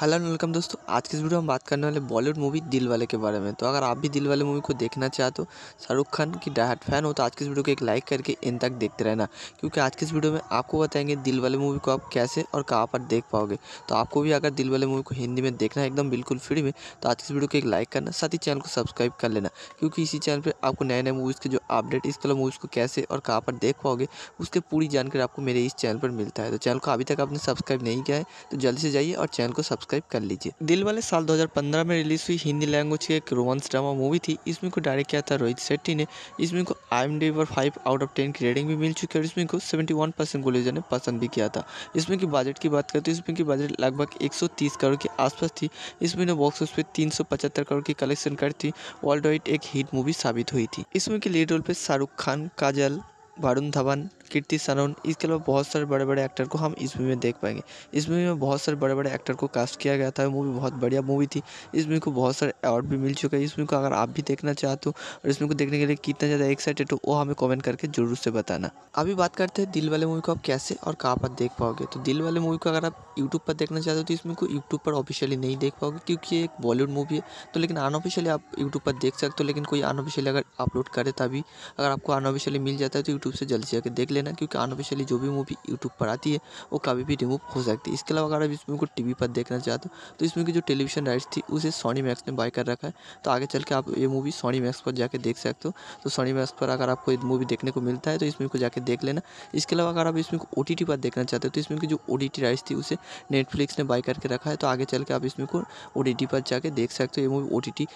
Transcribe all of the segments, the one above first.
hello and welcome दोस्तों आज की इस वीडियो में बात करने वाले बॉलीवुड मूवी दिल वाले के बारे में तो अगर आप भी दिल वाले मूवी को देखना चाहते हो तो शाहरुख खान की डायहाट फैन हो तो आज की इस वीडियो को एक लाइक करके इन तक देखते रहना क्योंकि आज की इस वीडियो में आपको बताएंगे दिल वाले मूवी को आप कैसे और कहाँ पर देख पाओगे तो आपको भी अगर दिल वाले मूवी को हिंदी में देखना है एकदम बिल्कुल फ्री में तो आज की इस वीडियो को एक लाइक करना साथ ही चैनल को सब्सक्राइब कर लेना क्योंकि इसी चैनल पर आपको नए नए मूवीज़ के जो अपडेट इस वाले मूवीज़ को कैसे और कहाँ पर देख पाओगे उसकी पूरी जानकारी आपको मेरे इस चैनल पर मिलता है तो चैनल को अभी तक आपने सब्सक्राइब नहीं किया है तो जल्दी से जाइए और चैनल को सब्सक्राइब सब्सक्राइब कर लीजिए दिल वाले साल 2015 में रिलीज हुई हिंदी लैंग्वेज की एक रोमांस ड्रामा मूवी थी इसमें को डायरेक्ट किया था रोहित शेट्टी ने इसमें को आई पर फाइव आउट ऑफ टेन की रेटिंग भी मिल चुकी है और इसमें को सेवेंटी वन परसेंट गुलेजर ने पसंद भी किया था इसमें की बजट की बात करते तो इसमें की बजट लगभग एक सौ तीस करोड़ के आसपास थी इसमें बॉक्स ऑफिस पे तीन सौ पचहत्तर करोड़ की कलेक्शन कर थी वर्ल्ड वाइड एक हिट मूवी साबित हुई थी इसमें की लीड रोल पर शाहरुख खान काजल वरुण धवन कीर्ति सनोन इसके अलावा बहुत सारे बड़े बड़े एक्टर को हम इस मूवी में देख पाएंगे इस मूवी में बहुत सारे बड़े बड़े एक्टर को कास्ट किया गया था मूवी बहुत बढ़िया मूवी थी इस मूवी को बहुत सारे अवार्ड भी मिल चुके हैं इस मूवी को अगर आप भी देखना चाहते हो और इस मूवी को देखने के लिए कितना ज़्यादा एक्साइटेड हो वो हमें कॉमेंट करके जरूर से बताना अभी बात करते हैं दिल वाले मूवी को आप कैसे और कहाँ पर देख पाओगे तो दिल वाले मूवी को अगर आप यूट्यूब पर देखना चाहते हो तो इसमें को यूट्यूब पर ऑफिशियली नहीं देख पाओगे क्योंकि ये एक बॉलीवुड मूवी है तो लेकिन अनऑफिशियली आप यूट्यूब पर देख सकते हो लेकिन कोई अनऑफिशियली अगर अपलोड करे तभी अगर आपको अनऑफिशियली मिल जाता है तो यूट्यूब से जल्दी जाकर देख ले लेना क्योंकि अनऑफिशियली जो भी मूवी यूट्यूब पर आती है वो कभी भी रिमूव हो सकती है इसके अलावा अगर आप इस मूवी को टी पर देखना चाहते हो तो इसमें की जो टेलीविजन राइट्स थी उसे सोनी मैक्स ने बाय कर रखा है तो आगे चल के आप ये मूवी सोनी मैक्स पर जाकर देख सकते हो तो सोनी मैक्स पर अगर आपको मूवी देखने को मिलता है तो इसमें को जाकर देख लेना इसके अलावा अगर आप इसमें को ओ पर देखना चाहते हो तो इसमें की जो ओ राइट्स थी उसे नेटफ्लिक्स ने बाय करके रखा है तो आगे चल के आप इसमें को ओ पर जाके देख सकते हो ये मूवी ओ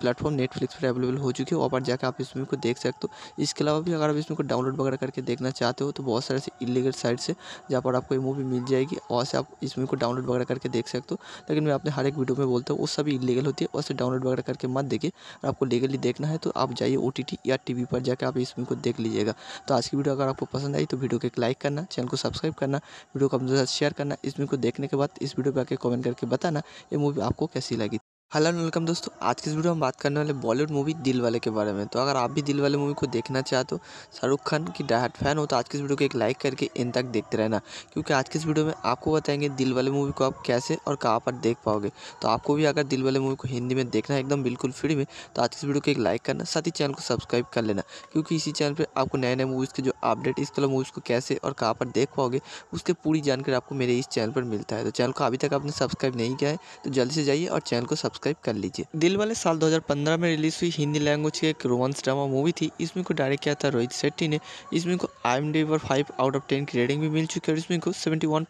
प्लेटफॉर्म नेटफ्लिक्स पर अवेलेबल हो चुकी है वहाँ पर जाकर आप मूवी को देख सकते हो इसके अलावा भी अगर आप इसमें को डाउनलोड वगैरह करके देखना देखना चाहते हो तो बहुत सारे ऐसे इलीगल साइट से जहाँ पर आपको ये मूवी मिल जाएगी और से आप इस मूवी को डाउनलोड वगैरह करके देख सकते हो लेकिन मैं अपने हर एक वीडियो में बोलता हूँ वो सभी इलीगल होती है और डाउनलोड वगैरह करके मत देखिए और आपको लीगली देखना है तो आप जाइए ओ या टी पर जाकर आप इस मूवी को देख लीजिएगा तो आज की वीडियो अगर आपको पसंद आई तो वीडियो को एक लाइक करना चैनल को सब्सक्राइब करना वीडियो को अपने साथ शेयर करना इस मूवी को देखने के बाद इस वीडियो पर आकर कॉमेंट करके बताना ये मूवी आपको कैसी लगी हेलो एंड वेलकम दोस्तों आज की इस वीडियो में बात करने वाले बॉलीवुड मूवी दिल वाले के बारे में तो अगर आप भी दिल वाले मूवी को देखना चाहते हो तो शाहरुख खान की डायहाट फैन हो तो आज की इस वीडियो को एक लाइक करके इन तक देखते रहना क्योंकि आज की इस वीडियो में आपको बताएंगे दिल वाले मूवी को आप कैसे और कहाँ पर देख पाओगे तो आपको भी अगर दिल वाले मूवी को हिंदी में देखना है एकदम बिल्कुल फ्री में तो आज की इस वीडियो को एक लाइक करना साथ ही चैनल को सब्सक्राइब कर लेना क्योंकि इसी चैनल पर आपको नए नए मूवीज़ के जो अपडेट इस कलर मूवीज़ को कैसे और कहाँ पर देख पाओगे उसकी पूरी जानकारी आपको मेरे इस चैनल पर मिलता है तो चैनल को अभी तक आपने सब्सक्राइब नहीं किया है तो जल्दी से जाइए और चैनल को सब्सक्राइब सब्सक्राइब कर लीजिए दिल वाले साल 2015 में रिलीज हुई हिंदी लैंग्वेज की एक रोमांस ड्रामा मूवी थी इसमें को डायरेक्ट किया था रोहित शेट्टी ने इसमें को आई एम पर फाइव आउट ऑफ टेन की रेटिंग भी मिल चुकी है और इसमें को सेवेंटी वन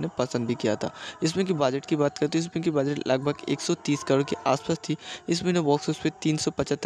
ने पसंद भी किया था इसमें की बजट की बात करें तो इसमें की बजट लगभग एक करोड़ के आसपास थी इसमें बॉक्स ऑफिस पे तीन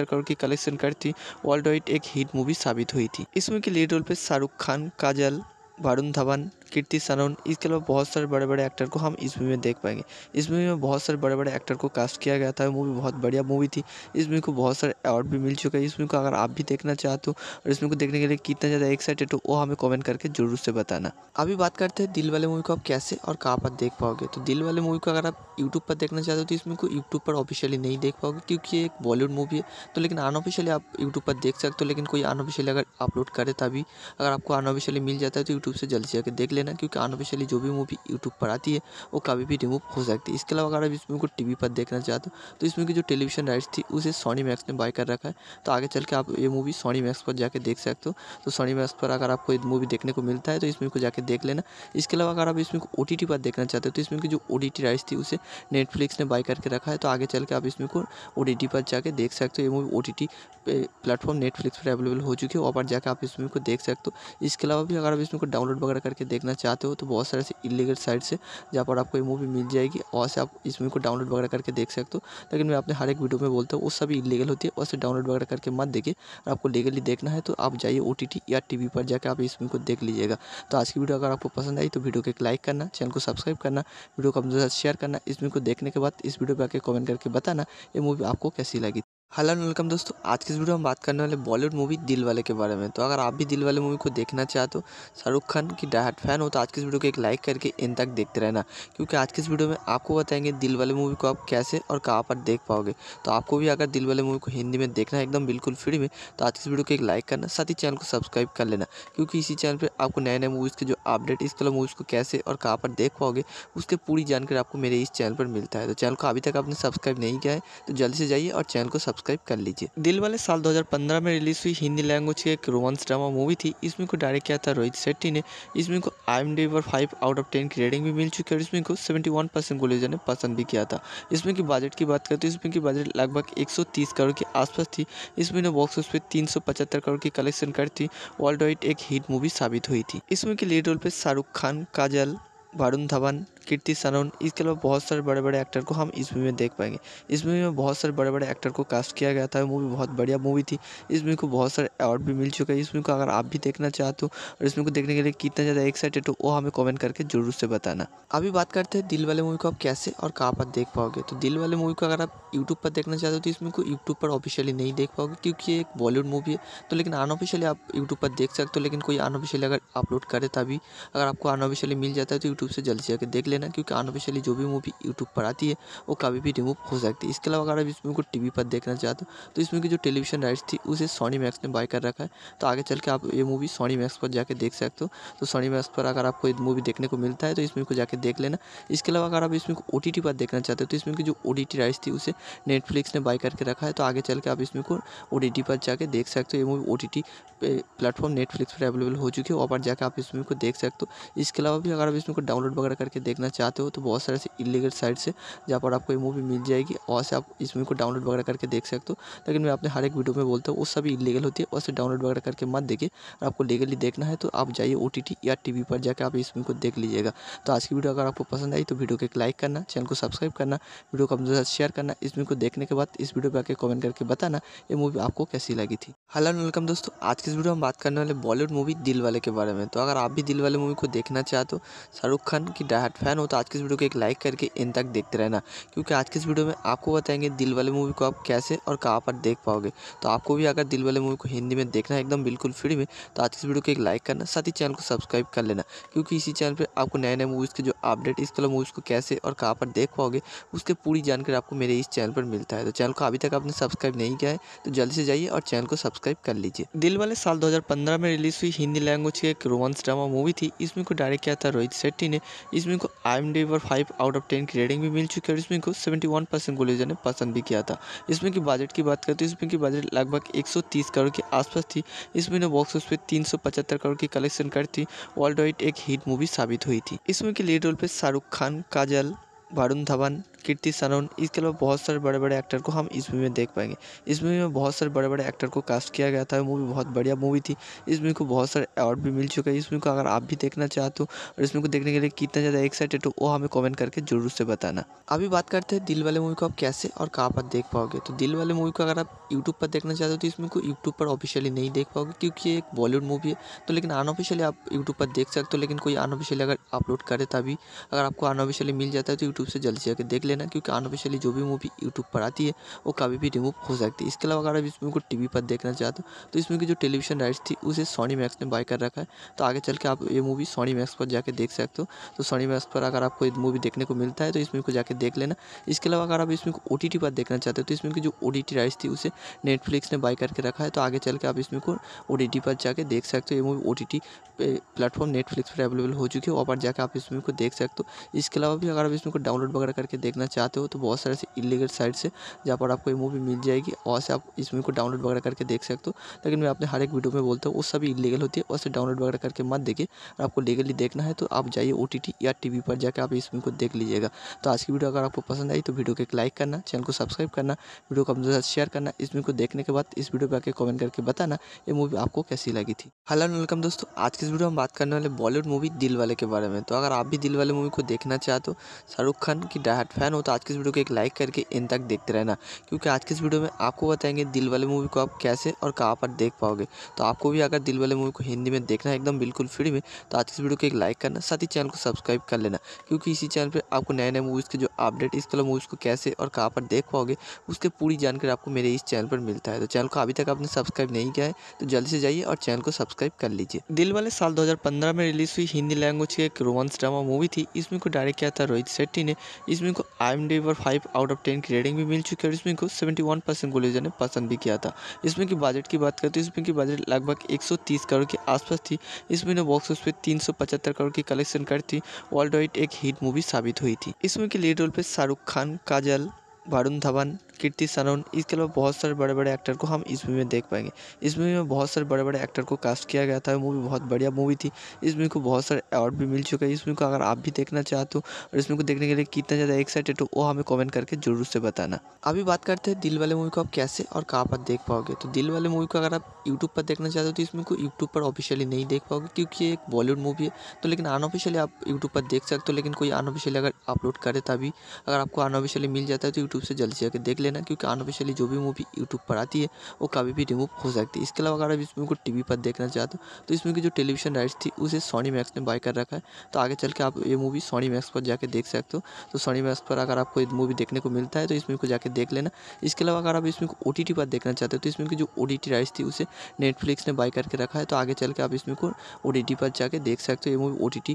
करोड़ की कलेक्शन कर थी वर्ल्ड वाइड एक हिट मूवी साबित हुई थी इसमें की लीड रोल पर शाहरुख खान काजल वरुण धवन कीर्ति सानोन इसके अलावा बहुत सारे बड़े बड़े एक्टर को हम इस मूवी में देख पाएंगे इस मूवी में बहुत सारे बड़े बड़े एक्टर को कास्ट किया गया था मूवी बहुत बढ़िया मूवी थी इस मूवी को बहुत सारे अवार्ड भी मिल चुके हैं इस मूवी को अगर आप भी देखना चाहते हो और इस मूवी को देखने के लिए कितना ज़्यादा एक्साइटेड हो वो हमें कॉमेंट करके जरूर से बताना अभी बात करते हैं दिल वाले मूवी को आप कैसे और कहाँ पर देख पाओगे तो दिल वाले मूवी को अगर आप यूट्यूब पर देखना चाहते हो तो इस मूवी को यूट्यूब पर ऑफिशियली नहीं देख पाओगे क्योंकि ये एक बॉलीवुड मूवी है तो लेकिन अनऑफिशियली आप यूट्यूब पर देख सकते हो लेकिन कोई अनऑफिशियली अगर अपलोड करे तभी अगर आपको अनऑफिशियली मिल जाता है तो यूट्यूब से जल्दी जाकर देख लेना लेना क्योंकि अनऑफिशियली जो भी मूवी यूट्यूब पर आती है वो कभी भी रिमूव हो सकती है इसके अलावा अगर आप इस मूवी को टी पर देखना चाहते हो तो इसमें की जो टेलीविजन राइट्स थी उसे सोनी मैक्स ने बाय कर रखा है तो आगे चल के आप ये मूवी सोनी मैक्स पर जाकर देख सकते हो तो सोनी मैक्स पर अगर आपको मूवी देखने को मिलता है तो इस मूवी को जाकर देख लेना इसके अलावा अगर आप इसमें ओ को ओ पर देखना चाहते हो तो इसमें की जो ओ राइट्स थी उसे नेटफ्लिक्स ने बाय करके रखा है तो आगे चल के आप इसमें को ओ पर जाके देख सकते हो ये मूवी ओ प्लेटफॉर्म नेटफ्लिक्स पर अवेलेबल हो चुकी है वहाँ पर जाकर आप इस मूवी को देख सकते हो इसके अलावा भी अगर आप इसमें को डाउनलोड वगैरह करके देख देखना चाहते हो तो बहुत सारे से इलीगल साइट्स से जहाँ पर आपको ये मूवी मिल जाएगी और से आप इस मूवी को डाउनलोड वगैरह करके देख सकते हो लेकिन मैं अपने हर एक वीडियो में बोलता हूँ वो सभी इलीगल होती है और से डाउनलोड वगैरह करके मत देखिए अगर आपको लीगली देखना है तो आप जाइए ओ या टी पर जाकर आप इस मूवी को देख लीजिएगा तो आज की वीडियो अगर आपको पसंद आई तो वीडियो को एक लाइक करना चैनल को सब्सक्राइब करना वीडियो को अपने साथ शेयर करना इस मूवी को देखने के बाद इस वीडियो पर आकर कॉमेंट करके बताना ये मूवी आपको कैसी लगी हेलो एंड वेलकम दोस्तों आज की इस वीडियो में बात करने वाले बॉलीवुड मूवी दिल वाले के बारे में तो अगर आप भी दिल वाले मूवी को देखना चाहते हो तो शाहरुख खान की डायहाट फैन हो तो आज की इस वीडियो को एक लाइक करके इन तक देखते रहना क्योंकि आज की इस वीडियो में आपको बताएंगे दिल वाले मूवी को आप कैसे और कहाँ पर देख पाओगे तो आपको भी अगर दिल वाले मूवी को हिंदी में देखना है एकदम बिल्कुल फ्री में तो आज की इस वीडियो को एक लाइक करना साथ ही चैनल को सब्सक्राइब कर लेना क्योंकि इसी चैनल पर आपको नए नए मूवीज़ के जो अपडेट इस वाले मूवीज़ को कैसे और कहाँ पर देख पाओगे उसकी पूरी जानकारी आपको मेरे इस चैनल पर मिलता है तो चैनल को अभी तक आपने सब्सक्राइब नहीं किया है तो जल्दी से जाइए और चैनल को सब्सक्राइब कर लीजिए दिल वाले साल 2015 में रिलीज हुई हिंदी लैंग्वेज की एक रोमांस ड्रामा मूवी थी इसमें को डायरेक्ट किया था रोहित शेट्टी ने इसमें को आई एम डी पर फाइव आउट ऑफ टेन की रेटिंग भी मिल चुकी है और इसमें को सेवेंटी वन परसेंट गुलेजर ने पसंद भी किया था इसमें की बजट की बात करें तो इसमें की बजट लगभग एक करोड़ के आसपास थी इसमें बॉक्स ऑफिस पे तीन करोड़ की कलेक्शन करी थी वर्ल्ड वाइड एक हिट मूवी साबित हुई थी इसमें की लीड रोल पे शाहरुख खान काजल वरुण धवन कीर्ति सनोन इसके अलावा बहुत सारे बड़े बड़े एक्टर को हम इस मूवी में देख पाएंगे इस मूवी में बहुत सारे बड़े बड़े एक्टर को कास्ट किया गया था मूवी बहुत बढ़िया मूवी थी इस मूवी को बहुत सारे अवार्ड भी मिल चुके हैं इस मूवी को अगर आप भी देखना चाहते हो और इस मूवी को देखने के लिए कितना ज़्यादा एक्साइटेड हो वो हमें कॉमेंट करके जरूर से बताना अभी बात करते हैं दिल वाले मूवी को आप कैसे और कहाँ पर देख पाओगे तो दिल वाले मूवी को अगर आप यूट्यूब पर देखना चाहते हो तो इस मूवी को यूट्यूब पर ऑफिशियली नहीं देख पाओगे क्योंकि ये एक बॉलीवुड मूवी है तो लेकिन अनऑफिशियली आप यूट्यूब पर देख सकते हो लेकिन कोई अनऑफिशियली अगर अपलोड करे तभी अगर आपको अनऑफिशियली मिल जाता है तो यूट्यूब यूट्यूब से जल्दी से जाकर देख लेना क्योंकि अनऑफिशियली जो भी मूवी यूट्यूब पर आती है वो कभी भी रिमूव हो सकती है इसके अलावा अगर आप इस मूवी को टी पर देखना चाहते हो तो इसमें की जो टेलीविजन राइट्स थी उसे सोनी मैक्स ने बाय कर रखा है तो आगे चल के आप ये मूवी सोनी मैक्स पर जाकर देख सकते हो तो सोनी मैक्स पर अगर आपको मूवी देखने को मिलता है तो इसमें को जाकर देख लेना इसके अलावा अगर आप इसमें को ओ पर देखना चाहते हो तो इसमें की जो ओ राइट्स थी उसे नेटफ्लिक्स ने बाय करके रखा है तो आगे चल के आप इसमें को ओ पर जाकर देख सकते हो ये मूवी ओ प्लेटफॉर्म नेटफ्लिक्स पर अवेलेबल हो चुकी है वहाँ पर जाकर आप इस मूवी को देख सकते हो इसके अलावा भी अगर आप इसमें को डाउनलोड वगैरह करके देखना चाहते हो तो बहुत सारे ऐसे इलीगल साइट से जहाँ पर आपको ये मूवी मिल जाएगी और से आप इस मूवी को डाउनलोड वगैरह करके देख सकते हो लेकिन मैं अपने हर एक वीडियो में बोलता हूँ वो सभी इलीगल होती है और डाउनलोड वगैरह करके मत देखिए और आपको लीगली देखना है तो आप जाइए ओ या टी पर जाकर आप इस मूवी को देख लीजिएगा तो आज की वीडियो अगर आपको पसंद आई तो वीडियो को एक लाइक करना चैनल को सब्सक्राइब करना वीडियो को अपने साथ शेयर करना इस मूवी को देखने के बाद इस वीडियो पर आकर कमेंट करके बताना ये मूवी आपको कैसी लगी थी हेलो वेलकम दोस्तों आज की इस वीडियो में बात करने वाले बॉलीवुड मूवी दिल वाले के बारे में तो अगर आप भी दिल वाले मूवी को देखना चाहते हो शाहरुख खान की डायट फैन हो तो आज की इस वीडियो को एक लाइक करके इन तक देखते रहना क्योंकि आज की इस वीडियो में आपको बताएंगे दिल वाले मूवी को आप कैसे और कहाँ पर देख पाओगे तो आपको भी अगर दिल वाले मूवी को हिंदी में देखना है एकदम बिल्कुल फ्री में तो आज की इस वीडियो को एक लाइक करना साथ ही चैनल को सब्सक्राइब कर लेना क्योंकि इसी चैनल पर आपको नए नए मूवीज़ के जो अपडेट इस वाले मूवीज़ को कैसे और कहाँ पर देख पाओगे उसकी पूरी जानकारी आपको मेरे इस चैनल पर मिलता है तो चैनल को अभी तक आपने सब्सक्राइब नहीं किया है तो जल्दी से जाइए और चैनल को सब्सक्राइब कर लीजिए दिल वाले साल पंद्रह में रिलीज़ हुई हिंदी लैंग्वेज की एक रोमांस ड्रामा मूवी थी इसमें को डायरेक्ट किया था रोहित शेट्टी तीन है इसमें को आई पर फाइव आउट ऑफ टेन की रेटिंग भी मिल चुकी है और इसमें को सेवेंटी वन परसेंट कॉलेजों ने पसंद भी किया था इसमें की बजट की बात करें तो इसमें की बजट लगभग एक सौ तीस करोड़ के आसपास थी इसमें ने बॉक्स ऑफिस पर तीन सौ पचहत्तर करोड़ की कलेक्शन कर थी वर्ल्ड वाइड एक हिट मूवी साबित हुई थी इसमें की लीड रोल पर शाहरुख खान काजल वरुण धवन कीर्ति सनोन इसके अलावा बहुत सारे बड़े बड़े एक्टर को हम इस मूवी में देख पाएंगे इस मूवी में बहुत सारे बड़े बड़े एक्टर को कास्ट किया गया था मूवी बहुत बढ़िया मूवी थी इस मूवी को बहुत सारे अवार्ड भी मिल चुके हैं इस मूवी को अगर आप भी देखना चाहते हो और इस मूवी को देखने के लिए कितना ज़्यादा एक्साइटेड हो वो हमें कॉमेंट करके जरूर से बताना अभी बात करते हैं दिल वाले मूवी को आप कैसे और कहाँ पर देख पाओगे तो दिल वाले मूवी को अगर आप यूट्यूब पर देखना चाहते हो तो इस मूवी को यूट्यूब पर ऑफिशियली नहीं देख पाओगे क्योंकि एक बॉलीवुड मूवी है तो लेकिन अनऑफिशियली आप यूट्यूब पर देख सकते हो लेकिन कोई अनऑफिशियली अगर अपलोड करे तभी अगर आपको अनऑफिशियली मिल जाता है तो यूट्यूब से जल्दी जाकर देख ले लेना क्योंकि अनऑफिशियली जो भी मूवी यूट्यूब पर आती है वो कभी भी रिमूव हो सकती है इसके अलावा अगर आप इस मूवी को टीवी पर देखना चाहते हो तो इस मूवी की जो टेलीविजन राइट्स थी उसे सोनी मैक्स ने बाय कर रखा है तो आगे चल के आप ये मूवी सोनी मैक्स पर जाकर देख सकते हो तो सोनी मैक्स पर अगर आपको मूवी देखने को मिलता है तो इस मूवी को जाकर देख लेना इसके अलावा अगर आप इस मूवी को ओ पर देखना चाहते हो तो इस मूवी की जो ओ राइट्स थी उसे नेटफ्लिक्स ने बाय करके रखा है तो आगे चल के आप इस मूवी को ओ पर जाके देख सकते हो ये मूवी ओ प्लेटफॉर्म नेटफ्लिक्स पर अवेलेबल हो चुकी है वहाँ पर जाकर आप इस मूवी को देख सकते हो इसके अलावा भी अगर आप इस मूवी को डाउनलोड वगैरह करके देखना देखना चाहते हो तो बहुत सारे से इलीगल साइट से जहाँ पर आपको ये मूवी मिल जाएगी और से आप इस मूवी को डाउनलोड वगैरह करके देख सकते हो लेकिन मैं अपने हर एक वीडियो में बोलता हूँ वो सभी इलीगल होती है और से डाउनलोड वगैरह करके मत देखिए और आपको लीगली देखना है तो आप जाइए ओ या टी पर जाकर आप इस मूवी को देख लीजिएगा तो आज की वीडियो अगर आपको पसंद आई तो वीडियो को एक लाइक करना चैनल को सब्सक्राइब करना वीडियो को अपने साथ शेयर करना इस मूवी को देखने के बाद इस वीडियो पर आकर कमेंट करके बताना ये मूवी आपको कैसी लगी थी हेलो वेलकम दोस्तों आज की इस वीडियो में बात करने वाले बॉलीवुड मूवी दिल वाले के बारे में तो अगर आप भी दिल वाले मूवी को देखना चाहते हो शाहरुख खान की डायट फ़ैन हो तो आज की इस वीडियो को एक लाइक करके इन तक देखते रहना क्योंकि आज की इस वीडियो में आपको बताएंगे दिल वाले मूवी को आप कैसे और कहाँ पर देख पाओगे तो आपको भी अगर दिल वाले मूवी को हिंदी में देखना है एकदम बिल्कुल फ्री में तो आज की इस वीडियो को एक लाइक करना साथ ही चैनल को सब्सक्राइब कर लेना क्योंकि इसी चैनल पर आपको नए नए मूवीज़ के जो अपडेट इस वाले मूवीज़ को कैसे और कहाँ पर देख पाओगे उसके पूरी जानकारी आपको मेरे इस चैनल पर मिलता है तो चैनल को अभी तक आपने सब्सक्राइब नहीं किया है तो जल्दी से जाइए और चैनल को सब्सक्राइब कर लीजिए दिल वाले साल पंद्रह में रिलीज हुई हिंदी लैंग्वेज की एक रोमांस ड्रामा मूवी थी इसमें को डायरेक्ट किया था रोहित शेट्टी ने इसमें को आई एम पर फाइव आउट ऑफ टेन की रेटिंग भी मिल चुकी है और इसमें को सेवेंटी वन परसेंट को लीजर ने पसंद भी किया था इसमें की बजट की बात करें तो इसमें की बजट लगभग एक सौ तीस करोड़ के आसपास थी इस महीने बॉक्स ऑफिस पे तीन सौ पचहत्तर करोड़ की कलेक्शन कर थी वर्ल्ड वाइड एक हिट मूवी साबित हुई थी इसमें की लीड रोल पर शाहरुख खान काजल वरुण धवन कीर्ति सनोन इसके अलावा बहुत सारे बड़े बड़े एक्टर को हम इस मूवी में देख पाएंगे इस मूवी में बहुत सारे बड़े बड़े एक्टर को कास्ट किया गया था मूवी बहुत बढ़िया मूवी थी इस मूवी को बहुत सारे अवार्ड भी मिल चुके हैं इस मूवी को अगर आप भी देखना चाहते हो और इस मूवी को देखने के लिए कितना ज़्यादा एक्साइटेड हो वो हमें कॉमेंट करके जरूर से बताना अभी बात करते हैं दिल वाले मूवी को आप कैसे और कहाँ पर देख पाओगे तो दिल वाले मूवी को अगर आप यूट्यूब पर देखना चाहते हो तो इस मूवी को यूट्यूब पर ऑफिशियली नहीं देख पाओगे क्योंकि ये एक बॉलीवुड मूवी है तो लेकिन अनऑफिशियली आप यूट्यूब पर देख सकते हो लेकिन कोई अनऑफिशियली अगर अपलोड करे तभी अगर आपको अनऑफिशियली मिल जाता है तो यूट्यूब से जल्दी जाकर देख लेना क्योंकि अनऑफिशियली जो भी मूवी यूट्यूब पर आती है वो कभी भी रिमूव हो सकती है इसके अलावा अगर आप इस मूवी को टी पर देखना चाहते हो तो इस मूवी की जो टेलीविजन राइट्स थी उसे सोनी मैक्स ने बाय कर रखा है तो आगे चल के आप ये मूवी सोनी मैक्स पर जाकर देख सकते हो तो सोनी मैक्स पर अगर आपको मूवी देखने को मिलता है तो इसमें को जाकर देख लेना इसके अलावा अगर आप इसमें ओ टी पर देखना चाहते हो तो इसमें की जो ओ राइट्स थी उसे नेटफ्लिक्स ने बाय करके रखा है तो आगे चल के आप इसमें को ओ पर जाके देख सकते हो ये मूवी ओ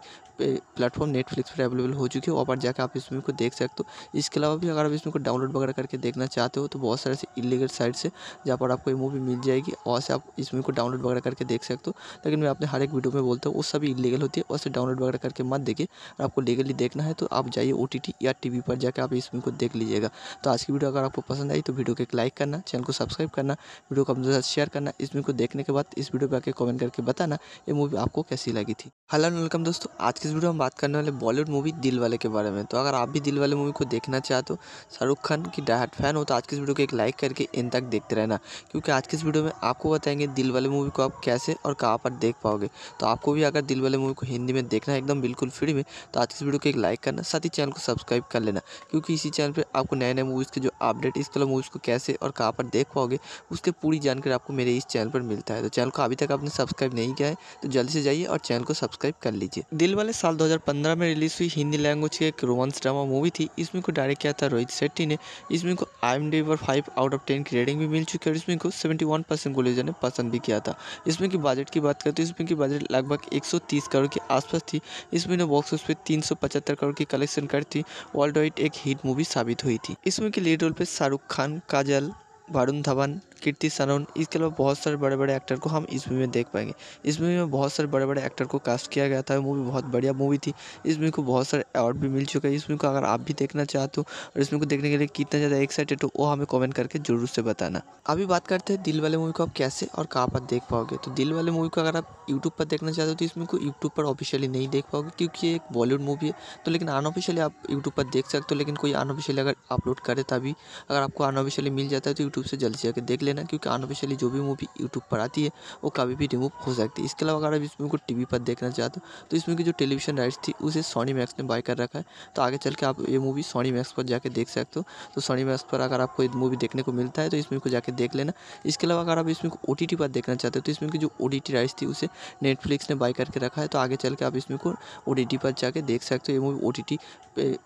प्लेटफॉर्म नेटफ्लिक्स पर अवेलेबल हो चुकी है वहाँ पर जाकर आप इसमें को देख सकते हो इसके अलावा भी अगर आप इसमें को डाउनलोड वगैरह करके देख देखना चाहते हो तो बहुत सारे इलीगल साइट से जहाँ पर आपको ये मूवी मिल जाएगी और से आप इस मूवी को डाउनलोड वगैरह करके देख सकते हो लेकिन मैं अपने हर एक वीडियो में बोलता हूँ वो सभी इलीगल होती है और डाउनलोड वगैरह करके मत देखिए और आपको लीगली देखना है तो आप जाइए ओ या टी पर जाकर आप इस मूवी को देख लीजिएगा तो आज की वीडियो अगर आपको पसंद आई तो वीडियो को एक लाइक करना चैनल को सब्सक्राइब करना वीडियो को अपने साथ शेयर करना इस मूवी को देखने के बाद इस वीडियो पर आकर कमेंट करके बताना ये मूवी आपको कैसी लगी थी हेलो वेलकम दोस्तों आज की इस वीडियो में बात करने वाले बॉलीवुड मूवी दिल वाले के बारे में तो अगर आप भी दिल वाले मूवी को देखना चाहते हो शाहरुख खान की डायट फैन फैन हो तो आज की इस वीडियो को एक लाइक करके इन तक देखते रहना क्योंकि आज की इस वीडियो में आपको बताएंगे दिल वाले मूवी को आप कैसे और कहाँ पर देख पाओगे तो आपको भी अगर दिल वाले मूवी को हिंदी में देखना है एकदम बिल्कुल फ्री में तो आज की वीडियो को एक लाइक करना साथ ही चैनल को सब्सक्राइब कर लेना क्योंकि इसी चैनल पर आपको नए नए मूवीज़ के जो अपडेट इस वाले मूवीज़ को कैसे और कहाँ पर देख पाओगे उसके पूरी जानकारी आपको मेरे इस चैनल पर मिलता है तो चैनल को अभी तक आपने सब्सक्राइब नहीं किया है तो जल्दी से जाइए और चैनल को सब्सक्राइब कर लीजिए दिल वाले साल 2015 में रिलीज हुई हिंदी लैंग्वेज की एक रोमांस ड्रामा मूवी थी इसमें को डायरेक्ट किया था रोहित शेट्टी ने इसमें को आई एम पर फाइव आउट ऑफ टेन की रेटिंग भी मिल चुकी है और इसमें को सेवेंटी वन परसेंट कोलेजर ने पसंद भी किया था इसमें की बजट की बात करते तो इसमें की बजट लगभग एक सौ तीस करोड़ के आसपास थी इसमें बॉक्स ऑफिस पे तीन सौ पचहत्तर करोड़ की कलेक्शन कर थी वर्ल्ड वाइड एक हिट मूवी साबित हुई थी इसमें की लीड रोल पे शाहरुख खान काजल वरुण धवन कीर्ति सनोन इसके अलावा बहुत सारे बड़े बड़े एक्टर को हम इस मूवी में देख पाएंगे इस मूवी में बहुत सारे बड़े बड़े एक्टर को कास्ट किया गया था मूवी बहुत बढ़िया मूवी थी इस मूवी को बहुत सारे अवार्ड भी मिल चुके हैं इस मूवी को अगर आप भी देखना चाहते हो और इस मूवी को देखने के लिए कितना ज़्यादा एक्साइटेड हो वो हमें कॉमेंट करके जरूर से बताना अभी बात करते हैं दिल वाले मूवी को आप कैसे और कहाँ पर देख पाओगे तो दिल वाले मूवी को अगर आप यूट्यूब पर देखना चाहते हो तो इस मूवी को यूट्यूब पर ऑफिशियली नहीं देख पाओगे क्योंकि ये एक बॉलीवुड मूवी है तो लेकिन अनऑफिशियली आप यूट्यूब पर देख सकते हो लेकिन कोई अनऑफिशियली अगर अपलोड करे तभी अगर आपको अनऑफिशियली मिल जाता है तो यूट्यूब से जल्दी जाकर देख ले लेना क्योंकि अनऑफिशियली जो भी मूवी यूट्यूब पर आती है वो कभी भी रिमूव हो सकती है इसके अलावा अगर आप इस मूवी को टी पर देखना चाहते हो तो इस मूवी की जो टेलीविजन राइट्स थी उसे सोनी मैक्स ने बाय कर रखा है तो आगे चल के आप ये मूवी सोनी मैक्स पर जाकर देख सकते हो तो सोनी मैक्स पर अगर आपको मूवी देखने को मिलता है तो इस मूवी को जाके देख लेना इसके अलावा अगर आप इस मूवी को ओ पर देखना चाहते हो तो इसमें की जो ओ राइट्स थी उसे नेटफ्लिक्स ने बाय करके रखा है तो आगे चल के आप इसमें को ओ पर जाके देख सकते हो ये मूवी ओ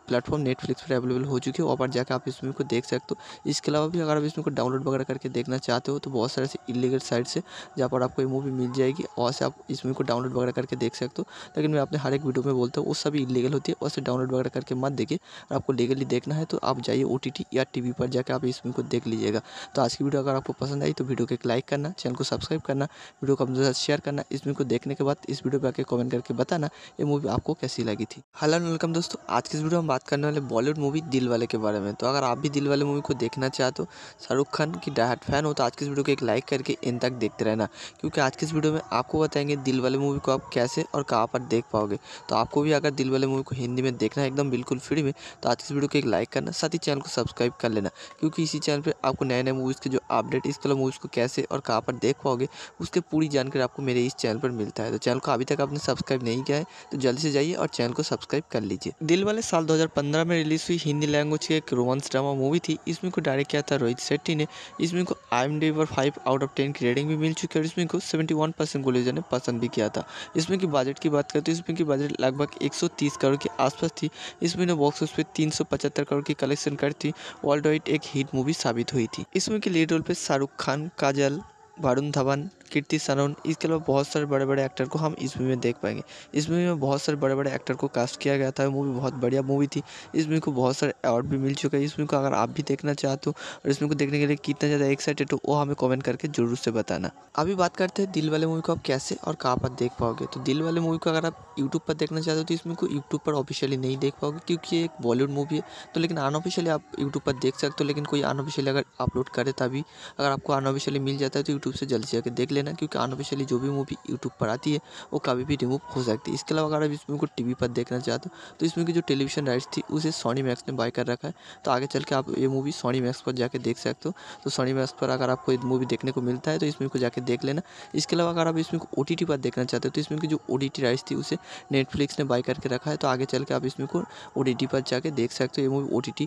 प्लेटफॉर्म नेटफ्लिक्स पर अवेलेबल हो चुकी है वहाँ पर जाकर आप इस मूवी को देख सकते हो इसके अलावा भी अगर आप इसमें को डाउनलोड वगैरह करके देखना देखना चाहते हो तो बहुत सारे ऐसे इलीगल साइट से जहाँ पर आपको ये मूवी मिल जाएगी और से आप इस मूवी को डाउनलोड वगैरह करके देख सकते हो लेकिन मैं अपने हर एक वीडियो में बोलता हूँ वो सभी इलीगल होती है और डाउनलोड वगैरह करके मत देखिए और आपको लीगली देखना है तो आप जाइए ओ या टी पर जाकर आप इस मूवी को देख लीजिएगा तो आज की वीडियो अगर आपको पसंद आई तो वीडियो को एक लाइक करना चैनल को सब्सक्राइब करना वीडियो को अपने साथ शेयर करना इस मूवी को देखने के बाद इस वीडियो पर आकर कमेंट करके बताना ये मूवी आपको कैसी लगी थी हेलो वेलकम दोस्तों आज की इस वीडियो में बात करने वाले बॉलीवुड मूवी दिल वाले के बारे में तो अगर आप भी दिल वाले मूवी को देखना चाहते हो शाहरुख खान की डायट फैन फैन हो तो आज की इस वीडियो को एक लाइक करके इन तक देखते रहना क्योंकि आज की इस वीडियो में आपको बताएंगे दिल वाले मूवी को आप कैसे और कहाँ पर देख पाओगे तो आपको भी अगर दिल वाले मूवी को हिंदी में देखना है एकदम बिल्कुल फ्री में तो आज की इस वीडियो को एक लाइक करना साथ ही चैनल को सब्सक्राइब कर लेना क्योंकि इसी चैनल पर आपको नए नए मूवीज़ के जो अपडेट इस कलर मूवीज़ को कैसे और कहाँ पर देख पाओगे उसके पूरी जानकारी आपको मेरे इस चैनल पर मिलता है तो चैनल को अभी तक आपने सब्सक्राइब नहीं किया है तो जल्दी से जाइए और चैनल को सब्सक्राइब कर लीजिए दिल वाले साल दो में रिलीज़ हुई हिंदी लैंग्वेज की एक रोमांस ड्रामा मूवी थी इसमें को डायरेक्ट किया था रोहित शेट्टी ने इसमें को आई एम डी पर फाइव आउट ऑफ टेन की रेटिंग भी मिल चुकी है और इसमें को सेवेंटी वन परसेंट गुलेजा ने पसंद भी किया था इसमें की बजट की बात करें तो इसमें की बजट लगभग एक सौ तीस करोड़ के आसपास थी इसमें ने बॉक्स ऑफिस पे तीन सौ पचहत्तर करोड़ की कलेक्शन कर थी वर्ल्ड वाइड एक हिट मूवी साबित हुई थी इसमें की लीड रोल पर शाहरुख खान काजल वरुण धवन कीर्ति सानोन इसके अलावा बहुत सारे बड़े बड़े एक्टर को हम इस मूवी में देख पाएंगे इस मूवी में बहुत सारे बड़े बड़े एक्टर को कास्ट किया गया था मूवी बहुत बढ़िया मूवी थी इस मूवी को बहुत सारे अवार्ड भी मिल चुके हैं इस मूवी को अगर आप भी देखना चाहते हो और इस मूवी को देखने के लिए कितना ज़्यादा एक्साइटेड हो वो हमें कॉमेंट करके जरूर से बताना अभी बात करते हैं दिल वाले मूवी को आप कैसे और कहाँ पर देख पाओगे तो दिल वाले मूवी को अगर आप यूट्यूब पर देखना चाहते हो तो इस मूवी को यूट्यूब पर ऑफिशियली नहीं देख पाओगे क्योंकि ये एक बॉलीवुड मूवी है तो लेकिन अनऑफिशियली आप यूट्यूब पर देख सकते हो लेकिन कोई अनऑफिशियली अगर अपलोड करे तभी अगर आपको अनऑफिशियली मिल जाता है तो यूट्यूब से जल्दी जाकर देख लेना लेना क्योंकि अनऑफिशियली जो भी मूवी यूट्यूब पर आती है वो कभी भी रिमूव हो सकती है इसके अलावा अगर आप इस मूवी को टीवी पर देखना चाहते हो तो इस मूवी की जो टेलीविजन राइट्स थी उसे सोनी मैक्स ने बाय कर रखा है तो आगे चल के आप ये मूवी सोनी मैक्स पर जाकर देख सकते हो तो सोनी मैक्स पर अगर आपको मूवी देखने को मिलता है तो इस मूवी को जाकर देख लेना इसके अलावा अगर आप इस मूवी को ओ पर देखना चाहते हो तो इसमें की जो ओ राइट्स थी उसे नेटफ्लिक्स ने बाय करके रखा है तो आगे चल के आप इसमें को ओ पर जाके देख सकते हो ये मूवी ओ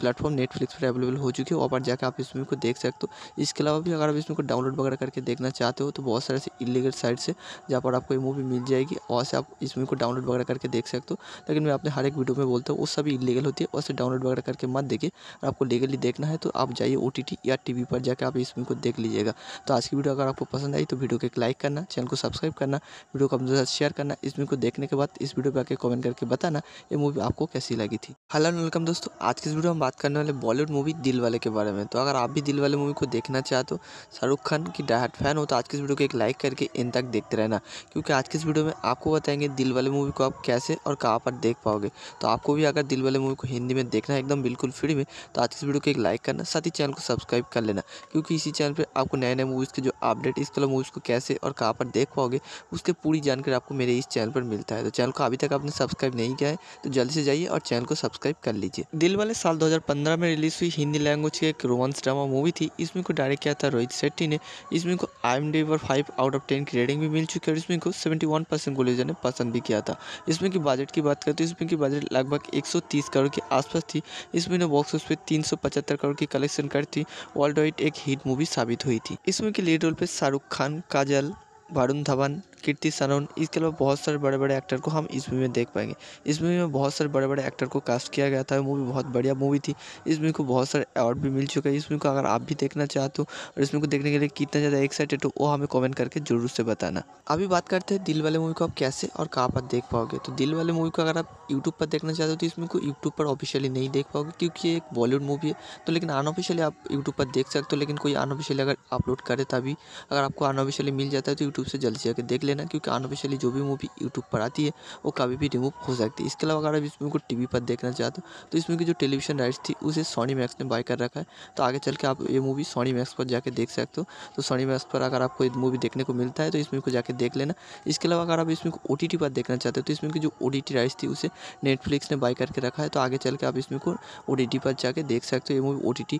प्लेटफॉर्म नेटफ्लिक्स पर अवेलेबल हो चुकी है वहाँ पर जाकर आप इस मूवी को देख सकते हो इसके अलावा भी अगर आप इसमें को डाउनलोड वगैरह करके देख देखना चाहते हो तो बहुत सारे से इलीगल साइट्स है जहाँ पर आपको ये मूवी मिल जाएगी और से आप इस मूवी को डाउनलोड वगैरह करके देख सकते हो लेकिन मैं अपने हर एक वीडियो में बोलता हूँ वो सभी इलीगल होती है और से डाउनलोड वगैरह करके मत देखिए आपको लीगली देखना है तो आप जाइए ओ या टी पर जाकर आप इस मूवी को देख लीजिएगा तो आज की वीडियो अगर आपको पसंद आई तो वीडियो को एक लाइक करना चैनल को सब्सक्राइब करना वीडियो को अपने साथ शेयर करना इस मूवी को देखने के बाद इस वीडियो पर आकर कमेंट करके बताना ये मूवी आपको कैसी लगी थी हेलो वेलकम दोस्तों आज की इस वीडियो में बात करने वाले बॉलीवुड मूवी दिल वाले के बारे में तो अगर आप भी दिल वाले मूवी को देखना चाहते हो शाहरुख खान की डायट फैन फैन हो तो आज की इस वीडियो को एक लाइक करके इन तक देखते रहना क्योंकि आज की इस वीडियो में आपको बताएंगे दिल वाले मूवी को आप कैसे और कहाँ पर देख पाओगे तो आपको भी अगर दिल वाले मूवी को हिंदी में देखना है एकदम बिल्कुल फ्री में तो आज की वीडियो को एक लाइक करना साथ ही चैनल को सब्सक्राइब कर लेना क्योंकि इसी चैनल पर आपको नए नए मूवीज़ के जो अपडेट इस वाले मूवीज़ को कैसे और कहाँ पर देख पाओगे उसके पूरी जानकारी आपको मेरे इस चैनल पर मिलता है तो चैनल को अभी तक आपने सब्सक्राइब नहीं किया है तो जल्दी से जाइए और चैनल को सब्सक्राइब कर लीजिए दिल वाले साल 2015 में रिलीज हुई हिंदी लैंग्वेज की एक रोमांस ड्रामा मूवी थी इसमें को डायरेक्ट किया था रोहित शेट्टी ने इसमें को आई एम पर फाइव आउट ऑफ टेन की रेटिंग भी मिल चुकी है और इसमें को सेवेंटी वन परसेंट कोलेजन ने पसंद भी किया था इसमें की बजट की बात करें तो इसमें की बजट लगभग एक सौ तीस करोड़ के आसपास थी इसमें बॉक्स ऑफिस पे तीन सौ पचहत्तर करोड़ की कलेक्शन कर थी वर्ल्ड वाइड एक हिट मूवी साबित हुई थी इसमें की लीड रोल पर शाहरुख खान काजल वरुण धवन कीर्ति सानोन इसके अलावा बहुत सारे बड़े बड़े एक्टर को हम इस मूवी में देख पाएंगे इस मूवी में बहुत सारे बड़े बड़े एक्टर को कास्ट किया गया था मूवी बहुत बढ़िया मूवी थी इस मूवी को बहुत सारे अवार्ड भी मिल चुके हैं इस मूवी को अगर आप भी देखना चाहते हो और इस मूवी को देखने के लिए कितना ज़्यादा एक्साइटेड हो वो हमें कॉमेंट करके जरूर से बताना अभी बात करते हैं दिल वाले मूवी को आप कैसे और कहाँ पर देख पाओगे तो दिल वाले मूवी को अगर आप यूट्यूब पर देखना चाहते हो तो इसमें को यूट्यूब पर ऑफिशियली नहीं देख पाओगे क्योंकि ये एक बॉलीवुड मूवी है तो लेकिन अनऑफिशियली आप यूट्यूब पर देख सकते हो लेकिन कोई अनऑफिशियली अगर अपलोड करे तभी अगर आपको अनऑफिशियली मिल जाता है तो यूट्यूब से जल्दी जाकर देख लेना क्योंकि अनऑफिशियली जो भी मूवी यूट्यूब पर आती है वो कभी भी रिमूव हो सकती है इसके अलावा अगर आप इस मूवी को टी पर देखना चाहते हो तो इसमें की जो टेलीविजन राइट्स थी उसे सोनी मैक्स ने बाय कर रखा है तो आगे चल के आप ये मूवी सोनी मैक्स पर जाकर देख सकते हो तो सोनी मैक्स पर अगर आपको मूवी देखने को मिलता है तो इसमें को जाकर देख लेना इसके अलावा अगर आप इसमें को ओ पर देखना चाहते हो तो इसमें की जो ओ राइट्स थी उसे नेटफ्लिक्स ने बाय करके रखा है तो आगे चल के आप इसमें को ओ पर जाके देख सकते हो ये मूवी ओ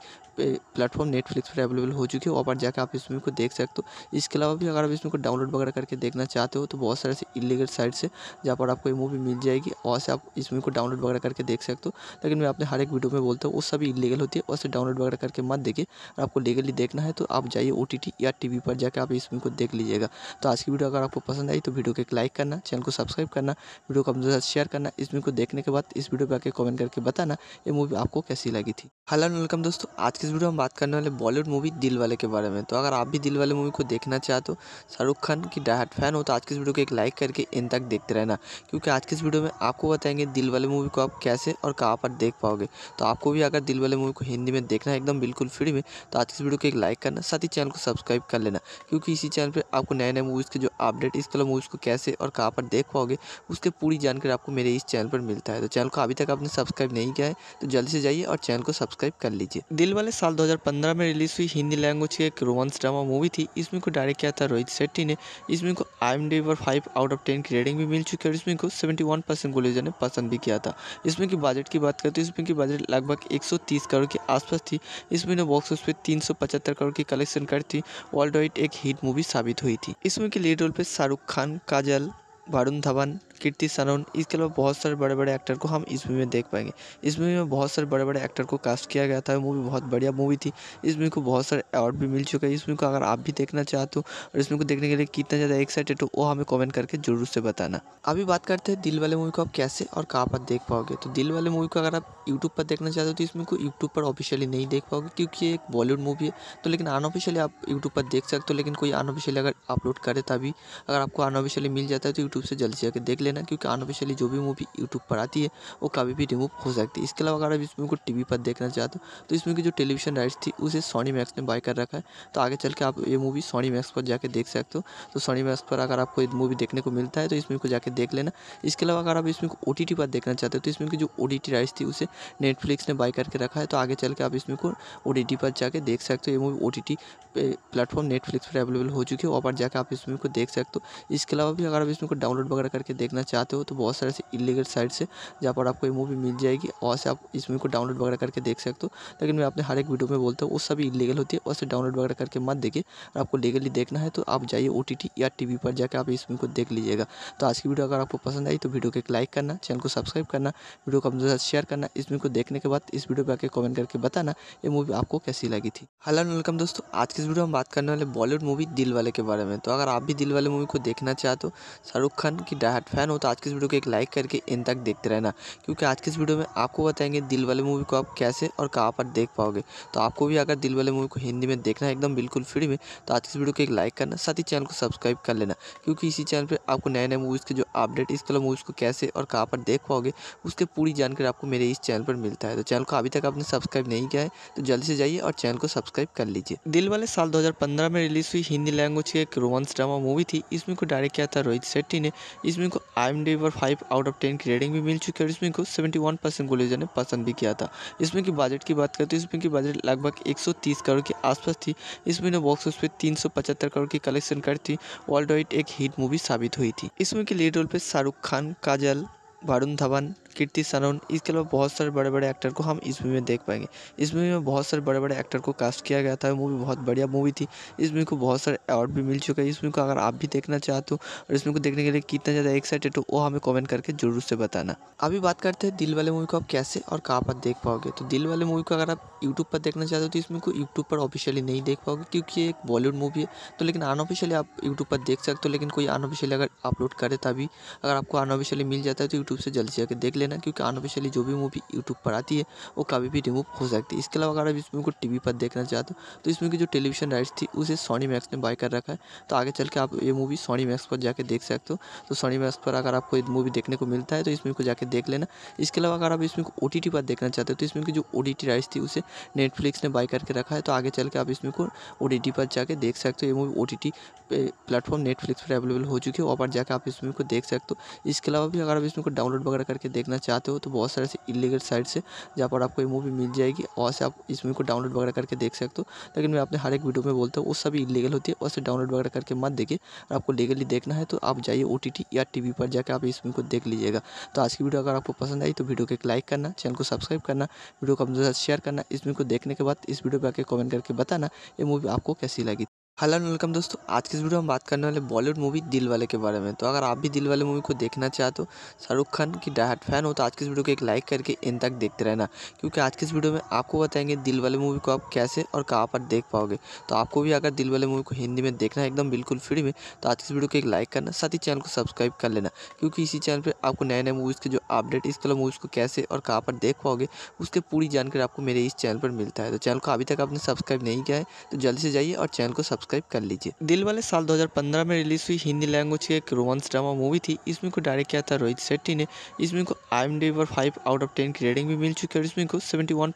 प्लेटफॉर्म नेटफ्लिक्स पर अवेलेबल हो चुकी है वहाँ पर जाकर आप इसमें को देख सकते हो इसके अलावा भी अगर आप इसमें को डाउनलोड वगैरह करके देखना देखना चाहते हो तो बहुत सारे ऐसे इलीगल साइट से जहाँ पर आपको ये मूवी मिल जाएगी वहाँ से आप इस मूवी को डाउनलोड वगैरह करके देख सकते हो लेकिन मैं अपने हर एक वीडियो में बोलता हूँ वो सभी इलीगल होती है वैसे डाउनलोड वगैरह करके मत देखिए और आपको लीगली देखना है तो आप जाइए ओ या टी पर जाकर आप इस मूवी को देख लीजिएगा तो आज की वीडियो अगर आपको पसंद आई तो वीडियो को एक लाइक करना चैनल को सब्सक्राइब करना वीडियो को अपने साथ शेयर करना इस मूवी को देखने के बाद इस वीडियो पर आकर कमेंट करके बताना ये मूवी आपको कैसी लगी थी हेलो वेलकम दोस्तों आज की इस वीडियो में बात करने वाले बॉलीवुड मूवी दिल वाले के बारे में तो अगर आप भी दिल वाले मूवी को देखना चाहते हो शाहरुख खान की डायट फैन नया हो तो आज की इस वीडियो को एक लाइक करके इन तक देखते रहना क्योंकि आज की इस वीडियो में आपको बताएंगे दिल वाले मूवी को आप कैसे और कहाँ पर देख पाओगे तो आपको भी अगर दिल वाले मूवी को हिंदी में देखना है एकदम बिल्कुल फ्री में तो आज की इस वीडियो को एक लाइक करना साथ ही चैनल को सब्सक्राइब कर लेना क्योंकि इसी चैनल पर आपको नए नए मूवीज़ के जो अपडेट इस वाले मूवीज़ को कैसे और कहाँ पर देख पाओगे उसकी पूरी जानकारी आपको मेरे इस चैनल पर मिलता है तो चैनल को अभी तक आपने सब्सक्राइब नहीं किया है तो जल्दी से जाइए और चैनल को सब्सक्राइब कर लीजिए दिल वाले साल दो में रिलीज़ हुई हिंदी लैंग्वेज की एक रोमांस ड्रामा मूवी थी इसमें को डायरेक्ट किया था रोहित शेट्टी ने इसमें को आई एम डी पर फाइव आउट ऑफ टेन की रेटिंग भी मिल चुकी है और इसमें को सेवेंटी वन परसेंट को लीजर ने पसंद भी किया था इसमें की बजट की बात करें तो इसमें की बजट लगभग एक सौ तीस करोड़ के आसपास थी इसमें ने बॉक्स ऑफिस पे तीन सौ पचहत्तर करोड़ की कलेक्शन कर थी वर्ल्ड वाइड एक हिट मूवी साबित हुई थी इसमें के लीड रोल पर शाहरुख खान काजल वरुण धवन कीर्ति सनोन इसके अलावा बहुत सारे बड़े बड़े एक्टर को हम इस मूवी में देख पाएंगे इस मूवी में बहुत सारे बड़े बड़े एक्टर को कास्ट किया गया था मूवी बहुत बढ़िया मूवी थी इस मूवी को बहुत सारे अवार्ड भी मिल चुके हैं इस मूवी को अगर आप भी देखना चाहते हो और इस मूवी को देखने के लिए कितना ज़्यादा एक्साइटेड हो वो हमें कॉमेंट करके जरूर से बताना अभी बात करते हैं दिल वाले मूवी को आप कैसे और कहाँ पर देख पाओगे तो दिल वाले मूवी को अगर आप यूट्यूब पर देखना चाहते हो तो इस मूवी को यूट्यूब पर ऑफिशियली नहीं देख पाओगे क्योंकि एक बॉलीवुड मूवी है तो लेकिन अनऑफिशियली आप यूट्यूब पर देख सकते हो लेकिन कोई अनऑफिशियली अगर अपलोड करे तभी अगर आपको अनऑफिशियली मिल जाता है तो यूट्यूब से जल्दी जाकर देख ले लेना क्योंकि अनऑफिशियली जो भी मूवी यूट्यूब पर आती है वो कभी भी रिमूव हो सकती है इसके अलावा अगर आप इस मूवी को टीवी पर देखना चाहते हो तो इस मूवी की जो टेलीविजन राइट्स थी उसे सोनी मैक्स ने बाय कर रखा है तो आगे चल के आप ये मूवी सोनी मैक्स पर जाकर देख सकते हो तो सोनी मैक्स पर अगर आपको मूवी देखने को मिलता है तो इस मूवी को जाकर देख लेना इसके अलावा अगर आप इस मूवी को ओ पर देखना चाहते हो तो इसमें की जो ओ राइट्स थी उसे नेटफ्लिक्स ने बाय करके रखा है तो आगे चल के आप इसमें को ओ पर जाके देख सकते हो ये मूवी ओ प्लेटफॉर्म नेटफ्लिक्स पर अवेलेबल हो चुकी है वहाँ पर जाकर आप इसमें को देख सकते हो इसके अलावा भी अगर आप इसमें को डाउनलोड वगैरह करके देखना देखना चाहते हो तो बहुत सारे से इलीगल साइट से जहाँ पर आपको ये मूवी मिल जाएगी और से आप इस मूवी को डाउनलोड वगैरह करके देख सकते हो लेकिन मैं अपने हर एक वीडियो में बोलता हूँ वो सभी इलीगल होती है और से डाउनलोड वगैरह करके मत देखिए आपको लीगली देखना है तो आप जाइए ओ या टी पर जाकर आप इस मूवी को देख लीजिएगा तो आज की वीडियो अगर आपको पसंद आई तो वीडियो को एक लाइक करना चैनल को सब्सक्राइब करना वीडियो को अपने साथ शेयर करना इस मूवी को देखने के बाद इस वीडियो पर आकर कमेंट करके बताना ये मूवी आपको कैसी लगी थी हेलो वेलकम दोस्तों आज की वीडियो में बात करने वाले बॉलीवुड मूवी दिल वाले के बारे में तो अगर आप भी दिल वाले मूवी को देखना चाहते हो शाहरुख खान की डायट फैन फैन हो तो आज की इस वीडियो को एक लाइक करके इन तक देखते रहना क्योंकि आज की इस वीडियो में आपको बताएंगे दिल वाले मूवी को आप कैसे और कहाँ पर देख पाओगे तो आपको भी अगर दिल वाले मूवी को हिंदी में देखना है एकदम बिल्कुल फ्री में तो आज की इस वीडियो को एक लाइक करना साथ ही चैनल को सब्सक्राइब कर लेना क्योंकि इसी चैनल पर आपको नए नए मूवीज़ के जो अपडेट इस वाले मूवीज़ को कैसे और कहाँ पर देख पाओगे उसके पूरी जानकारी आपको मेरे इस चैनल पर मिलता है तो चैनल को अभी तक आपने सब्सक्राइब नहीं किया है तो जल्दी से जाइए और चैनल को सब्सक्राइब कर लीजिए दिल वाले साल 2015 में रिलीज हुई हिंदी लैंग्वेज की एक रोमांस ड्रामा मूवी थी इसमें को डायरेक्ट किया था रोहित शेट्टी ने इसमें को आई पर फाइव आउट ऑफ टेन की रेटिंग भी मिल चुकी है और इसमें को सेवेंटी वन परसेंट को लीजर ने पसंद भी किया था इसमें की बजट की बात करें तो इसमें की बजट लगभग एक सौ तीस करोड़ के आसपास थी इसमें बॉक्स ऑफिस पे तीन सौ पचहत्तर करोड़ की कलेक्शन कर थी वर्ल्ड वाइड एक हिट मूवी साबित हुई थी इसमें की लीड रोल पर शाहरुख खान काजल वरुण धवन कीर्ति सनोन इसके अलावा बहुत सारे बड़े बड़े एक्टर को हम इस मूवी में देख पाएंगे इस मूवी में बहुत सारे बड़े बड़े एक्टर को कास्ट किया गया था मूवी बहुत बढ़िया मूवी थी इस मूवी को बहुत सारे अवार्ड भी मिल चुके हैं इस मूवी को अगर आप भी देखना चाहते हो और इस मूवी को देखने के लिए कितना ज़्यादा एक्साइटेड हो वो हमें कॉमेंट करके जरूर से बताना अभी बात करते हैं दिल वाले मूवी को आप कैसे और कहाँ पर देख पाओगे तो दिल वाले मूवी को अगर आप यूट्यूब पर देखना चाहते हो तो इस मूवी को यूट्यूब पर ऑफिशियली नहीं देख पाओगे क्योंकि एक बॉलीवुड मूवी है तो लेकिन अनऑफिशियली आप यूट्यूब पर देख सकते हो लेकिन कोई अनऑफिशियली अगर अपलोड करे तभी अगर आपको अनऑफिशियली मिल जाता है तो यूट्यूब से जल्दी जाकर देख लेना क्योंकि अनऑफिशियली जो भी मूवी यूट्यूब पर आती है वो कभी भी रिमूव हो सकती है इसके अलावा अगर आप इस मूवी को टी पर देखना चाहते हो तो इस मूवी की जो टेलीविजन राइट्स थी उसे सोनी मैक्स ने बाय कर रखा है तो आगे चल के आप ये मूवी सोनी मैक्स पर जाकर देख सकते हो तो सोनी मैक्स पर अगर आपको मूवी देखने को मिलता है तो इसमें को जाकर देख लेना इसके अलावा अगर आप इसमें ओ टी टी पर देखना चाहते हो तो इसमें की जो ओ राइट्स थी उसे नेटफ्लिक्स ने बाय करके रखा है तो आगे चल के आप इसमें को ओ पर जाके देख सकते हो ये मूवी ओ प्लेटफॉर्म नेटफ्लिक्स पर अवेलेबल हो चुकी है वहाँ पर जाकर आप इसमें को देख सकते हो इसके अलावा भी अगर आप इसमें को डाउनलोड वगैरह करके देख देखना चाहते हो तो बहुत सारे इलीगल साइट्स है जहाँ पर आपको ये मूवी मिल जाएगी और से आप इस मूवी को डाउनलोड वगैरह करके देख सकते हो लेकिन मैं अपने हर एक वीडियो में बोलता हूँ वो सभी इलीगल होती है और डाउनलोड वगैरह करके मत देखिए और आपको लीगली देखना है तो आप जाइए ओ या टी पर जाकर आप इस मूवी को देख लीजिएगा तो आज की वीडियो अगर आपको पसंद आई तो वीडियो को एक लाइक करना चैनल को सब्सक्राइब करना वीडियो को अपने साथ शेयर करना इस मूवी को देखने के बाद इस वीडियो पर आकर कॉमेंट करके बताना ये मूवी आपको कैसी लगी हेलो वेलकम दोस्तों आज की इस वीडियो में बात करने वाले बॉलीवुड मूवी दिल वाले के बारे में तो अगर आप भी दिल वाले मूवी को देखना चाहते हो तो शाहरुख खान की डायट फैन हो तो आज की इस वीडियो को एक लाइक करके इन तक देखते रहना क्योंकि आज की इस वीडियो में आपको बताएंगे दिल वाले मूवी को आप कैसे और कहाँ पर देख पाओगे तो आपको भी अगर दिल वाले मूवी को हिंदी में देखना है एकदम बिल्कुल फ्री में तो आज की इस वीडियो को एक लाइक करना साथ ही चैनल को सब्सक्राइब कर लेना क्योंकि इसी चैनल पर आपको नए नए मूवीज़ के जो अपडेट इस वाले मूवीज़ को कैसे और कहाँ पर देख पाओगे उसकी पूरी जानकारी आपको मेरे इस चैनल पर मिलता है तो चैनल को अभी तक आपने सब्सक्राइब नहीं किया है तो जल्दी से जाइए और चैनल को सब्सक्राइब सब्सक्राइब कर लीजिए दिल वाले साल 2015 में रिलीज हुई हिंदी लैंग्वेज की एक रोमांस ड्रामा मूवी थी इसमें को डायरेक्ट किया था रोहित शेट्टी ने इसमें को आई एम डी पर फाइव आउट ऑफ टेन की रेटिंग भी मिल चुकी है और इसमें को सेवेंटी वन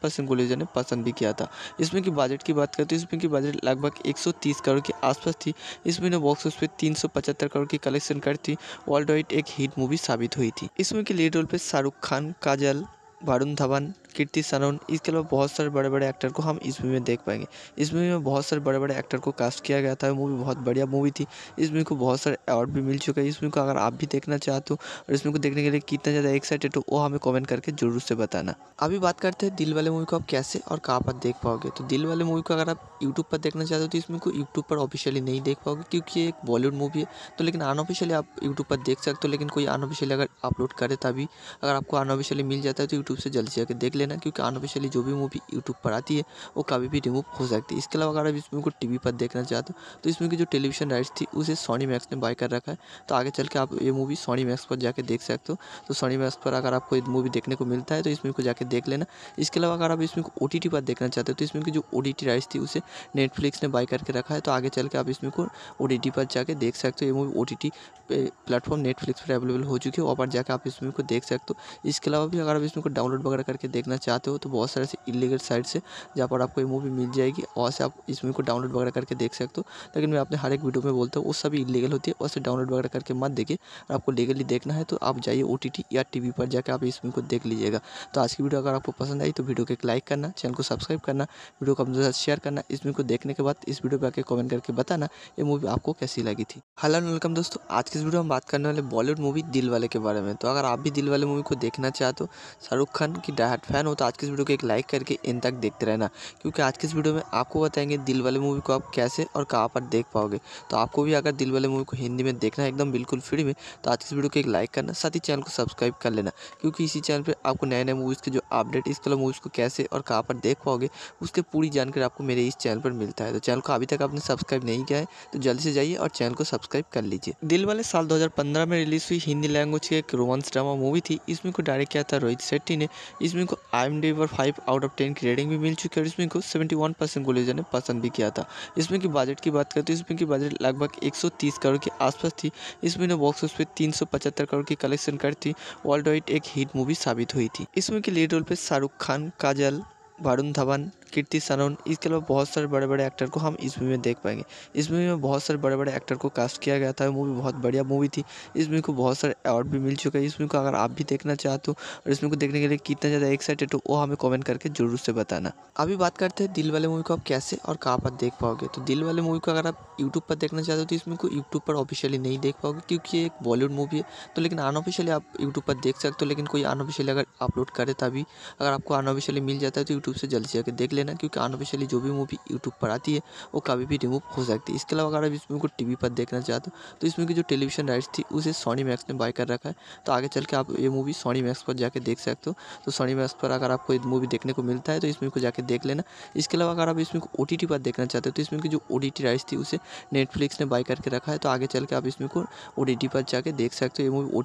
ने पसंद भी किया था इसमें की बजट की बात करें तो इसमें की बजट लगभग एक करोड़ के आसपास थी इसमें ने बॉक्स ऑफिस पर तीन करोड़ की कलेक्शन कर थी वर्ल्ड वाइड एक हिट मूवी साबित हुई थी इसमें की लीड रोल पर शाहरुख खान काजल वरुण धवन कीर्ति सनोन इसके अलावा बहुत सारे बड़े बड़े एक्टर को हम इस मूवी में देख पाएंगे इस मूवी में बहुत सारे बड़े बड़े एक्टर को कास्ट किया गया था मूवी बहुत बढ़िया मूवी थी इस मूवी को बहुत सारे अवार्ड भी मिल चुके हैं इस मूवी को अगर आप भी देखना चाहते हो और इस मूवी को देखने के लिए कितना ज़्यादा एक्साइटेड हो वो हमें कॉमेंट करके जरूर से बताना अभी बात करते हैं दिल वाले मूवी को आप कैसे और कहाँ पर देख पाओगे तो दिल वाले मूवी को अगर आप यूट्यूब पर देखना चाहते हो तो इस मूवी को यूट्यूब पर ऑफिशियली नहीं देख पाओगे क्योंकि ये एक बॉलीवुड मूवी है तो लेकिन अनऑफिशियली आप यूट्यूब पर देख सकते हो लेकिन कोई अनऑफिशियली अगर अपलोड करे तभी अगर आपको अनऑफिशियली मिल जाता है तो यूट्यूब यूट्यूब से जल्दी जाकर देख लेना क्योंकि अनऑफिशियली जो भी मूवी यूट्यूब पर आती है वो कभी भी रिमूव हो सकती है इसके अलावा अगर आप इस मूवी को टीवी पर देखना चाहते हो तो इसमें की जो टेलीविजन राइट्स थी उसे सोनी मैक्स ने बाय कर रखा है तो आगे चल के आप ये मूवी सोनी मैक्स पर जाकर देख सकते हो तो सोनी मैक्स पर अगर आपको मूवी देखने को मिलता है तो इसमें को जाकर देख लेना इसके अलावा अगर आप इसमें ओ टी पर देखना चाहते हो तो इसमें की जो ओ टी राइट्स थी उसे नेटफ्लिक्स ने बाय करके रखा है तो आगे चल के आप इसमें को ओ पर जाकर देख सकते हो ये movie O T platform Netflix पर अवेलेबल हो चुकी है और पर जाकर आप इसमें को देख सकते हो इसके अलावा भी अगर आप इसमें को डाउनलोड वगैरह करके देखना चाहते हो तो बहुत सारे ऐसे इलीगल साइट से जहाँ पर आपको ये मूवी मिल जाएगी और से आप इस मूवी को डाउनलोड वगैरह करके देख सकते हो लेकिन मैं अपने हर एक वीडियो में बोलता हूँ वो सभी इलीगल होती है और से डाउनलोड वगैरह करके मत देखिए आपको लीगली देखना है तो आप जाइए ओ या टी पर जाकर आप इस मूवी को देख लीजिएगा तो आज की वीडियो अगर आपको पसंद आई तो वीडियो को एक लाइक करना चैनल को सब्सक्राइब करना वीडियो को अपने साथ शेयर करना इस मूवी को देखने के बाद इस वीडियो पर आकर कमेंट करके बताना ये मूवी आपको कैसी लगी थी हेलो वेलकम दोस्तों आज की इस वीडियो में बात करने वाले बॉलीवुड मूवी दिल वाले के बारे में तो अगर आप भी दिल वाले मूवी को देखना चाहते हो शाहरुख शाहरुख खान की डायट फैन हो तो आज की इस वीडियो को एक लाइक करके इन तक देखते रहना क्योंकि आज की इस वीडियो में आपको बताएंगे दिल वाले मूवी को आप कैसे और कहाँ पर देख पाओगे तो आपको भी अगर दिल वाले मूवी को हिंदी में देखना है एकदम बिल्कुल फ्री में तो आज की इस वीडियो को एक लाइक करना साथ ही चैनल को सब्सक्राइब कर लेना क्योंकि इसी चैनल पर आपको नए नए मूवीज़ के जो अपडेट इस कलर मूवीज़ को कैसे और कहाँ पर देख पाओगे उसके पूरी जानकारी आपको मेरे इस चैनल पर मिलता है तो चैनल को अभी तक आपने सब्सक्राइब नहीं किया है तो जल्दी से जाइए और चैनल को सब्सक्राइब कर लीजिए दिल वाले साल दो में रिलीज़ हुई हिंदी लैंग्वेज की एक रोमांस ड्रामा मूवी थी इसमें को डायरेक्ट किया था रोहित शेट्टी थर्टीन ने इसमें को आई एम डी पर फाइव आउट ऑफ टेन की रेटिंग भी मिल चुकी है और इसमें को सेवेंटी वन परसेंट गुलेजा ने पसंद भी किया था इसमें की बजट की बात करें तो इसमें की बजट लगभग एक सौ तीस करोड़ के आसपास थी इसमें ने बॉक्स ऑफिस पर तीन सौ पचहत्तर करोड़ की कलेक्शन कर थी वर्ल्ड वाइड एक हिट मूवी साबित हुई थी इसमें की लीड रोल पर शाहरुख खान काजल वरुण धवन कीर्ति सानोन इसके अलावा बहुत सारे बड़े बड़े एक्टर को हम इस मूवी में देख पाएंगे इस मूवी में बहुत सारे बड़े बड़े एक्टर को कास्ट किया गया था मूवी बहुत बढ़िया मूवी थी इस मूवी को बहुत सारे अवार्ड भी मिल चुके हैं इस मूवी को अगर आप भी देखना चाहते हो और इस मूवी को देखने के लिए कितना ज़्यादा एक्साइटेड हो वो हमें कॉमेंट करके जरूर से बताना अभी बात करते हैं दिल वाले मूवी को आप कैसे और कहाँ पर देख पाओगे तो दिल वाले मूवी को अगर आप यूट्यूब पर देखना चाहते हो तो इस मूवी को यूट्यूब पर ऑफिशियली नहीं देख पाओगे क्योंकि ये एक बॉलीवुड मूवी है तो लेकिन अनऑफिशियली आप यूट्यूब पर देख सकते हो लेकिन कोई अनऑफिशियली अगर अपलोड करे तभी अगर आपको अनऑफिशियली मिल जाता है तो यूट्यूब से जल्दी जाकर देख लेना देना क्योंकि अनऑफिशियली जो भी मूवी यूट्यूब पर आती है वो कभी भी रिमूव हो सकती है इसके अलावा अगर आप इस मूवी को टीवी पर देखना चाहते हो तो इस मूवी की जो टेलीविजन राइट्स थी उसे सोनी मैक्स ने बाय कर रखा है तो आगे चल के आप ये मूवी सोनी मैक्स पर जाकर देख सकते हो तो सोनी मैक्स पर अगर आपको मूवी देखने को मिलता है तो इस मूवी को जाकर देख लेना इसके अलावा अगर आप इसमें को ओ पर देखना चाहते हो तो इसमें की जो ओ राइट्स थी उसे नेटफ्लिक्स ने बाय करके रखा है तो आगे चल के आप इसमें को ओ पर जाके देख सकते हो ये मूवी ओ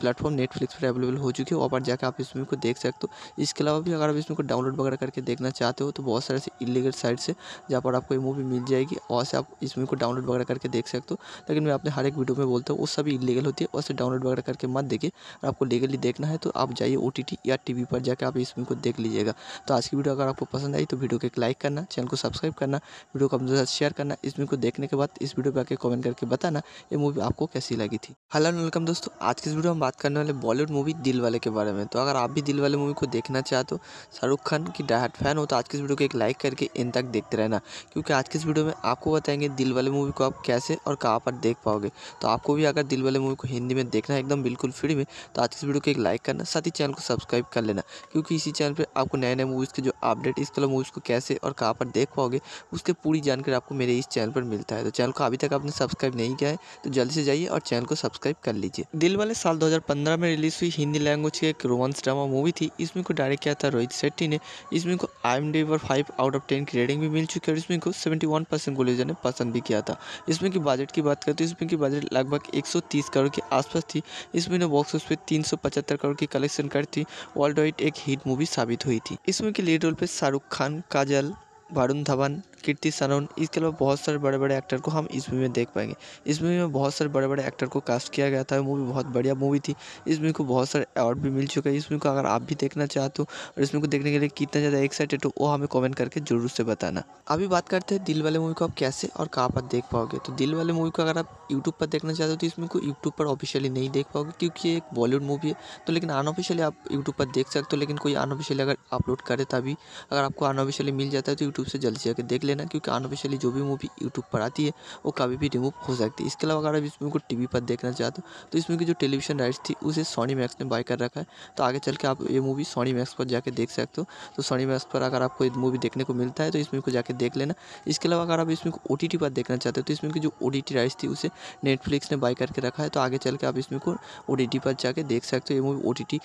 प्लेटफॉर्म नेटफ्लिक्स पर अवेलेबल हो चुकी है वहाँ पर जाकर आप इस मूवी को देख सकते हो इसके अलावा भी अगर आप इसमें को डाउनलोड वगैरह करके देख देखना चाहते हो तो बहुत सारे ऐसे इलीगल साइट्स है जहाँ पर आपको ये मूवी मिल जाएगी और से आप इस मूवी को डाउनलोड वगैरह करके देख सकते हो लेकिन मैं अपने हर एक वीडियो में बोलता हूँ वो सभी इलीगल होती है और से डाउनलोड वगैरह करके मत देखिए और आपको लीगली देखना है तो आप जाइए ओ या टी पर जाकर आप इस मूवी को देख लीजिएगा तो आज की वीडियो अगर आपको पसंद आई तो वीडियो को एक लाइक करना चैनल को सब्सक्राइब करना वीडियो को अपने साथ शेयर करना इस मूवी को देखने के बाद इस वीडियो पर आकर कमेंट करके बताना ये मूवी आपको कैसी लगी थी हेलो वेलकम दोस्तों आज की इस वीडियो हम बात करने वाले बॉलीवुड मूवी दिल वाले के बारे में तो अगर आप भी दिल वाले मूवी को देखना चाहते हो शाहरुख खान की डायट फैन फ़ैन हो तो आज की इस वीडियो को एक लाइक करके इन तक देखते रहना क्योंकि आज की इस वीडियो में आपको बताएंगे दिल वाले मूवी को आप कैसे और कहाँ पर देख पाओगे तो आपको भी अगर दिल वाले मूवी को हिंदी में देखना है एकदम बिल्कुल फ्री में तो आज की वीडियो को एक लाइक करना साथ ही चैनल को सब्सक्राइब कर लेना क्योंकि इसी चैनल पर आपको नए नए मूवीज़ के जो अपडेट इस वाले मूवीज़ को कैसे और कहाँ पर देख पाओगे उसके पूरी जानकारी आपको मेरे इस चैनल पर मिलता है तो चैनल को अभी तक आपने सब्सक्राइब नहीं किया है तो जल्दी से जाइए और चैनल को सब्सक्राइब कर लीजिए दिल वाले साल 2015 में रिलीज हुई हिंदी लैंग्वेज की एक रोमांस ड्रामा मूवी थी इसमें को डायरेक्ट किया था रोहित शेट्टी ने इसमें को आई एम पर फाइव आउट ऑफ टेन की रेटिंग भी मिल चुकी है और इसमें को सेवेंटी वन परसेंट कॉलेजों ने पसंद भी किया था इसमें की बजट की बात करें तो इसमें की बजट लगभग एक सौ तीस करोड़ के आसपास थी इसमें ने बॉक्स ऑफिस पे तीन सौ पचहत्तर करोड़ की कलेक्शन कर थी वर्ल्ड वाइड एक हिट मूवी साबित हुई थी इसमें की लीड रोल पर शाहरुख खान काजल वरुण धवन कीर्ति सानोन इसके अलावा बहुत सारे बड़े बड़े एक्टर को हम इस मूवी में देख पाएंगे इस मूवी में बहुत सारे बड़े बड़े एक्टर को कास्ट किया गया था मूवी बहुत बढ़िया मूवी थी इस मूवी को बहुत सारे अवार्ड भी मिल चुके हैं इस मूवी को अगर आप भी देखना चाहते हो और इस मूवी को देखने के लिए कितना ज़्यादा एक्साइटेड हो वो हमें कॉमेंट करके जरूर से बताना अभी बात करते हैं दिल वाले मूवी को आप कैसे और कहाँ पर देख पाओगे तो दिल वाले मूवी को अगर आप यूट्यूब पर देखना चाहते हो तो इसमें को यूट्यूब पर ऑफिशियली नहीं देख पाओगे क्योंकि ये एक बॉलीवुड मूवी है तो लेकिन अनऑफिशियली आप यूट्यूब पर देख सकते हो लेकिन कोई अनऑफिशियली अगर अपलोड करे तभी अगर आपको अनऑफिशियली मिल जाता है तो यूट्यूब से जल्दी जाकर देख लेना क्योंकि अनऑफिशियली जो भी मूवी यूट्यूब पर आती है वो कभी भी रिमूव हो सकती है इसके अलावा अगर आप इस मूवी को टी पर देखना चाहते हो तो इसमें की जो टेलीविजन राइट्स थी उसे सोनी मैक्स ने बाय कर रखा है तो आगे चल के आप ये मूवी सोनी मैक्स पर जाकर देख सकते हो तो सोनी मैक्स पर अगर आपको मूवी देखने को मिलता है तो इसमें को जाकर देख लेना इसके अलावा अगर आप इसमें को ओ पर देखना चाहते हो तो इसमें की जो ओ राइट्स थी उसे नेटफ्लिक्स ने बाय करके रखा है तो आगे चल के आप इसमें को ओ पर जाके देख सकते हो ये मूवी ओ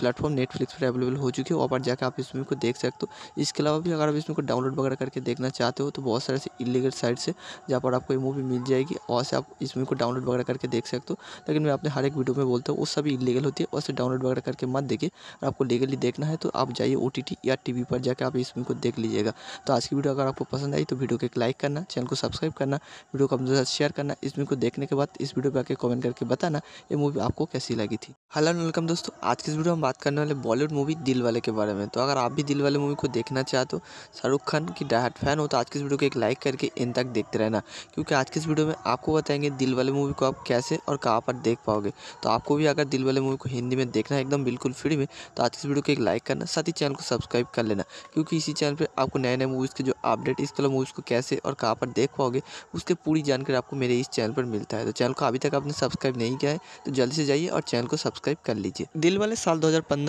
प्लेटफॉर्म नेटफ्लिक्स पर अवेलेबल हो चुकी है वहाँ पर जाकर आप इस मूवी को देख सकते हो इसके अलावा भी अगर आप इसमें को डाउनलोड वगैरह करके देखना देखना चाहते हो तो बहुत सारे ऐसे इलीगल साइट से जहाँ पर आपको ये मूवी मिल जाएगी वहाँ से आप इस मूवी को डाउनलोड वगैरह करके देख सकते हो लेकिन मैं अपने हर एक वीडियो में बोलता हूँ वो सभी इलीगल होती है वैसे डाउनलोड वगैरह करके मत देखिए और आपको लीगली देखना है तो आप जाइए ओ या टी पर जाकर आप इस मूवी को देख लीजिएगा तो आज की वीडियो अगर आपको पसंद आई तो वीडियो को एक लाइक करना चैनल को सब्सक्राइब करना वीडियो को अपने साथ शेयर करना इस मूवी को देखने के बाद इस वीडियो पर आकर कमेंट करके बताना ये मूवी आपको कैसी लगी थी हेलो वेलकम दोस्तों आज की इस वीडियो में बात करने वाले बॉलीवुड मूवी दिल वाले के बारे में तो अगर आप भी दिल वाले मूवी को देखना चाहते हो शाहरुख खान की डायट फैन नया हो तो आज की इस वीडियो को एक लाइक करके इन तक देखते रहना क्योंकि आज की इस वीडियो में आपको बताएंगे दिल वाले मूवी को आप कैसे और कहाँ पर देख पाओगे तो आपको भी अगर दिल वाले मूवी को हिंदी में देखना है एकदम बिल्कुल फ्री में तो आज की इस वीडियो को एक लाइक करना साथ ही चैनल को सब्सक्राइब कर लेना क्योंकि इसी चैनल पर आपको नए नए मूवीज़ के जो अपडेट इस वाले मूवीज़ को कैसे और कहाँ पर देख पाओगे उसकी पूरी जानकारी आपको मेरे इस चैनल पर मिलता है तो चैनल को अभी तक आपने सब्सक्राइब नहीं किया है तो जल्दी से जाइए और चैनल को सब्सक्राइब कर लीजिए दिल वाले साल दो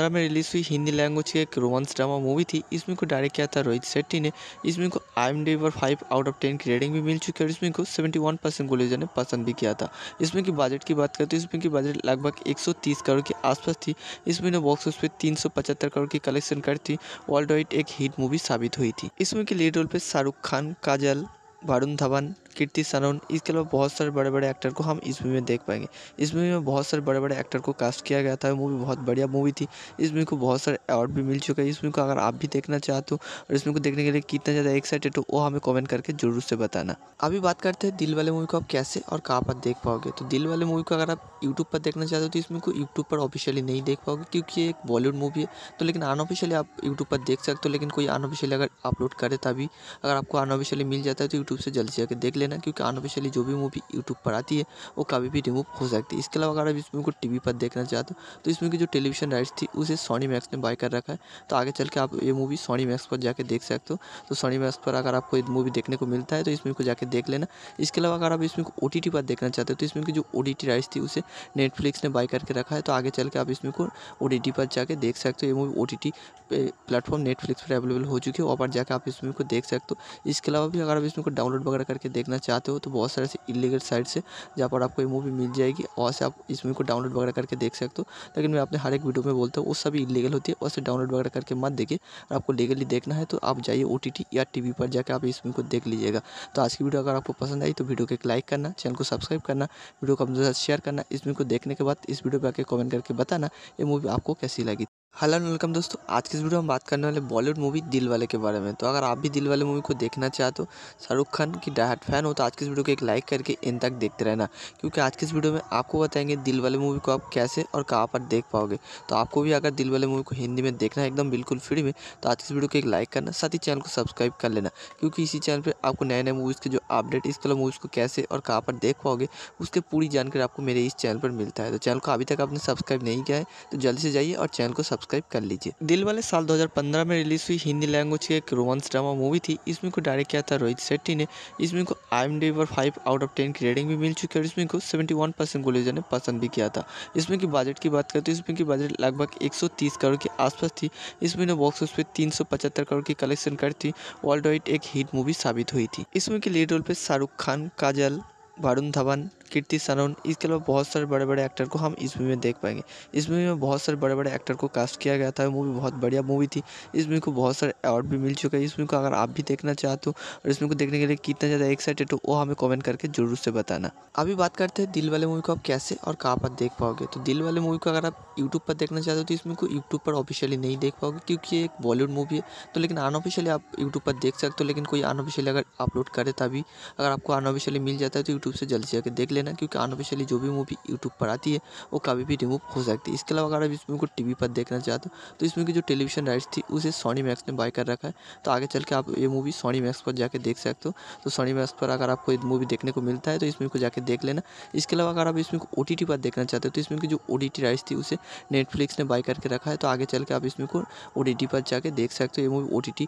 में रिलीज़ हुई हिंदी लैंग्वेज की एक रोमांस ड्रामा मूवी थी इसमें को डायरेक्ट किया था रोहित शेट्टी ने इसमें को आई एम डी पर फाइव आउट ऑफ टेन की रेटिंग भी मिल चुकी है और इसमें को सेवेंटी वन परसेंट को लीजर ने पसंद भी किया था इसमें की बजट की बात करें तो इसमें की बजट लगभग एक सौ तीस करोड़ के आसपास थी इसमें ने बॉक्स ऑफिस पे तीन सौ पचहत्तर करोड़ की कलेक्शन कर थी वर्ल्ड वाइड एक हिट मूवी साबित हुई थी इसमें की लीड रोल पर शाहरुख खान काजल वरुण धवन कीर्ति सनोन इसके अलावा बहुत सारे बड़े बड़े एक्टर को हम इस मूवी में देख पाएंगे इस मूवी में बहुत सारे बड़े बड़े एक्टर को कास्ट किया गया था मूवी बहुत बढ़िया मूवी थी इस मूवी को बहुत सारे अवार्ड भी मिल चुके हैं इस मूवी को अगर आप भी देखना चाहते हो और इस मूवी को देखने के लिए कितना ज़्यादा एक्साइटेड हो वो हमें कॉमेंट करके जरूर से बताना अभी बात करते हैं दिल वाले मूवी को आप कैसे और कहाँ पर देख पाओगे तो दिल वाले मूवी को अगर आप यूट्यूब पर देखना चाहते हो तो इस मूवी को यूट्यूब पर ऑफिशियली नहीं देख पाओगे क्योंकि एक बॉलीवुड मूवी है तो लेकिन अनऑफिशियली आप यूट्यूब पर देख सकते हो लेकिन कोई अनऑफिशियली अगर अपलोड करे तभी अगर आपको अनऑफिशियली मिल जाता है तो यूट्यूब से जल्दी जाकर देख ले लेना क्योंकि अनऑफिशियली जो भी मूवी यूट्यूब पर आती है वो कभी भी रिमूव हो सकती है इसके अलावा अगर आप इस मूवी को टीवी पर देखना चाहते हो तो इसमें की जो टेलीविजन राइट्स थी उसे सोनी मैक्स ने बाय कर रखा है तो आगे चल के आप ये मूवी सोनी मैक्स पर जाकर देख सकते हो तो सोनी मैक्स पर अगर आपको मूवी देखने को मिलता है तो इसमें को जाकर देख लेना इसके अलावा अगर आप इसमें ओ टी पर देखना चाहते हो तो इसमें की जो ओ टी राइट्स थी उसे नेटफ्लिक्स ने बाय करके रखा है तो आगे चल के आप इसमें को ओ पर जाके देख सकते हो ये movie O T platform Netflix पर अवेलेबल हो चुकी है वहाँ पर जाकर आप इसमें को देख सकते हो इसके अलावा भी अगर आप इसमें को डाउनलोड वगैरह करके देखना देखना चाहते हो तो बहुत सारे से इलीगल साइट से जहाँ पर आपको ये मूवी मिल जाएगी और से आप इस मूवी को डाउनलोड वगैरह करके देख सकते हो लेकिन मैं अपने हर एक वीडियो में बोलता हूँ वो सभी इलीगल होती है और से डाउनलोड वगैरह करके मत देखिए आपको लीगली देखना है तो आप जाइए ओ या टी पर जाकर आप इस मूवी को देख लीजिएगा तो आज की वीडियो अगर आपको पसंद आई तो वीडियो को एक लाइक करना चैनल को सब्सक्राइब करना वीडियो को अपने साथ शेयर करना इस मूवी को देखने के बाद इस वीडियो पर आकर कॉमेंट करके बताना ये मूवी आपको कैसी लगी हेलो वेलकम दोस्तों आज के इस वीडियो में बात करने वाले बॉलीवुड मूवी दिल वाले के बारे में तो अगर आप भी दिल वाले मूवी को देखना चाहते हो तो शाहरुख खान की डायहाट फैन हो तो आज के इस वीडियो को एक लाइक करके इन तक देखते रहना क्योंकि आज के इस वीडियो में आपको बताएंगे दिल वाले मूवी को आप कैसे और कहाँ पर देख पाओगे तो आपको भी अगर दिल वाले मूवी को हिंदी में देखना है एकदम बिल्कुल फ्री में तो आज के इस वीडियो को एक लाइक करना साथ ही चैनल को सब्सक्राइब कर लेना क्योंकि इसी चैनल पर आपको नए नए मूवीज़ के जो अपडेट इस वाले मूवीज़ को कैसे और कहाँ पर देख पाओगे उसकी पूरी जानकारी आपको मेरे इस चैनल पर मिलता है तो चैनल को अभी तक आपने सब्सक्राइब नहीं किया है तो जल्दी से जाइए और चैनल को सब्सक्राइब सब्सक्राइब कर लीजिए दिल वाले साल 2015 में रिलीज हुई हिंदी लैंग्वेज की एक रोमांस ड्रामा मूवी थी इसमें को डायरेक्ट किया था रोहित शेट्टी ने इसमें को आई एम डी पर फाइव आउट ऑफ टेन की रेटिंग भी मिल चुकी है और इसमें को सेवेंटी वन ने पसंद भी किया था इसमें की बजट की बात करें तो इसमें की बजट लगभग एक करोड़ के आसपास थी इसमें बॉक्स ऑफिस पे तीन करोड़ की कलेक्शन कर थी वर्ल्ड वाइड एक हिट मूवी साबित हुई थी इसमें की लीड रोल पर शाहरुख खान काजल वरुण धवन कीर्ति सानून इसके अलावा बहुत सारे बड़े बड़े एक्टर को हम इस मूवी में देख पाएंगे इस मूवी में बहुत सारे बड़े बड़े एक्टर को कास्ट किया गया था मूवी बहुत बढ़िया मूवी थी इस मूवी को बहुत सारे अवार्ड भी मिल चुके हैं इस मूवी को अगर आप भी देखना चाहते हो और इस मूवी को देखने के लिए कितना ज़्यादा एक्साइटेड हो वो हमें कॉमेंट करके जरूर से बताना अभी बात करते हैं दिल वाले मूवी को आप कैसे और कहाँ पर देख पाओगे तो दिल वाले मूवी को अगर आप यूट्यूब पर देखना चाहते हो तो इस मूवी को यूट्यूब पर ऑफिशियली नहीं देख पाओगे क्योंकि एक बॉलीवुड मूवी है तो लेकिन अनऑफिशियली आप यूट्यूब पर देख सकते हो लेकिन कोई अनऑफिशियली अगर अपलोड करे तभी अगर आपको अनऑफिशियली मिल जाता है तो यूट्यूब से जल्दी जाकर देख लेना क्योंकि अनऑफिशियली जो भी मूवी यूट्यूब पर आती है वो कभी भी रिमूव हो सकती है इसके अलावा अगर आप इस मूवी को टी पर देखना चाहते हो तो इस मूवी की जो टेलीविजन राइट्स थी उसे सोनी मैक्स ने बाय कर रखा है तो आगे चल के आप ये मूवी सोनी मैक्स पर जाकर देख सकते हो तो सोनी मैक्स पर अगर आपको मूवी देखने को मिलता है तो इस मूवी को जाकर देख लेना इसके अलावा अगर आप इसमें ओ को टी पर देखना चाहते हो तो इसमें की जो ओ राइट्स थी उसे नेटफ्लिक्स ने बाय करके रखा है तो आगे चल के आप इसमें को ओ पर जाके देख सकते हो ये मूवी ओ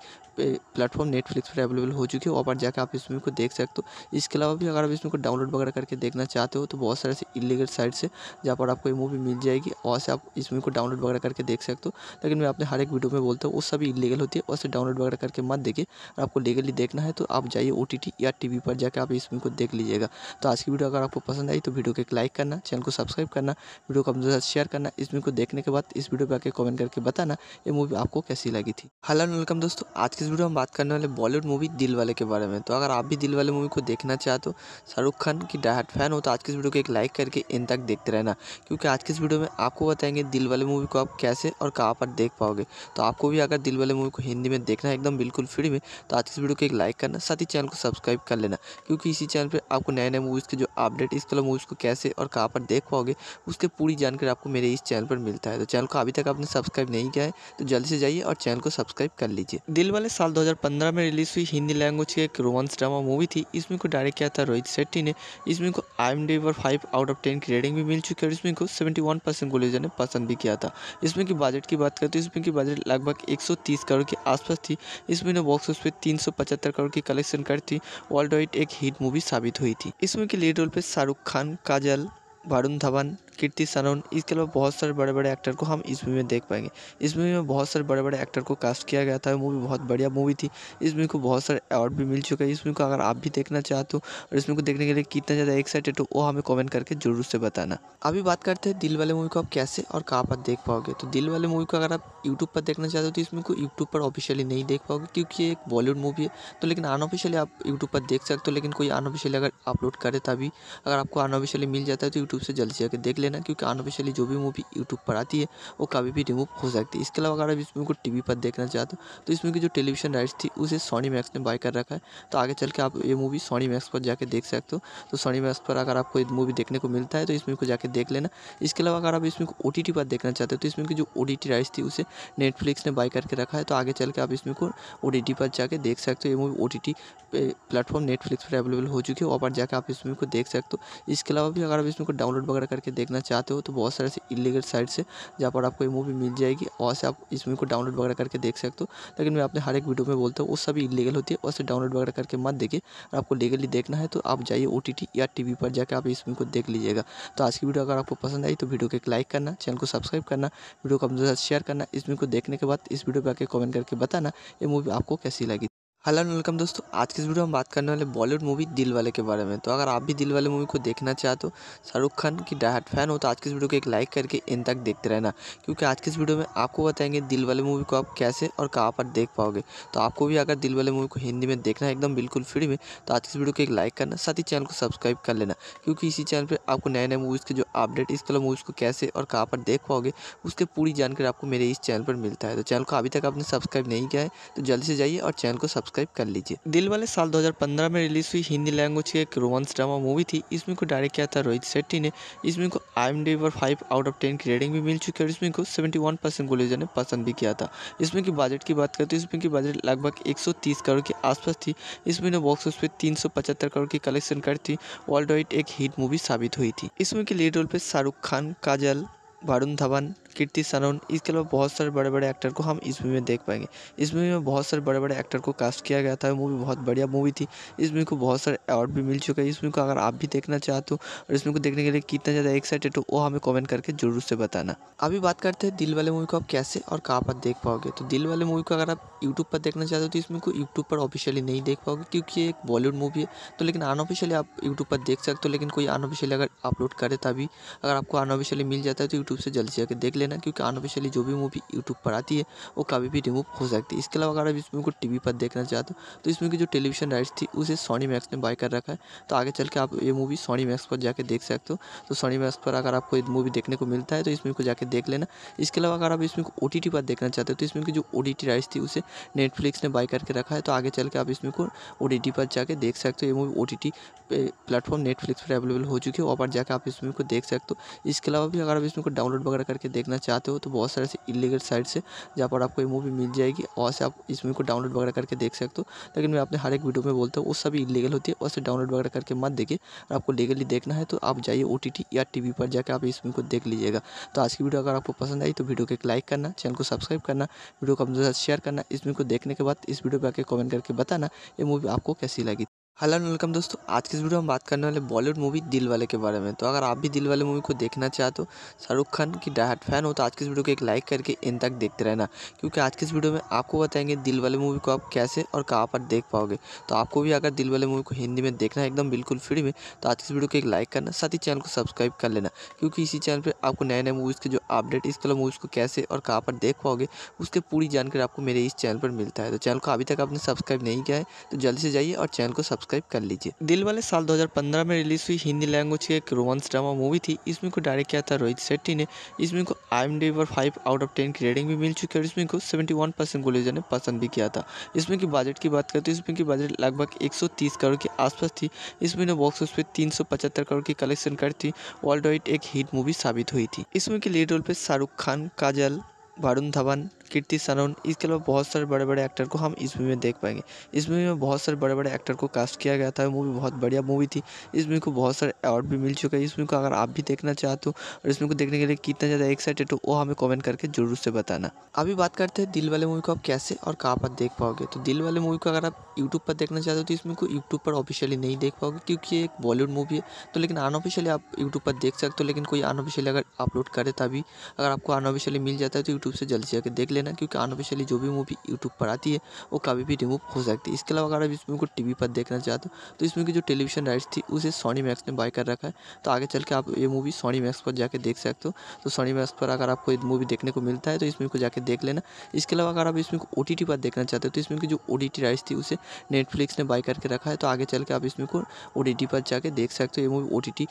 प्लेटफॉर्म नेटफ्लिक्स पर अवेलेबल हो चुकी है वहाँ पर जाकर आप इसमें को देख सकते हो इसके अलावा भी अगर आप इसमें को डाउनलोड वगैरह करके देख देखना चाहते हो तो बहुत सारे इलीगल साइट्स है जहाँ पर आपको ये मूवी मिल जाएगी वहाँ से आप इस मूवी को डाउनलोड वगैरह करके देख सकते हो लेकिन मैं अपने हर एक वीडियो में बोलता हूँ वो सभी इलीगल होती है वैसे डाउनलोड वगैरह करके मत देखिए अगर आपको लीगली देखना है तो आप जाइए ओ या टी पर जाकर आप इस मूवी को देख लीजिएगा तो आज की वीडियो अगर आपको पसंद आई तो वीडियो को एक लाइक करना चैनल को सब्सक्राइब करना वीडियो को अपने साथ शेयर करना इस मूवी को देखने के बाद इस वीडियो पर आकर कॉमेंट करके बताना ये मूवी आपको कैसी लगी थी हेलो वेलकम दोस्तों आज की इस वीडियो में बात करने वाले बॉलीवुड मूवी दिल वाले के बारे में तो अगर आप भी दिल वाले मूवी को देखना चाहते हो शाहरुख खान की डायट फैन नया हो तो आज की इस वीडियो को एक लाइक करके इन तक देखते रहना क्योंकि आज की इस वीडियो में आपको बताएंगे दिल वाले मूवी को आप कैसे और कहाँ पर देख पाओगे तो आपको भी अगर दिल वाले मूवी को हिंदी में देखना है एकदम बिल्कुल फ्री में तो आज की इस वीडियो को एक लाइक करना साथ ही चैनल को सब्सक्राइब कर लेना क्योंकि इसी चैनल पर आपको नए नए मूवीज़ के जो अपडेट इस वाले मूवीज़ को कैसे और कहाँ पर देख पाओगे उसकी पूरी जानकारी आपको मेरे इस चैनल पर मिलता है तो चैनल को अभी तक आपने सब्सक्राइब नहीं किया है तो जल्दी से जाइए और चैनल को सब्सक्राइब कर लीजिए दिल वाले साल दो में रिलीज़ हुई हिंदी लैंग्वेज की एक रोमांस ड्रामा मूवी थी इसमें को डायरेक्ट किया था रोहित शेट्टी ने इसमें को आई एम डी पर फाइव आउट ऑफ टेन की रेटिंग भी मिल चुकी है और इसमें को सेवेंटी वन परसेंट कॉलेजों ने पसंद भी किया था इसमें की बजट की बात करें तो इसमें की बजट लगभग एक सौ तीस करोड़ के आसपास थी इसमें ने बॉक्स ऑफिस पे तीन सौ पचहत्तर करोड़ की कलेक्शन कर थी वर्ल्ड वाइड एक हिट मूवी साबित हुई थी इसमें की लीड रोल पर शाहरुख खान काजल वरुण धवन कीर्ति सनोन इसके अलावा बहुत सारे बड़े बड़े एक्टर को हम इस मूवी में देख पाएंगे इस मूवी में बहुत सारे बड़े बड़े एक्टर को कास्ट किया गया था मूवी बहुत बढ़िया मूवी थी इस मूवी को बहुत सारे अवार्ड भी मिल चुके हैं इस मूवी को अगर आप भी देखना चाहते हो और इस मूवी को देखने के लिए कितना ज़्यादा एक्साइटेड हो वो हमें कॉमेंट करके जरूर से बताना अभी बात करते हैं दिल वाले मूवी को आप कैसे और कहाँ पर देख पाओगे तो दिल वाले मूवी को अगर आप यूट्यूब पर देखना चाहते हो तो इस मूवी को यूट्यूब पर ऑफिशियली नहीं देख पाओगे क्योंकि एक बॉलीवुड मूवी है तो लेकिन अनऑफिशियली आप यूट्यूब पर देख सकते हो लेकिन कोई अनऑफिशियली अगर अपलोड करे तभी अगर आपको अनऑफिशियली मिल जाता है तो यूट्यूब से जल्दी जाकर देख ले लेना क्योंकि अनऑफिशियली जो भी मूवी यूट्यूब पर आती है वो कभी भी रिमूव हो सकती है इसके अलावा अगर आप इस मूवी को टीवी पर देखना चाहते हो तो इसमें की जो टेलीविजन राइट्स थी उसे सोनी मैक्स ने बाय कर रखा है तो आगे चल के आप ये मूवी सोनी मैक्स पर जाकर देख सकते हो तो सोनी मैक्स पर अगर आपको मूवी देखने को मिलता है तो इसमें को जाकर देख लेना इसके अलावा अगर आप इसमें ओ टी पर देखना चाहते हो तो इसमें की जो ओ टी राइट्स थी उसे नेटफ्लिक्स ने बाय करके रखा है तो आगे चल के आप इसमें को ओ टी पर जाके देख सकते हो ये movie O T platform Netflix पर अवेलेबल हो चुकी है वहाँ पर जाकर आप इसमें को देख सकते हो इसके अलावा भी अगर आप इसमें को डाउनलोड वगैरह करके देखना देखना चाहते हो तो बहुत सारे से इलीगल साइट से जहाँ पर आपको ये मूवी मिल जाएगी और से आप इस मूवी को डाउनलोड वगैरह करके देख सकते हो लेकिन मैं आपने हर एक वीडियो में बोलता हूँ वो सभी इलीगल होती है और से डाउनलोड वगैरह करके मत देखिए और आपको लीगली देखना है तो आप जाइए ओ या टी पर जाकर आप इस मूवी को देख लीजिएगा तो आज की वीडियो अगर आपको पसंद आई तो वीडियो को एक लाइक करना चैनल को सब्सक्राइब करना वीडियो को अपने साथ शेयर करना इस मूवी को देखने के बाद इस वीडियो पर आकर कमेंट करके बताना ये मूवी आपको कैसी लगी हेलो वेलकम दोस्तों आज की इस वीडियो में बात करने वाले बॉलीवुड मूवी दिल वाले के बारे में तो अगर आप भी दिल वाले मूवी को देखना चाहते हो शाहरुख खान की डायहाट फैन हो तो आज की इस वीडियो को एक लाइक करके इन तक देखते रहना क्योंकि आज की इस वीडियो में आपको बताएंगे दिल वाले मूवी को आप कैसे और कहाँ पर देख पाओगे तो आपको भी अगर दिल वाले मूवी को हिंदी में देखना है एकदम बिल्कुल फ्री में तो आज की इस वीडियो को एक लाइक करना साथ ही चैनल को सब्सक्राइब कर लेना क्योंकि इसी चैनल पर आपको नए नए मूवीज़ के जो अपडेट इस कलर मूवीज़ को कैसे और कहाँ पर देख पाओगे उसके पूरी जानकारी आपको मेरे इस चैनल पर मिलता है तो चैनल को अभी तक आपने सब्सक्राइब नहीं किया है तो जल्दी से जाइए और चैनल को सब्सक्राइब सब्सक्राइब कर लीजिए दिल वाले साल 2015 में रिलीज हुई हिंदी लैंग्वेज की एक रोमांस ड्रामा मूवी थी इसमें को डायरेक्ट किया था रोहित शेट्टी ने इसमें को आई पर फाइव आउट ऑफ टेन की रेटिंग भी मिल चुकी है और इसमें को सेवेंटी वन परसेंट गुलेजर ने पसंद भी किया था इसमें की बजट की बात करें तो इसमें की बजट लगभग एक सौ तीस करोड़ के आसपास थी इसमें ने बॉक्स ऑफिस पे तीन सौ पचहत्तर करोड़ की कलेक्शन कर थी वर्ल्ड वाइड एक हिट मूवी साबित हुई थी इसमें के लीड रोल पे शाहरुख खान काजल वरुण धवन कीर्ति सनोन इसके अलावा बहुत सारे बड़े बड़े एक्टर को हम इस मूवी में देख पाएंगे इस मूवी में बहुत सारे बड़े बड़े एक्टर को कास्ट किया गया था मूवी बहुत बढ़िया मूवी थी इस मूवी को बहुत सारे अवार्ड भी मिल चुके हैं इस मूवी को अगर आप भी देखना चाहते हो और इस मूवी को देखने के लिए कितना ज़्यादा एक्साइटेड हो वो हमें कॉमेंट करके जरूर से बताना अभी बात करते हैं दिल वाले मूवी को आप कैसे और कहाँ पर देख पाओगे तो दिल वाले मूवी को अगर आप यूट्यूब पर देखना चाहते हो तो इस मूवी को यूट्यूब पर ऑफिशियली नहीं देख पाओगे क्योंकि ये एक बॉलीवुड मूवी है तो लेकिन अनऑफिशियली आप यूट्यूब पर देख सकते हो लेकिन कोई अनऑफिशियली अगर अपलोड करे तभी अगर आपको अनऑफिशियली मिल जाता है तो यूट्यूब से जल्दी जाकर देख लेना देना क्योंकि अनऑफिशियली जो भी मूवी यूट्यूब पर आती है वो कभी भी रिमूव हो सकती है इसके अलावा अगर आप इस मूवी को टीवी पर देखना चाहते हो तो इसमें की जो टेलीविजन राइट्स थी उसे सोनी मैक्स ने बाय कर रखा है तो आगे चल के आप ये मूवी सोनी मैक्स पर जाकर देख सकते हो तो सोनी मैक्स पर अगर आपको मूवी देखने को मिलता है तो इस मूवी को जाके देख लेना इसके अलावा अगर आप इसमें को टी पर देखना चाहते हो तो इसमें की जो ओ राइट्स थी उसे नेटफ्लिक्स ने बाय करके रखा है तो आगे चल के आप इसमें को ओ पर जाके देख सकते हो ये movie O T platform Netflix पर अवेलेबल हो चुकी है वहाँ पर जाकर आप इस मूवी को देख सकते हो इसके अलावा भी अगर आप इसमें को डाउनलोड वगैरह करके देखना देखना चाहते हो तो बहुत सारे ऐसे इलीगल साइट्स से जहाँ पर आपको ये मूवी मिल जाएगी और से आप इस मूवी को डाउनलोड वगैरह करके देख सकते हो लेकिन मैं अपने हर एक वीडियो में बोलता हूँ वो सभी इलीगल होती है और से डाउनलोड वगैरह करके मत देखिए आपको लीगली देखना है तो आप जाइए ओ या टी पर जाकर आप इस मूवी को देख लीजिएगा तो आज की वीडियो अगर आपको पसंद आई तो वीडियो को एक लाइक करना चैनल को सब्सक्राइब करना वीडियो को अपने साथ शेयर करना इस मूवी को देखने के बाद इस वीडियो पर आकर कॉमेंट करके बताना ये मूवी आपको कैसी लगी हेलो एंड वेलकम दोस्तों आज के इस वीडियो में बात करने वाले बॉलीवुड मूवी दिल वाले के बारे में तो अगर आप भी दिल वाले मूवी को देखना चाहते हो तो शाहरुख खान की डायहाट फैन हो तो आज के इस वीडियो को एक लाइक करके इन तक देखते रहना क्योंकि आज की इस वीडियो में आपको बताएंगे दिल वाले मूवी को आप कैसे और कहाँ पर देख पाओगे तो आपको भी अगर दिल वाले मूवी को हिंदी में देखना है एकदम बिल्कुल फ्री में तो आज की इस वीडियो को एक लाइक करना साथ ही चैनल को सब्सक्राइब कर लेना क्योंकि इसी चैनल पर आपको नए नए मूवीज़ के जो अपडेट इस वाले मूवीज़ को कैसे और कहाँ पर देख पाओगे उसकी पूरी जानकारी आपको मेरे इस चैनल पर मिलता है तो चैनल को अभी तक आपने सब्सक्राइब नहीं किया है तो जल्दी से जाइए और चैनल को सब्सक्राइब सब्सक्राइब कर लीजिए दिल वाले साल 2015 में रिलीज हुई हिंदी लैंग्वेज की एक रोमांस ड्रामा मूवी थी इसमें को डायरेक्ट किया था रोहित शेट्टी ने इसमें को आई पर फाइव आउट ऑफ टेन की रेटिंग भी मिल चुकी है और इसमें को सेवेंटी वन परसेंट ने पसंद भी किया था इसमें की बजट की बात करें तो इसमें की बजट लगभग एक सौ तीस करोड़ के आसपास थी इसमें बॉक्स ऑफिस पे तीन सौ पचहत्तर करोड़ की कलेक्शन कर थी वर्ल्ड वाइड एक हिट मूवी साबित हुई थी इसमें की लीड रोल पे शाहरुख खान काजल वरुण धवन कीर्ति सनोन इसके अलावा बहुत सारे बड़े बड़े एक्टर को हम इस मूवी में देख पाएंगे इस मूवी में बहुत सारे बड़े बड़े एक्टर को कास्ट किया गया था मूवी बहुत बढ़िया मूवी थी इस मूवी को बहुत सारे अवार्ड भी मिल चुके हैं इस मूवी को अगर आप भी देखना चाहते हो और इस मूवी को देखने के लिए कितना ज़्यादा एक्साइटेड हो वो हमें कॉमेंट करके जरूर से बताना अभी बात करते हैं दिल वाले मूवी को आप कैसे और कहाँ पर देख पाओगे तो दिल वाले मूवी को अगर आप यूट्यूब पर देखना चाहते हो तो इस मूवी को यूट्यूब पर ऑफिशियली नहीं देख पाओगे क्योंकि एक बॉलीवुड मूवी है तो लेकिन अनऑफिशियली आप यूट्यूब पर देख सकते हो लेकिन कोई अनऑफिशियली अगर अपलोड करे तभी अगर आपको अनऑफिशियली मिल जाता है तो यूट्यूब से जल्दी जाकर देख लेना क्योंकि अनऑफिशियली जो भी मूवी यूट्यूब पर आती है वो कभी भी रिमूव हो सकती है इसके अलावा अगर आप इस मूवी को टी पर देखना चाहते हो तो इसमें की जो टेलीविजन राइट्स थी उसे सोनी मैक्स ने बाय कर रखा है तो आगे चल के आप ये मूवी सोनी मैक्स पर जाकर देख सकते हो तो सोनी मैक्स पर अगर आपको ये मूवी देखने को मिलता है तो इसमें को जाकर देख लेना इसके अलावा अगर आप इसमें को ओ पर देखना चाहते हो तो इसमें की जो ओ राइट्स थी उसे नेटफ्लिक्स ने बाय करके रखा है तो आगे चल के आप इसमें को ओ पर जाके देख सकते हो ये मूवी ओ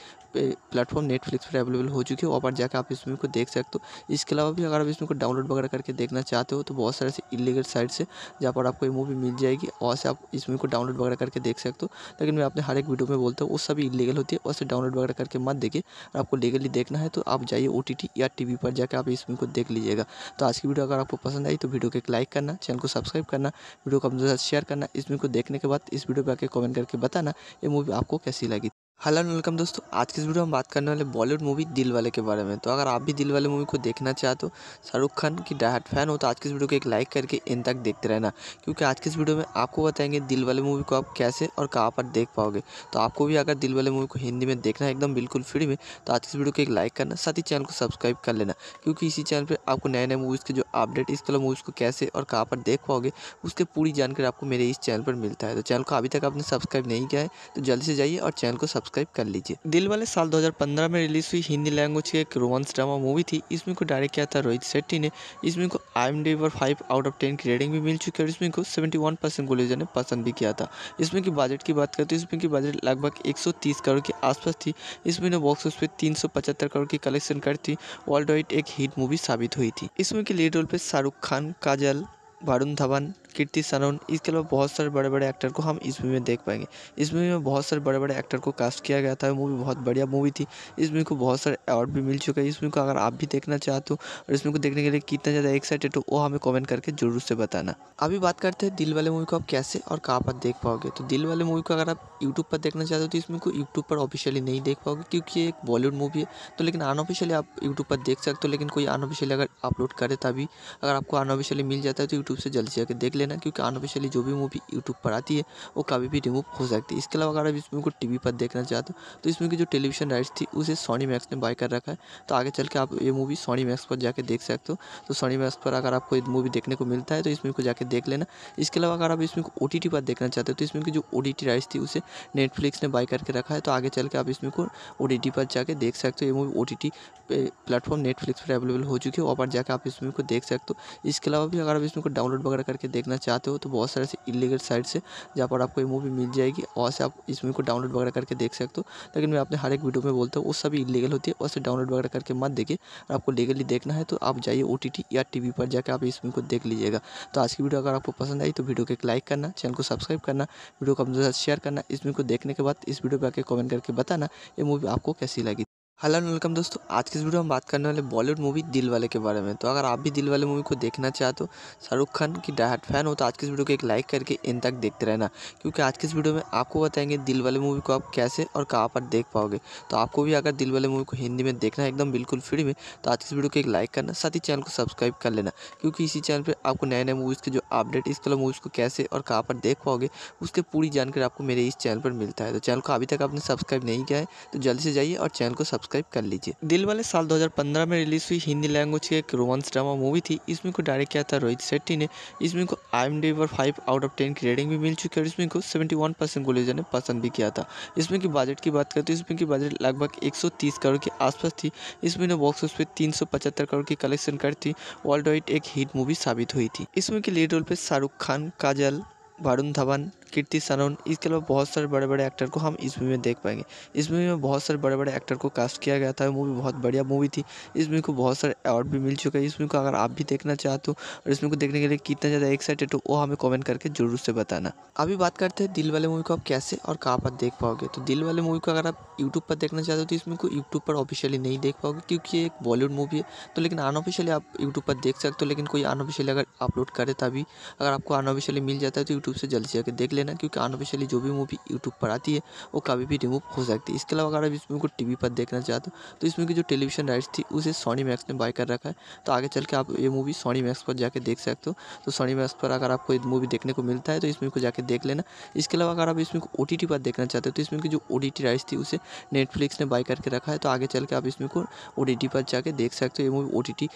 प्लेटफॉर्म नेटफ्लिक्स पर अवेलेबल हो चुकी है वहाँ पर जाकर आप इस मूवी को देख सकते हो इसके अलावा भी अगर आप इसमें को डाउनलोड वगैरह करके देखना देखना चाहते हो तो बहुत सारे ऐसे इलीगल साइट्स है जहाँ पर आपको ये मूवी मिल जाएगी और से आप इस मूवी को डाउनलोड वगैरह करके देख सकते हो लेकिन मैं अपने हर एक वीडियो में बोलता हूँ वो सभी इलीगल होती है और डाउनलोड वगैरह करके मत देखिए और आपको लीगली देखना है तो आप जाइए ओ या टी पर जाकर आप इस मूवी को देख लीजिएगा तो आज की वीडियो अगर आपको पसंद आई तो वीडियो को एक लाइक करना चैनल को सब्सक्राइब करना वीडियो को अपने साथ शेयर करना इस मूवी को देखने के बाद इस वीडियो पर आके कमेंट करके बताना ये मूवी आपको कैसी लगी हेलो वेलकम दोस्तों आज की इस वीडियो में बात करने वाले बॉलीवुड मूवी दिल वाले के बारे में तो अगर आप भी दिल वाले मूवी को देखना चाहते हो तो शाहरुख खान की डायहाट फैन हो तो आज की इस वीडियो को एक लाइक करके इन तक देखते रहना क्योंकि आज की इस वीडियो में आपको बताएंगे दिल वाले मूवी को आप कैसे और कहाँ पर देख पाओगे तो आपको भी अगर दिल वाले मूवी को हिंदी में देखना है एकदम बिल्कुल फ्री में तो आज की इस वीडियो को एक लाइक करना साथ ही चैनल को सब्सक्राइब कर लेना क्योंकि इसी चैनल पर आपको नए नए मूवीज़ के जो अपडेट इस कल मूवीज़ को कैसे और कहाँ पर देख पाओगे उसके पूरी जानकारी आपको मेरे इस चैनल पर मिलता है तो चैनल को अभी तक आपने सब्सक्राइब नहीं किया है तो जल्दी से जाइए और चैनल को सब्सक्राइब कर लीजिए दिल वाले साल 2015 में रिलीज हुई हिंदी लैंग्वेज की एक रोमांस ड्रामा मूवी थी इसमें को डायरेक्ट किया था रोहित शेट्टी ने इसमें को आई पर फाइव आउट ऑफ टेन की रेटिंग भी मिल चुकी है और इसमें को सेवेंटी वन परसेंट ने पसंद भी किया था इसमें की बजट की बात करें तो इसमें की बजट लगभग एक सौ तीस करोड़ के आसपास थी इसमें ने बॉक्स ऑफिस पे तीन सौ पचहत्तर करोड़ की कलेक्शन कर थी वर्ल्ड वाइड एक हिट मूवी साबित हुई थी इसमें की लीड रोल पर शाहरुख खान काजल वरुण धवन कीर्ति सनोन इसके अलावा बहुत सारे बड़े बड़े एक्टर को हम इस मूवी में देख पाएंगे इस मूवी में बहुत सारे बड़े बड़े एक्टर को कास्ट किया गया था मूवी बहुत बढ़िया मूवी थी इस मूवी को बहुत सारे अवार्ड भी मिल चुके हैं इस मूवी को अगर आप भी देखना चाहते हो और इस मूवी को देखने के लिए कितना ज़्यादा एक्साइटेड हो वो हमें कॉमेंट करके जरूर से बताना अभी बात करते हैं दिल वाले मूवी को आप कैसे और कहाँ पर देख पाओगे तो दिल वाले मूवी को अगर आप यूट्यूब पर देखना चाहते हो तो इस मूवी को यूट्यूब पर ऑफिशियली नहीं देख पाओगे क्योंकि ये एक बॉलीवुड मूवी है तो लेकिन अनऑफिशियली आप यूट्यूब पर देख सकते हो लेकिन कोई अनऑफिशियली अगर अपलोड करे तभी अगर आपको अनऑफिशियली मिल जाता है तो यूट्यूब से जल्दी जाकर देख लेना लेना क्योंकि अनऑफिशियली जो भी मूवी यूट्यूब पर आती है वो कभी भी रिमूव हो सकती है इसके अलावा अगर आप इस मूवी को टीवी पर देखना चाहते हो तो इसमें की जो टेलीविजन राइट्स थी उसे सोनी मैक्स ने बाय कर रखा है तो आगे चल के आप ये मूवी सोनी मैक्स पर जाकर देख सकते हो तो सोनी मैक्स पर अगर आपको मूवी देखने को मिलता है तो इसमें को जाके देख लेना इसके अलावा अगर आप इसमें को टी पर देखना चाहते हो तो इसमें की जो ओ राइट्स थी उसे नेटफ्लिक्स ने बाय करके रखा है तो आगे चल के आप इसमें को ओ पर जाके देख सकते हो ये मूवी ओ प्लेटफॉर्म नेटफ्लिक्स पर अवेलेबल हो चुकी है वहाँ पर जाकर आप इस मूवी को देख सकते हो इसके अलावा भी अगर आप इस मूवी को डाउनलोड वगैरह करके देखना चाहते हो तो बहुत सारे ऐसे इलीगल साइट्स है जहाँ पर आपको ये मूवी मिल जाएगी वहाँ से आप इस मूवी को डाउनलोड वगैरह करके देख सकते हो लेकिन मैं अपने हर एक वीडियो में बोलता हूँ वो सभी इलीगल होती है वैसे डाउनलोड वगैरह करके मत देखिए और आपको लीगली देखना है तो आप जाइए ओ या टी पर जाकर आप इस मूवी को देख लीजिएगा तो आज की वीडियो अगर आपको पसंद आई तो वीडियो को एक लाइक करना चैनल को सब्सक्राइब करना वीडियो को अपने साथ शेयर करना इस मूवी को देखने के बाद इस वीडियो पर आकर कमेंट करके बताना ये मूवी आपको कैसी लगी हेलो वेलकम दोस्तों आज की इस वीडियो में बात करने वाले बॉलीवुड मूवी दिल वाले के बारे में तो अगर आप भी दिल वाले मूवी को देखना चाहते हो तो शाहरुख खान की डायहाट फैन हो तो आज की इस वीडियो को एक लाइक करके इन तक देखते रहना क्योंकि आज की इस वीडियो में आपको बताएंगे दिल वाले मूवी को आप कैसे और कहाँ पर देख पाओगे तो आपको भी अगर दिल वाले मूवी को हिंदी में देखना है एकदम बिल्कुल फ्री में तो आज की इस वीडियो को एक लाइक करना साथ ही चैनल को सब्सक्राइब कर लेना क्योंकि इसी चैनल पर आपको नए नए मूवीज़ के जो अपडेट इस वाले मूवीज़ को कैसे और कहाँ पर देख पाओगे उसके पूरी जानकारी आपको मेरे इस चैनल पर मिलता है तो चैनल को अभी तक आपने सब्सक्राइब नहीं किया है तो जल्दी से जाइए और चैनल को सब्सक्राइब सब्सक्राइब कर लीजिए दिल वाले साल 2015 में रिलीज हुई हिंदी लैंग्वेज की एक रोमांस ड्रामा मूवी थी इसमें को डायरेक्ट किया था रोहित शेट्टी ने इसमें को आई एम पर फाइव आउट ऑफ टेन की रेटिंग भी मिल चुकी है और इसमें को सेवेंटी वन परसेंट गुलेजा ने पसंद भी किया था इसमें की बजट की बात करें तो इसमें की बजट लगभग एक सौ तीस करोड़ के आसपास थी इसमें बॉक्स ऑफिस पे तीन सौ पचहत्तर करोड़ की कलेक्शन कर थी वर्ल्ड वाइड एक हिट मूवी साबित हुई थी इसमें की लीड रोल पर शाहरुख खान काजल वरुण धवन कीर्ति सनोन इसके अलावा बहुत सारे बड़े बड़े एक्टर को हम इस मूवी में देख पाएंगे इस मूवी में बहुत सारे बड़े बड़े एक्टर को कास्ट किया गया था मूवी बहुत बढ़िया मूवी थी इस मूवी को बहुत सारे अवार्ड भी मिल चुके हैं इस मूवी को अगर आप भी देखना चाहते हो और इस मूवी को देखने के लिए कितना ज़्यादा एक्साइटेड हो वो हमें कॉमेंट करके जरूर से बताना अभी बात करते हैं दिल वाले मूवी को आप कैसे और कहाँ पर देख पाओगे तो दिल वाले मूवी को अगर आप यूट्यूब पर देखना चाहते हो तो इस मूवी को यूट्यूब पर ऑफिशियली नहीं देख पाओगे क्योंकि एक बॉलीवुड मूवी है तो लेकिन अनऑफिशियली आप यूट्यूब पर देख सकते हो लेकिन कोई अनऑफिशियली अगर अपलोड करे तभी अगर आपको अनऑफिशियली मिल जाता है तो यूट्यूब से जल्दी जाकर देख लेना क्योंकि अनऑफिशियली जो भी मूवी यूट्यूब पर आती है वो कभी भी रिमूव हो सकती है इसके अलावा अगर आप इस मूवी को टी पर देखना चाहते हो तो इस मूवी की जो टेलीविजन राइट्स थी उसे सोनी मैक्स ने बाय कर रखा है तो आगे चल के आप ये मूवी सोनी मैक्स पर जाकर देख सकते हो तो सोनी मैक्स पर अगर आपको मूवी देखने को मिलता है तो इस मूवी को जाकर देख लेना इसके अलावा अगर आप इसमें ओ को टी पर देखना चाहते हो तो इसमें की जो ओ राइट्स थी उसे नेटफ्लिक्स ने बाय करके रखा है तो आगे चल के आप इसमें को ओ पर जाके देख सकते हो ये मूवी ओ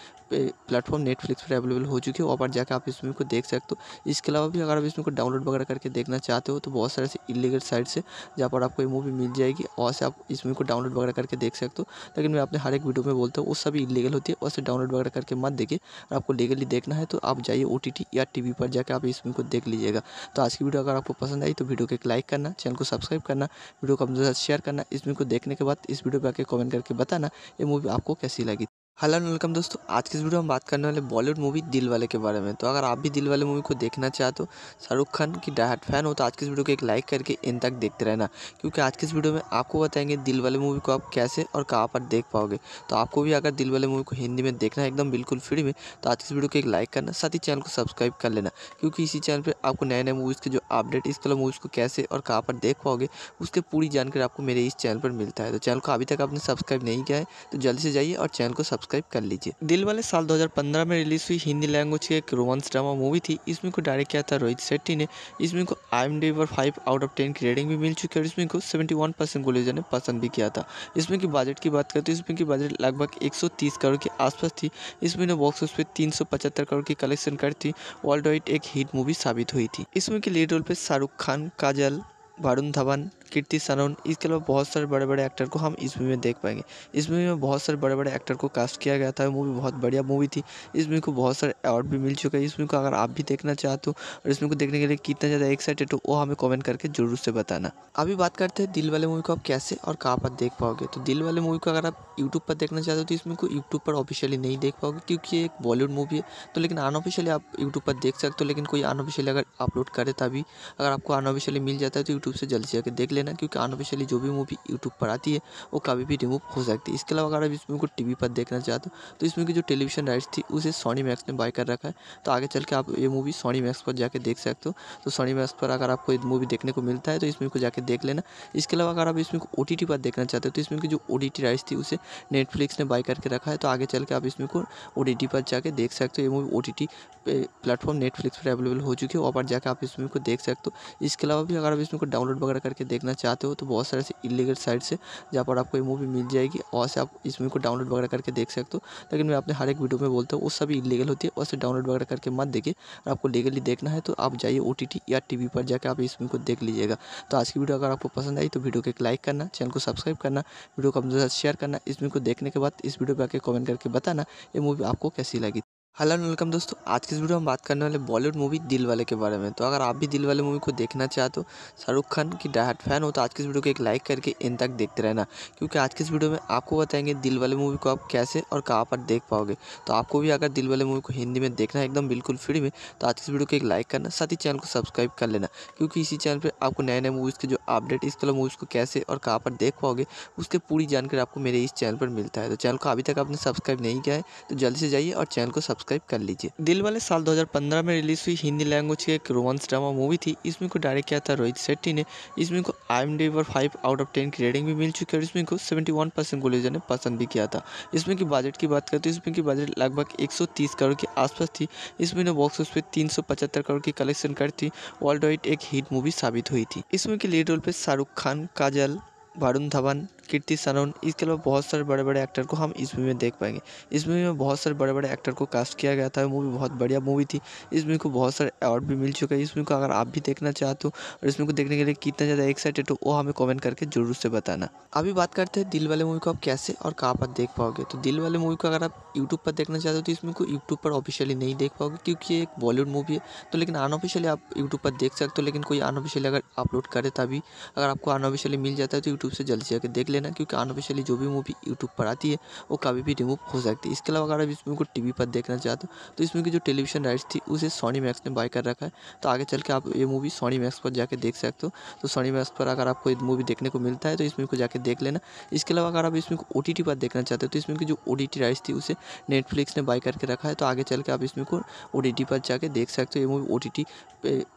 प्लेटफॉर्म नेटफ्लिक्स पर अवेलेबल हो चुकी है वहाँ पर जाकर आप इस मूवी को देख सकते हो इसके अलावा भी अगर आप इसमें को डाउनलोड वगैरह करके देख देखना चाहते हो तो बहुत सारे इलीगल साइट्स है जहाँ पर आपको ये मूवी मिल जाएगी और से आप इस मूवी को डाउनलोड वगैरह करके देख सकते हो लेकिन मैं अपने हर एक वीडियो में बोलता हूँ वो सभी इलीगल होती है और डाउनलोड वगैरह करके मत देखिए और आपको लीगली देखना है तो आप जाइए ओ या टी पर जाकर आप इस मूवी को देख लीजिएगा तो आज की वीडियो अगर आपको पसंद आई तो वीडियो को एक लाइक करना चैनल को सब्सक्राइब करना वीडियो को अपने साथ शेयर करना इस मूवी को देखने के बाद इस वीडियो पर आकर कॉमेंट करके बताना ये मूवी आपको कैसी लगी हेलो एंड वेलकम दोस्तों आज के इस वीडियो में हम बात करने वाले बॉलीवुड मूवी दिल वाले के बारे में तो अगर आप भी दिल वाले मूवी को देखना चाहते हो तो शाहरुख खान की डायहाट फैन हो तो आज के इस वीडियो को एक लाइक करके इन तक देखते रहना क्योंकि आज की इस वीडियो में आपको बताएंगे दिल वाले मूवी को आप कैसे और कहाँ पर देख पाओगे तो आपको भी अगर दिल वाले मूवी को हिंदी में देखना है एकदम बिल्कुल फ्री में तो आज के इस वीडियो को एक लाइक करना साथ ही चैनल को सब्सक्राइब कर लेना क्योंकि इसी चैनल पर आपको नए नए मूवीज़ के जो अपडेट इस तरह मूवीज़ को कैसे और कहाँ पर देख पाओगे उसकी पूरी जानकारी आपको मेरे इस चैनल पर मिलता है तो चैनल को अभी तक आपने सब्सक्राइब नहीं किया है तो जल्दी से जाइए और चैनल को सब्सक्राइब सब्सक्राइब कर लीजिए दिल वाले साल 2015 में रिलीज हुई हिंदी लैंग्वेज की एक रोमांस ड्रामा मूवी थी इसमें को डायरेक्ट किया था रोहित शेट्टी ने इसमें को आई एम डी पर फाइव आउट ऑफ टेन की रेटिंग भी मिल चुकी है और इसमें को सेवेंटी वन परसेंट ने पसंद भी किया था इसमें की बजट की बात करें तो इसमें की बजट लगभग एक सौ तीस करोड़ के आसपास थी इसमें ने बॉक्स ऑफिस पे तीन सौ पचहत्तर करोड़ की कलेक्शन कर थी वर्ल्ड वाइड एक हिट मूवी साबित हुई थी इसमें की के लीड रोल पर शाहरुख खान काजल वरुण धवन कीर्ति सनोन इसके अलावा बहुत सारे बड़े बड़े एक्टर को हम इस मूवी में देख पाएंगे इस मूवी में बहुत सारे बड़े बड़े एक्टर को कास्ट किया गया था मूवी बहुत बढ़िया मूवी थी इस मूवी को बहुत सारे अवार्ड भी मिल चुके हैं इस मूवी को अगर आप भी देखना चाहते हो और इसमें को देखने के लिए कितना ज़्यादा एक्साइटेड हो वो हमें कॉमेंट करके जरूर से बताना अभी बात करते हैं दिल वाले मूवी को आप कैसे और कहाँ पर देख पाओगे तो दिल वाले मूवी को अगर आप यूट्यूब पर देखना चाहते हो तो इसमें को यूट्यूब पर ऑफिशियली नहीं देख पाओगे क्योंकि एक बॉलीवुड मूवी है तो लेकिन अनऑफिशियली आप यूट्यूब पर देख सकते हो लेकिन कोई अनऑफिशियली अगर अपलोड करे तभी अगर आपको अनऑफिशियली मिल जाता है तो यूट्यूब से जल्दी जाकर देख ले लेना क्योंकि अनऑफिशियली जो भी मूवी यूट्यूब पर आती है वो कभी भी रिमूव हो सकती है इसके अलावा अगर आप इस मूवी को टीवी पर देखना चाहते हो तो इसमें की जो टेलीविजन राइट्स थी उसे सोनी मैक्स ने बाय कर रखा है तो आगे चल के आप ये मूवी सोनी मैक्स पर जाकर देख सकते हो तो सोनी मैक्स पर अगर आपको मूवी देखने को मिलता है तो इसमें को जाकर देख लेना इसके अलावा अगर आप इसमें ओ टी पर देखना चाहते हो तो इसमें की जो ओ टी राइट्स थी उसे नेटफ्लिक्स ने बाय करके रखा है तो आगे चल के आप इसमें को ओ टी पर जाके देख सकते हो ये movie O T platform Netflix पर अवेलेबल हो चुकी है वहाँ पर जाकर आप इसमें को देख सकते हो इसके अलावा भी अगर आप इसमें को डाउनलोड वगैरह करके देखना देखना चाहते हो तो बहुत सारे से इलीगल साइट से जहाँ पर आपको ये मूवी मिल जाएगी और से आप इस मूवी को डाउनलोड वगैरह करके देख सकते हो लेकिन मैं अपने हर एक वीडियो में बोलता हूँ वो सभी इलीगल होती है और से डाउनलोड वगैरह करके मत देखिए और आपको लीगली देखना है तो आप जाइए ओ या टी पर जाकर आप इस मूवी को देख लीजिएगा तो आज की वीडियो अगर आपको पसंद आई तो वीडियो को एक लाइक करना चैनल को सब्सक्राइब करना वीडियो को अपने साथ शेयर करना इस मूवी को देखने के बाद इस वीडियो पर आकर कॉमेंट करके बताना ये मूवी आपको कैसी लगी हेलो वेलकम दोस्तों आज की इस वीडियो में बात करने वाले बॉलीवुड मूवी दिल वाले के बारे में तो अगर आप भी दिल वाले मूवी को देखना चाहते हो तो शाहरुख खान की डायहाट फैन हो तो आज की इस वीडियो को एक लाइक करके इन तक देखते रहना क्योंकि आज की इस वीडियो में आपको बताएंगे दिल वाले मूवी को आप कैसे और कहाँ पर देख पाओगे तो आपको भी अगर दिल वाले मूवी को हिंदी में देखना एकदम बिल्कुल फ्री में तो आज की इस वीडियो को एक लाइक करना साथ ही चैनल को सब्सक्राइब कर लेना क्योंकि इसी चैनल पर आपको नए नए मूवीज़ के जो अपडेट इस कल मूवीज़ को कैसे और कहाँ पर देख पाओगे उसके पूरी जानकारी आपको मेरे इस चैनल पर मिलता है तो चैनल को अभी तक आपने सब्सक्राइब नहीं किया है तो जल्दी से जाइए और चैनल को सब्सक्राइब सब्सक्राइब कर लीजिए दिल वाले साल 2015 में रिलीज हुई हिंदी लैंग्वेज की एक रोमांस ड्रामा मूवी थी इसमें को डायरेक्ट किया था रोहित शेट्टी ने इसमें को आई पर फाइव आउट ऑफ टेन की रेटिंग भी मिल चुकी है और इसमें को सेवेंटी वन परसेंट गुलेजा ने पसंद भी किया था इसमें की बजट की बात करें तो इसमें की बजट लगभग एक सौ तीस करोड़ के आसपास थी इसमें ने बॉक्स ऑफिस पे तीन सौ पचहत्तर करोड़ की कलेक्शन कर थी वर्ल्ड वाइड एक हिट मूवी साबित हुई थी इसमें की लीड रोल पे शाहरुख खान काजल वरुण धवन कीर्ति सनोन इसके अलावा बहुत सारे बड़े बड़े एक्टर को हम इस मूवी में देख पाएंगे इस मूवी में बहुत सारे बड़े बड़े एक्टर को कास्ट किया गया था मूवी बहुत बढ़िया मूवी थी इस मूवी को बहुत सारे अवार्ड भी मिल चुके हैं इस मूवी को अगर आप भी देखना चाहते हो और इस मूवी को देखने के लिए कितना ज़्यादा एक्साइटेड हो वो हमें कॉमेंट करके जरूर से बताना अभी बात करते हैं दिल वाले मूवी को आप कैसे और कहाँ पर देख पाओगे तो दिल वाले मूवी को अगर आप यूट्यूब पर देखना चाहते हो तो इस मूवी को यूट्यूब पर ऑफिशियली नहीं देख पाओगे क्योंकि ये एक बॉलीवुड मूवी है तो लेकिन अनऑफिशियली आप यूट्यूब पर देख सकते हो लेकिन कोई अनऑफिशियली अगर अपलोड करे तभी अगर आपको अनऑफिशियली मिल जाता है तो यूट्यूब से जल्दी जाकर देख लेना लेना क्योंकि अनऑफिशियली जो भी मूवी यूट्यूब पर आती है वो कभी भी रिमूव हो सकती है इसके अलावा अगर आप इस मूवी को टीवी पर देखना चाहते हो तो इसमें की जो टेलीविजन राइट्स थी उसे सोनी मैक्स ने बाय कर रखा है तो आगे चल के आप ये मूवी सोनी मैक्स पर जाकर देख सकते हो तो सोनी मैक्स पर अगर आपको मूवी देखने को मिलता है तो इसमें को जाके देख लेना इसके अलावा अगर आप इसमें को टी पर देखना चाहते हो तो इसमें की जो ओ राइट्स थी उसे नेटफ्लिक्स ने बाय करके रखा है तो आगे चल के आप इसमें को ओ पर जाके देख सकते हो ये मूवी ओ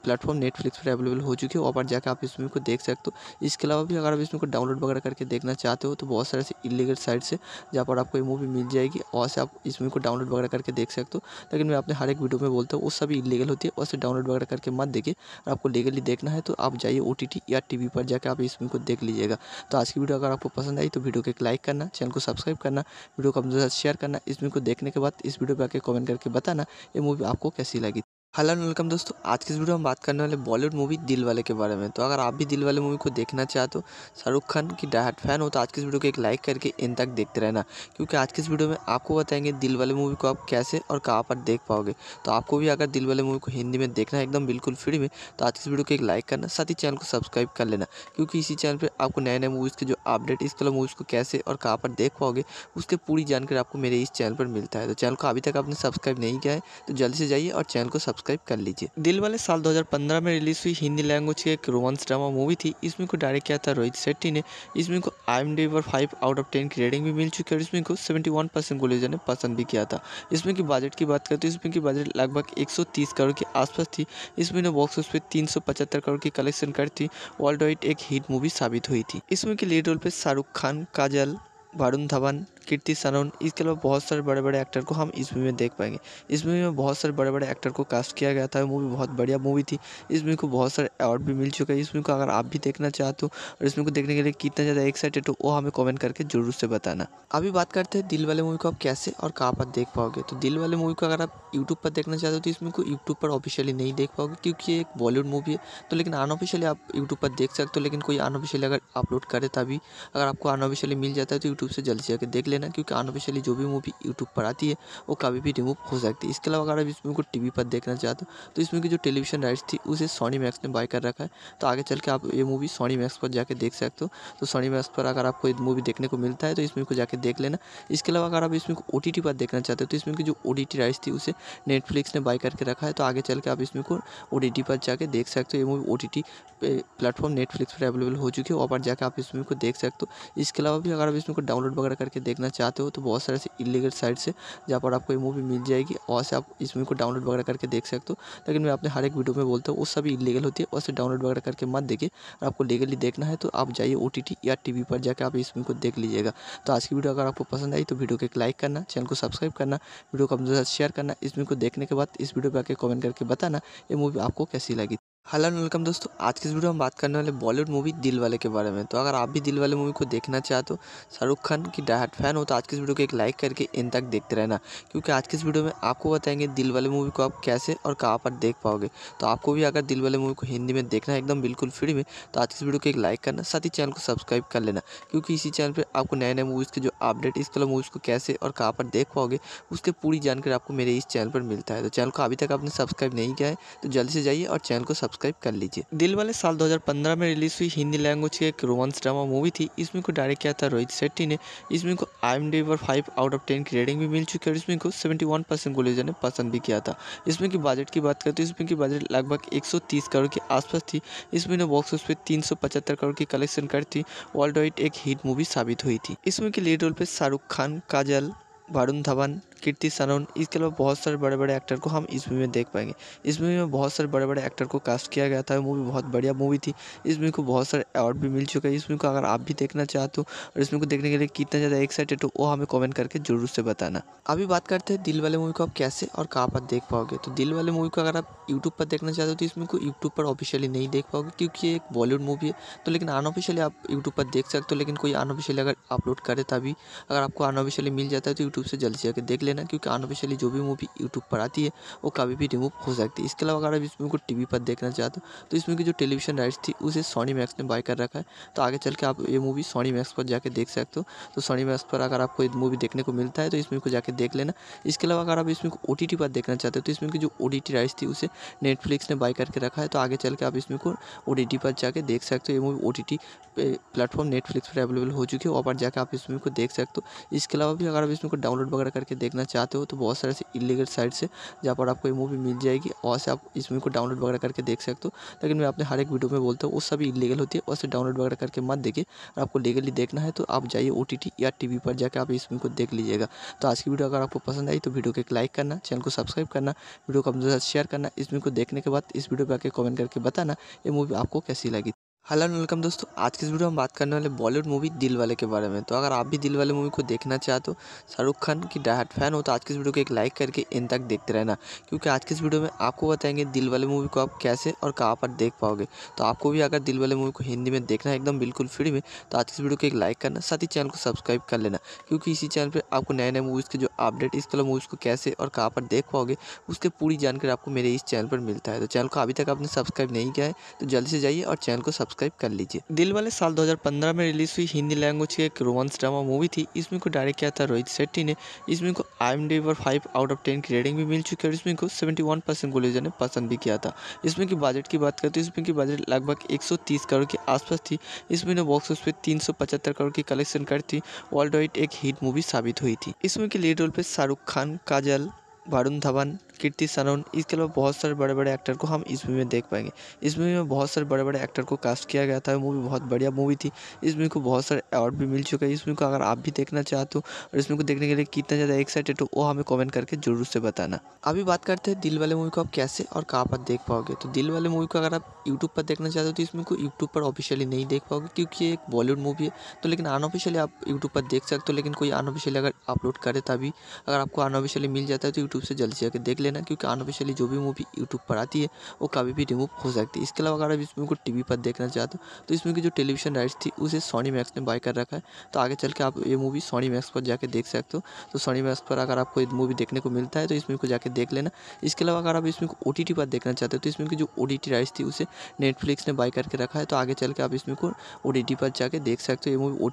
प्लेटफॉर्म नेटफ्लिक्स पर अवेलेबल हो चुकी है वहाँ पर जाकर आप इसमें को देख सकते हो इसके अलावा भी अगर आप इसमें को डाउनलोड वगैरह करके देखना देखना चाहते हो तो बहुत सारे ऐसे इलीगल साइट्स से जहाँ पर आपको ये मूवी मिल जाएगी और से आप इस मूवी को डाउनलोड वगैरह करके देख सकते हो लेकिन मैं अपने हर एक वीडियो में बोलता हूँ वो सभी इलीगल होती है और से डाउनलोड वगैरह करके मत देखिए आपको लीगली देखना है तो आप जाइए ओ या टी पर जाकर आप इस मूवी को देख लीजिएगा तो आज की वीडियो अगर आपको पसंद आई तो वीडियो को एक लाइक करना चैनल को सब्सक्राइब करना वीडियो को अपने साथ शेयर करना इस मूवी को देखने के बाद इस वीडियो पर आकर कॉमेंट करके बताना ये मूवी आपको कैसी लगी हेलो वेलकम दोस्तों आज की इस वीडियो में बात करने वाले बॉलीवुड मूवी दिल वाले के बारे में तो अगर आप भी दिल वाले मूवी को देखना चाहते हो तो शाहरुख खान की डायहाट फैन हो तो आज की इस वीडियो को एक लाइक करके इन तक देखते रहना क्योंकि आज की इस वीडियो में आपको बताएंगे दिल वाले मूवी को आप कैसे और कहाँ पर देख पाओगे तो आपको भी अगर दिल वाले मूवी को हिंदी में देखना है एकदम बिल्कुल फ्री में तो आज की इस वीडियो को एक लाइक करना साथ ही चैनल को सब्सक्राइब कर लेना क्योंकि इसी चैनल पर आपको नए नए मूवीज़ के जो अपडेट इस वाला मूवीज़ को कैसे और कहाँ पर देख पाओगे उसकी पूरी जानकारी आपको मेरे इस चैनल पर मिलता है तो चैनल को अभी तक आपने सब्सक्राइब नहीं किया है तो जल्दी से जाइए और चैनल को सब्सक्राइब सब्सक्राइब कर लीजिए दिल वाले साल 2015 में रिलीज हुई हिंदी लैंग्वेज की एक रोमांस ड्रामा मूवी थी इसमें को डायरेक्ट किया था रोहित शेट्टी ने इसमें को आई पर फाइव आउट ऑफ टेन की रेटिंग भी मिल चुकी है और इसमें को सेवेंटी वन परसेंट ने पसंद भी किया था इसमें की बजट की बात करें तो इसमें की बजट लगभग एक सौ तीस करोड़ के आसपास थी इसमें बॉक्स ऑफिस पे तीन सौ पचहत्तर करोड़ की कलेक्शन कर थी वर्ल्ड वाइड एक हिट मूवी साबित हुई थी इसमें की लीड रोल पे शाहरुख खान काजल वरुण धवन कीर्ति सानोन इसके अलावा बहुत सारे बड़े बड़े एक्टर को हम इस मूवी में देख पाएंगे इस मूवी में बहुत सारे बड़े बड़े एक्टर को कास्ट किया गया था मूवी बहुत बढ़िया मूवी थी इस मूवी को बहुत सारे अवार्ड भी मिल चुके हैं इस मूवी को अगर आप भी देखना चाहते हो और इस मूवी को देखने के लिए कितना ज़्यादा एक्साइटेड हो वो हमें कॉमेंट करके जरूर से बताना अभी बात करते हैं दिल वाले मूवी को आप कैसे और कहाँ पर देख पाओगे तो दिल वाले मूवी को अगर आप यूट्यूब पर देखना चाहते हो तो इसमें को यूट्यूब पर ऑफिशियली नहीं देख पाओगे क्योंकि ये एक बॉलीवुड मूवी है तो लेकिन अनऑफिशियली आप यूट्यूब पर देख सकते हो लेकिन कोई अनऑफिशियली अगर अपलोड करे तभी अगर आपको अनऑफिशियली मिल जाता है तो यूट्यूब से जल्दी जाकर देख लेना क्योंकि अनऑफिशियली जो भी मूवी यूट्यूब पर आती है वो कभी भी रिमूव हो सकती है इसके अलावा अगर आप इस मूवी को टी पर देखना चाहते हो तो इसमें की जो टेलीविजन राइट्स थी उसे सोनी मैक्स ने बाय कर रखा है तो आगे चल के आप ये मूवी सोनी मैक्स पर जाकर देख सकते हो तो सोनी मैक्स पर अगर आपको ये मूवी देखने को मिलता है तो इसमें को जाकर देख लेना इसके अलावा अगर आप इसमें को ओ पर देखना चाहते हो तो इसमें की जो ओ राइट्स थी उसे नेटफ्लिक्स ने बाय करके रखा है तो आगे चल के आप इसमें को ओ पर जाके देख सकते हो ये मूवी ओ प्लेटफॉर्म नेटफ्लिक्स पर अवेलेबल हो चुकी है वहाँ पर जाकर आप इस मूवी को देख सकते हो इसके अलावा भी अगर आप इसमें को डाउनलोड वगैरह करके देखना देखना चाहते हो तो बहुत सारे ऐसे इलीगल साइट्स है जहाँ पर आपको ये मूवी मिल जाएगी और से आप इस मूवी को डाउनलोड वगैरह करके देख सकते हो लेकिन मैं अपने हर एक वीडियो में बोलता हूँ वो सभी इलीगल होती है और डाउनलोड वगैरह करके मत देखिए और आपको लीगली देखना है तो आप जाइए ओ या टी पर जाकर आप इस मूवी को देख लीजिएगा तो आज की वीडियो अगर आपको पसंद आई तो वीडियो को एक लाइक करना चैनल को सब्सक्राइब करना वीडियो को अपने साथ शेयर करना इस मूवी को देखने के बाद इस वीडियो पर आके कमेंट करके बताना ये मूवी आपको कैसी लगी हेलो एंड वेलकम दोस्तों आज के इस वीडियो में बात करने वाले बॉलीवुड मूवी दिल वाले के बारे में तो अगर आप भी दिल वाले मूवी को देखना चाहते हो तो शाहरुख खान की डायट फैन हो तो आज के इस वीडियो को एक लाइक करके इन तक देखते रहना क्योंकि आज के इस वीडियो में आपको बताएंगे दिल वाले मूवी को आप कैसे और कहाँ पर देख पाओगे तो आपको भी अगर दिल वाले मूवी को हिंदी में देखना है एकदम बिल्कुल फ्री में तो आज के इस वीडियो को एक लाइक करना साथ ही चैनल को सब्सक्राइब कर लेना क्योंकि इसी चैनल पर आपको नए नए मूवीज़ के जो अपडेट इस कलर मूवीज़ को कैसे और कहाँ पर देख पाओगे उसकी पूरी जानकारी आपको मेरे इस चैनल पर मिलता है तो चैनल को अभी तक आपने सब्सक्राइब नहीं किया है तो जल्दी से जाइए और चैनल को सब्सक्राइब सब्सक्राइब कर लीजिए दिल वाले साल 2015 में रिलीज हुई हिंदी लैंग्वेज की एक रोमांस ड्रामा मूवी थी इसमें को डायरेक्ट किया था रोहित शेट्टी ने इसमें को आई एम डी पर फाइव आउट ऑफ टेन की रेटिंग भी मिल चुकी है और इसमें को सेवेंटी वन परसेंट गुलेजर ने पसंद भी किया था इसमें की बजट की बात करें तो इसमें की बजट लगभग एक सौ तीस करोड़ के आसपास थी इसमें ने बॉक्स ऑफिस पे तीन सौ पचहत्तर करोड़ की कलेक्शन कर थी वर्ल्ड वाइड एक हिट मूवी साबित हुई थी इसमें की लीड रोल पर शाहरुख खान काजल वरुण धवन कीर्ति सानोन इसके अलावा बहुत सारे बड़े बड़े एक्टर को हम इस मूवी में देख पाएंगे इस मूवी में बहुत सारे बड़े बड़े एक्टर को कास्ट किया गया था मूवी बहुत बढ़िया मूवी थी इस मूवी को बहुत सारे अवार्ड भी मिल चुके हैं इस मूवी को अगर आप भी देखना चाहते हो और इस मूवी को देखने के लिए कितना ज़्यादा एक्साइटेड हो वो हमें कॉमेंट करके जरूर से बताना अभी बात करते हैं दिल वाले मूवी को आप कैसे और कहाँ पर देख पाओगे तो दिल वाले मूवी को अगर आप यूट्यूब पर देखना चाहते हो तो इस मूवी को यूट्यूब पर ऑफिशियली नहीं देख पाओगे क्योंकि ये एक बॉलीवुड मूवी है तो लेकिन अनऑफिशियली आप यूट्यूब पर देख सकते हो लेकिन कोई अनऑफिशियली अगर अपलोड करे तभी अगर आपको अनऑफिशियली मिल जाता है तो यूट्यूब से जल्दी जाकर देख लेना लेना क्योंकि अनऑफिशियली जो भी मूवी यूट्यूब पर आती है वो कभी भी रिमूव हो सकती है इसके अलावा अगर आप इस मूवी को टीवी पर देखना चाहते हो तो इस मूवी की जो टेलीविजन राइट्स थी उसे सोनी मैक्स ने बाय कर रखा है तो आगे चल के आप ये मूवी सोनी मैक्स पर जाकर देख सकते हो तो सोनी मैक्स पर अगर आपको मूवी देखने को मिलता है तो इस मूवी को जाकर देख लेना इसके अलावा अगर आप इसमें ओ टी पर देखना चाहते हो तो इसमें की जो ओ राइट्स थी उसे नेटफ्लिक्स ने बाय करके रखा है तो आगे चल के आप इसमें को ओ टी पर जाके देख सकते हो ये movie O T platform Netflix पर अवेलेबल हो चुकी है वहाँ पर जाकर आप इस मूवी को देख सकते हो इसके अलावा भी अगर आप इसमें को डाउनलोड वगैरह करके देखना देखना चाहते हो तो बहुत सारे से इलीगल साइट्स से जहाँ पर आपको ये मूवी मिल जाएगी और से आप इस मूवी को डाउनलोड वगैरह करके देख सकते हो लेकिन मैं अपने हर एक वीडियो में बोलता हूँ वो सभी इलीगल होती है और से डाउनलोड वगैरह करके मत देखिए और आपको लीगली देखना है तो आप जाइए ओ या टी पर जाकर आप इस मूवी को देख लीजिएगा तो आज की वीडियो अगर आपको पसंद आई तो वीडियो को एक लाइक करना चैनल को सब्सक्राइब करना वीडियो को अपने साथ शेयर करना इस मूवी को देखने के बाद इस वीडियो पर आकर कॉमेंट करके बताना ये मूवी आपको कैसी लगी हेलो वेलकम दोस्तों आज की इस वीडियो में बात करने वाले बॉलीवुड मूवी दिल वाले के बारे में तो अगर आप भी दिल वाले मूवी को देखना चाहते हो तो शाहरुख खान की डायहाट फैन हो तो आज की इस वीडियो को एक लाइक करके इन तक देखते रहना क्योंकि आज की इस वीडियो में आपको बताएंगे दिल वाले मूवी को आप कैसे और कहाँ पर देख पाओगे तो आपको भी अगर दिल वाले मूवी को हिंदी में देखना है एकदम बिल्कुल फ्री में तो आज की इस वीडियो को एक लाइक करना साथ ही चैनल को सब्सक्राइब कर लेना क्योंकि इसी चैनल पर आपको नए नए मूवीज़ के जो अपडेट इस वाले मूवीज़ को कैसे और कहाँ पर देख पाओगे उसके पूरी जानकारी आपको मेरे इस चैनल पर मिलता है तो चैनल को अभी तक आपने सब्सक्राइब नहीं किया है तो जल्दी से जाइए और चैनल को सब्सक्राइब सब्सक्राइब कर लीजिए दिल वाले साल 2015 में रिलीज हुई हिंदी लैंग्वेज की एक रोमांस ड्रामा मूवी थी इसमें को डायरेक्ट किया था रोहित शेट्टी ने इसमें को आई एम पर फाइव आउट ऑफ टेन की रेटिंग भी मिल चुकी है और इसमें को सेवेंटी वन ने पसंद भी किया था इसमें की बजट की बात करते तो इसमें की बजट लगभग एक करोड़ के आसपास थी इसमें बॉक्स ऑफिस पे तीन करोड़ की कलेक्शन कर थी वर्ल्ड वाइड एक हिट मूवी साबित हुई थी इसमें की लीड रोल पर शाहरुख खान काजल वरुण धवन कीर्ति सनोन इसके अलावा बहुत सारे बड़े बड़े एक्टर को हम इस मूवी में देख पाएंगे इस मूवी में बहुत सारे बड़े बड़े एक्टर को कास्ट किया गया था मूवी बहुत बढ़िया मूवी थी इस मूवी को बहुत सारे अवार्ड भी मिल चुके हैं इस मूवी को अगर आप भी देखना चाहते हो और इस मूवी को देखने के लिए कितना ज़्यादा एक्साइटेड हो वो हमें कमेंट करके जरूर से बताना अभी बात करते हैं दिल वाले मूवी को आप कैसे और कहाँ पर देख पाओगे तो दिल वाले मूवी को अगर आप यूट्यूब पर देखना चाहते हो तो इसमें को यूट्यूब पर ऑफिशियली नहीं देख पाओगे क्योंकि एक बॉलीवुड मूवी है तो लेकिन अनऑफिशियली आप यूट्यूब पर देख सकते हो लेकिन कोई अनऑफिशियली अगर अपलोड करे तभी अगर आपको अनऑफिशियली मिल जाता है तो यूट्यूब से जल्दी जाकर देख लेना लेना क्योंकि अनऑफिशियली जो भी मूवी यूट्यूब पर आती है वो कभी भी रिमूव हो सकती है इसके अलावा अगर आप इस मूवी को टी पर देखना चाहते हो तो इस मूवी की जो टेलीविजन राइट्स थी उसे सोनी मैक्स ने बाय कर रखा है तो आगे चल के आप ये मूवी सोनी मैक्स पर जाकर देख सकते हो तो सोनी मैक्स पर अगर आपको मूवी देखने को मिलता है तो इस मूवी को जाकर देख लेना इसके अलावा अगर आप इस मूवी को ओ पर देखना चाहते हो तो इस मूवी की जो ओ राइट्स थी उसे नेटफ्लिक्स ने बाय करके रखा है तो आगे चल के आप इस मूवी को ओ पर जाके देख सकते हो ये मूवी ओ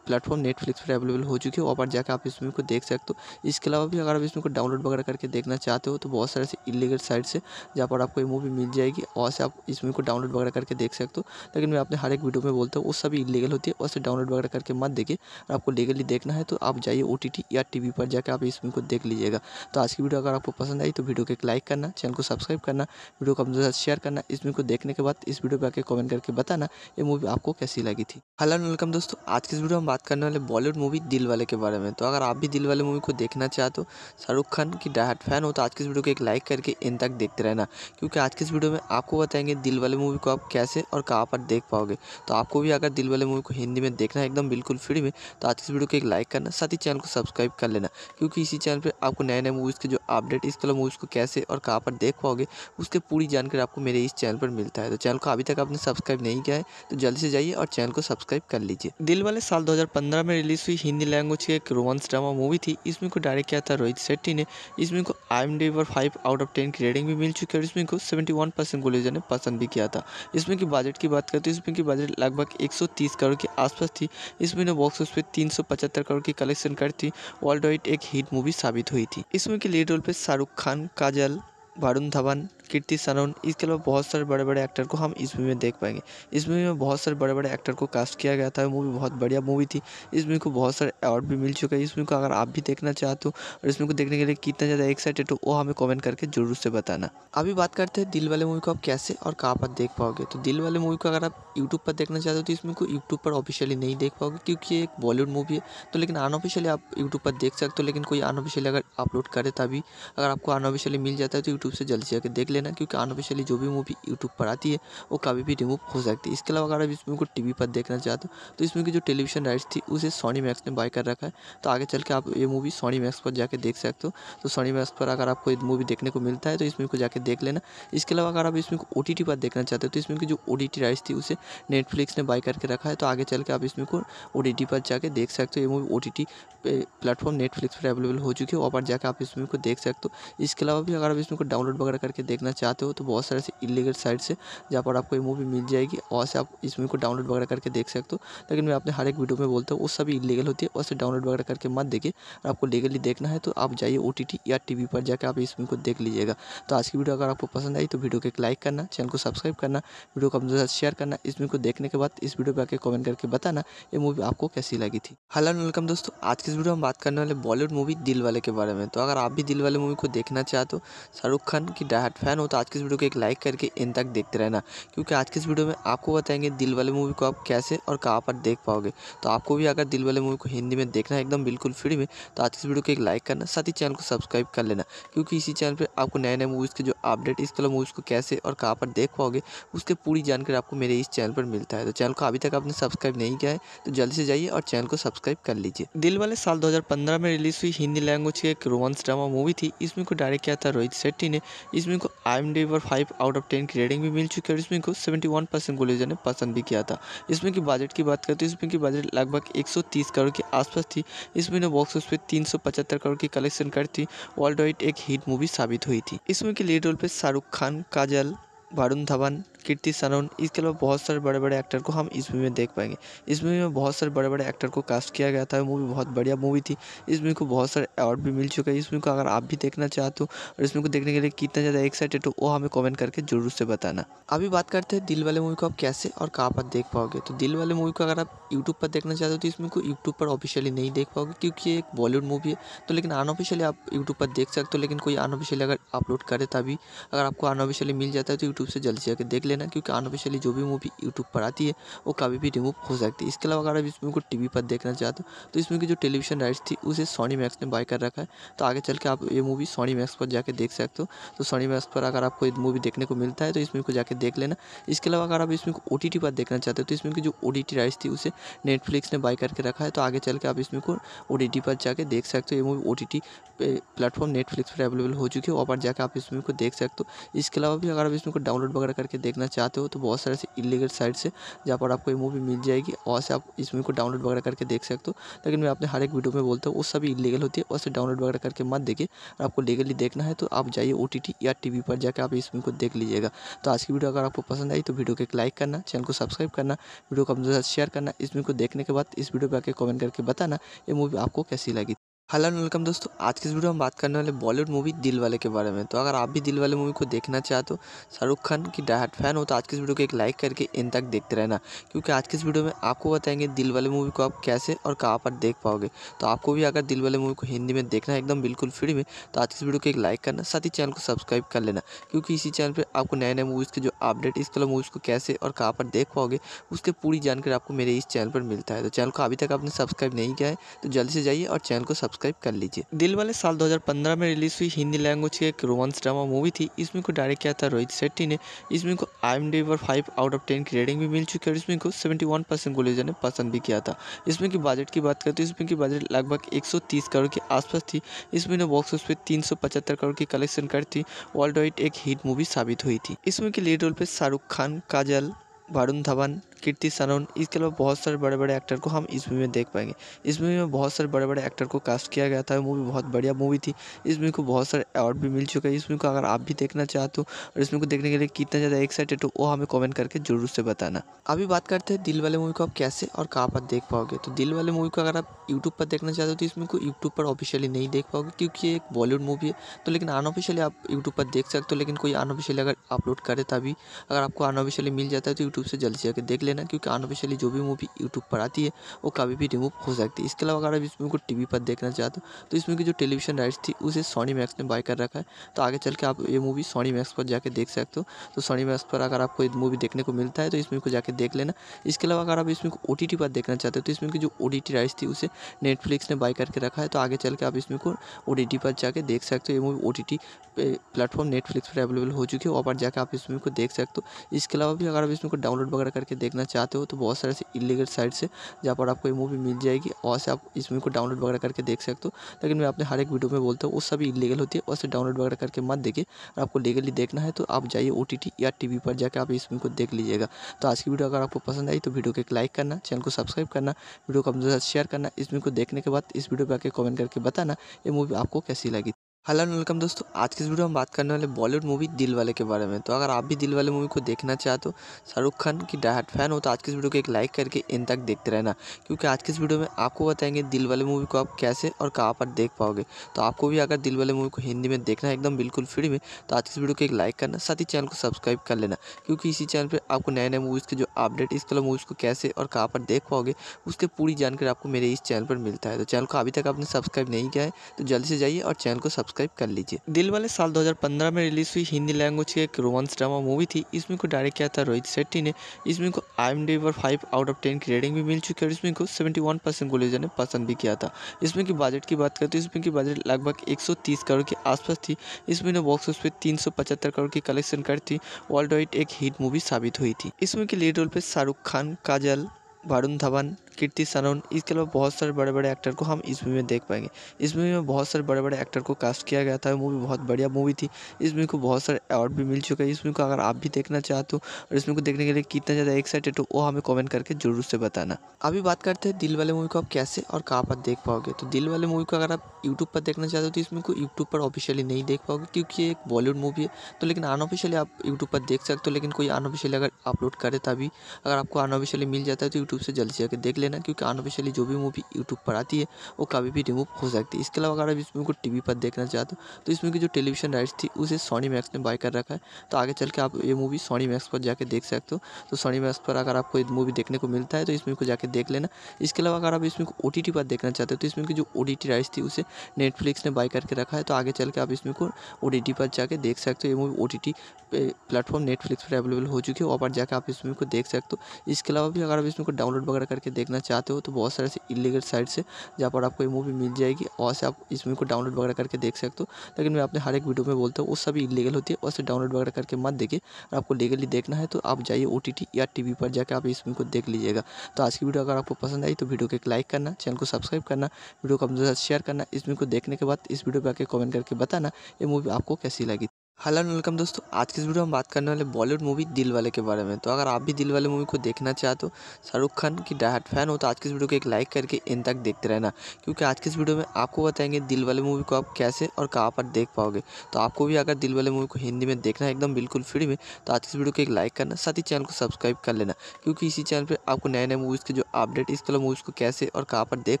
प्लेटफॉर्म नेटफ्लिक्स पर अवेलेबल हो चुकी है वहाँ पर जाकर आप इस मूवी को देख सकते हो इसके अलावा भी अगर आप इस मूवी को डाउनलोड वगैरह करके देखना चाहते हो तो बहुत सारे इलीगल साइट से जहाँ पर आपको ये मूवी मिल जाएगी और से आप इस मूवी को डाउनलोड वगैरह करके देख सकते हो लेकिन मैं अपने हर एक वीडियो में बोलता हूँ वो सभी इलीगल होती है और डाउनलोड वगैरह करके मत देखिए और आपको लीगली देखना है तो आप जाइए ओ या टी पर जाकर आप इस मूवी को देख लीजिएगा तो आज की वीडियो अगर आपको पसंद आई तो वीडियो को एक लाइक करना चैनल को सब्सक्राइब करना वीडियो को अपने साथ शेयर करना इस मूवी को देखने के बाद इस वीडियो पर आकर कमेंट करके बताना ये मूवी आपको कैसी लगी थी हेलो वेलकम दोस्तों आज की इस वीडियो में बात करने वाले बॉलीवुड मूवी दिल वाले के बारे में तो अगर आप भी दिल वाले मूवी को देखना चाहते हो शाहरुख खान की डायट फैन परेशान हो तो आज की इस वीडियो को एक लाइक करके इन तक देखते रहना क्योंकि आज की इस वीडियो में आपको बताएंगे दिल वाले मूवी को आप कैसे और कहाँ पर देख पाओगे तो आपको भी अगर दिल वाले मूवी को हिंदी में देखना है एकदम बिल्कुल फ्री में तो आज की वीडियो को एक लाइक करना साथ ही चैनल को सब्सक्राइब कर लेना क्योंकि इसी चैनल पर आपको नए नए मूवीज़ के जो अपडेट इस कलर मूवीज़ को कैसे और कहाँ पर देख पाओगे उसके पूरी जानकारी आपको मेरे इस चैनल पर मिलता है तो चैनल को अभी तक आपने सब्सक्राइब नहीं किया है तो जल्दी से जाइए और चैनल को सब्सक्राइब कर लीजिए दिल वाले साल 2015 में रिलीज हुई हिंदी लैंग्वेज की एक रोमांस ड्रामा मूवी थी इसमें को डायरेक्ट किया था रोहित शेट्टी ने इसमें को आई एम पर फाइव आउट ऑफ टेन की रेटिंग भी मिल चुकी है और इसमें को सेवेंटी वन परसेंट कॉलेजों ने पसंद भी किया था इसमें की बजट की बात करें तो इसमें की बजट लगभग एक सौ तीस करोड़ के आसपास थी इसमें ने बॉक्स ऑफिस पे तीन सौ पचहत्तर करोड़ की कलेक्शन कर थी वर्ल्ड वाइड एक हिट मूवी साबित हुई थी इसमें की लीड रोल पर शाहरुख खान काजल वरुण धवन कीर्ति सनोन इसके अलावा बहुत सारे बड़े बड़े एक्टर को हम इस मूवी में देख पाएंगे इस मूवी में बहुत सारे बड़े बड़े एक्टर को कास्ट किया गया था मूवी बहुत बढ़िया मूवी थी इस मूवी को बहुत सारे अवार्ड भी मिल चुके हैं इस मूवी को अगर आप भी देखना चाहते हो और इस मूवी को देखने के लिए कितना ज़्यादा एक्साइटेड हो वो हमें कॉमेंट करके जरूर से बताना अभी बात करते हैं दिल वाले मूवी को आप कैसे और कहाँ पर देख पाओगे तो दिल वाले मूवी को अगर आप यूट्यूब पर देखना चाहते हो तो इसमें को यूट्यूब पर ऑफिशियली नहीं देख पाओगे क्योंकि एक बॉलीवुड मूवी है तो लेकिन अनऑफिशियली आप यूट्यूब पर देख सकते हो लेकिन कोई अनऑफिशियली अगर अपलोड करे तभी अगर आपको अनऑफिशियली मिल जाता है तो यूट्यूब से जल्दी जाकर देख ले लेना क्योंकि अनऑफिशियली जो भी मूवी यूट्यूब पर आती है वो कभी भी रिमूव हो सकती है इसके अलावा अगर आप इस मूवी को टीवी पर देखना चाहते हो तो इसमें की जो टेलीविजन राइट्स थी उसे सोनी मैक्स ने बाय कर रखा है तो आगे चल के आप ये मूवी सोनी मैक्स पर जाकर देख सकते हो तो सोनी मैक्स पर अगर आपको मूवी देखने को मिलता है तो इसमें को जाकर देख लेना इसके अलावा अगर आप इसमें ओ टी पर देखना चाहते हो तो इसमें की जो ओ राइट्स थी उसे नेटफ्लिक्स ने बाय करके रखा है तो आगे चल के आप इसमें को ओ पर जाके देख सकते हो ये movie O T platform Netflix पर अवेलेबल हो चुकी है वहाँ पर जाकर आप इसमें को देख सकते हो इसके अलावा भी अगर आप इसमें को डाउनलोड वगैरह करके देखना देखना चाहते हो तो बहुत सारे ऐसे इलीगल साइट से जहाँ पर आपको ये मूवी मिल जाएगी और से आप इस मूवी को डाउनलोड वगैरह करके देख सकते हो लेकिन मैं आपने हर एक वीडियो में बोलता हूँ वो सभी इलीगल होती है और से डाउनलोड वगैरह करके मत देखिए और आपको लीगली देखना है तो आप जाइए ओ या टी पर जाकर आप इस मूवी को देख लीजिएगा तो आज की वीडियो अगर आपको पसंद आई तो वीडियो को एक लाइक करना चैनल को सब्सक्राइब करना वीडियो को अपने साथ शेयर करना इस मूवी को देखने के बाद इस वीडियो पर आकर कमेंट करके बताना ये मूवी आपको कैसी लगी थी हेलो वेलकम दोस्तों आज की इस वीडियो में बात करने वाले बॉलीवुड मूवी दिल वाले के बारे में तो अगर आप भी दिल वाले मूवी को देखना चाहते हो शाहरुख खान की डायट फैन फैन हो तो आज की इस वीडियो को एक लाइक करके इन तक देखते रहना क्योंकि आज की इस वीडियो में आपको बताएंगे दिल वाले मूवी को आप कैसे और कहाँ पर देख पाओगे तो आपको भी अगर दिल वाले मूवी को हिंदी में देखना है एकदम बिल्कुल फ्री में तो आज की इस वीडियो को एक लाइक करना साथ ही चैनल को सब्सक्राइब कर लेना क्योंकि इसी चैनल पर आपको नए नए मूवीज़ के जो अपडेट इस वाले मूवीज़ को कैसे और कहाँ पर देख पाओगे उसके पूरी जानकारी आपको मेरे इस चैनल पर मिलता है तो चैनल को अभी तक आपने सब्सक्राइब नहीं किया है तो जल्दी से जाइए और चैनल को सब्सक्राइब कर लीजिए दिल वाले साल दो में रिलीज़ हुई हिंदी लैंग्वेज की एक रोमांस ड्रामा मूवी थी इसमें को डायरेक्ट किया था रोहित शेट्टी ने इसमें को आई एम डी पर फाइव आउट ऑफ टेन की रेटिंग भी मिल चुकी है और इसमें को सेवेंटी वन परसेंट को ने पसंद भी किया था इसमें की बजट की बात करते हैं इसमें की बजट लगभग एक सौ तीस करोड़ के आसपास थी इसमें ने बॉक्स ऑफिस पे तीन सौ पचहत्तर करोड़ की कलेक्शन कर थी वर्ल्ड वाइड एक हिट मूवी साबित हुई थी इसमें की लीड रोल पर शाहरुख खान काजल वरुण धवन कीर्ति सनोन इसके अलावा बहुत सारे बड़े बड़े एक्टर को हम इस मूवी में देख पाएंगे इस मूवी में बहुत सारे बड़े बड़े एक्टर को कास्ट किया गया था मूवी बहुत बढ़िया मूवी थी इस मूवी को बहुत सारे अवार्ड भी मिल चुके हैं इस मूवी को अगर आप भी देखना चाहते हो और इस मूवी को देखने के लिए कितना ज़्यादा एक्साइटेड हो वो हमें कॉमेंट करके जरूर से बताना अभी बात करते हैं दिल वाले मूवी को आप कैसे और कहाँ पर देख पाओगे तो दिल वाले मूवी को अगर आप यूट्यूब पर देखना चाहते हो तो इस मूवी को यूट्यूब पर ऑफिशियली नहीं देख पाओगे क्योंकि ये एक बॉलीवुड मूवी है तो लेकिन अनऑफिशियली आप यूट्यूब पर देख सकते हो लेकिन कोई अनऑफिशियली अगर अपलोड करे तभी अगर आपको अनऑफिशियली मिल जाता है तो यूट्यूब से जल्दी से जाकर देख लेना क्योंकि अनऑफिशियली जो भी मूवी यूट्यूब पर आती है वो कभी भी रिमूव हो सकती है इसके अलावा अगर आप इस मूवी को टी पर देखना चाहते हो तो इस मूवी की जो टेलीविजन राइट्स थी उसे सोनी मैक्स ने बाय कर रखा है तो आगे चल के आप ये मूवी सोनी मैक्स पर जाकर देख सकते हो तो सोनी मैक्स पर अगर आपको मूवी देखने को मिलता है तो इस मूवी को जाकर देख लेना इसके अलावा अगर आप इस मूवी को ओ पर देखना चाहते हो तो इस मूवी की जो ओ राइट्स थी उसे नेटफ्लिक्स ने बाय करके रखा है तो आगे चल के आप इस मूवी को ओ पर जाकर देख सकते हो ये मूवी ओ प्लेटफॉर्म नेटफ्लिक्स पर अवेलेबल हो चुकी है वहाँ पर जाकर आप इस मूवी को देख सकते हो इसके अलावा भी अगर आप इस मूवी को डाउनलोड वगैरह करके देखना चाहते हो तो बहुत सारे ऐसे इलीगल साइट्स है जहाँ पर आपको ये मूवी मिल जाएगी वहाँ से आप इस मूवी को डाउनलोड वगैरह करके देख सकते हो लेकिन मैं अपने हर एक वीडियो में बोलता हूँ वो सभी इलीगल होती है वैसे डाउनलोड वगैरह करके मत देखिए और आपको लीगली देखना है तो आप जाइए ओ या टी पर जाकर आप इस मूवी को देख लीजिएगा तो आज की वीडियो अगर आपको पसंद आई तो वीडियो को एक लाइक करना चैनल को सब्सक्राइब करना वीडियो को अपने साथ शेयर करना इस मूवी को देखने के बाद इस वीडियो पर आकर कमेंट करके बताना ये मूवी आपको कैसी लगी हेलो एंड वेलकम दोस्तों आज के इस वीडियो में बात करने वाले बॉलीवुड मूवी दिल वाले के बारे में तो अगर आप भी दिल वाले मूवी को देखना चाहते हो तो शाहरुख खान की डायहाट फैन हो तो आज के इस वीडियो को एक लाइक करके इन तक देखते रहना क्योंकि आज के इस वीडियो में आपको बताएंगे दिल वाले मूवी को आप कैसे और कहाँ पर देख पाओगे तो आपको भी अगर दिल वाले मूवी को हिंदी में देखना है एकदम बिल्कुल फ्री में तो आज की इस वीडियो को एक लाइक करना साथ ही चैनल को सब्सक्राइब कर लेना क्योंकि इसी चैनल पर आपको नए नए मूवीज़ के जो अपडेट इस वाला मूवीज़ को कैसे और कहाँ पर देख पाओगे उसकी पूरी जानकारी आपको मेरे इस चैनल पर मिलता है तो चैनल को अभी तक आपने सब्सक्राइब नहीं किया है तो जल्दी से जाइए और चैनल को सब्सक्राइब सब्सक्राइब कर लीजिए दिल वाले साल 2015 में रिलीज हुई हिंदी लैंग्वेज की एक रोमांस ड्रामा मूवी थी इसमें को डायरेक्ट किया था रोहित शेट्टी ने इसमें को आई पर फाइव आउट ऑफ टेन की रेटिंग भी मिल चुकी है और इसमें को सेवेंटी वन परसेंट ने पसंद भी किया था इसमें की बजट की बात करें तो इसमें की बजट लगभग एक सौ तीस करोड़ के आसपास थी इसमें बॉक्स ऑफिस पे तीन सौ पचहत्तर करोड़ की कलेक्शन कर थी वर्ल्ड वाइड एक हिट मूवी साबित हुई थी इसमें की लीड रोल पे शाहरुख खान काजल वरुण धवन कीर्ति सनोन इसके अलावा बहुत सारे बड़े बड़े एक्टर को हम इस मूवी में देख पाएंगे इस मूवी में बहुत सारे बड़े बड़े एक्टर को कास्ट किया गया था मूवी बहुत बढ़िया मूवी थी इस मूवी को बहुत सारे अवार्ड भी मिल चुके हैं इस मूवी को अगर आप भी देखना चाहते हो और इस मूवी को देखने के लिए कितना ज़्यादा एक्साइटेड हो वो हमें कॉमेंट करके जरूर से बताना अभी बात करते हैं दिल वाले मूवी को आप कैसे और कहाँ पर देख पाओगे तो दिल वाले मूवी को अगर आप यूट्यूब पर देखना चाहते हो तो इसमें को यूट्यूब पर ऑफिशियली नहीं देख पाओगे क्योंकि ये एक बॉलीवुड मूवी है तो लेकिन अनऑफिशियली आप यूट्यूब पर देख सकते हो लेकिन कोई अनऑफिशियली अगर अपलोड करे तभी अगर आपको अनऑफिशियली मिल जाता है तो यूट्यूब से जल्दी जाकर देख लेना क्योंकि अनऑफिशियली जो भी मूवी यूट्यूब पर आती है वो कभी भी रिमूव हो सकती है इसके अलावा अगर आप इस मूवी को टी पर देखना चाहते हो तो इसमें की जो टेलीविजन राइट्स थी उसे सोनी मैक्स ने बाय कर रखा है तो आगे चल के आप ये मूवी सोनी मैक्स पर जाकर देख सकते हो तो सोनी मैक्स पर अगर आपको मूवी देखने को मिलता है तो इसमें को जाकर देख लेना इसके अलावा अगर आप इसमें ओ टी पर देखना चाहते हो तो इसमें की जो ओ राइट्स थी उसे नेटफ्लिक्स ने बाय करके रखा है तो आगे चल के आप इसमें को ओ पर जाके देख सकते हो ये मूवी ओ टी टी प्लेटफॉर्म नेटफ्लिक्स पर अवेलेबल हो चुकी है वहाँ पर जाकर आप इसमें को देख सकते हो इसके अलावा भी अगर आप इसमें को डाउनलोड वगैरह करके देखना देखना चाहते हो तो बहुत सारे ऐसे इलीगल साइट से जहाँ पर आपको ये मूवी मिल जाएगी और से आप इस मूवी को डाउनलोड वगैरह करके देख सकते हो लेकिन मैं अपने हर एक वीडियो में बोलता हूँ वो सभी इलीगल होती है और डाउनलोड वगैरह करके मत देखिए और आपको लीगली देखना है तो आप जाइए ओ या टी पर जाकर आप इस मूवी को देख लीजिएगा तो आज की वीडियो अगर आपको पसंद आई तो वीडियो को एक लाइक करना चैनल को सब्सक्राइब करना वीडियो को अपने साथ शेयर करना इस मूवी को देखने के बाद इस वीडियो पर आके कॉमेंट करके बताना ये मूवी आपको कैसी लगी हेलो एंड वेलकम दोस्तों आज के इस वीडियो में बात करने वाले बॉलीवुड मूवी दिल वाले के बारे में तो अगर आप भी दिल वाले मूवी को देखना चाहते हो तो शाहरुख खान की डायहाट फैन हो तो आज के इस वीडियो को एक लाइक करके इन तक देखते रहना क्योंकि आज के इस वीडियो में आपको बताएंगे दिल वाले मूवी को आप कैसे और कहाँ पर देख पाओगे तो आपको भी अगर दिल वाले मूवी को हिंदी में देखना है एकदम बिल्कुल फ्री में तो आज के इस वीडियो को एक लाइक करना साथ ही चैनल को सब्सक्राइब कर लेना क्योंकि इसी चैनल पर आपको नए नए मूवीज़ के जो अपडेट इस कल मूवीज़ को कैसे और कहाँ पर देख पाओगे उसकी पूरी जानकारी आपको मेरे इस चैनल पर मिलता है तो चैनल को अभी तक आपने सब्सक्राइब नहीं किया है तो जल्दी से जाइए और चैनल को सब्सक्राइब सब्सक्राइब कर लीजिए दिल वाले साल 2015 में रिलीज हुई हिंदी लैंग्वेज की एक रोमांस ड्रामा मूवी थी इसमें को डायरेक्ट किया था रोहित शेट्टी ने इसमें को आई एम डी पर फाइव आउट ऑफ टेन की रेटिंग भी मिल चुकी है और इसमें को सेवेंटी वन परसेंट गुलेजर ने पसंद भी किया था इसमें की बजट की बात करें तो इसमें की बजट लगभग एक सौ तीस करोड़ के आसपास थी इसमें ने बॉक्स ऑफिस पर तीन सौ पचहत्तर करोड़ की कलेक्शन कर थी वर्ल्ड वाइड एक हिट मूवी साबित हुई थी इसमें मूवी के लीड रोल पर शाहरुख खान काजल वरुण धवन कीर्ति सनोन इसके अलावा बहुत सारे बड़े बड़े एक्टर को हम इस मूवी में देख पाएंगे इस मूवी में बहुत सारे बड़े बड़े एक्टर को कास्ट किया गया था मूवी बहुत बढ़िया मूवी थी इस मूवी को बहुत सारे अवार्ड भी मिल चुके हैं इस मूवी को अगर आप भी देखना चाहते हो और इस मूवी को देखने के लिए कितना ज़्यादा एक्साइटेड हो वो हमें कॉमेंट करके जरूर से बताना अभी बात करते हैं दिल वाले मूवी को आप कैसे और कहाँ पर देख पाओगे तो दिल वाले मूवी को अगर आप यूट्यूब पर देखना चाहते हो तो इस मूवी को यूट्यूब पर ऑफिशियली नहीं देख पाओगे क्योंकि ये एक बॉलीवुड मूवी है तो लेकिन अनऑफिशियली आप यूट्यूब पर देख सकते हो लेकिन कोई अनऑफिशियली अगर अपलोड करे तभी अगर आपको अनऑफिशियली मिल जाता है तो यूट्यूब से जल्दी जाकर देख लेना लेना क्योंकि अनऑफिशियली जो भी मूवी यूट्यूब पर आती है वो कभी भी रिमूव हो सकती है इसके अलावा अगर आप इस मूवी को टीवी पर देखना चाहते हो तो इस मूवी की जो टेलीविजन राइट्स थी उसे सोनी मैक्स ने बाय कर रखा है तो आगे चल के आप ये मूवी सोनी मैक्स पर जाकर देख सकते हो तो सोनी मैक्स पर अगर आपको मूवी देखने को मिलता है तो इस मूवी को जाके देख लेना इसके अलावा अगर आप इसमें ओ टी पर देखना चाहते हो तो इसमें की जो ओ राइट्स थी उसे नेटफ्लिक्स ने बाय करके रखा है तो आगे चल के आप इसमें को ओ पर जाके देख सकते हो ये movie O T platform Netflix पर अवेलेबल हो चुकी है वहाँ पर जाकर आप इस मूवी को देख सकते हो इसके अलावा भी अगर आप इसमें को डाउनलोड वगैरह करके देखना देखना चाहते हो तो बहुत सारे ऐसे इलीगल साइट्स से जहाँ पर आपको ये मूवी मिल जाएगी और से आप इस मूवी को डाउनलोड वगैरह करके देख सकते हो लेकिन मैं अपने हर एक वीडियो में बोलता हूँ वो सभी इलीगल होती है और से डाउनलोड वगैरह करके मत देखिए और आपको लीगली देखना है तो आप जाइए ओ या टी पर जाकर आप इस मूवी को देख लीजिएगा तो आज की वीडियो अगर आपको पसंद आई तो वीडियो को एक लाइक करना चैनल को सब्सक्राइब करना वीडियो को अपने साथ शेयर करना इस मूवी को देखने के बाद इस वीडियो पर आकर कॉमेंट करके बताना ये मूवी आपको कैसी लगी हेलो वेलकम दोस्तों आज की इस वीडियो में बात करने वाले बॉलीवुड मूवी दिल वाले के बारे में तो अगर आप भी दिल वाले मूवी को देखना चाहते हो तो शाहरुख खान की डायट फैन हो तो आज की इस वीडियो को एक लाइक करके इन तक देखते रहना क्योंकि आज की इस वीडियो में आपको बताएंगे दिल वाले मूवी को आप कैसे और कहाँ पर देख पाओगे तो आपको भी अगर दिल वाले मूवी को हिंदी में देखना है एकदम बिल्कुल फ्री में तो आज की इस वीडियो को एक लाइक करना साथ ही चैनल को सब्सक्राइब कर लेना क्योंकि इसी चैनल पर आपको नए नए मूवीज़ के जो अपडेट इस वाले मूवीज़ को कैसे और कहाँ पर देख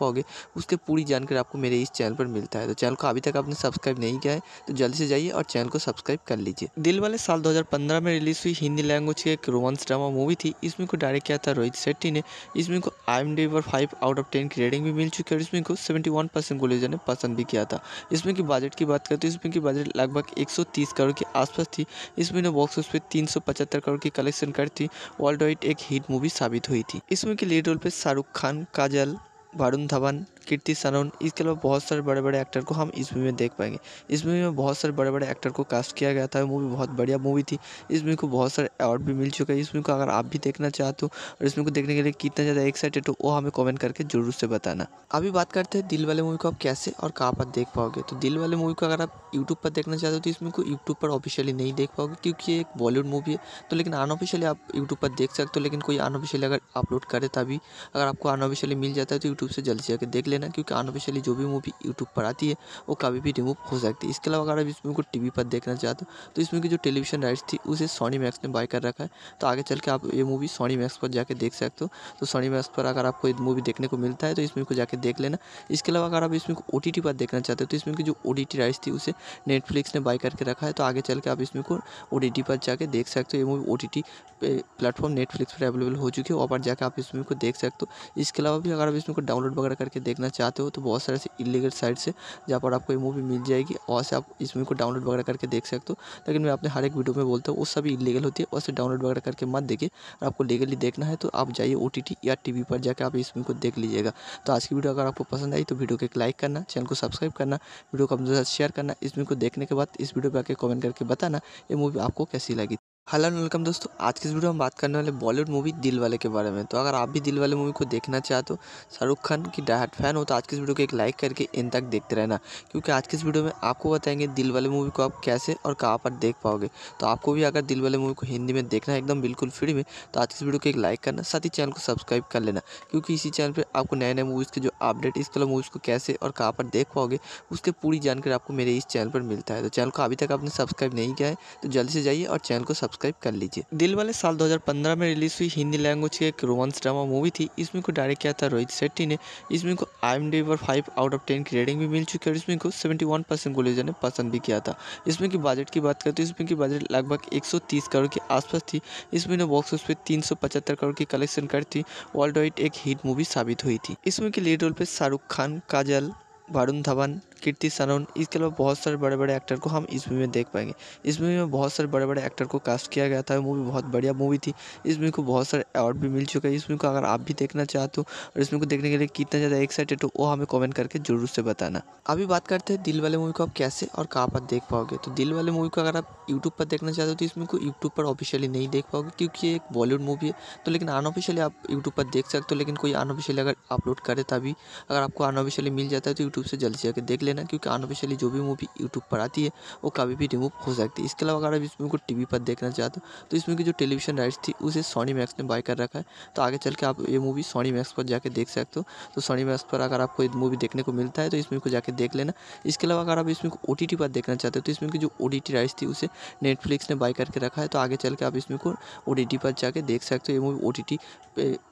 पाओगे उसके पूरी जानकारी आपको मेरे इस चैनल पर मिलता है तो चैनल को अभी तक आपने सब्सक्राइब नहीं किया है तो जल्दी से जाइए और चैनल को सब्सक्राइब सब्सक्राइब कर लीजिए दिल वाले साल 2015 में रिलीज हुई हिंदी लैंग्वेज की एक रोमांस ड्रामा मूवी थी इसमें को डायरेक्ट किया था रोहित शेट्टी ने इसमें को आई एम पर फाइव आउट ऑफ टेन की रेटिंग भी मिल चुकी है और इसमें को सेवेंटी वन परसेंट गुलेजा ने पसंद भी किया था इसमें की बजट की बात करें तो इसमें की बजट लगभग एक सौ तीस करोड़ के आसपास थी इसमें बॉक्स ऑफिस पे तीन सौ पचहत्तर करोड़ की कलेक्शन कर थी वर्ल्ड वाइड एक हिट मूवी साबित हुई थी इसमें की लीड रोल पर शाहरुख खान काजल वरुण धवन कीर्ति सानोन इसके अलावा बहुत सारे बड़े बड़े एक्टर को हम इस मूवी में देख पाएंगे इस मूवी में बहुत सारे बड़े बड़े एक्टर को कास्ट किया गया था मूवी बहुत बढ़िया मूवी थी इस मूवी को बहुत सारे अवार्ड भी मिल चुके हैं इस मूवी को अगर आप भी देखना चाहते हो और इस मूवी को देखने के लिए कितना ज़्यादा एक्साइटेड हो वो हमें कमेंट करके जरूर से बताना अभी बात करते हैं दिल वाले मूवी को आप कैसे और कहाँ पर देख पाओगे तो दिल वाले मूवी को अगर आप यूट्यूब पर देखना चाहते हो तो इस मूवी को यूट्यूब पर ऑफिशियली नहीं देख पाओगे क्योंकि ये एक बॉलीवुड मूवी है तो लेकिन अनऑफिशियली आप यूट्यूब पर देख सकते हो लेकिन कोई अनऑफिशियली अगर अपलोड करे तभी अगर आपको अनऑफिशियली मिल जाता है तो यूट्यूब से जल्दी जाकर देख लेना लेना क्योंकि अनऑफिशियली जो भी मूवी यूट्यूब पर आती है वो कभी भी रिमूव हो सकती है इसके अलावा अगर आप इस मूवी को टी पर देखना चाहते हो तो इस मूवी की जो टेलीविजन राइट्स थी उसे सोनी मैक्स ने बाय कर रखा है तो आगे चल के आप ये मूवी सोनी मैक्स पर जाकर देख सकते हो तो सोनी मैक्स पर अगर आपको मूवी देखने को मिलता है तो इस मूवी को जाकर देख लेना इसके अलावा अगर आप इस मूवी को ओ पर देखना चाहते हो तो इस मूवी की जो ओ राइट्स थी उसे नेटफ्लिक्स ने बाय करके रखा है तो आगे चल के आप इस मूवी को ओ पर जाके देख सकते हो ये मूवी ओ प्लेटफॉर्म नेटफ्लिक्स पर अवेलेबल हो चुकी है वहाँ पर जाकर आप इस मूवी को देख सकते हो इसके अलावा भी अगर आप इस मूवी को डाउनलोड वगैरह करके देखना चाहते हो तो बहुत सारे इलीगल साइट से जहाँ पर आपको ये मूवी मिल जाएगी और से आप इस मूवी को डाउनलोड वगैरह करके देख सकते हो लेकिन मैं अपने हर एक वीडियो में बोलता हूँ वो सभी इलीगल होती है और डाउनलोड वगैरह करके मत देखिए और आपको लीगली देखना है तो आप जाइए ओ या टी पर जाकर आप इस मूवी को देख लीजिएगा तो आज की वीडियो अगर आपको पसंद आई तो वीडियो को एक लाइक करना चैनल को सब्सक्राइब करना वीडियो को अपने साथ शेयर करना इस मूवी को देखने के बाद इस वीडियो पर आकर कॉमेंट करके बताना ये मूवी आपको कैसी लगी हेलो वेलकम दोस्तों आज के इस वीडियो में हम बात करने वाले बॉलीवुड मूवी दिल वाले के बारे में तो अगर आप भी दिल वाले मूवी को देखना चाहते हो तो शाहरुख खान की डायट फैन हो तो आज के इस वीडियो को एक लाइक करके इन तक देखते रहना क्योंकि आज की इस वीडियो में आपको बताएंगे दिल वाले मूवी को आप कैसे और कहाँ पर देख पाओगे तो आपको भी अगर दिल वाले मूवी को हिंदी में देखना है एकदम बिल्कुल फ्री में तो आज के इस वीडियो को एक लाइक करना साथ ही चैनल को सब्सक्राइब कर लेना क्योंकि इसी चैनल पर आपको नए नए मूवीज़ के जो अपडेट इस वाले मूवीज़ को कैसे और कहाँ पर देख पाओगे उसकी पूरी जानकारी आपको मेरे इस चैनल पर मिलता है तो चैनल को अभी तक आपने सब्सक्राइब नहीं किया है तो जल्दी से जाइए और चैनल को सब्सक्राइब सब्सक्राइब कर लीजिए दिल वाले साल 2015 में रिलीज हुई हिंदी लैंग्वेज की एक रोमांस ड्रामा मूवी थी इसमें को डायरेक्ट किया था रोहित शेट्टी ने इसमें को आई पर फाइव आउट ऑफ टेन की रेटिंग भी मिल चुकी है और इसमें को सेवेंटी वन परसेंट गुलेजर ने पसंद भी किया था इसमें की बजट की बात करें तो इसमें की बजट लगभग एक सौ तीस करोड़ के आसपास थी इसमें ने बॉक्स ऑफिस पे तीन सौ पचहत्तर करोड़ की कलेक्शन कर थी वर्ल्ड वाइड एक हिट मूवी साबित हुई थी इसमें की लीड रोल पर शाहरुख खान काजल वरुण धवन कीर्ति सनोन इसके अलावा बहुत सारे बड़े बड़े एक्टर को हम इस मूवी में देख पाएंगे इस मूवी में बहुत सारे बड़े बड़े एक्टर को कास्ट किया गया था मूवी बहुत बढ़िया मूवी थी इस मूवी को बहुत सारे अवार्ड भी मिल चुके हैं इस मूवी को अगर आप भी देखना चाहते हो और इस मूवी को देखने के लिए कितना ज़्यादा एक्साइटेड हो वो हमें कॉमेंट करके जरूर से बताना अभी बात करते हैं दिल वाले मूवी को आप कैसे और कहाँ पर देख पाओगे तो दिल वाले मूवी को अगर आप यूट्यूब पर देखना चाहते हो तो इस मूवी को यूट्यूब पर ऑफिशियली नहीं देख पाओगे क्योंकि एक बॉलीवुड मूवी है तो लेकिन अनऑफिशियली आप यूट्यूब पर देख सकते हो लेकिन कोई अनऑफिशियली अगर अपलोड करे तभी अगर आपको अनऑफिशियली मिल जाता है तो यूट्यूब से जल्दी जाकर देख ले लेना क्योंकि अनऑफिशियली जो भी मूवी यूट्यूब पर आती है वो कभी भी रिमूव हो सकती है इसके अलावा अगर आप इस मूवी को टीवी पर देखना चाहते हो तो इस मूवी की जो टेलीविजन राइट्स थी उसे सोनी मैक्स ने बाय कर रखा है तो आगे चल के आप ये मूवी सोनी मैक्स पर जाकर देख सकते हो तो सोनी मैक्स पर अगर आपको मूवी देखने को मिलता है तो इस मूवी को जाकर देख लेना इसके अलावा अगर आप इसमें ओ टी टी पर देखना चाहते हो तो इसमें की जो ओ राइट्स थी उसे नेटफ्लिक्स ने बाय करके रखा है तो आगे चल के आप इसमें को ओ पर जाके देख सकते हो ये मूवी ओ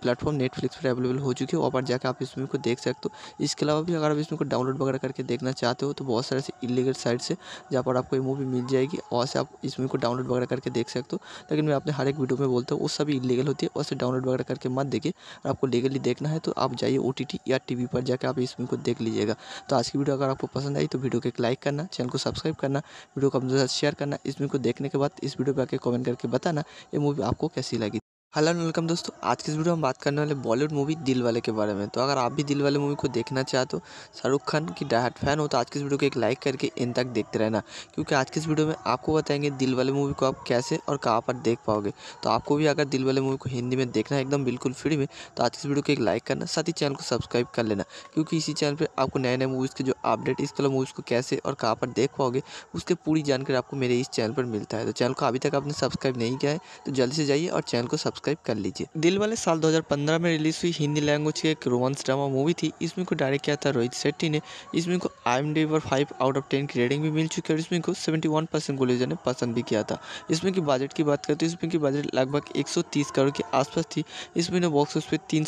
प्लेटफॉर्म नेटफ्लिक्स पर अवेलेबल हो चुकी है वहाँ पर जाकर आप इस मूवी को देख सकते हो इसके अलावा भी अगर आप इसमें को डाउनलोड वगैरह करके देखना देखना चाहते हो तो बहुत सारे ऐसे इलीगल साइट से जहाँ पर आपको ये मूवी मिल जाएगी और से आप इस मूवी को डाउनलोड वगैरह करके देख सकते हो लेकिन मैं अपने हर एक वीडियो में बोलता हूँ वो सभी इलीगल होती है और से डाउनलोड वगैरह करके मत देखिए और आपको लीगली देखना है तो आप जाइए ओ या टी पर जाकर आप इस मूवी को देख लीजिएगा तो आज की वीडियो अगर आपको पसंद आई तो वीडियो को एक लाइक करना चैनल को सब्सक्राइब करना वीडियो को अपने साथ शेयर करना इस मूवी को देखने के बाद इस वीडियो पर आके कॉमेंट करके बताना ये मूवी आपको कैसी लगी हेलो वेलकम दोस्तों आज की इस वीडियो में बात करने वाले बॉलीवुड मूवी दिल वाले के बारे में तो अगर आप भी दिल वाले मूवी को देखना चाहते हो तो शाहरुख खान की डायट फैन हो तो आज की इस वीडियो को एक लाइक करके इन तक देखते रहना क्योंकि आज की इस वीडियो में आपको बताएंगे दिल वाले मूवी को आप कैसे और कहाँ पर देख पाओगे तो आपको भी अगर दिल वाले मूवी को हिंदी में देखना है एकदम बिल्कुल फ्री में तो आज की इस वीडियो को एक लाइक करना साथ ही चैनल को सब्सक्राइब कर लेना क्योंकि इसी चैनल पर आपको नए नए मूवीज़ के जो अपडेट इस कलर मूवीज़ को कैसे और कहाँ पर देख पाओगे उसके पूरी जानकारी आपको मेरे इस चैनल पर मिलता है तो चैनल को अभी तक आपने सब्सक्राइब नहीं किया है तो जल्दी से जाइए और चैनल को सब्सक्राइब सब्सक्राइब कर लीजिए दिल वाले साल 2015 में रिलीज हुई हिंदी लैंग्वेज की एक रोमांस ड्रामा मूवी थी इसमें को डायरेक्ट किया था रोहित शेट्टी ने इसमें को आई एम पर फाइव आउट ऑफ टेन की रेटिंग भी मिल चुकी है और इसमें को सेवेंटी वन परसेंट गुलेजा ने पसंद भी किया था इसमें की बजट की बात करें तो इसमें की बजट लगभग एक करोड़ के आसपास थी इसमें बॉक्स ऑफिस पे तीन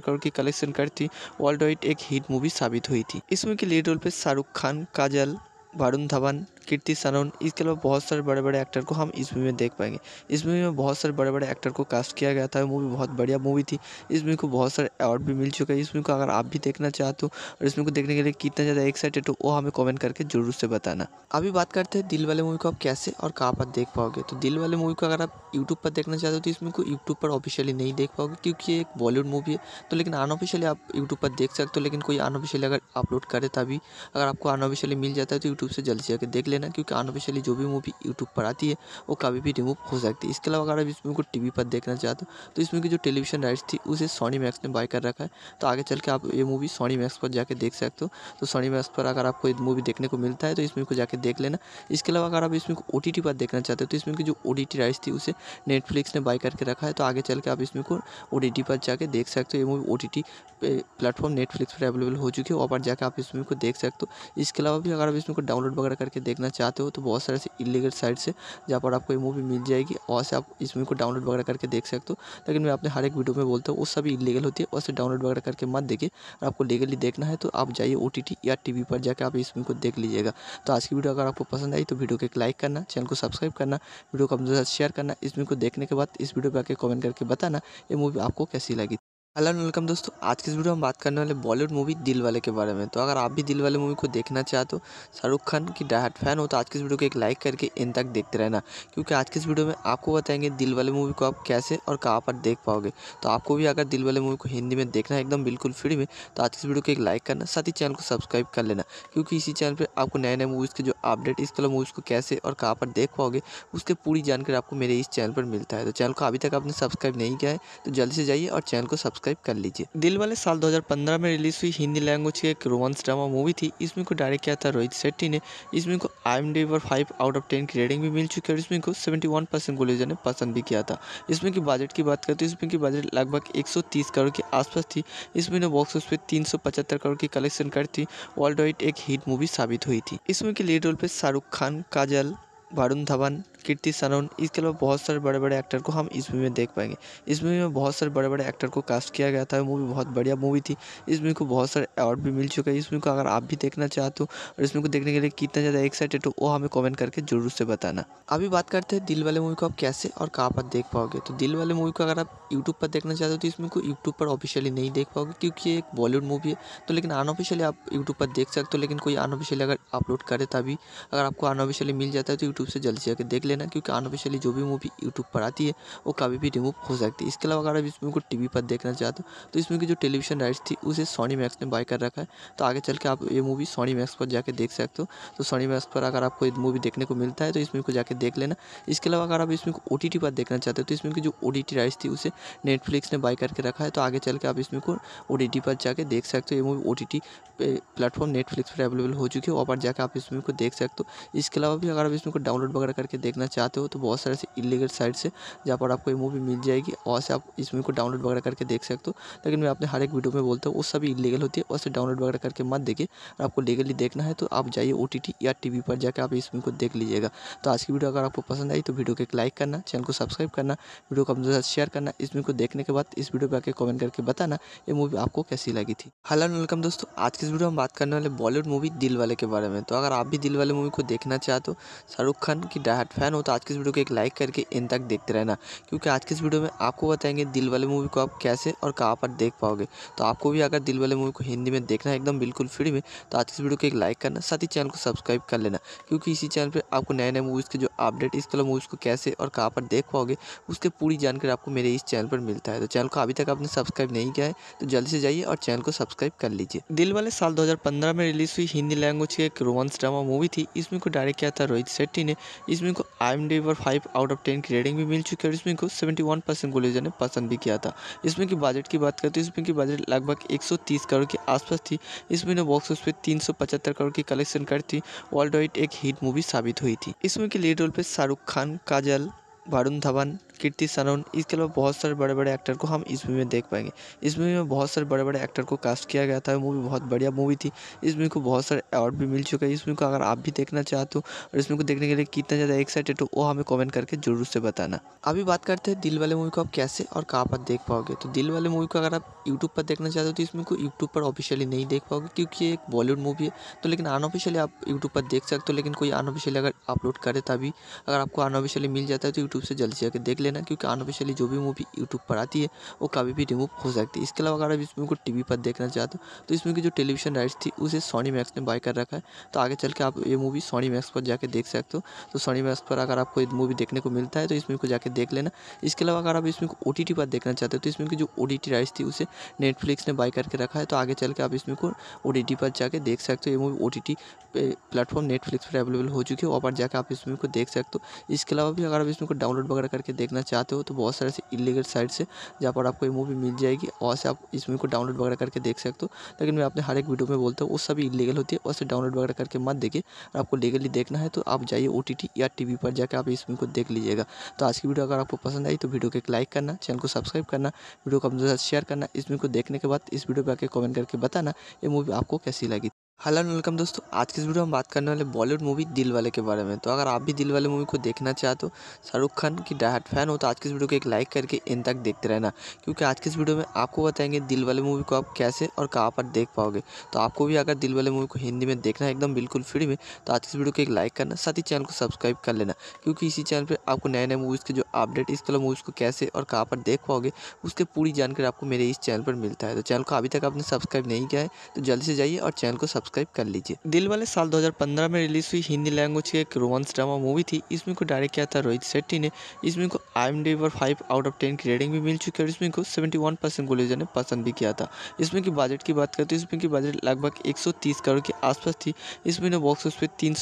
करोड़ की कलेक्शन कर थी वर्ल्ड वाइड एक हिट मूवी साबित हुई थी इसमें की लीड रोल पर शाहरुख खान काजल वरुण धवन कीर्ति सानोन इसके अलावा बहुत सारे बड़े बड़े एक्टर को हम इस मूवी में देख पाएंगे इस मूवी में बहुत सारे बड़े बड़े एक्टर को कास्ट किया गया था मूवी बहुत बढ़िया मूवी थी इस मूवी को बहुत सारे अवार्ड भी मिल चुके हैं इस मूवी को अगर आप भी देखना चाहते हो और इस मूवी को देखने के लिए कितना ज़्यादा एक्साइटेड हो वो हमें कॉमेंट करके जरूर से बताना अभी बात करते हैं दिल वाले मूवी को आप कैसे और कहाँ पर देख पाओगे तो दिल वाले मूवी को अगर आप यूट्यूब पर देखना चाहते हो तो इस मूवी को यूट्यूब पर ऑफिशियली नहीं देख पाओगे क्योंकि ये एक बॉलीवुड मूवी है तो लेकिन अनऑफिशियली आप यूट्यूब पर देख सकते हो लेकिन कोई अनऑफिशियली अगर अपलोड करे तभी अगर आपको अनऑफिशियली मिल जाता है तो यूट्यूब से जल्दी जाकर देख लेना लेना क्योंकि अनऑफिशियली जो भी मूवी यूट्यूब पर आती है वो कभी भी रिमूव हो सकती है इसके अलावा अगर आप इस मूवी को टी पर देखना चाहते हो तो इस मूवी की जो टेलीविजन राइट्स थी उसे सोनी मैक्स ने बाय कर रखा है तो आगे चल के आप ये मूवी सोनी मैक्स पर जाकर देख सकते हो तो सोनी मैक्स पर अगर आपको मूवी देखने को मिलता है तो इस मूवी को जाकर देख लेना इसके अलावा अगर आप इस मूवी को ओ पर देखना चाहते हो तो इस मूवी की जो ओ राइट्स थी उसे नेटफ्लिक्स ने बाय करके रखा है तो आगे चल के आप इस मूवी को ओ पर जाके देख सकते हो ये मूवी ओ प्लेटफॉर्म नेटफ्लिक्स पर अवेलेबल हो चुकी है वहाँ पर जाकर आप इस मूवी को देख सकते हो इसके अलावा भी अगर आप इस मूवी को डाउनलोड वगैरह करके देख देखना चाहते हो तो बहुत सारे इलीगल साइट्स से जहाँ पर आपको ये मूवी मिल जाएगी और से आप इस मूवी को डाउनलोड वगैरह करके देख सकते हो लेकिन मैं अपने हर एक वीडियो में बोलता हूँ वो सभी इलीगल होती है और डाउनलोड वगैरह करके मत देखिए और आपको लीगली देखना है तो आप जाइए ओ या टी पर जाकर आप इस मूवी को देख लीजिएगा तो आज की वीडियो अगर आपको पसंद आई तो वीडियो को एक लाइक करना चैनल को सब्सक्राइब करना वीडियो को अपने साथ शेयर करना इस मूवी को देखने के बाद इस वीडियो पर आकर कॉमेंट करके बताना ये मूवी आपको कैसी लगी हेलो वेलकम दोस्तों आज के इस वीडियो में बात करने वाले बॉलीवुड मूवी दिल वाले के बारे में तो अगर आप भी दिल वाले मूवी को देखना चाहते हो तो शाहरुख खान की डायहाट फैन हो तो आज के इस वीडियो को एक लाइक करके इन तक देखते रहना क्योंकि आज के इस वीडियो में आपको बताएंगे दिल वाले मूवी को आप कैसे और कहाँ पर देख पाओगे तो आपको भी अगर दिल वाले मूवी को हिंदी में देखना है एकदम बिल्कुल फ्री में तो आज की इस वीडियो को एक लाइक करना साथ ही चैनल को सब्सक्राइब कर लेना क्योंकि इसी चैनल पर आपको नए नए मूवीज़ के जो अपडेट इस वाला मूवीज़ को कैसे और कहाँ पर देख पाओगे उसके पूरी जानकारी आपको मेरे इस चैनल पर मिलता है तो चैनल को अभी तक आपने सब्सक्राइब नहीं किया है तो जल्दी से जाइए और चैनल को सब्सक्राइब सब्सक्राइब कर लीजिए दिल वाले साल 2015 में रिलीज हुई हिंदी लैंग्वेज की एक रोमांस ड्रामा मूवी थी इसमें को डायरेक्ट किया था रोहित शेट्टी ने इसमें को आई पर फाइव आउट ऑफ टेन की रेटिंग भी मिल चुकी है और इसमें को सेवेंटी वन परसेंट ने पसंद भी किया था इसमें की बजट की बात करें तो इसमें की बजट लगभग एक सौ तीस करोड़ के आसपास थी इसमें बॉक्स ऑफिस पे तीन सौ पचहत्तर करोड़ की कलेक्शन कर थी वर्ल्ड वाइड एक हिट मूवी साबित हुई थी इसमें की लीड रोल पे शाहरुख खान काजल वरुण धवन कीर्ति सनोन इसके अलावा बहुत सारे बड़े बड़े एक्टर को हम इस मूवी में देख पाएंगे इस मूवी में बहुत सारे बड़े बड़े एक्टर को कास्ट किया गया था मूवी बहुत बढ़िया मूवी थी इस मूवी को बहुत सारे अवार्ड भी मिल चुके हैं इस मूवी को अगर आप भी देखना चाहते हो और इस मूवी को देखने के लिए कितना ज़्यादा एक्साइटेड हो वो हमें कॉमेंट करके जरूर से बताना अभी बात करते हैं दिल वाले मूवी को आप कैसे और कहाँ पर देख पाओगे तो दिल वाले मूवी को अगर आप यूट्यूब पर देखना चाहते हो तो इसमें को यूट्यूब पर ऑफिशियली नहीं देख पाओगे क्योंकि ये एक बॉलीवुड मूवी है तो लेकिन अनऑफिशियली आप यूट्यूब पर देख सकते हो लेकिन कोई अनऑफिशियली अगर अपलोड करे तभी अगर आपको अनऑफिशियली मिल जाता है तो यूट्यूब से जल्दी जाकर देख लेना क्योंकि अनऑफिशियली जो भी मूवी यूट्यूब पर आती है वो कभी भी रिमूव हो सकती है इसके अलावा अगर आप इस मूवी को टी पर देखना चाहते हो तो इसमें की जो टेलीविजन राइट्स थी उसे सोनी मैक्स ने बाय कर रखा है तो आगे चल के आप ये मूवी सोनी मैक्स पर जाकर देख सकते हो तो सोनी मैक्स पर अगर आपको मूवी देखने को मिलता है तो इसमें को जाकर देख लेना इसके अलावा अगर आप इसमें ओ टी पर देखना चाहते हो तो इसमें की जो ओ राइट्स थी उसे नेटफ्लिक्स ने बाय करके रखा है तो आगे चल के आप इसमें को ओ पर जाके देख सकते हो ये movie O T platform Netflix पर अवेलेबल हो चुकी है वहाँ पर जाकर आप इसमें को देख सकते हो इसके अलावा भी अगर आप इसमें को डाउनलोड वगैरह करके देखना देखना चाहते हो तो बहुत सारे ऐसे इलीगल साइट से जहाँ पर आपको ये मूवी मिल जाएगी और से आप इस मूवी को डाउनलोड वगैरह करके देख सकते हो लेकिन मैं अपने हर एक वीडियो में बोलता हूँ वो सभी इलीगल होती है और डाउनलोड वगैरह करके मत देखिए और आपको लीगली देखना है तो आप जाइए ओ या टी पर जाकर आप इस मूवी को देख लीजिएगा तो आज की वीडियो अगर आपको पसंद आई तो वीडियो को एक लाइक करना चैनल को सब्सक्राइब करना वीडियो को अपने साथ शेयर करना इस मूवी को देखने के बाद इस वीडियो पर आकर कमेंट करके बताना ये मूवी आपको कैसी लगी थी हेलो वेलकम दोस्तों आज की इस वीडियो में बात करने वाले बॉलीवुड मूवी दिल वाले के बारे में तो अगर आप भी दिल वाले मूवी को देखना चाहते हो शाहरुख खान की डायट फैन फैन हो तो आज की इस वीडियो को एक लाइक करके इन तक देखते रहना क्योंकि आज की इस वीडियो में आपको बताएंगे दिल वाले मूवी को आप कैसे और कहाँ पर देख पाओगे तो आपको भी अगर दिल वाले मूवी को हिंदी में देखना है एकदम बिल्कुल फ्री में तो आज की इस वीडियो को एक लाइक करना साथ ही चैनल को सब्सक्राइब कर लेना क्योंकि इसी चैनल पर आपको नए नए मूवीज़ के जो अपडेट इस कलर मूवीज़ को कैसे और कहाँ पर देख पाओगे उसकी पूरी जानकारी आपको मेरे इस चैनल पर मिलता है तो चैनल को अभी तक आपने सब्सक्राइब नहीं किया है तो जल्दी से जाइए और चैनल को सब्सक्राइब कर लीजिए दिल वाले साल दो में रिलीज़ हुई हिंदी लैंग्वेज की एक रोमांस ड्रामा मूवी थी इसमें को डायरेक्ट किया था रोहित शेट्टी ने इसमें को आई एम डी पर फाइव आउट ऑफ टेन की रेटिंग भी मिल चुकी है और इसमें को सेवेंटी वन परसेंट गोलेजर ने पसंद भी किया था इसमें की बजट की बात करें तो इसमें की बजट लगभग एक सौ तीस करोड़ के आसपास थी इसमें ने बॉक्स ऑफिस पे तीन सौ पचहत्तर करोड़ की कलेक्शन कर थी वर्ल्ड वाइड एक हिट मूवी साबित हुई थी इसमें की लीड रोल पर शाहरुख खान काजल वरुण धवन कीर्ति सनोन इसके अलावा बहुत सारे बड़े बड़े एक्टर को हम इस मूवी में देख पाएंगे इस मूवी में बहुत सारे बड़े बड़े एक्टर को कास्ट किया गया था मूवी बहुत बढ़िया मूवी थी इस मूवी को बहुत सारे अवार्ड भी मिल चुके हैं इस मूवी को अगर आप भी देखना चाहते हो और इस मूवी को देखने के लिए कितना ज़्यादा एक्साइटेड हो वो हमें कॉमेंट करके जरूर से बताना अभी बात करते हैं दिल वाले मूवी को आप कैसे और कहाँ पर देख पाओगे तो दिल वाले मूवी को अगर आप यूट्यूब पर देखना चाहते हो तो इस मूवी को यूट्यूब पर ऑफिशियली नहीं देख पाओगे क्योंकि ये एक बॉलीवुड मूवी है तो लेकिन अनऑफिशियली आप यूट्यूब पर देख सकते हो लेकिन कोई अनऑफिशियली अगर अपलोड करे तभी अगर आपको अनऑफिशियली मिल जाता है तो यूट्यूब से जल्दी जाकर देख लेना लेना क्योंकि अनऑफिशियली जो भी मूवी यूट्यूब पर आती है वो कभी भी रिमूव हो सकती है इसके अलावा अगर आप इस मूवी को टीवी पर देखना चाहते हो तो इस मूवी की जो टेलीविजन राइट्स थी उसे सोनी मैक्स ने बाय कर रखा है तो आगे चल के आप ये मूवी सोनी मैक्स पर जाकर देख सकते हो तो सोनी मैक्स पर अगर आपको मूवी देखने को मिलता है तो इस मूवी को जाकर देख लेना इसके अलावा अगर आप इस मूवी को ओ पर देखना चाहते हो तो इसमें की जो ओ राइट्स थी उसे नेटफ्लिक्स ने बाय करके रखा है तो आगे चल के आप इसमें को ओ पर जाके देख सकते हो ये मूवी ओ प्लेटफॉर्म नेटफ्लिक्स पर अवेलेबल हो चुकी है वहाँ पर जाकर आप इस मूवी को देख सकते हो इसके अलावा भी अगर आप इसमें को डाउनलोड वगैरह करके देखना देखना चाहते हो तो बहुत सारे ऐसे इलीगल साइट्स है जहाँ पर आपको ये मूवी मिल जाएगी और से आप इस मूवी को डाउनलोड वगैरह करके देख सकते हो लेकिन मैं अपने हर एक वीडियो में बोलता हूँ वो सभी इलीगल होती है और से डाउनलोड वगैरह करके मत देखिए आपको लीगली देखना है तो आप जाइए ओ या टी पर जाकर आप इस मूवी को देख लीजिएगा तो आज की वीडियो अगर आपको पसंद आई तो वीडियो को एक लाइक करना चैनल को सब्सक्राइब करना वीडियो को अपने साथ शेयर करना इस मूवी को देखने के बाद इस वीडियो पर आकर कॉमेंट करके बताना ये मूवी आपको कैसी लगी हेलो एंड वेलकम दोस्तों आज की इस वीडियो में बात करने वाले बॉलीवुड मूवी दिल वाले के बारे में तो अगर आप भी दिल वाले मूवी को देखना चाहते हो तो शाहरुख खान की डायहाट फैन हो तो आज की इस वीडियो को एक लाइक करके इन तक देखते रहना क्योंकि आज की इस वीडियो में आपको बताएंगे दिल वाले मूवी को आप कैसे और कहाँ पर देख पाओगे तो आपको भी अगर दिल वाले मूवी को हिंदी में देखना है एकदम बिल्कुल फ्री में तो आज की इस वीडियो को एक लाइक करना साथ ही चैनल को सब्सक्राइब कर लेना क्योंकि इसी चैनल पर आपको नए नए मूवीज़ के जो अपडेट इस वाला मूवीज़ को कैसे और कहाँ पर देख पाओगे उसकी पूरी जानकारी आपको मेरे इस चैनल पर मिलता है तो चैनल को अभी तक आपने सब्सक्राइब नहीं किया है तो जल्दी से जाइए और चैनल को सब्सक्राइब सब्सक्राइब कर लीजिए दिल वाले साल 2015 में रिलीज हुई हिंदी लैंग्वेज की एक रोमांस ड्रामा मूवी थी इसमें को डायरेक्ट किया था रोहित शेट्टी ने इसमें को आई एम डी पर फाइव आउट ऑफ टेन की रेटिंग भी मिल चुकी है और इसमें को सेवेंटी वन परसेंट ने पसंद भी किया था इसमें की बजट की बात करें तो इसमें की बजट लगभग एक करोड़ के आसपास थी इसमें बॉक्स ऑफिस पे तीन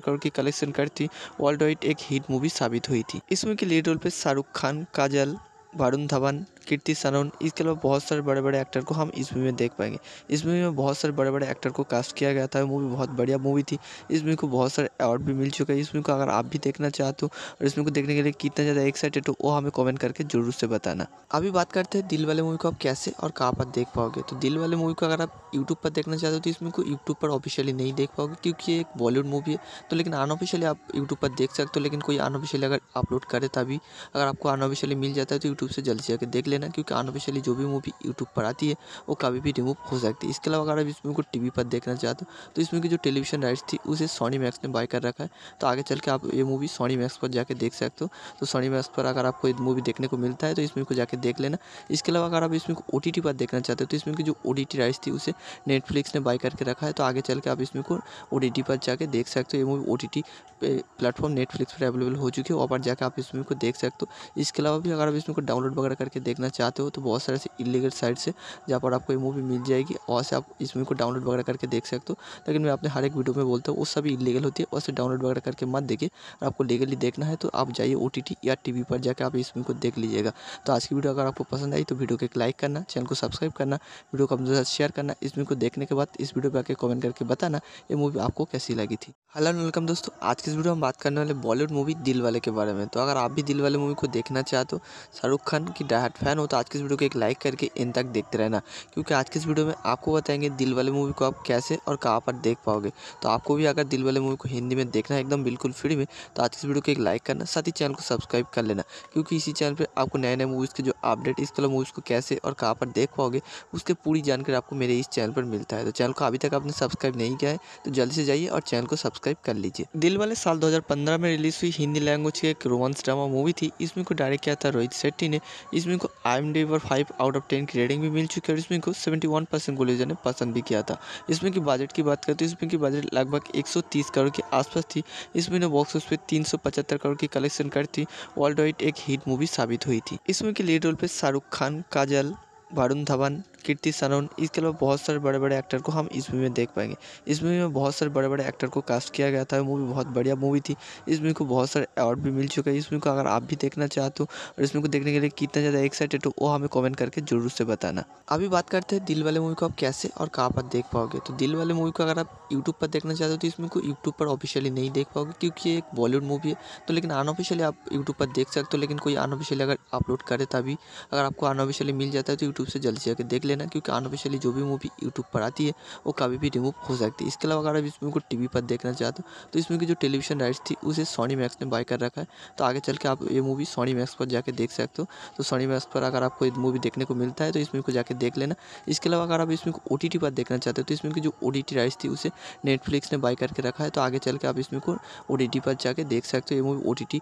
करोड़ की कलेक्शन कर थी वर्ल्ड वाइड एक हिट मूवी साबित हुई थी इसमें की लीड रोल पर शाहरुख खान काजल वरुण धवन कीर्ति सनोन इसके अलावा बहुत सारे बड़े बड़े एक्टर को हम इस मूवी में देख पाएंगे इस मूवी में बहुत सारे बड़े बड़े एक्टर को कास्ट किया गया था मूवी बहुत बढ़िया मूवी थी इस मूवी को बहुत सारे अवार्ड भी मिल चुके हैं इस मूवी को अगर आप भी देखना चाहते हो और इस मूवी को देखने के लिए कितना ज़्यादा एक्साइटेड हो वो हमें कॉमेंट करके जरूर से बताना अभी बात करते हैं दिल वाले मूवी को आप कैसे और कहाँ पर देख पाओगे तो दिल वाले मूवी को अगर आप यूट्यूब पर देखना चाहते हो तो इस मूवी को यूट्यूब पर ऑफिशियली नहीं देख पाओगे क्योंकि ये एक बॉलीवुड मूवी है तो लेकिन अनऑफिशियली आप यूट्यूब पर देख सकते हो लेकिन कोई अनऑफिशियली अगर अपलोड करे तभी अगर आपको अनऑफिशियली मिल जाता है तो यूट्यूब यूट्यूब से जल्दी से जाकर देख लेना क्योंकि आर्टिफिशियली जो भी मूवी यूट्यूब पर आती है वो कभी भी रिमूव हो सकती है इसके अलावा अगर आप इस मूवी को टी पर देखना चाहते हो तो इसमें की जो टेलीविजन राइट्स थी उसे सोनी मैक्स ने बाय कर रखा है तो आगे चल के आप ये मूवी सोनी मैक्स पर जाकर देख सकते हो तो सोनी मैक्स पर अगर आपको मूवी देखने को मिलता है तो इस मूवी को जाकर देख लेना इसके अलावा अगर आप इसमें टी टी पर देखना चाहते हो तो इसमें की जो ओ राइट्स थी उसे नेटफ्लिक्स ने बाय करके रखा है तो आगे चल के आप इसमें को ओ पर जाकर देख सकते हो ये मूवी ओ प्लेटफॉर्म नेटफ्लिक्स पर अवेलेबल हो चुकी है वहाँ पर जाकर आप इस मूवी को देख सकते हो इसके अलावा भी अगर आप इस मूवी को डाउनलोड वगैरह करके देखना चाहते हो तो बहुत सारे इलीगल साइट्स है जहाँ पर आपको ये मूवी मिल जाएगी और से आप इस मूवी को डाउनलोड वगैरह करके देख सकते हो लेकिन मैं अपने हर एक वीडियो में बोलता हूँ वो सभी इलीगल होती है और डाउनलोड वगैरह करके मत देखिए और आपको लीगली देखना है तो आप जाइए ओ या टी पर जाकर आप इस मूवी को देख लीजिएगा तो आज की वीडियो अगर आपको पसंद आई तो वीडियो को एक लाइक करना चैनल को सब्सक्राइब करना वीडियो को अपने साथ शेयर करना इस मूवी को देखने के बाद इस वीडियो पर आकर कॉमेंट करके बताना ये मूवी आपको कैसी लगी थी हेलो वेलकम दोस्तों आज के इस वीडियो में बात करने वाले बॉलीवुड मूवी दिल वाले के बारे में तो अगर आप भी दिल वाले मूवी को देखना चाहते हो तो शाहरुख खान की डायहाट फैन हो तो आज की इस वीडियो को एक लाइक करके इन तक देखते रहना क्योंकि आज की इस वीडियो में आपको बताएंगे दिल वाले मूवी को आप कैसे और कहाँ पर देख पाओगे तो आपको भी अगर दिल वाले मूवी को हिंदी में देखना है एकदम बिल्कुल फ्री में तो आज की इस वीडियो को एक लाइक करना साथ ही चैनल को सब्सक्राइब कर लेना क्योंकि इसी चैनल पर आपको नए नए मूवीज़ के जो अपडेट इस तरह मूवीज़ को कैसे और कहाँ पर देख पाओगे उसकी पूरी जानकारी आपको मेरे इस चैनल पर मिलता है तो चैनल को अभी तक आपने सब्सक्राइब नहीं किया है तो जल्दी से जाइए और चैनल को सब्सक्राइब कर लीजिए दिल वाले साल 2015 में रिलीज़ हुई हिंदी लैंग्वेज की एक रोमांस ड्रामा मूवी थी इसमें को डायरेक्ट किया था रोहित शेट्टी ने इसमें को आई एम पर फाइव आउट ऑफ टेन की रेटिंग भी मिल चुकी है और इसमें को सेवेंटी वन परसेंट गुलेजर ने पसंद भी किया था इसमें की बजट की बात करें तो इसमें की बजट लगभग एक सौ तीस करोड़ के आसपास थी इसमें ने बॉक्स ऑफिस पर तीन सौ पचहत्तर करोड़ की कलेक्शन कर थी वर्ल्ड वाइड एक हिट मूवी साबित हुई थी इसमें की लीड रोल पर शाहरुख खान काजल वरुण धवन कीर्ति सनोन इसके अलावा बहुत सारे बड़े बड़े एक्टर को हम इस मूवी में देख पाएंगे इस मूवी में बहुत सारे बड़े बड़े एक्टर को कास्ट किया गया था मूवी बहुत बढ़िया मूवी थी इस मूवी को बहुत सारे अवार्ड भी मिल चुके हैं इस मूवी को अगर आप भी देखना चाहते हो और इस मूवी को देखने के लिए कितना ज़्यादा एक्साइटेड हो वो हमें कॉमेंट करके जरूर से बताना अभी बात करते हैं दिल वाले मूवी को आप कैसे और कहाँ पर देख पाओगे तो दिल वाले मूवी को अगर आप यूट्यूब पर देखना चाहते हो तो इसमें को यूट्यूब पर ऑफिशियली नहीं देख पाओगे क्योंकि एक बॉलीवुड मूवी है तो लेकिन अनऑफिशियली आप यूट्यूब पर देख सकते हो लेकिन कोई अनऑफिशियली अगर अपलोड करे तभी अगर आपको अनऑफिशियली मिल जाता है तो यूट्यूब से जल्दी जाकर देख ले लेना क्योंकि अनऑफिशियली जो भी मूवी यूट्यूब पर आती है वो कभी भी रिमूव हो सकती है इसके अलावा अगर आप इस मूवी को टी पर देखना चाहते हो तो इसमें की जो टेलीविजन राइट्स थी उसे सोनी मैक्स ने बाय कर रखा है तो आगे चल के आप ये मूवी सोनी मैक्स पर जाकर देख सकते हो तो सोनी मैक्स पर अगर आपको मूवी देखने को मिलता है तो इसमें को जाके देख लेना इसके अलावा अगर आप इसमें ओ टी पर देखना चाहते हो तो इसमें की जो ओ टी राइट्स थी उसे नेटफ्लिक्स ने बाय करके रखा है तो आगे चल के आप इसमें को ओ टी पर जाके देख सकते हो ये movie O T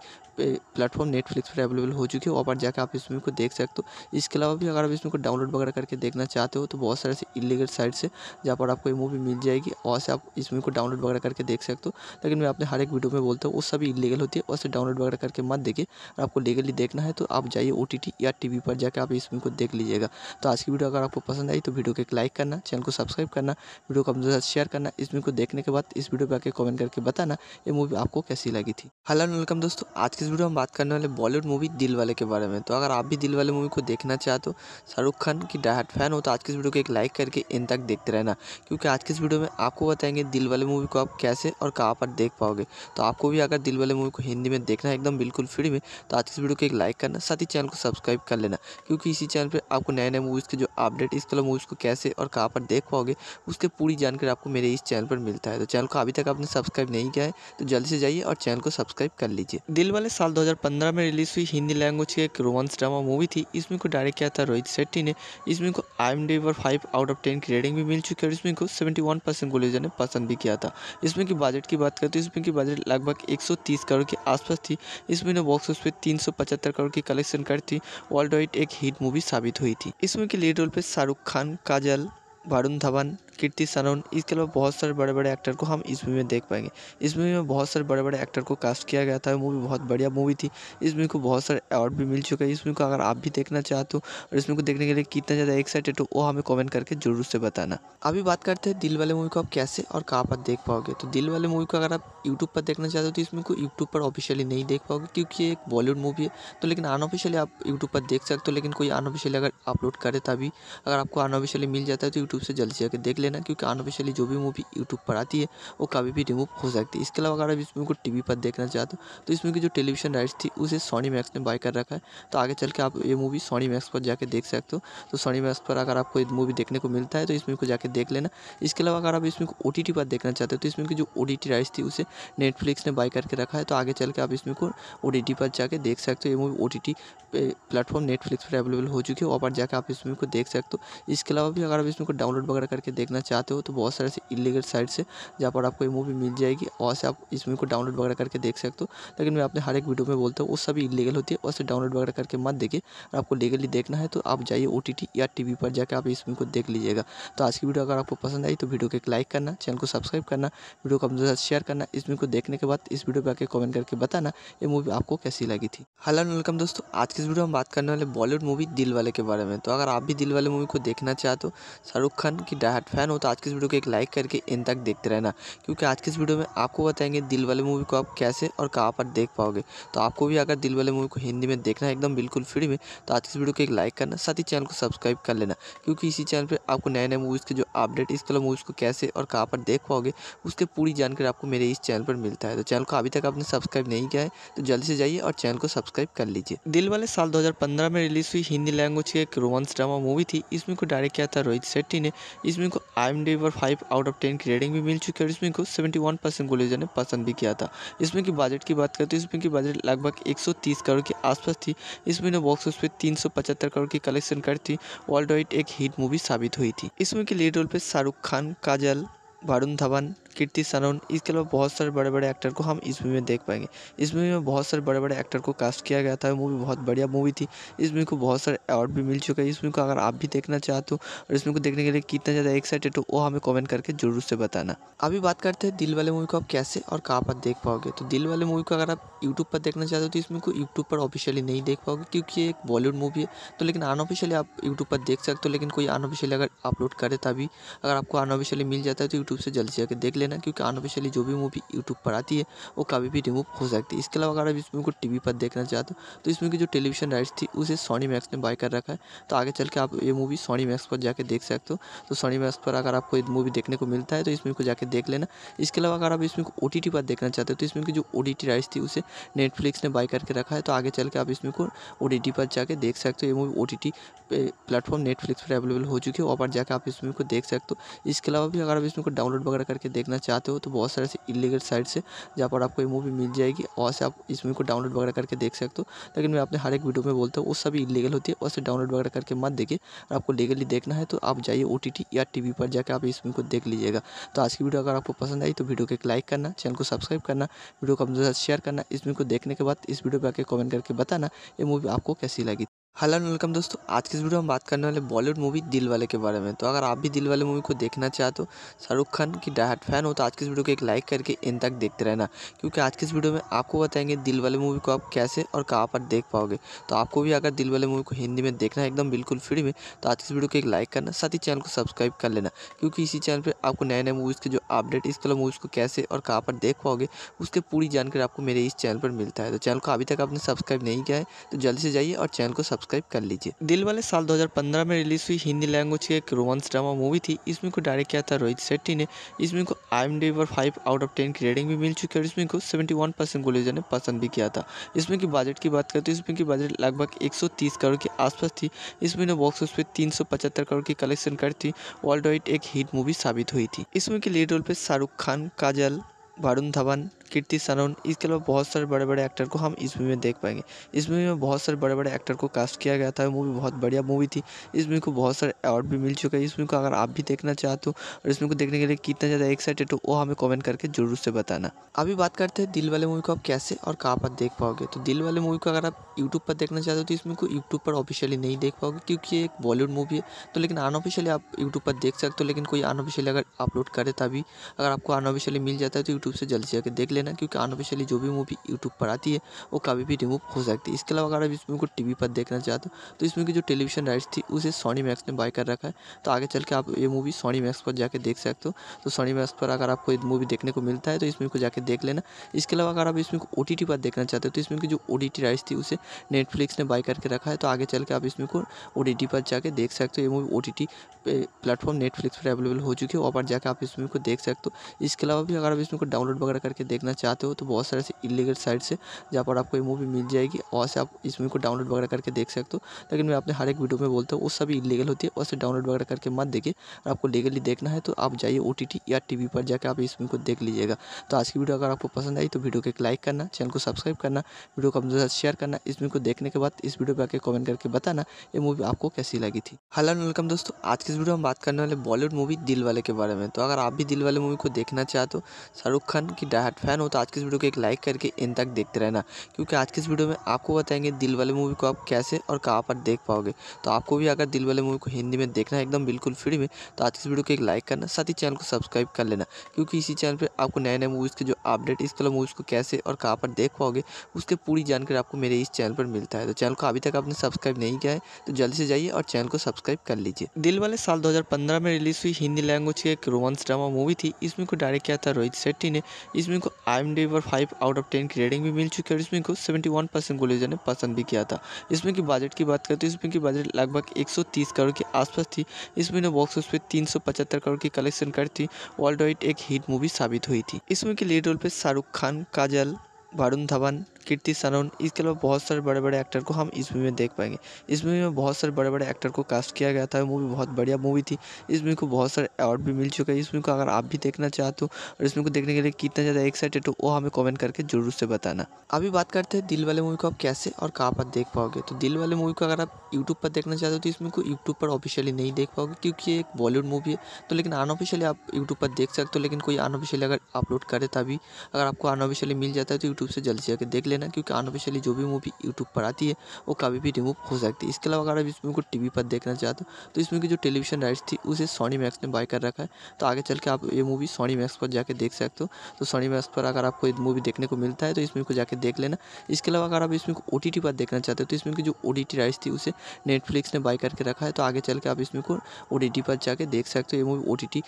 platform Netflix पर अवेलेबल हो चुकी है वहाँ पर जाकर आप इसमें को देख सकते हो इसके अलावा भी अगर आप इसमें को डाउनलोड वगैरह करके देखना देखना चाहते हो तो बहुत सारे ऐसे इलीगल साइट से जहाँ पर आपको ये मूवी मिल जाएगी और से आप इस मूवी को डाउनलोड वगैरह करके देख सकते हो लेकिन मैं आपने हर एक वीडियो में बोलता हूँ वो सभी इलीगल होती है और डाउनलोड वगैरह करके मत देखिए और आपको लीगली देखना है तो आप जाइए ओ या टी पर जाकर आप इस मूवी को देख लीजिएगा तो आज की वीडियो अगर आपको पसंद आई तो वीडियो को एक लाइक करना चैनल को सब्सक्राइब करना वीडियो को अपने साथ शेयर करना इस मूवी को देखने के बाद इस वीडियो पर आकर कमेंट करके बताना ये मूवी आपको कैसी लगी थी हेलो वेलकम दोस्तों आज की इस वीडियो में बात करने वाले बॉलीवुड मूवी दिल वाले के बारे में तो अगर आप भी दिल वाले मूवी को देखना चाहते हो शाहरुख खान की डायट फैन फैन हो तो आज की इस वीडियो को एक लाइक करके इन तक देखते रहना क्योंकि आज की इस वीडियो में आपको बताएंगे दिल वाले मूवी को आप कैसे और कहाँ पर देख पाओगे तो आपको भी अगर दिल वाले मूवी को हिंदी में देखना है एकदम बिल्कुल फ्री में तो आज की इस वीडियो को एक लाइक करना साथ ही चैनल को सब्सक्राइब कर लेना क्योंकि इसी चैनल पर आपको नए नए मूवीज़ के जो अपडेट इस वाले मूवीज़ को कैसे और कहाँ पर देख पाओगे उसके पूरी जानकारी आपको मेरे इस चैनल पर मिलता है तो चैनल को अभी तक आपने सब्सक्राइब नहीं किया है तो जल्दी से जाइए और चैनल को सब्सक्राइब कर लीजिए दिल वाले साल दो में रिलीज़ हुई हिंदी लैंग्वेज की एक रोमांस ड्रामा मूवी थी इसमें को डायरेक्ट किया था रोहित शेट्टी ने इसमें को आई एम पर फाइव आउट ऑफ टेन की रेटिंग भी मिल चुकी है और इसमें को सेवेंटी वन परसेंट को ने पसंद भी किया था इसमें की बजट की बात करें तो इसमें की बजट लगभग एक सौ तीस करोड़ के आसपास थी इसमें ने बॉक्स ऑफिस पे तीन सौ पचहत्तर करोड़ की कलेक्शन कर थी वर्ल्ड वाइड एक हिट मूवी साबित हुई थी इसमें की लीड रोल पर शाहरुख खान काजल वरुण धवन कीर्ति सानोन इसके अलावा बहुत सारे बड़े बड़े एक्टर को हम इस मूवी में देख पाएंगे इस मूवी में बहुत सारे बड़े बड़े एक्टर को कास्ट किया गया था मूवी बहुत बढ़िया मूवी थी इस मूवी को बहुत सारे अवार्ड भी मिल चुके हैं इस मूवी को अगर आप भी देखना चाहते हो और इस मूवी को देखने के लिए कितना ज़्यादा एक्साइटेड हो वो हमें कॉमेंट करके जरूर से बताना अभी बात करते हैं दिल वाले मूवी को आप कैसे और कहाँ पर देख पाओगे तो दिल वाले मूवी को अगर आप यूट्यूब पर देखना चाहते हो तो इसमें को यूट्यूब पर ऑफिशियली नहीं देख पाओगे क्योंकि ये एक बॉलीवुड मूवी है तो लेकिन अनऑफिशियली आप यूट्यूब पर देख सकते हो लेकिन कोई अनऑफिशियली अगर अपलोड करे तभी अगर आपको अनऑफिशियली मिल जाता है तो यूट्यूब से जल्दी जाकर देख लेना लेना क्योंकि अनऑफिशियली जो भी मूवी यूट्यूब पर आती है वो कभी भी रिमूव हो सकती है इसके अलावा अगर आप इस मूवी को टी पर देखना चाहते हो तो इस मूवी की जो टेलीविजन राइट्स थी उसे सोनी मैक्स ने बाय कर रखा है तो आगे चल के आप ये मूवी सोनी मैक्स पर जाकर देख सकते हो तो सोनी मैक्स पर अगर आपको मूवी देखने को मिलता है तो इस मूवी को जाकर देख लेना इसके अलावा अगर आप इस मूवी को ओ पर देखना चाहते हो तो इस मूवी की जो ओ राइट्स थी उसे नेटफ्लिक्स ने बाय करके रखा है तो आगे चल के आप इस मूवी को ओ पर जाके देख सकते हो ये मूवी ओ प्लेटफॉर्म नेटफ्लिक्स पर अवेलेबल हो चुकी है वहाँ पर जाकर आप इस मूवी को देख सकते हो इसके अलावा भी अगर आप इस मूवी को डाउनलोड वगैरह करके देख देखना चाहते हो तो बहुत सारे इलीगल साइट्स से जहाँ पर आपको ये मूवी मिल जाएगी और से आप इस मूवी को डाउनलोड वगैरह करके देख सकते हो लेकिन मैं अपने हर एक वीडियो में बोलता हूँ वो सभी इलीगल होती है और से डाउनलोड वगैरह करके मत देखिए अगर आपको लीगली देखना है तो आप जाइए ओ या टी पर जाकर आप इस मूवी को देख लीजिएगा तो आज की वीडियो अगर आपको पसंद आई तो वीडियो को एक लाइक करना चैनल को सब्सक्राइब करना वीडियो को अपने साथ शेयर करना इस मूवी को देखने के बाद इस वीडियो पर आकर कॉमेंट करके बताना ये मूवी आपको कैसी लगी थी हेलो वेलकम दोस्तों आज की इस वीडियो में बात करने वाले बॉलीवुड मूवी दिल वाले के बारे में तो अगर आप भी दिल वाले मूवी को देखना चाहते हो शाहरुख खान की डायट फैन हो तो आज की इस वीडियो को एक लाइक करके इन तक देखते रहना क्योंकि आज की इस वीडियो में आपको बताएंगे दिल वाले मूवी को आप कैसे और कहाँ पर देख पाओगे तो आपको भी अगर दिल वाले मूवी को हिंदी में देखना है एकदम बिल्कुल फ्री में तो आज की इस वीडियो को एक लाइक करना साथ ही चैनल को सब्सक्राइब कर लेना क्योंकि इसी चैनल पर आपको नए नए मूवीज़ के जो अपडेट इस वाला मूवीज़ को कैसे और कहाँ पर देख पाओगे उसकी पूरी जानकारी आपको मेरे इस चैनल पर मिलता है तो चैनल को अभी तक आपने सब्सक्राइब नहीं किया है तो जल्दी से जाइए और चैनल को सब्सक्राइब कर लीजिए दिल वाले साल दो में रिलीज हुई हिंदी लैंग्वेज की एक रोमांस ड्रामा मूवी थी इसमें को डायरेक्ट किया था रोहित शेट्टी ने इसमें को आई एम पर फाइव आउट ऑफ टेन की रेटिंग भी मिल चुकी है और इसमें को सेवेंटी वन परसेंट को लीजर ने पसंद भी किया था इसमें की बजट की बात करें तो इसमें की बजट लगभग एक सौ तीस करोड़ के आसपास थी इसमें बॉक्स ऑफिस पे तीन सौ पचहत्तर करोड़ की कलेक्शन कर थी वर्ल्ड वाइड एक हिट मूवी साबित हुई थी इसमें की लीड रोल पे शाहरुख खान काजल वरुण धवन कीर्ति सनोन इसके अलावा बहुत सारे बड़े बड़े एक्टर को हम इस मूवी में देख पाएंगे इस मूवी में बहुत सारे बड़े बड़े एक्टर को कास्ट किया गया था मूवी बहुत बढ़िया मूवी थी इस मूवी को बहुत सारे अवार्ड भी मिल चुके हैं इस मूवी को अगर आप भी देखना चाहते हो और इस मूवी को देखने के लिए कितना ज़्यादा एक्साइटेड हो वो हमें कॉमेंट करके जरूर से बताना अभी बात करते हैं दिल वाले मूवी को आप कैसे और कहाँ पर देख पाओगे तो दिल वाले मूवी को अगर आप यूट्यूब पर देखना चाहते हो तो इस मूवी को यूट्यूब पर ऑफिशियली नहीं देख पाओगे क्योंकि एक बॉलीवुड मूवी है तो लेकिन अनऑफिशियली आप यूट्यूब पर देख सकते हो लेकिन कोई अनऑफिशियली अगर अपलोड करे तभी अगर आपको अनऑफिशियली मिल जाता है तो यूट्यूब से जल्दी जाकर देख लेना क्योंकि आने वाली जो भी मूवी यूट्यूब पर आती है वो कभी भी रिमूव हो सकती है इसके अलावा अगर आप इस मूवी को टी पर देखना चाहते हो तो इस मूवी की जो टेलीविजन राइट्स थी उसे सोनी मैक्स ने बाय कर रखा है तो आगे चल के आप ये मूवी सोनी मैक्स पर जाकर देख सकते हो तो सोनी मैक्स पर अगर आपको मूवी देखने को मिलता है तो इसमें को जाकर देख लेना इसके अलावा अगर आप इसमें ओ टी पर देखना चाहते हो तो इसमें की जो ओ राइट्स थी उसे नेटफ्लिक्स ने बाय करके रखा है तो आगे चल के आप इसमें को ओ पर जाके देख सकते हो ये मूवी ओ टी टी प्लेटफॉर्म नेटफ्लिक्स पर अवेलेबल हो चुकी है वहाँ पर जाकर आप इसमें को देख सकते हो इसके अलावा भी अगर आप इसमें को डाउनलोड वगैरह करके देखना देखना चाहते हो तो बहुत सारे इलीगल साइट्स है जहाँ पर आपको ये मूवी मिल जाएगी और से आप इस मूवी को डाउनलोड वगैरह करके देख सकते हो लेकिन मैं अपने हर एक वीडियो में बोलता हूँ वो सभी इलीगल होती है और डाउनलोड वगैरह करके मत देखिए और आपको लीगली देखना है तो आप जाइए ओ या टी पर जाकर आप इस मूवी को देख लीजिएगा तो आज की वीडियो अगर आपको पसंद आई तो वीडियो को एक लाइक करना चैनल को सब्सक्राइब करना वीडियो को अपने साथ शेयर करना इस मूवी को देखने के बाद इस वीडियो पर आकर कमेंट करके बताना ये मूवी आपको कैसी लगी हेलो वेलकम दोस्तों आज के इस वीडियो में बात करने वाले बॉलीवुड मूवी दिल वाले के बारे में तो अगर आप भी दिल वाले मूवी को देखना चाहते हो शाहरुख खान की डायहाट फैन हो तो आज के इस वीडियो को एक लाइक करके इन तक देखते रहना क्योंकि आज की इस वीडियो में आपको बताएंगे दिल वाले मूवी को आप कैसे और कहाँ पर देख पाओगे तो आपको भी अगर दिल वाले मूवी को हिंदी में देखना है एकदम बिल्कुल फ्री में तो आज के इस वीडियो को एक लाइक करना साथ ही चैनल को सब्सक्राइब कर लेना क्योंकि इसी चैनल पर आपको नए नए मूवीज़ के जो अपडेट इस कल मूवीज़ को कैसे और कहाँ पर देख पाओगे उसकी पूरी जानकारी आपको मेरे इस चैनल पर मिलता है तो चैनल को अभी तक आपने सब्सक्राइब नहीं किया है तो जल्दी से जाइए और चैनल को सब्सक्राइब कर लीजिए दिल वाले साल 2015 में रिलीज हुई हिंदी लैंग्वेज की एक रोमांस ड्रामा मूवी थी इसमें को डायरेक्ट किया था रोहित शेट्टी ने इसमें को आई एम डी पर फाइव आउट ऑफ टेन की रेटिंग भी मिल चुकी है और इसमें को सेवेंटी वन परसेंट गुलेजर ने पसंद भी किया था इसमें की बजट की बात करें तो इसमें की बजट लगभग एक सौ तीस करोड़ के आसपास थी इसमें ने बॉक्स ऑफिस पर तीन सौ पचहत्तर करोड़ की कलेक्शन कर थी वर्ल्ड वाइड एक हिट मूवी साबित हुई थी इसमें की लीड रोल पर शाहरुख खान काजल वरुण धवन कीर्ति सनोन इसके अलावा बहुत सारे बड़े बड़े एक्टर को हम इस मूवी में देख पाएंगे इस मूवी में बहुत सारे बड़े बड़े एक्टर को कास्ट किया गया था मूवी बहुत बढ़िया मूवी थी इस मूवी को बहुत सारे अवार्ड भी मिल चुके हैं इस मूवी को अगर आप भी देखना चाहते हो और इस मूवी को देखने के लिए कितना ज़्यादा एक्साइटेड हो वो हमें कॉमेंट करके जरूर से बताना अभी बात करते हैं दिल वाले मूवी को आप कैसे और कहाँ पर देख पाओगे तो दिल वाले मूवी को अगर आप यूट्यूब पर देखना चाहते हो तो इस मूवी को यूट्यूब पर ऑफिशियली नहीं देख पाओगे क्योंकि एक बॉलीवुड मूवी है तो लेकिन अनऑफिशियली आप यूट्यूब पर देख सकते हो लेकिन कोई अनऑफिशियली अगर अपलोड करे तभी अगर आपको अनऑफिशियली मिल जाता है तो यूट्यूब से जल्दी जाकर देख ले लेना क्योंकि आर्टिफिशियली जो भी मूवी यूट्यूब पर आती है वो कभी भी रिमूव हो सकती है इसके अलावा अगर आप इस मूवी को टीवी पर देखना चाहते हो तो इस मूवी की जो टेलीविजन राइट्स थी उसे सोनी मैक्स ने बाय कर रखा है तो आगे चल के आप ये मूवी सोनी मैक्स पर जाकर देख सकते हो तो सोनी मैक्स पर अगर आपको मूवी देखने को मिलता है तो इस मूवी को जाकर देख लेना इसके अलावा अगर आप इसमें ओ टी पर देखना चाहते हो तो इसमें की जो ओ राइट्स थी उसे नेटफ्लिक्स ने बाय करके रखा है तो आगे चल के आप इसमें को ओ पर जाके देख सकते हो ये movie O T platform Netflix पर अवेलेबल हो चुकी है वहाँ पर जाकर आप इस मूवी को देख सकते हो इसके अलावा भी अगर आप इसमें को डाउनलोड वगैरह करके देखना देखना चाहते हो तो बहुत सारे से इलीगल साइट से जहाँ पर आपको ये मूवी मिल जाएगी और से आप इस मूवी को डाउनलोड वगैरह करके देख सकते हो लेकिन मैं अपने हर एक वीडियो में बोलता हूँ वो सभी इलीगल होती है और से डाउनलोड वगैरह करके मत देखिए आपको लीगली देखना है तो आप जाइए ओ या टी पर जाकर आप इस मूवी को देख लीजिएगा तो आज की वीडियो अगर आपको पसंद आई तो वीडियो को एक लाइक करना चैनल को सब्सक्राइब करना वीडियो को अपने साथ शेयर करना इस मूवी को देखने के बाद इस वीडियो पर आकर कमेंट करके बताना ये मूवी आपको कैसी लगी थी हेलो वेलकम दोस्तों आज की वीडियो में बात करने वाले बॉलीवुड मूवी दिल वाले के बारे में तो अगर आप भी दिल वाले मूवी को देखना चाहते हो शाहरुख खान की डायट फ़ैन हो तो आज की इस वीडियो को एक लाइक करके इन तक देखते रहना क्योंकि आज की इस वीडियो में आपको बताएंगे दिल वाले मूवी को आप कैसे और कहाँ पर देख पाओगे तो आपको भी अगर दिल वाले मूवी को हिंदी में देखना है एकदम बिल्कुल फ्री में तो आज की इस वीडियो को एक लाइक करना साथ ही चैनल को सब्सक्राइब कर लेना क्योंकि इसी चैनल पर आपको नए नए मूवीज़ के जो अपडेट इस वाला मूवीज़ को कैसे और कहाँ पर देख पाओगे उसकी पूरी जानकारी आपको मेरे इस चैनल पर मिलता है तो चैनल को अभी तक आपने सब्सक्राइब नहीं किया है तो जल्दी से जाइए और चैनल को सब्सक्राइब कर लीजिए दिल वाले साल दो में रिलीज हुई हिंदी लैंग्वेज की एक रोमांस ड्रामा मूवी थी इसमें को डायरेक्ट किया था रोहित शेट्टी ने इसमें को आई एम पर फाइव आउट ऑफ टेन की रेटिंग भी मिल चुकी है और इसमें को सेवेंटी वन परसेंट को लीजर ने पसंद भी किया था इसमें की बजट की बात करें तो इसमें की बजट लगभग एक सौ तीस करोड़ के आसपास थी इस महीने बॉक्स ऑफिस पे तीन सौ पचहत्तर करोड़ की कलेक्शन कर थी वर्ल्ड वाइड एक हिट मूवी साबित हुई थी इसमें की लीड रोल पर शाहरुख खान काजल वरुण धवन कीर्ति सानोन इसके अलावा बहुत सारे बड़े बड़े एक्टर को हम इस मूवी में देख पाएंगे इस मूवी में बहुत सारे बड़े बड़े एक्टर को कास्ट किया गया था मूवी बहुत बढ़िया मूवी थी इस मूवी को बहुत सारे अवार्ड भी मिल चुके हैं इस मूवी को अगर आप भी देखना चाहते हो और इस मूवी को देखने के लिए कितना ज़्यादा एक्साइटेड हो वो हमें कॉमेंट करके जरूर से बताना अभी बात करते हैं दिल वाले मूवी को आप कैसे और कहाँ पर देख पाओगे तो दिल वाले मूवी को अगर आप यूट्यूब पर देखना चाहते हो तो इस मूवी को यूट्यूब पर ऑफिशियली नहीं देख पाओगे क्योंकि एक बॉलीवुड मूवी है तो लेकिन अनऑफिशियली आप यूट्यूब पर देख सकते हो लेकिन कोई अनऑफिशियली अगर अपलोड करे तभी अगर आपको अनऑफिशियली मिल जाता है तो यूट्यूब से जल्दी जाकर देख लेना क्योंकि अनऑफिशियली जो भी मूवी यूट्यूब पर आती है वो कभी भी रिमूव हो सकती है इसके अलावा अगर आप इस मूवी को टी पर देखना चाहते हो तो इसमें की जो टेलीविजन राइट्स थी उसे सोनी मैक्स ने बाय कर रखा है तो आगे चल के आप ये मूवी सोनी मैक्स पर जाकर देख सकते हो तो सोनी मैक्स पर अगर आपको मूवी देखने को मिलता है तो इसमें को जाकर देख लेना इसके अलावा अगर आप इसमें ओ टी पर देखना चाहते हो तो इसमें की जो ओ राइट्स थी उसे नेटफ्लिक्स ने बाय करके रखा है तो आगे चल के आप इसमें को ओ पर जाके देख सकते हो ये मूवी ओ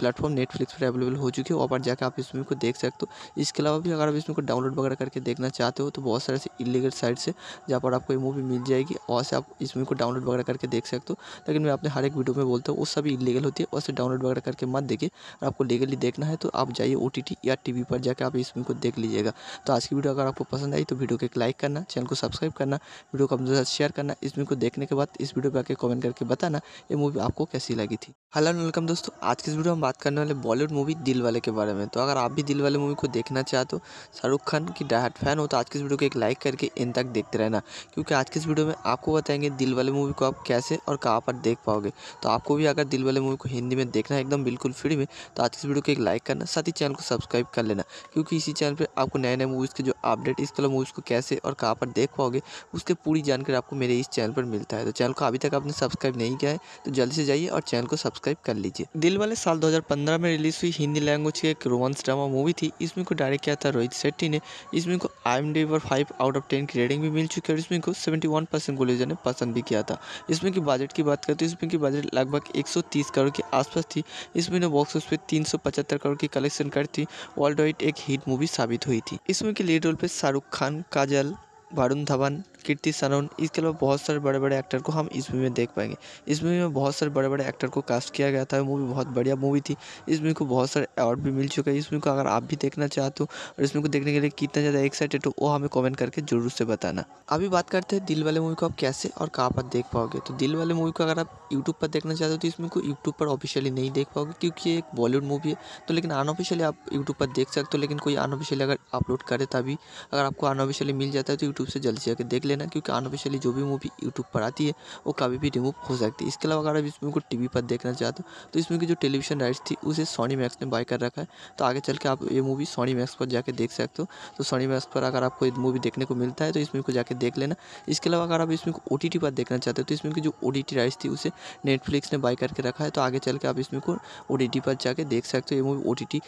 प्लेटफॉर्म नेटफ्लिक्स पर अवेलेबल हो चुकी है वहाँ पर जाकर आप इसमें को देख सकते हो इसके अलावा भी अगर आप इसमें को डाउनलोड वगैरह करके देख देखना चाहते हो तो बहुत सारे इलीगल साइट से जहाँ पर आपको ये मूवी मिल जाएगी और से आप इस मूवी को डाउनलोड वगैरह करके देख सकते हो लेकिन मैं अपने हर एक वीडियो में बोलता हूँ वो सभी इलीगल होती है वैसे डाउनलोड वगैरह करके मत देखिए और आपको लीगली देखना है तो आप जाइए ओ या टी पर जाकर आप इस मूवी को देख लीजिएगा तो आज की वीडियो अगर आपको पसंद आई तो वीडियो को एक लाइक करना चैनल को सब्सक्राइब करना वीडियो को अपने साथ शेयर करना इस मूवी को देखने के बाद इस वीडियो पर आकर कमेंट करके बताना ये मूवी आपको कैसी लगी थी हेलो वेलकम दोस्तों आज की इस वीडियो में बात करने वाले बॉलीवुड मूवी दिल वाले के बारे में तो अगर आप भी दिल वाले मूवी को देखना चाहते हो शाहरुख खान की डायट फैन फैन हो तो आज की इस वीडियो को एक लाइक करके इन तक देखते रहना क्योंकि आज की इस वीडियो में आपको बताएंगे दिल वाले मूवी को आप कैसे और कहाँ पर देख पाओगे तो आपको भी अगर दिल वाले मूवी को हिंदी में देखना है एकदम बिल्कुल फ्री में तो आज की वीडियो को एक लाइक करना साथ ही चैनल को सब्सक्राइब कर लेना क्योंकि इसी चैनल पर आपको नए नए मूवीज़ के जो अपडेट इस वाले मूवीज़ को कैसे और कहाँ पर देख पाओगे उसके पूरी जानकारी आपको मेरे इस चैनल पर मिलता है तो चैनल को अभी तक आपने सब्सक्राइब नहीं किया है तो जल्दी से जाइए और चैनल को सब्सक्राइब कर लीजिए दिल वाले साल 2015 में रिलीज हुई हिंदी लैंग्वेज की एक रोमांस ड्रामा मूवी थी इसमें को डायरेक्ट किया था रोहित शेट्टी ने इसमें को आई एम पर फाइव आउट ऑफ टेन की रेटिंग भी मिल चुकी है और इसमें को सेवेंटी वन परसेंट कोलेजर ने पसंद भी किया था इसमें की बजट की बात करते तो इसमें की बजट लगभग एक सौ तीस करोड़ के आसपास थी इसमें ने बॉक्स ऑफिस पे तीन सौ पचहत्तर करोड़ की कलेक्शन कर थी वर्ल्ड वाइड एक हिट मूवी साबित हुई थी इसमें के लीड रोल पर शाहरुख खान काजल वरुण धवन कीर्ति सनोन इसके अलावा बहुत सारे बड़े बड़े एक्टर को हम इस मूवी में देख पाएंगे इस मूवी में बहुत सारे बड़े बड़े एक्टर को कास्ट किया गया था मूवी बहुत बढ़िया मूवी थी इस मूवी को बहुत सारे अवार्ड भी मिल चुके हैं इस मूवी को अगर आप भी देखना चाहते हो और इस मूवी को देखने के लिए कितना ज़्यादा एक्साइटेड हो वो हमें कॉमेंट करके जरूर से बताना अभी बात करते हैं दिल वाले मूवी को आप कैसे और कहाँ पर देख पाओगे तो दिल वाले मूवी को अगर आप यूट्यूब पर देखना चाहते हो तो इसमें को यूट्यूब पर ऑफिशियली नहीं देख पाओगे क्योंकि ये एक बॉलीवुड मूवी है तो लेकिन अनऑफिशियली आप यूट्यूब पर देख सकते हो लेकिन कोई अनऑफिशियली अगर अपलोड करे तभी अगर आपको अनऑफिशियली मिल जाता है तो यूट्यूब से जल्दी जाकर देख ले लेना क्योंकि अनऑफिशियली जो भी मूवी यूट्यूब पर आती है वो कभी भी रिमूव हो सकती है इसके अलावा अगर आप इस मूवी को टी पर देखना चाहते हो तो इसमें की जो टेलीविजन राइट्स थी उसे सोनी मैक्स ने बाय कर रखा है तो आगे चल के आप ये मूवी सोनी मैक्स पर जाकर देख सकते हो तो सोनी मैक्स पर अगर आपको मूवी देखने को मिलता है तो इसमें को जाकर देख लेना इसके अलावा अगर आप इसमें को ओ पर देखना चाहते हो तो इसमें की जो ओ राइट्स थी उसे नेटफ्लिक्स ने बाय करके रखा है तो आगे चल के आप इसमें को ओ पर जाके देख सकते हो ये मूवी ओ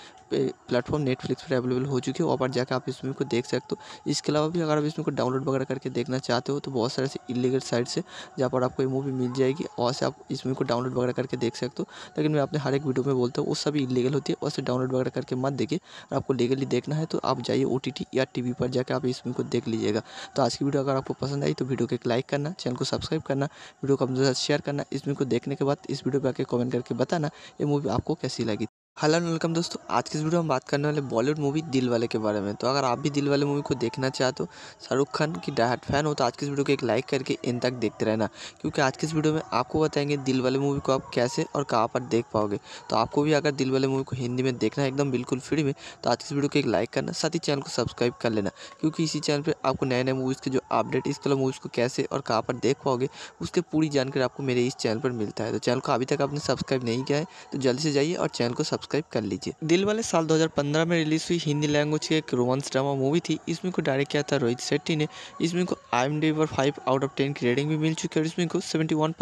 प्लेटफॉर्म नेटफ्लिक्स पर अवेलेबल हो चुकी है वहाँ पर जाकर आप मूवी को देख सकते हो इसके अलावा भी अगर आप इसमें को डाउनलोड वगैरह करके देखना देखना चाहते हो तो बहुत सारे ऐसे इलीगल साइट्स है जहाँ पर आपको ये मूवी मिल जाएगी और से आप इस मूवी को डाउनलोड वगैरह करके देख सकते हो लेकिन मैं अपने हर एक वीडियो में बोलता हूँ वो सभी इलीगल होती है और डाउनलोड वगैरह करके मत देखिए और आपको लीगली देखना है तो आप जाइए ओ या टी पर जाकर आप इस मूवी को देख लीजिएगा तो आज की वीडियो अगर आपको पसंद आई तो वीडियो को एक लाइक करना चैनल को सब्सक्राइब करना वीडियो को अपने साथ शेयर करना इस मूवी को देखने के बाद इस वीडियो पर आकर कॉमेंट करके बताना ये मूवी आपको कैसी लगी हेलो एंड वेलकम दोस्तों आज की इस वीडियो में बात करने वाले बॉलीवुड मूवी दिल वाले के बारे में तो अगर आप भी दिल वाले मूवी को देखना चाहते हो शाहरुख खान की डायहाट फैन हो तो आज की इस वीडियो को एक लाइक करके इन तक देखते रहना क्योंकि आज की इस वीडियो में आपको बताएंगे दिल वाले मूवी को आप कैसे और कहाँ पर देख पाओगे तो आपको भी अगर दिल वाले मूवी को हिंदी में देखना है एकदम बिल्कुल फ्री में तो आज की इस वीडियो को एक लाइक करना साथ ही चैनल को सब्सक्राइब कर लेना क्योंकि इसी चैनल पर आपको नए नए मूवीज़ के जो अपडेट इस कलर मूवीज़ को कैसे और कहाँ पर देख पाओगे उसके पूरी जानकारी आपको मेरे इस चैनल पर मिलता है तो चैनल को अभी तक आपने सब्सक्राइब नहीं किया है तो जल्दी से जाइए और चैनल को सब्सक्राइब सब्सक्राइब कर लीजिए दिल वाले साल 2015 में रिलीज हुई हिंदी लैंग्वेज की एक रोमांस ड्रामा मूवी थी इसमें को डायरेक्ट किया था रोहित शेट्टी ने इसमें को आई एम पर फाइव आउट ऑफ टेन की रेटिंग भी मिल चुकी है और इसमें को सेवेंटी वन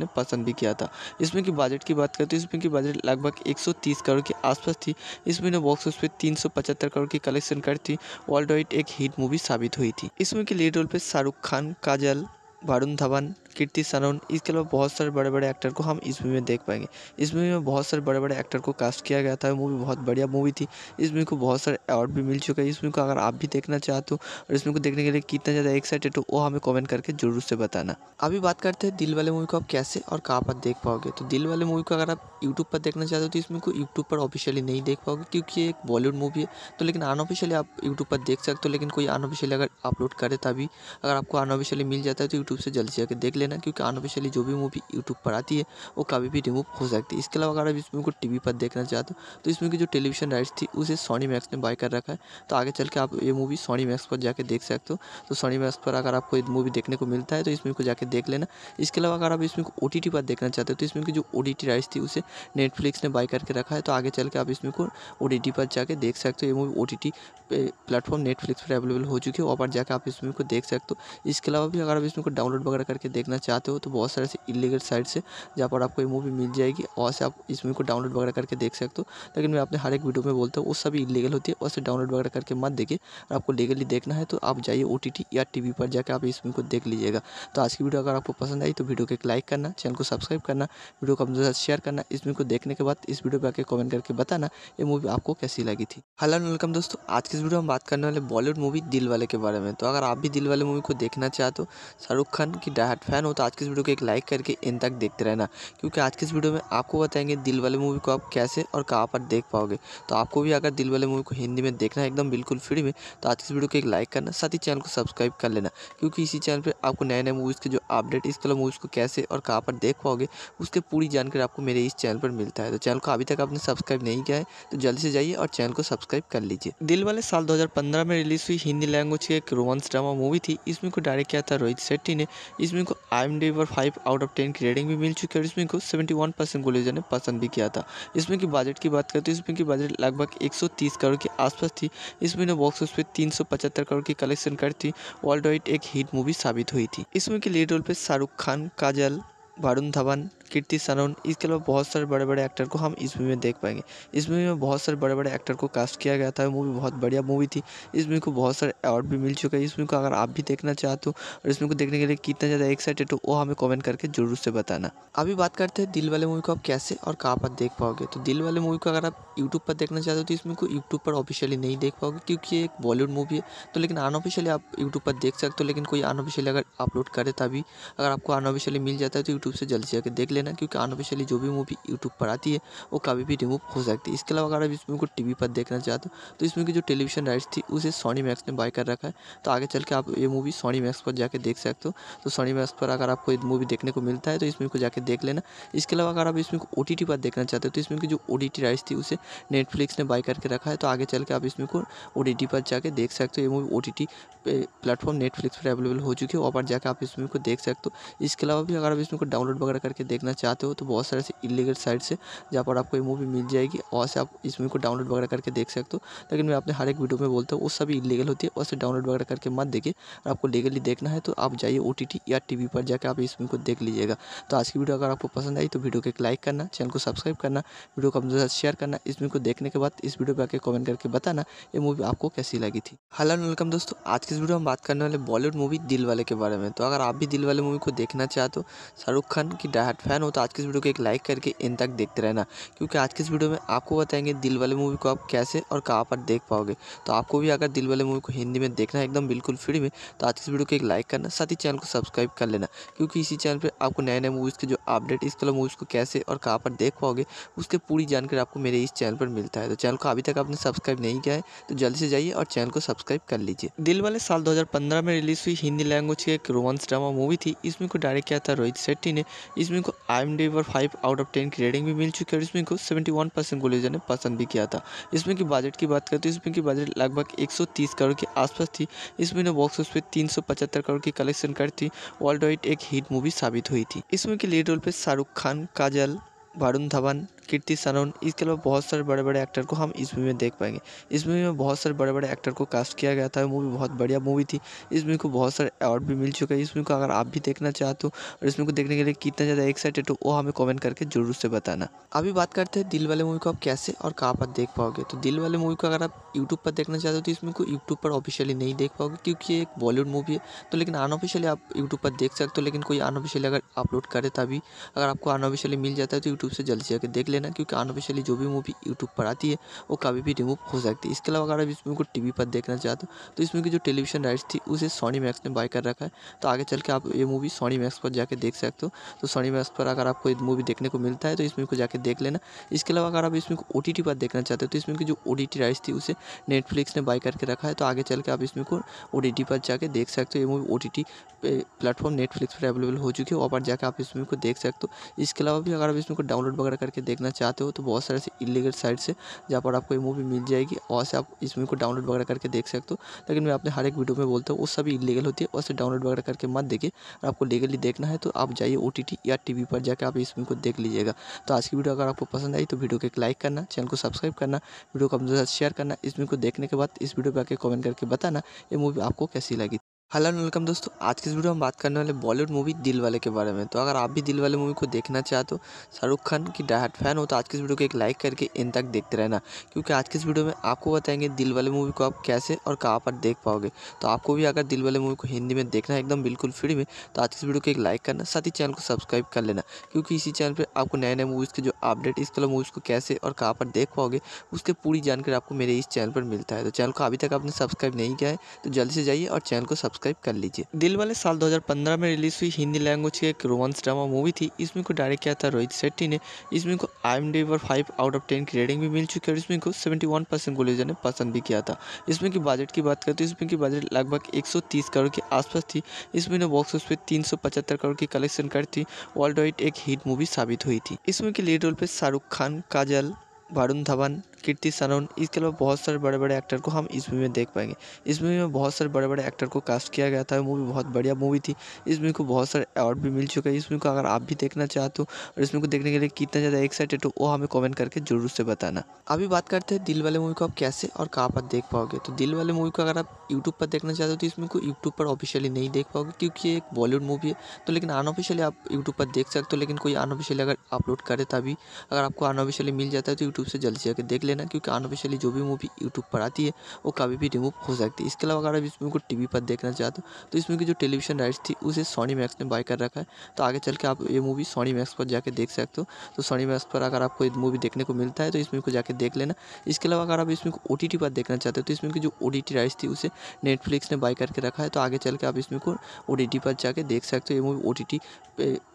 ने पसंद भी किया था इसमें की बजट की बात करें तो इसमें की बजट लगभग एक करोड़ के आसपास थी इसमें बॉक्स ऑफिस पे तीन करोड़ की कलेक्शन कर थी वर्ल्ड वाइड एक हिट मूवी साबित हुई थी इसमें की लीड रोल पर शाहरुख खान काजल वरुण धवन कीर्ति सानोन इसके अलावा बहुत सारे बड़े बड़े एक्टर को हम इस मूवी में देख पाएंगे इस मूवी में बहुत सारे बड़े बड़े एक्टर को कास्ट किया गया था मूवी बहुत बढ़िया मूवी थी इस मूवी को बहुत सारे अवार्ड भी मिल चुके हैं इस मूवी को अगर आप भी देखना चाहते हो और इस मूवी को देखने के लिए कितना ज़्यादा एक्साइटेड हो वो हमें कॉमेंट करके जरूर से बताना अभी बात करते हैं दिल वाले मूवी को आप कैसे और कहाँ पर देख पाओगे तो दिल वाले मूवी को अगर आप यूट्यूब पर देखना चाहते हो तो इस मूवी को यूट्यूब पर ऑफिशियली नहीं देख पाओगे क्योंकि ये एक बॉलीवुड मूवी है तो लेकिन अनऑफिशियली आप यूट्यूब पर देख सकते हो लेकिन कोई अनऑफिशियली अगर अपलोड करे तभी अगर आपको अनऑफिशियली मिल जाता है तो यूट्यूब से जल्दी जाकर देख लेना लेना क्योंकि अनऑफिशियली जो भी मूवी यूट्यूब पर आती है वो कभी भी रिमूव हो सकती है इसके अलावा अगर आप इस मूवी को टी पर देखना चाहते हो तो इसमें की जो टेलीविजन राइट्स थी उसे सोनी मैक्स ने बाय कर रखा है तो आगे चल के आप ये मूवी सोनी मैक्स पर जाकर देख सकते हो तो सोनी मैक्स पर अगर आपको मूवी देखने को मिलता है तो इसमें को जाकर देख लेना इसके अलावा अगर आप इसमें ओ को ओ पर देखना चाहते हो तो इसमें की जो ओ राइट्स थी उसे नेटफ्लिक्स ने बाय करके रखा है तो आगे चल के आप इसमें को ओ पर जाके देख सकते हो ये मूवी ओ प्लेटफॉर्म नेटफ्लिक्स पर अवेलेबल हो चुकी है वहाँ पर जाकर आप इसमें को देख सकते हो इसके अलावा भी अगर आप इसमें को डाउनलोड वगैरह करके देख देखना चाहते हो तो बहुत सारे से इलीगल साइट्स से जहाँ पर आपको ये मूवी मिल जाएगी और से आप इस मूवी को डाउनलोड वगैरह करके देख सकते हो लेकिन मैं अपने हर एक वीडियो में बोलता हूँ वो सभी इलीगल होती है और से डाउनलोड वगैरह करके मत देखिए आपको लीगली देखना है तो आप जाइए ओ या टी पर जाकर आप इस मूवी को देख लीजिएगा तो आज की वीडियो अगर आपको पसंद आई तो वीडियो को एक लाइक करना चैनल को सब्सक्राइब करना वीडियो को अपने साथ शेयर करना इस मूवी को देखने के बाद इस वीडियो पर आकर कमेंट करके बताना ये मूवी आपको कैसी लगी थी हेलो वेलकम दोस्तों आज की इस वीडियो में बात करने वाले बॉलीवुड मूवी दिल वाले के बारे में तो अगर आप भी दिल वाले मूवी को देखना चाहते हो शाहरुख खान की डायट फैन फैन हो तो आज की इस वीडियो को एक लाइक करके इन तक देखते रहना क्योंकि आज की इस वीडियो में आपको बताएंगे दिल वाले मूवी को आप कैसे और कहाँ पर देख पाओगे तो आपको भी अगर दिल वाले मूवी को हिंदी में देखना है एकदम बिल्कुल फ्री में तो आज की वीडियो को एक लाइक करना साथ ही चैनल को सब्सक्राइब कर लेना क्योंकि इसी चैनल पर आपको नए नए मूवीज़ के जो अपडेट इस वाले मूवीज़ को कैसे और कहाँ पर देख पाओगे उसके पूरी जानकारी आपको मेरे इस चैनल पर मिलता है तो चैनल को अभी तक आपने सब्सक्राइब नहीं किया है तो जल्दी से जाइए और चैनल को सब्सक्राइब कर लीजिए दिल वाले साल 2015 में रिलीज हुई हिंदी लैंग्वेज की एक रोमांस ड्रामा मूवी थी इसमें को डायरेक्ट किया था रोहित शेट्टी ने इसमें को आई एम पर फाइव आउट ऑफ टेन की रेटिंग भी मिल चुकी है और इसमें को सेवेंटी वन परसेंट कोलेजर ने पसंद भी किया था इसमें की बजट की बात करते तो इसमें की बजट लगभग एक सौ तीस करोड़ के आसपास थी इसमें बॉक्स ऑफिस पे तीन सौ पचहत्तर करोड़ की कलेक्शन कर थी वर्ल्ड वाइड एक हिट मूवी साबित हुई थी इसमें की लीड रोल पे शाहरुख खान काजल वरुण धवन कीर्ति सनोन इसके अलावा बहुत सारे बड़े बड़े एक्टर को हम इस मूवी में देख पाएंगे इस मूवी में बहुत सारे बड़े बड़े एक्टर को कास्ट किया गया था मूवी बहुत बढ़िया मूवी थी इस मूवी को बहुत सारे अवार्ड भी मिल चुके हैं इस मूवी को अगर आप भी देखना चाहते हो और इस मूवी को देखने के लिए कितना ज़्यादा एक्साइटेड हो वो हमें कॉमेंट करके जरूर से बताना अभी बात करते हैं दिल वाले मूवी को आप कैसे और कहाँ पर देख पाओगे तो दिल वाले मूवी को अगर आप यूट्यूब पर देखना चाहते हो तो इस मूवी को यूट्यूब पर ऑफिशियली नहीं देख पाओगे क्योंकि ये एक बॉलीवुड मूवी है तो लेकिन अनऑफिशियली आप यूट्यूब पर देख सकते हो लेकिन कोई अनऑफिशियली अगर अपलोड करे तभी अगर आपको अनऑफिशियली मिल जाता है तो यूट्यूब यूट्यूब से जल्दी से जाकर देख लेना क्योंकि अनऑफिशियली जो भी मूवी यूट्यूब पर आती है वो कभी भी रिमूव हो सकती है इसके अलावा अगर आप इस मूवी को टी पर देखना चाहते हो तो इसमें की जो टेलीविजन राइट्स थी उसे सोनी मैक्स ने बाय कर रखा है तो आगे चल के आप ये मूवी सोनी मैक्स पर जाकर देख सकते हो तो सोनी मैक्स पर अगर आपको मूवी देखने को मिलता है तो इसमें को जाकर देख लेना इसके अलावा अगर आप इसमें को ओ पर देखना चाहते हो तो इसमें की जो ओ राइट्स थी उसे नेटफ्लिक्स ने बाय करके रखा है तो आगे चल के आप इसमें को ओ पर जाकर देख सकते हो ये मूवी ओ प्लेटफॉर्म नेटफ्लिक्स पर अवेलेबल हो चुकी है वहाँ पर जाकर आप इस मूवी को देख सकते हो इसके अलावा भी अगर आप इसमें को डाउनलोड वगैरह करके देखना चाहते हो तो बहुत सारे ऐसे इलीगल साइट्स है जहाँ पर आपको ये मूवी मिल जाएगी और से आप इस मूवी को डाउनलोड वगैरह करके देख सकते हो लेकिन मैं अपने हर एक वीडियो में बोलता हूँ वो सभी इलीगल होती है और डाउनलोड वगैरह करके मत देखिए और आपको लीगली देखना है तो आप जाइए ओ या टी पर जाकर आप इस मूवी को देख लीजिएगा तो आज की वीडियो अगर आपको पसंद आई तो वीडियो को एक लाइक करना चैनल को सब्सक्राइब करना वीडियो को अपने साथ शेयर करना इस मूवी को देखने के बाद इस वीडियो पर आकर कॉमेंट करके बताना ये मूवी आपको कैसी लगी थी हेलो वेलकम दोस्तों आज के इस वीडियो में बात करने वाले बॉलीवुड मूवी दिल वाले के बारे में तो अगर आप भी दिल वाले मूवी को देखना चाहते हो तो शाहरुख खान की डायहाट फैन हो तो आज की इस वीडियो को एक लाइक करके इन तक देखते रहना क्योंकि आज की इस वीडियो में आपको बताएंगे दिल वाले मूवी को आप कैसे और कहाँ पर देख पाओगे तो आपको भी अगर दिल वाले मूवी को हिंदी में देखना है एकदम बिल्कुल फ्री में तो आज की इस वीडियो को एक लाइक करना साथ ही चैनल को सब्सक्राइब कर लेना क्योंकि इसी चैनल पर आपको नए नए मूवीज़ के जो अपडेट इस वाले मूवीज़ को कैसे और कहाँ पर देख पाओगे उसकी पूरी जानकारी आपको मेरे इस चैनल पर मिलता है तो चैनल को अभी तक आपने सब्सक्राइब नहीं किया है तो जल्दी से जाइए और चैनल को सब्सक्राइब कर लीजिए दिल वाले साल 2015 में रिलीज़ हुई हिंदी लैंग्वेज की एक रोमांस ड्रामा मूवी थी इसमें को डायरेक्ट किया था रोहित शेट्टी ने इसमें को आई एम पर फाइव आउट ऑफ टेन की रेटिंग भी मिल चुकी है और इसमें को सेवेंटी वन परसेंट गुलेजर ने पसंद भी किया था इसमें की बजट की बात करें तो इसमें की बजट लगभग एक सौ तीस करोड़ के आसपास थी इसमें ने बॉक्स ऑफिस पे तीन सौ पचहत्तर करोड़ की कलेक्शन कर थी वर्ल्ड वाइड एक हिट मूवी साबित हुई थी इसमें की लीड रोल पर शाहरुख खान काजल वरुण धवन कीर्ति सनोन इसके अलावा बहुत सारे बड़े बड़े एक्टर को हम इस मूवी में देख पाएंगे इस मूवी में बहुत सारे बड़े बड़े एक्टर को कास्ट किया गया था मूवी बहुत बढ़िया मूवी थी इस मूवी को बहुत सारे अवार्ड भी मिल चुके हैं इस मूवी को अगर आप भी देखना चाहते हो और इस मूवी को देखने के लिए कितना ज़्यादा एक्साइटेड हो वो हमें कॉमेंट करके जरूर से बताना अभी बात करते हैं दिल वाले मूवी को आप कैसे और कहाँ पर देख पाओगे तो दिल वाले मूवी को अगर आप यूट्यूब पर देखना चाहते हो तो इस मूवी को यूट्यूब पर ऑफिशियली नहीं देख पाओगे क्योंकि एक बॉलीवुड मूवी है तो लेकिन अनऑफिशियली आप यूट्यूब पर देख सकते हो लेकिन कोई अनऑफिशियली अगर अपलोड करे तभी अगर आपको अनऑफिशियली मिल जाता है तो यूट्यूब से जल्दी जाकर देख ले लेना क्योंकि अनऑफिशियली जो भी मूवी यूट्यूब पर आती है वो कभी भी रिमूव हो सकती है इसके अलावा अगर आप इस मूवी को टीवी पर देखना चाहते हो तो इस मूवी की जो टेलीविजन राइट्स थी उसे सोनी मैक्स ने बाय कर रखा है तो आगे चल के आप ये मूवी सोनी मैक्स पर जाकर देख सकते हो तो सोनी मैक्स पर अगर आपको मूवी देखने को मिलता है तो इस मूवी को जाकर देख लेना इसके अलावा अगर आप इस मूवी को ओ पर देखना चाहते हो तो इस मूवी की जो ओ राइट्स थी उसे नेटफ्लिक्स ने बाय करके रखा है तो आगे चल के आप इस मूवी को ओ पर जाके देख सकते हो ये मूवी ओ प्लेटफॉर्म नेटफ्लिक्स पर अवेलेबल हो चुकी है वहाँ पर जाकर आप इस मूवी को देख सकते हो इसके अलावा भी अगर आप इस मूवी को डाउनलोड वगैरह करके देखना देखना चाहते हो तो बहुत सारे से इलीगल साइट से जहाँ पर आपको ये मूवी मिल जाएगी और से आप इस मूवी को डाउनलोड वगैरह करके देख सकते हो लेकिन मैं अपने हर एक वीडियो में बोलता हूँ वो सभी इलीगल होती है और से डाउनलोड वगैरह करके मत देखिए और आपको लीगली देखना है तो आप जाइए ओ या टी पर जाकर आप इस मूवी को देख लीजिएगा तो आज की वीडियो अगर आपको पसंद आई तो वीडियो को एक लाइक करना चैनल को सब्सक्राइब करना वीडियो को अपने साथ शेयर करना इस मूवी को देखने के बाद इस वीडियो पर आकर कॉमेंट करके बताना ये मूवी आपको कैसी लगी हेलो वेलकम दोस्तों आज की इस वीडियो में बात करने वाले बॉलीवुड मूवी दिल वाले के बारे में तो अगर आप भी दिल वाले मूवी को देखना चाहते हो तो शाहरुख खान की डायहाट फैन हो तो आज की इस वीडियो को एक लाइक करके इन तक देखते रहना क्योंकि आज की इस वीडियो में आपको बताएंगे दिल वाले मूवी को आप कैसे और कहाँ पर देख पाओगे तो आपको भी अगर दिल वाले मूवी को हिंदी में देखना है एकदम बिल्कुल फ्री में तो आज की इस वीडियो को एक लाइक करना साथ ही चैनल को सब्सक्राइब कर लेना क्योंकि इसी चैनल पर आपको नए नए मूवीज़ के जो अपडेट इस वाले मूवीज़ को कैसे और कहाँ पर देख पाओगे उसके पूरी जानकारी आपको मेरे इस चैनल पर मिलता है तो चैनल को अभी तक आपने सब्सक्राइब नहीं किया है तो जल्दी से जाइए और चैनल को सब्सक्राइब सब्सक्राइब कर लीजिए दिल वाले साल 2015 में रिलीज हुई हिंदी लैंग्वेज की एक रोमांस ड्रामा मूवी थी इसमें को डायरेक्ट किया था रोहित शेट्टी ने इसमें को आई एम पर फाइव आउट ऑफ टेन की रेटिंग भी मिल चुकी है और इसमें को सेवेंटी वन परसेंट ने पसंद भी किया था इसमें की बजट की बात करें तो इसमें की बजट लगभग एक करोड़ के आसपास थी इसमें बॉक्स ऑफिस पे तीन करोड़ की कलेक्शन कर थी वर्ल्ड वाइड एक हिट मूवी साबित हुई थी इसमें की लीड रोल पर शाहरुख खान काजल वरुण धवन कीर्ति सनोन इसके अलावा बहुत सारे बड़े बड़े एक्टर को हम इस मूवी में देख पाएंगे इस मूवी में बहुत सारे बड़े बड़े एक्टर को कास्ट किया गया था मूवी बहुत बढ़िया मूवी थी इस मूवी को बहुत सारे अवार्ड भी मिल चुके हैं इस मूवी को अगर आप भी देखना चाहते हो और इस मूवी को देखने के लिए कितना ज़्यादा एक्साइटेड हो वो हमें कॉमेंट करके जरूर से बताना अभी बात करते हैं दिल वाले मूवी को आप कैसे और कहाँ पर देख पाओगे तो दिल वाले मूवी को अगर आप यूट्यूब पर देखना चाहते हो तो इस मूवी को यूट्यूब पर ऑफिशियली नहीं देख पाओगे क्योंकि ये एक बॉलीवुड मूवी है तो लेकिन अनऑफिशियली आप यूट्यूब पर देख सकते हो लेकिन कोई अनऑफिशियली अगर अपलोड करे तभी अगर आपको अनऑफिशियली मिल जाता है तो यूट्यूब से जल्दी जाकर देख लेना क्योंकि अनऑफिशियली जो भी मूवी यूट्यूब पर आती है वो कभी भी रिमूव हो सकती है इसके अलावा अगर आप इस मूवी को टी पर देखना चाहते हो तो इस मूवी की जो टेलीविजन राइट्स थी उसे सोनी मैक्स ने बाय कर रखा है तो आगे चल के आप ये मूवी सोनी मैक्स पर जाकर देख सकते हो तो सोनी मैक्स पर अगर आपको मूवी देखने को मिलता है तो इसमें को जाकर देख लेना इसके अलावा अगर आप इसमें ओ टी पर देखना चाहते हो तो इसमें की जो ओ राइट्स थी उसे नेटफ्लिक्स ने बाय करके रखा है तो आगे चल के आप इसमें को ओ पर जाके देख सकते हो ये मूवी ओ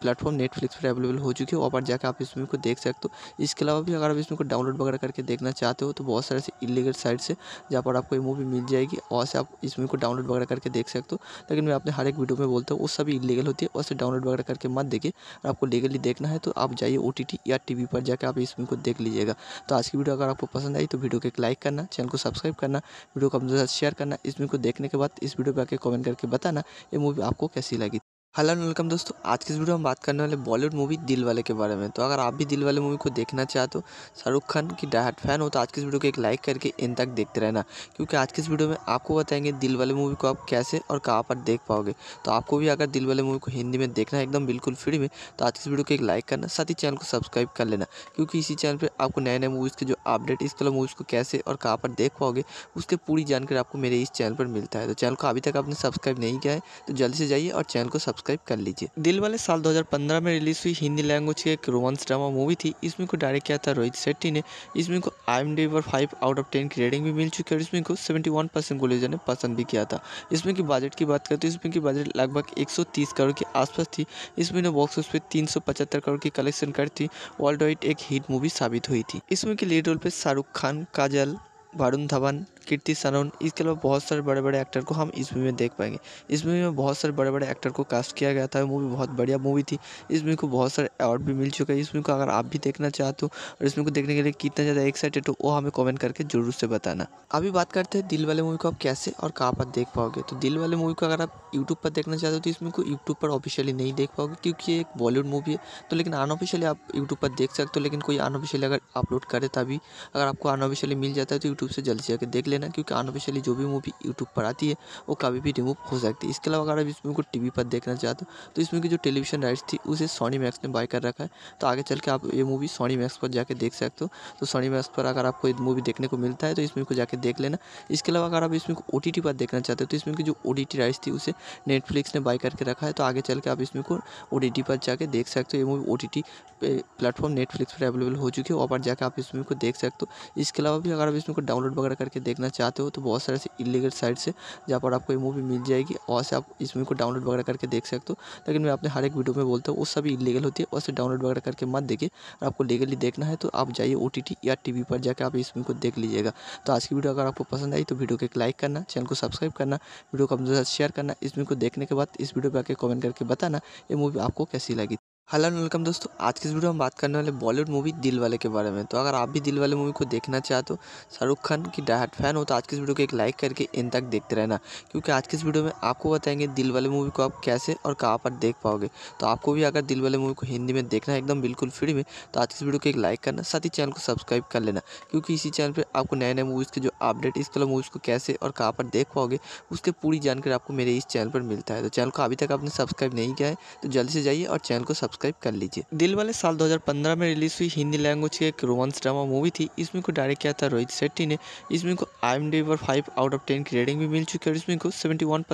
प्लेटफॉर्म नेटफ्लिक्स पर अवेलेबल हो चुकी है वहाँ पर जाकर आप इसमें को देख सकते हो इसके अलावा भी अगर आप इसमें को डाउनलोड वगैरह करके देख देखना चाहते हो तो बहुत सारे इलीगल साइट्स है जहाँ पर आपको ये मूवी मिल जाएगी और से आप इस मूवी को डाउनलोड वगैरह करके देख सकते हो लेकिन मैं अपने हर एक वीडियो में बोलता हूँ वो सभी इलीगल होती है और डाउनलोड वगैरह करके मत देखिए और आपको लीगली देखना है तो आप जाइए ओ या टी पर जाकर आप इस मूवी को देख लीजिएगा तो आज की वीडियो अगर आपको पसंद आई तो वीडियो को एक लाइक करना चैनल को सब्सक्राइब करना वीडियो को अपने साथ शेयर करना इस मूवी को देखने के बाद इस वीडियो पर आकर कॉमेंट करके बताना ये मूवी आपको कैसी लगी हेलो एंड वेलकम दोस्तों आज की इस वीडियो में बात करने वाले बॉलीवुड मूवी दिल वाले के बारे में तो अगर आप भी दिल वाले मूवी को देखना चाहते हो तो शाहरुख खान की डायहाट फैन हो तो आज की इस वीडियो को एक लाइक करके इन तक देखते रहना क्योंकि आज की इस वीडियो में आपको बताएंगे दिल वाले मूवी को आप कैसे और कहाँ पर देख पाओगे तो आपको भी अगर दिल वाले मूवी को हिंदी में देखना है एकदम बिल्कुल फ्री में तो आज की इस वीडियो को एक लाइक करना साथ ही चैनल को सब्सक्राइब कर लेना क्योंकि इसी चैनल पर आपको नए नए मूवीज़ के जो अपडेट इस वाले मूवीज़ को कैसे और कहाँ पर देख पाओगे उसकी पूरी जानकारी आपको मेरे इस चैनल पर मिलता है तो चैनल को अभी तक आपने सब्सक्राइब नहीं किया है तो जल्दी से जाइए और चैनल को सब्सक्राइब सब्सक्राइब कर लीजिए दिल वाले साल 2015 में रिलीज हुई हिंदी लैंग्वेज की एक रोमांस ड्रामा मूवी थी इसमें को डायरेक्ट किया था रोहित शेट्टी ने इसमें को आई पर फाइव आउट ऑफ टेन की रेटिंग भी मिल चुकी है और इसमें को सेवेंटी वन परसेंट गुलेजर ने पसंद भी किया था इसमें की बजट की बात करते तो इसमें की बजट लगभग एक सौ तीस करोड़ के आसपास थी इसमें बॉक्स ऑफिस पे तीन सौ पचहत्तर करोड़ की कलेक्शन कर थी वर्ल्ड वाइड एक हिट मूवी साबित हुई थी इसमें की लीड रोल पे शाहरुख खान काजल वरुण धवन कीर्ति सनोन इसके अलावा बहुत सारे बड़े बड़े एक्टर को हम इस मूवी में देख पाएंगे इस मूवी में बहुत सारे बड़े बड़े एक्टर को कास्ट किया गया था मूवी बहुत बढ़िया मूवी थी इस मूवी को बहुत सारे अवार्ड भी मिल चुके हैं इस मूवी को अगर आप भी देखना चाहते हो और इस मूवी को देखने के लिए कितना ज़्यादा एक्साइटेड हो वो हमें कॉमेंट करके जरूर से बताना अभी बात करते हैं दिल वाले मूवी को आप कैसे और कहाँ पर देख पाओगे तो दिल वाले मूवी को अगर आप यूट्यूब पर देखना चाहते हो तो इस मूवी को यूट्यूब पर ऑफिशियली नहीं देख पाओगे क्योंकि ये एक बॉलीवुड मूवी है तो लेकिन अनऑफिशियली आप यूट्यूब पर देख सकते हो लेकिन कोई अनऑफिशियली अगर अपलोड करे तभी अगर आपको अनऑफिशियली मिल जाता है तो यूट्यूब से जल्दी जाकर देख ले लेना क्योंकि अनऑफिशियली जो भी मूवी यूट्यूब पर आती है वो कभी भी रिमूव हो सकती है इसके अलावा अगर आप इस मूवी को टी पर देखना चाहते हो तो इस मूवी की जो टेलीविजन राइट्स थी उसे सोनी मैक्स ने बाय कर रखा है तो आगे चल के आप ये मूवी सोनी मैक्स पर जाकर देख सकते हो तो सोनी मैक्स पर अगर आपको मूवी देखने को मिलता है तो इस मूवी को जाके देख लेना इसके अलावा अगर आप इस मूवी को ओ पर देखना चाहते हो तो इसमें की जो ओ राइट्स थी उसे नेटफ्लिक्स ने बाय करके रखा है तो आगे चल के आप इसमें को ओ पर जाके देख सकते हो ये मूवी ओ प्लेटफॉर्म नेटफ्लिक्स पर अवेलेबल हो चुकी है वहाँ पर जाकर आप इस मूवी को देख सकते हो इसके अलावा भी अगर आप इसमें को डाउनलोड वगैरह करके देखना देखना चाहते हो तो बहुत सारे ऐसे इलीगल साइट से जहाँ पर आपको ये मूवी मिल जाएगी और से आप इस मूवी को डाउनलोड वगैरह करके देख सकते हो लेकिन मैं अपने हर एक वीडियो में बोलता हूँ वो सभी इलीगल होती है और डाउनलोड वगैरह करके मत देखिए और आपको लीगली देखना है तो आप जाइए ओ या टी पर जाकर आप इस मूवी को देख लीजिएगा तो आज की वीडियो अगर आपको पसंद आई तो वीडियो को एक लाइक करना चैनल को सब्सक्राइब करना वीडियो को अपने साथ शेयर करना इस मूवी को देखने के बाद इस वीडियो पर आकर कॉमेंट करके बताना ये मूवी आपको कैसी लगी हेलो एंड वेलकम दोस्तों आज की इस वीडियो में बात करने वाले बॉलीवुड मूवी दिल वाले के बारे में तो अगर आप भी दिल वाले मूवी को देखना चाहते हो तो शाहरुख खान की डायट फैन हो तो आज की इस वीडियो को एक लाइक करके इन तक देखते रहना क्योंकि आज की इस वीडियो में आपको बताएंगे दिल वाले मूवी को आप कैसे और कहाँ पर देख पाओगे तो आपको भी अगर दिल वाले मूवी को हिंदी में देखना है एकदम बिल्कुल फ्री में तो आज की इस वीडियो को एक लाइक करना साथ ही चैनल को सब्सक्राइब कर लेना क्योंकि इसी चैनल पर आपको नए नए मूवीज़ के जो अपडेट इस कलर मूवीज़ को कैसे और कहाँ पर देख पाओगे उसकी पूरी जानकारी आपको मेरे इस चैनल पर मिलता है तो चैनल को अभी तक आपने सब्सक्राइब नहीं किया है तो जल्दी से जाइए और चैनल को सब्सक्राइब सब्सक्राइब कर लीजिए दिल वाले साल 2015 में रिलीज हुई हिंदी लैंग्वेज की एक रोमांस ड्रामा मूवी थी इसमें को डायरेक्ट किया था रोहित शेट्टी ने इसमें को आई एम पर फाइव आउट ऑफ टेन की रेटिंग भी मिल चुकी है और इसमें को सेवेंटी वन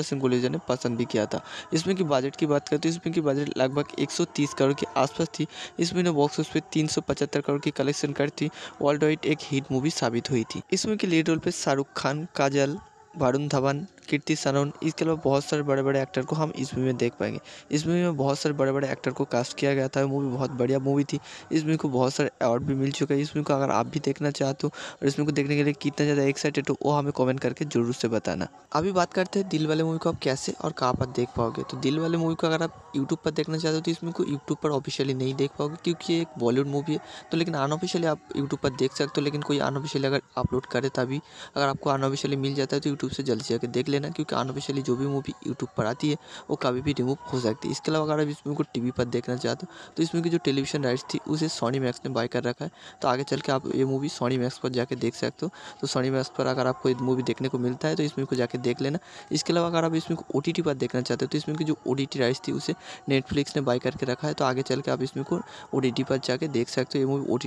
ने पसंद भी किया था इसमें की बजट की बात करें तो इसमें की बजट लगभग एक सौ तीस करोड़ के आसपास थी इसमें बॉक्स ऑफिस पे तीन सौ पचहत्तर करोड़ की कलेक्शन कर थी वर्ल्ड वाइड एक हिट मूवी साबित हुई थी इसमें की लीड रोल पे शाहरुख खान काजल वरुण धवन कीर्ति सानोन इसके अलावा बहुत सारे बड़े बड़े एक्टर को हम इस मूवी में देख पाएंगे इस मूवी में बहुत सारे बड़े बड़े एक्टर को कास्ट किया गया था मूवी बहुत बढ़िया मूवी थी इस मूवी को बहुत सारे अवार्ड भी मिल चुके हैं इस मूवी को अगर आप भी देखना चाहते हो और इस मूवी को देखने के लिए कितना ज़्यादा एक्साइटेड हो वो हमें कॉमेंट करके जरूर से बताना अभी बात करते हैं दिल वाले मूवी को आप कैसे और कहाँ पर देख पाओगे तो दिल वाले मूवी को अगर आप यूट्यूब पर देखना चाहते हो तो इस मूवी को यूट्यूब पर ऑफिशियली नहीं देख पाओगे क्योंकि ये एक बॉलीवुड मूवी है तो लेकिन अनऑफिशियली आप यूट्यूब पर देख सकते हो लेकिन कोई अनऑफिशियली अगर अपलोड करे तभी अगर आपको अनऑफिशियली मिल जाता है तो यूट्यूब से जल्दी जाकर देख लेना लेना क्योंकि अनऑफिशियली जो भी मूवी यूट्यूब पर आती है वो कभी भी रिमूव हो सकती है इसके अलावा अगर आप इस मूवी को टीवी पर देखना चाहते हो तो इस मूवी की जो टेलीविजन राइट्स थी उसे सोनी मैक्स ने बाय कर रखा है तो आगे चल के आप ये मूवी सोनी मैक्स पर जाकर देख सकते हो तो सोनी मैक्स पर अगर आपको मूवी देखने को मिलता है तो इस मूवी को जाकर देख लेना इसके अलावा अगर आप इस मूवी को ओ पर देखना चाहते हो तो इसमें की जो ओ राइट्स थी उसे नेटफ्लिक्स ने बाय करके रखा है तो आगे चल के आप इसमें को ओ पर जाके देख सकते हो ये मूवी ओ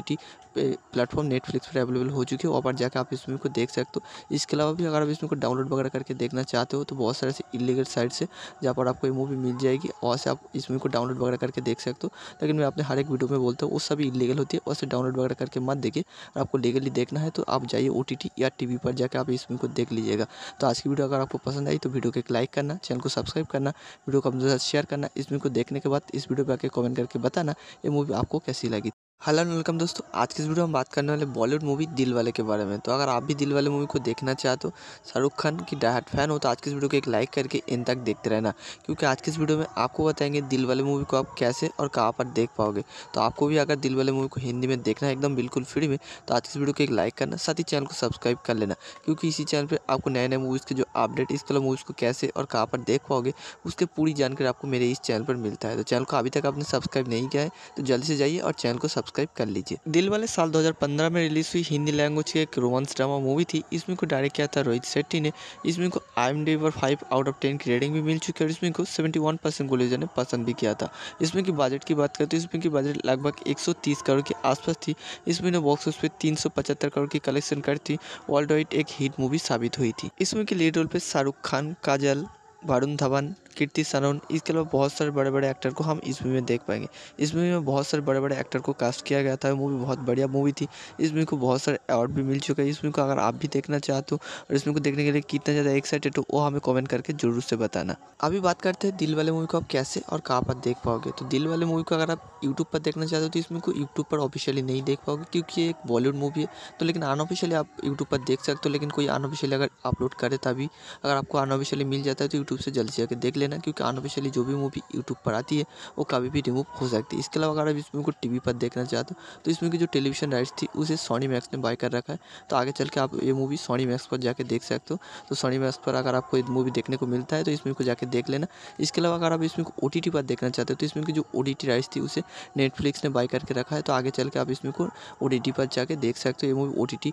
प्लेटफॉर्म नेटफ्लिक्स पर अवेलेबल हो चुकी है वहाँ पर जाकर आप इस मूवी को देख सकते हो इसके अलावा भी अगर आप इसमें को डाउनलोड वगैरह करके देख देखना चाहते हो तो बहुत सारे से इलीगल साइट्स है जहाँ पर आपको ये मूवी मिल जाएगी और से आप इस मूवी को डाउनलोड वगैरह करके देख सकते हो लेकिन मैं अपने हर एक वीडियो में बोलता हूँ वो सभी इलीगल होती है और से डाउनलोड वगैरह करके मत देखिए और आपको लीगली देखना है तो आप जाइए ओ या टी पर जाकर आप इस मूवी को देख लीजिएगा तो आज की वीडियो अगर आपको पसंद आई तो वीडियो को एक लाइक करना चैनल को सब्सक्राइब करना वीडियो को अपने साथ शेयर करना इस मूवी को देखने के बाद इस वीडियो पर आकर कॉमेंट करके बताना ये मूवी आपको कैसी लगी हेलो एंड वेलकम दोस्तों आज के इस वीडियो में बात करने वाले बॉलीवुड मूवी दिल वाले के बारे में तो अगर आप भी दिल वाले मूवी को देखना चाहते हो तो शाहरुख खान की डायहाट फैन हो तो आज के इस वीडियो को एक लाइक करके इन तक देखते रहना क्योंकि आज की इस वीडियो में आपको बताएंगे दिल वाले मूवी को आप कैसे और कहाँ पर देख पाओगे तो आपको भी अगर दिल वाले मूवी को हिंदी में देखना है एकदम बिल्कुल फ्री में तो आज के इस वीडियो को एक लाइक करना साथ ही चैनल को सब्सक्राइब कर लेना क्योंकि इसी चैनल पर आपको नए नए मूवीज़ के जो अपडेट इस वाले मूवीज़ को कैसे और कहाँ पर देख पाओगे उसकी पूरी जानकारी आपको मेरे इस चैनल पर मिलता है तो चैनल को अभी तक आपने सब्सक्राइब नहीं किया है तो जल्दी से जाइए और चैनल को सब्सक्राइब सब्सक्राइब कर लीजिए दिल वाले साल 2015 में रिलीज हुई हिंदी लैंग्वेज की एक रोमांस ड्रामा मूवी थी इसमें को डायरेक्ट किया था रोहित शेट्टी ने इसमें को आई पर फाइव आउट ऑफ टेन की रेटिंग भी मिल चुकी है और इसमें को सेवेंटी वन परसेंट गुलेजर ने पसंद भी किया था इसमें की बजट की बात करें तो इसमें की बजट लगभग एक सौ तीस करोड़ के आसपास थी इसमें बॉक्स ऑफिस पे तीन सौ पचहत्तर करोड़ की कलेक्शन कर थी वर्ल्ड वाइड एक हिट मूवी साबित हुई थी इसमें की लीड रोल पे शाहरुख खान काजल वरुण धवन कीर्ति सानोन इसके अलावा बहुत सारे बड़े बड़े एक्टर को हम इस मूवी में देख पाएंगे इस मूवी में बहुत सारे बड़े बड़े एक्टर को कास्ट किया गया था मूवी बहुत बढ़िया मूवी थी इस मूवी को बहुत सारे अवार्ड भी मिल चुके हैं इस मूवी को अगर आप भी देखना चाहते हो और इस मूवी को देखने के लिए कितना ज़्यादा एक्साइटेड हो वो हमें कॉमेंट करके जरूर से बताना अभी बात करते हैं दिल वाले मूवी को आप कैसे और कहाँ पर देख पाओगे तो दिल वाले मूवी को अगर आप यूट्यूब पर देखना चाहते हो तो इसमें को यूट्यूब पर ऑफिशियली नहीं देख पाओगे क्योंकि ये एक बॉलीवुड मूवी है तो लेकिन अनऑफिशियली आप यूट्यूब पर देख सकते हो लेकिन कोई अनऑफिशियली अगर अपलोड करे तभी अगर आपको अनऑफिशियली मिल जाता है तो यूट्यूब से जल्दी जाकर देख लेना क्योंकि अनऑफिशियली जो भी मूवी यूट्यूब पर आती है वो कभी भी रिमूव हो सकती है इसके अलावा अगर आप इस मूवी को टी पर देखना चाहते हो तो इसमें की जो टेलीविजन राइट्स थी उसे सोनी मैक्स ने बाय कर रखा है तो आगे चल के आप ये मूवी सोनी मैक्स पर जाकर देख सकते हो तो सोनी मैक्स पर अगर आपको मूवी देखने को मिलता है तो इसमें को जाकर देख लेना इसके अलावा अगर आप इसमें को ओ पर देखना चाहते हो तो इसमें की जो ओ राइट्स थी उसे नेटफ्लिक्स ने बाय करके रखा है तो आगे चल के आप इसमें को ओ पर जाके देख सकते हो ये मूवी ओ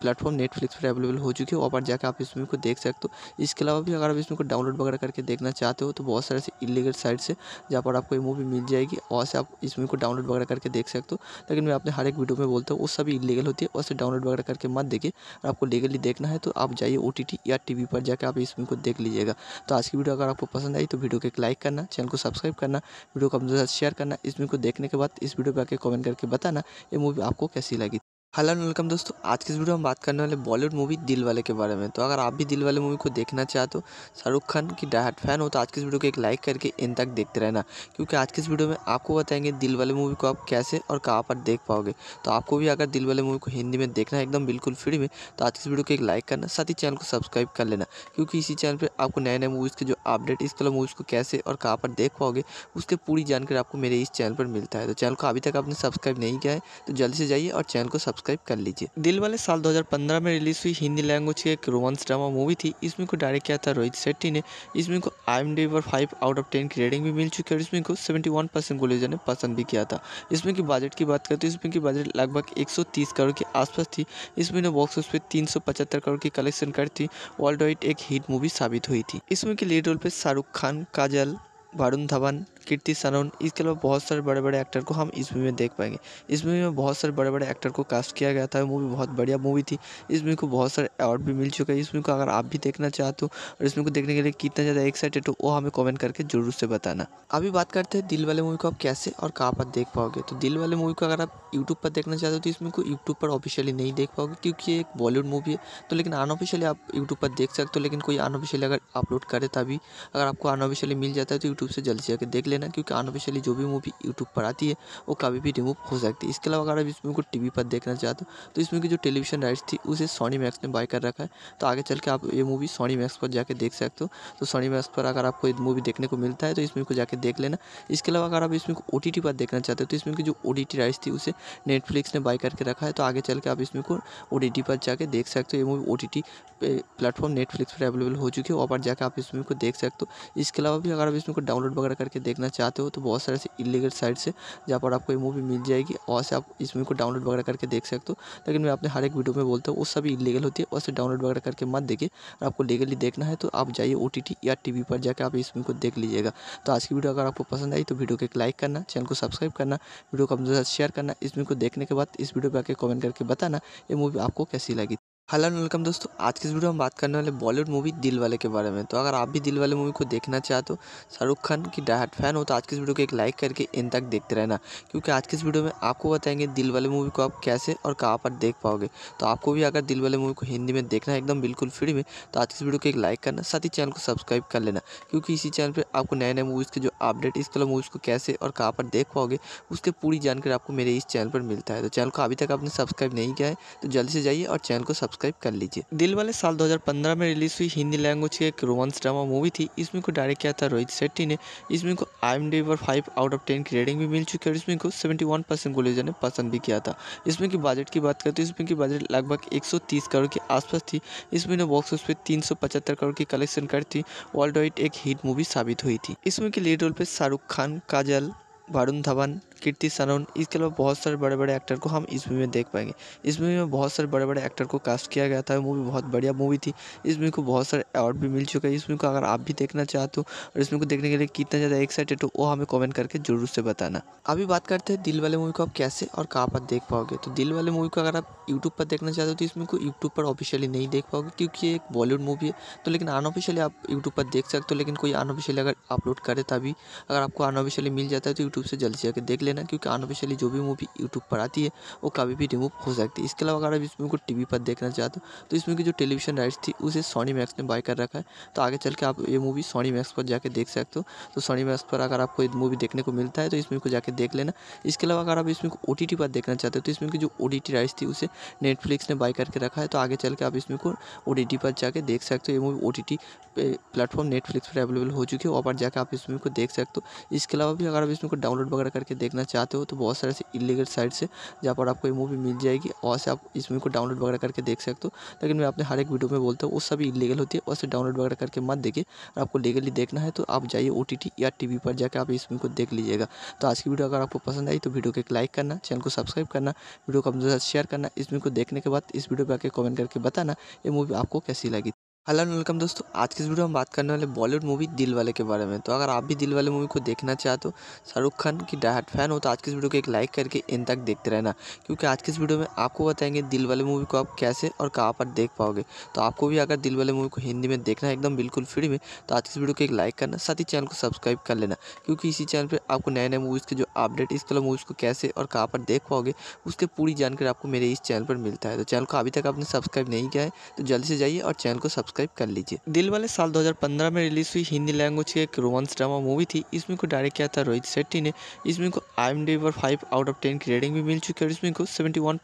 प्लेटफॉर्म नेटफ्लिक्स पर अवेलेबल हो चुकी है वहाँ पर जाकर आप इसमें को देख सकते हो इसके अलावा भी अगर आप इसमें को डाउनलोड वगैरह करके देखना देखना चाहते हो तो बहुत सारे ऐसे इलीगल साइट से जहाँ पर आपको ये मूवी मिल जाएगी और से आप इस मूवी को डाउनलोड वगैरह करके देख सकते हो लेकिन मैं अपने हर एक वीडियो में बोलता हूँ वो सभी इलीगल होती है और डाउनलोड वगैरह करके मत देखिए और आपको लीगली देखना है तो आप जाइए ओ या टी पर जाकर आप इस मूवी को देख लीजिएगा तो आज की वीडियो अगर आपको पसंद आई तो वीडियो को एक लाइक करना चैनल को सब्सक्राइब करना वीडियो को अपने साथ शेयर करना इस मूवी को देखने के बाद इस वीडियो पर आकर कॉमेंट करके बताना ये मूवी आपको कैसी लगी हेलो एंड वेलकम दोस्तों आज के इस वीडियो में हम बात करने वाले बॉलीवुड मूवी दिल वाले के बारे में तो अगर आप भी दिल वाले मूवी को देखना चाहते हो तो शाहरुख खान की डायट फैन हो तो आज के इस वीडियो को एक लाइक करके इन तक देखते रहना क्योंकि आज की इस वीडियो में आपको बताएंगे दिल वाले मूवी को आप कैसे और कहाँ पर देख पाओगे तो आपको भी अगर दिल वाले मूवी को हिंदी में देखना है एकदम बिल्कुल फ्री में तो आज के इस वीडियो को एक लाइक करना साथ ही चैनल को सब्सक्राइब कर लेना क्योंकि इसी चैनल पर आपको नए नए मूवीज़ के जो अपडेट इस वाले मूवीज़ को कैसे और कहाँ पर देख पाओगे उसकी पूरी जानकारी आपको मेरे इस चैनल पर मिलता है तो चैनल को अभी तक आपने सब्सक्राइब नहीं किया है तो जल्दी से जाइए और चैनल को सब्सक्राइब सब्सक्राइब कर लीजिए दिल वाले साल 2015 में रिलीज हुई हिंदी लैंग्वेज की एक रोमांस ड्रामा मूवी थी इसमें को डायरेक्ट किया था रोहित शेट्टी ने इसमें को आई एम डी पर फाइव आउट ऑफ टेन की रेटिंग भी मिल चुकी है और इसमें को सेवेंटी वन परसेंट गुलेजर ने पसंद भी किया था इसमें की बजट की बात करें तो इसमें की बजट लगभग एक सौ तीस करोड़ के आसपास थी इसमें ने बॉक्स ऑफिस पे तीन सौ पचहत्तर करोड़ की कलेक्शन कर थी वर्ल्ड वाइड एक हिट मूवी साबित हुई थी इसमें के लीड रोल पर शाहरुख खान काजल वरुण धवन कीर्ति सनोन इसके अलावा बहुत सारे बड़े बड़े एक्टर को हम इस मूवी में देख पाएंगे इस मूवी में बहुत सारे बड़े बड़े एक्टर को कास्ट किया गया था मूवी बहुत बढ़िया मूवी थी इस मूवी को बहुत सारे अवार्ड भी मिल चुके हैं इस मूवी को अगर आप भी देखना चाहते हो और इस मूवी को देखने के लिए कितना ज़्यादा एक्साइटेड हो वो हमें कॉमेंट करके जरूर से बताना अभी बात करते हैं दिल वाले मूवी को आप कैसे और कहाँ पर देख पाओगे तो दिल वाले मूवी को अगर आप यूट्यूब पर देखना चाहते हो तो इस मूवी को यूट्यूब पर ऑफिशियली नहीं देख पाओगे क्योंकि एक बॉलीवुड मूवी है तो लेकिन अनऑफिशियली आप यूट्यूब पर देख सकते हो लेकिन कोई अनऑफिशियली अगर अपलोड करे तभी अगर आपको अनऑफिशियली मिल जाता है तो यूट्यूब से जल्दी जाकर देख ले लेना क्योंकि अनऑफिशियली जो भी मूवी यूट्यूब पर आती है वो कभी भी रिमूव हो सकती है इसके अलावा अगर आप इस मूवी को टीवी पर देखना चाहते हो तो इस मूवी की जो टेलीविजन राइट्स थी उसे सोनी मैक्स ने बाय कर रखा है तो आगे चल के आप ये मूवी सोनी मैक्स पर जाकर देख सकते हो तो सोनी मैक्स पर अगर आपको मूवी देखने को मिलता है तो इस मूवी को जाकर देख लेना इसके अलावा अगर आप इस मूवी को ओ पर देखना चाहते हो तो इसमें की जो ओ राइट्स थी उसे नेटफ्लिक्स ने बाय करके रखा है तो आगे चल के आप इसमें को ओ पर जाकर देख सकते हो ये मूवी ओ प्लेटफॉर्म नेटफ्लिक्स पर अवेलेबल हो चुकी है वहाँ पर जाकर आप इसमें को देख सकते हो इसके अलावा भी अगर आप इसमें को डाउनलोड वगैरह करके देखना देखना चाहते हो तो बहुत सारे से इलीगल साइट से जहाँ पर आपको ये मूवी मिल जाएगी और से आप इस मूवी को डाउनलोड वगैरह करके देख सकते हो लेकिन मैं अपने हर एक वीडियो में बोलता हूँ वो सभी इलीगल होती है और से डाउनलोड वगैरह करके मत देखिए आपको लीगली देखना है तो आप जाइए ओ या टी पर जाकर आप इस मूवी को देख लीजिएगा तो आज की वीडियो अगर आपको पसंद आई तो वीडियो को एक लाइक करना चैनल को सब्सक्राइब करना वीडियो को अपने साथ शेयर करना इस मूवी को देखने के बाद इस वीडियो पर आकर कॉमेंट करके बताना ये मूवी आपको कैसी लगी हेलो वेलकम दोस्तों आज के इस वीडियो में बात करने वाले बॉलीवुड मूवी दिल वाले के बारे में तो अगर आप भी दिल वाले मूवी को देखना चाहते हो तो शाहरुख खान की डायहाट फैन हो तो आज के इस वीडियो को एक लाइक करके इन तक देखते रहना क्योंकि आज के इस वीडियो में आपको बताएंगे दिल वाले मूवी को आप कैसे और कहाँ पर देख पाओगे तो आपको भी अगर दिल वाले मूवी को हिंदी में देखना है एकदम बिल्कुल फ्री में तो आज के इस वीडियो को एक लाइक करना साथ ही चैनल को सब्सक्राइब कर लेना क्योंकि इसी चैनल पर आपको नए नए मूवीज़ के जो अपडेट इस वाले मूवीज़ को कैसे और कहाँ पर देख पाओगे उसके पूरी जानकारी आपको मेरे इस चैनल पर मिलता है तो चैनल को अभी तक आपने सब्सक्राइब नहीं किया है तो जल्दी से जाइए और चैनल को सब्सक्राइब सब्सक्राइब कर लीजिए दिल वाले साल 2015 में रिलीज हुई हिंदी लैंग्वेज की एक रोमांस ड्रामा मूवी थी इसमें को डायरेक्ट किया था रोहित शेट्टी ने इसमें को आई एम डी पर फाइव आउट ऑफ टेन की रेटिंग भी मिल चुकी है और इसमें को सेवेंटी वन ने पसंद भी किया था इसमें की बजट की बात करें तो इसमें की बजट लगभग एक करोड़ के आसपास थी इसमें बॉक्स ऑफिस पे तीन करोड़ की कलेक्शन कर थी वर्ल्ड वाइड एक हिट मूवी साबित हुई थी इसमें की लीड रोल पर शाहरुख खान काजल वरुण धवन कीर्ति सनोन इसके अलावा बहुत सारे बड़े बड़े एक्टर को हम इस मूवी में देख पाएंगे इस मूवी में बहुत सारे बड़े बड़े एक्टर को कास्ट किया गया था मूवी बहुत बढ़िया मूवी थी इस मूवी को बहुत सारे अवार्ड भी मिल चुके हैं इस मूवी को अगर आप भी देखना चाहते हो और इस मूवी को देखने के लिए कितना ज़्यादा एक्साइटेड हो वो हमें कॉमेंट करके जरूर से बताना अभी बात करते हैं दिल वाले मूवी को आप कैसे और कहाँ पर देख पाओगे तो दिल वाले मूवी को अगर आप यूट्यूब पर देखना चाहते हो तो इस मूवी को यूट्यूब पर ऑफिशियली नहीं देख पाओगे क्योंकि एक बॉलीवुड मूवी है तो लेकिन अनऑफिशियली आप यूट्यूब पर देख सकते हो लेकिन कोई अनऑफिशियली अगर अपलोड करे तभी अगर आपको अनऑफिशियली मिल जाता है तो यूट्यूब से जल्दी जाकर देख लेना क्योंकि अनऑफिशियली जो भी मूवी यूट्यूब पर आती है वो कभी भी रिमूव हो सकती है इसके अलावा अगर आप इस मूवी को टी पर देखना चाहते हो तो इस मूवी की जो टेलीविजन राइट्स थी उसे सोनी मैक्स ने बाय कर रखा है तो आगे चल के आप ये मूवी सोनी मैक्स पर जाकर देख सकते हो तो सोनी मैक्स पर अगर आपको मूवी देखने को मिलता है तो इसमें को जाकर देख लेना इसके अलावा अगर आप इसमें ओ टी टी पर देखना चाहते हो तो इसमें की जो ओ राइट्स थी उसे नेटफ्लिक्स ने बाय करके रखा है तो आगे चल के आप इसमें को ओ पर जाके देख सकते हो ये मूवी ओ प्लेटफॉर्म नेटफ्लिक्स पर अवेलेबल हो चुकी है वहाँ पर जाकर आप इसमें को देख सकते हो इसके अलावा भी अगर आप इसमें को डाउनलोड वगैरह करके देख देखना चाहते हो तो बहुत सारे इलीगल साइट्स है जहाँ पर आपको ये मूवी मिल जाएगी और से आप इस मूवी को डाउनलोड वगैरह करके देख सकते हो लेकिन मैं अपने हर एक वीडियो में बोलता हूँ वो सभी इलीगल होती है और डाउनलोड वगैरह करके मत देखिए और आपको लीगली देखना है तो आप जाइए ओ या टी पर जाकर आप इस मूवी को देख लीजिएगा तो आज की वीडियो अगर आपको पसंद आई तो वीडियो को एक लाइक करना चैनल को सब्सक्राइब करना वीडियो को अपने साथ शेयर करना इस मूवी को देखने के बाद इस वीडियो पर आकर कॉमेंट करके बताना ये मूवी आपको कैसी लगी हेलो वेलकम दोस्तों आज के इस वीडियो में बात करने वाले बॉलीवुड मूवी दिल वाले के बारे में तो अगर आप भी दिल वाले मूवी को देखना चाहते हो तो शाहरुख खान की डायहाट फैन हो तो आज की इस वीडियो को एक लाइक करके इन तक देखते रहना क्योंकि आज की इस वीडियो में आपको बताएंगे दिल वाले मूवी को आप कैसे और कहाँ पर देख पाओगे तो आपको भी अगर दिल वाले मूवी को हिंदी में देखना है एकदम बिल्कुल फ्री में तो आज के इस वीडियो को एक लाइक करना साथ ही चैनल को सब्सक्राइब कर लेना क्योंकि इसी चैनल पर आपको नए नए मूवीज़ के जो अपडेट इस वाले मूवीज़ को कैसे और कहाँ पर देख पाओगे उसकी पूरी जानकारी आपको मेरे इस चैनल पर मिलता है तो चैनल को अभी तक आपने सब्सक्राइब नहीं किया है तो जल्दी से जाइए और चैनल को सब्सक्राइब सब्सक्राइब कर लीजिए दिल वाले साल 2015 में रिलीज हुई हिंदी लैंग्वेज की एक रोमांस ड्रामा मूवी थी इसमें को डायरेक्ट किया था रोहित शेट्टी ने इसमें को आई एम डी पर फाइव आउट ऑफ टेन की रेटिंग भी मिल चुकी है और इसमें को सेवेंटी वन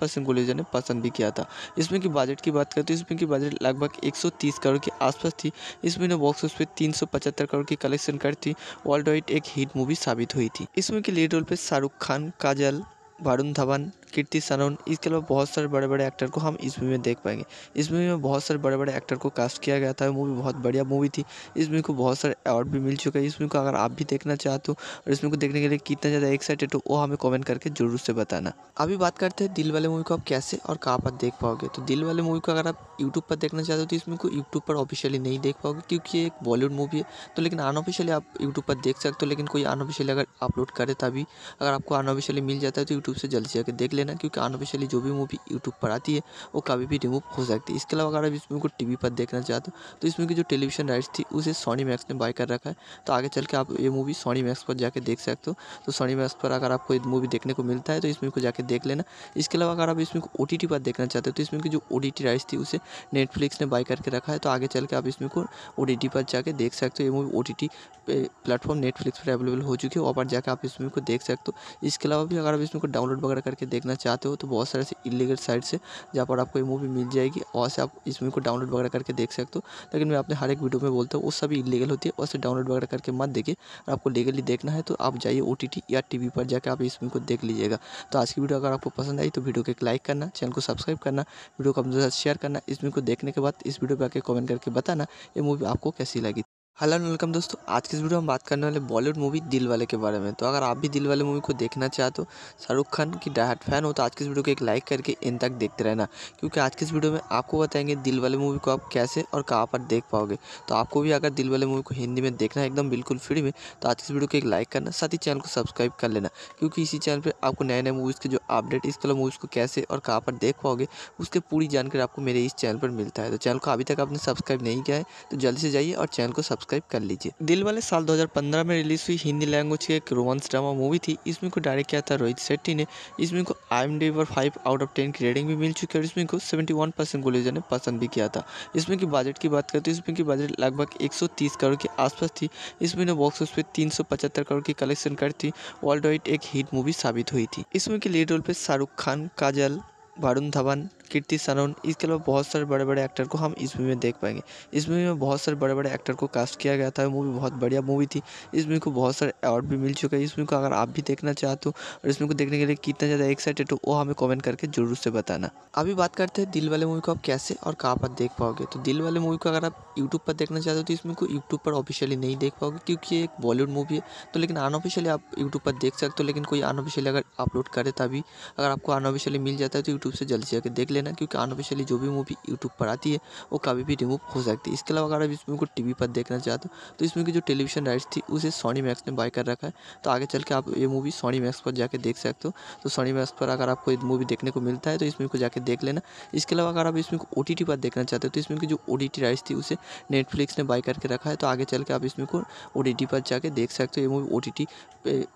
ने पसंद भी किया था इसमें की बजट की बात करें तो इसमें की बजट लगभग एक करोड़ के आसपास थी इसमें ने बॉक्स ऑफिस पर तीन करोड़ की कलेक्शन कर थी वर्ल्ड वाइड एक हिट मूवी साबित हुई थी इसमें की लीड रोल पर शाहरुख खान काजल वरुण धवन कीर्ति सनोन इसके अलावा बहुत सारे बड़े बड़े एक्टर को हम इस मूवी में देख पाएंगे इस मूवी में बहुत सारे बड़े बड़े एक्टर को कास्ट किया गया था मूवी बहुत बढ़िया मूवी थी इस मूवी को बहुत सारे अवार्ड भी मिल चुके हैं इस मूवी को अगर आप भी देखना चाहते हो और इस मूवी को देखने के लिए कितना ज़्यादा एक्साइटेड हो वो हमें कॉमेंट करके जरूर से बताना अभी बात करते हैं दिल वाले मूवी को आप कैसे और कहाँ पर देख पाओगे तो दिल वाले मूवी को अगर आप यूट्यूब पर देखना चाहते हो तो इस मूवी को यूट्यूब पर ऑफिशियली नहीं देख पाओगे क्योंकि ये एक बॉलीवुड मूवी है तो लेकिन अनऑफिशियली आप यूट्यूब पर देख सकते हो लेकिन कोई अनऑफिशियली अगर अपलोड करे तभी अगर आपको अनऑफिशियली मिल जाता है तो यूट्यूब यूट्यूब से जल्दी जाकर देख लेना क्योंकि अनऑफिशियली जो भी मूवी यूट्यूब पर आती है वो कभी भी रिमूव हो सकती है इसके अलावा अगर आप इस मूवी को टीवी पर देखना चाहते हो तो इसमें की जो टेलीविजन राइट्स थी उसे सोनी मैक्स ने बाय कर रखा है तो आगे चल के आप ये मूवी सोनी मैक्स पर जाकर देख सकते हो तो सोनी मैक्स पर अगर आपको मूवी देखने को मिलता है तो इसमें को जाकर देख लेना इसके अलावा अगर आप इसमें ओ टी पर देखना चाहते हो तो इसमें की जो ओ टी राइट्स थी उसे नेटफ्लिक्स ने बाय करके रखा है तो आगे चल के आप इसमें को ओ पर जाकर देख सकते हो ये movie O T platform Netflix पर अवेलेबल हो चुकी है वहाँ पर जाकर आप इसमें को देख सकते हो इसके अलावा भी अगर आप इसमें को डाउनलोड वगैरह करके देखना चाहते हो तो बहुत सारे ऐसे इलीगल साइट से जहाँ पर आपको ये मूवी मिल जाएगी और से आप इस मूवी को डाउनलोड वगैरह करके देख सकते हो लेकिन मैं अपने हर एक वीडियो में बोलता हूँ वो सभी इलीगल होती है और से डाउनलोड वगैरह करके मत देखिए और आपको लीगली देखना है तो आप जाइए ओ या टी पर जाकर आप इस मूवी को देख लीजिएगा तो आज की वीडियो अगर आपको पसंद आई तो वीडियो को एक लाइक करना चैनल को सब्सक्राइब करना वीडियो को अपने साथ शेयर करना इस मूवी को देखने के बाद इस वीडियो पर आकर कॉमेंट करके बताना ये मूवी आपको कैसी लगी हेलो वेलकम दोस्तों आज की इस वीडियो में बात करने वाले बॉलीवुड मूवी दिल वाले के बारे में तो अगर आप भी दिल वाले मूवी को देखना चाहते हो तो शाहरुख खान की डायट फैन हो तो आज की इस वीडियो को एक लाइक करके इन तक देखते रहना क्योंकि आज की इस वीडियो में आपको बताएंगे दिल वाले मूवी को आप कैसे और कहाँ पर देख पाओगे तो आपको भी अगर दिल वाले मूवी को हिंदी में देखना है एकदम बिल्कुल फ्री में तो आज की इस वीडियो को एक लाइक करना साथ ही चैनल को सब्सक्राइब कर लेना क्योंकि इसी चैनल पर आपको नए नए मूवीज़ के जो अपडेट इस कलर मूवीज़ को कैसे और कहाँ पर देख पाओगे उसके पूरी जानकारी आपको मेरे इस चैनल पर मिलता है तो चैनल को अभी तक आपने सब्सक्राइब नहीं किया है तो जल्दी से जाइए और चैनल को सब्सक्राइब सब्सक्राइब कर लीजिए दिल वाले साल 2015 में रिलीज हुई हिंदी लैंग्वेज की एक रोमांस ड्रामा मूवी थी इसमें को डायरेक्ट किया था रोहित शेट्टी ने इसमें को आई एम पर फाइव आउट ऑफ टेन की रेटिंग भी मिल चुकी है और इसमें को सेवेंटी वन परसेंट ने पसंद भी किया था इसमें की बजट की बात करें तो इसमें की बजट लगभग एक सौ तीस करोड़ के आसपास थी इसमें ने बॉक्स ऑफिस पे तीन सौ पचहत्तर करोड़ की कलेक्शन कर थी वर्ल्ड वाइड एक हिट मूवी साबित हुई थी इसमें की लीड रोल पे शाहरुख खान काजल वरुण धवन कीर्ति सानोन इसके अलावा बहुत सारे बड़े बड़े एक्टर को हम इस मूवी में देख पाएंगे इस मूवी में बहुत सारे बड़े बड़े एक्टर को कास्ट किया गया था मूवी बहुत बढ़िया मूवी थी इस मूवी को बहुत सारे अवार्ड भी मिल चुके हैं इस मूवी को अगर आप भी देखना चाहते हो और इस मूवी को देखने के लिए कितना ज़्यादा एक्साइटेड हो वो हमें कॉमेंट करके जरूर से बताना अभी बात करते हैं दिल वाले मूवी को आप कैसे और कहाँ पर देख पाओगे तो दिल वाले मूवी को अगर आप यूट्यूब पर देखना चाहते हो तो इस मूवी को यूट्यूब पर ऑफिशियली नहीं देख पाओगे क्योंकि ये एक बॉलीवुड मूवी है तो लेकिन अनऑफिशियली आप यूट्यूब पर देख सकते हो लेकिन कोई अनऑफिशियली अगर अपलोड करे तभी अगर आपको अनऑफिशियली मिल जाता है तो यूट्यूब से जल्दी जाकर देख लेना देना क्योंकि अनऑफिशियली जो भी मूवी यूट्यूब पर आती है वो कभी भी रिमूव हो सकती है इसके अलावा अगर आप इस मूवी को टीवी पर देखना चाहते हो तो इस मूवी की जो टेलीविजन राइट्स थी उसे सोनी मैक्स ने बाय कर रखा है तो आगे चल के आप ये मूवी सोनी मैक्स पर जाकर देख सकते हो तो सोनी मैक्स पर अगर आपको मूवी देखने को मिलता है तो इस मूवी को जाकर देख लेना इसके अलावा अगर आप इसमें को ओ पर देखना चाहते हो तो इसमें की जो ओ राइट्स थी उसे नेटफ्लिक्स ने बाय करके रखा है तो आगे चल के आप इसमें को ओ पर जाके देख सकते हो ये मूवी ओ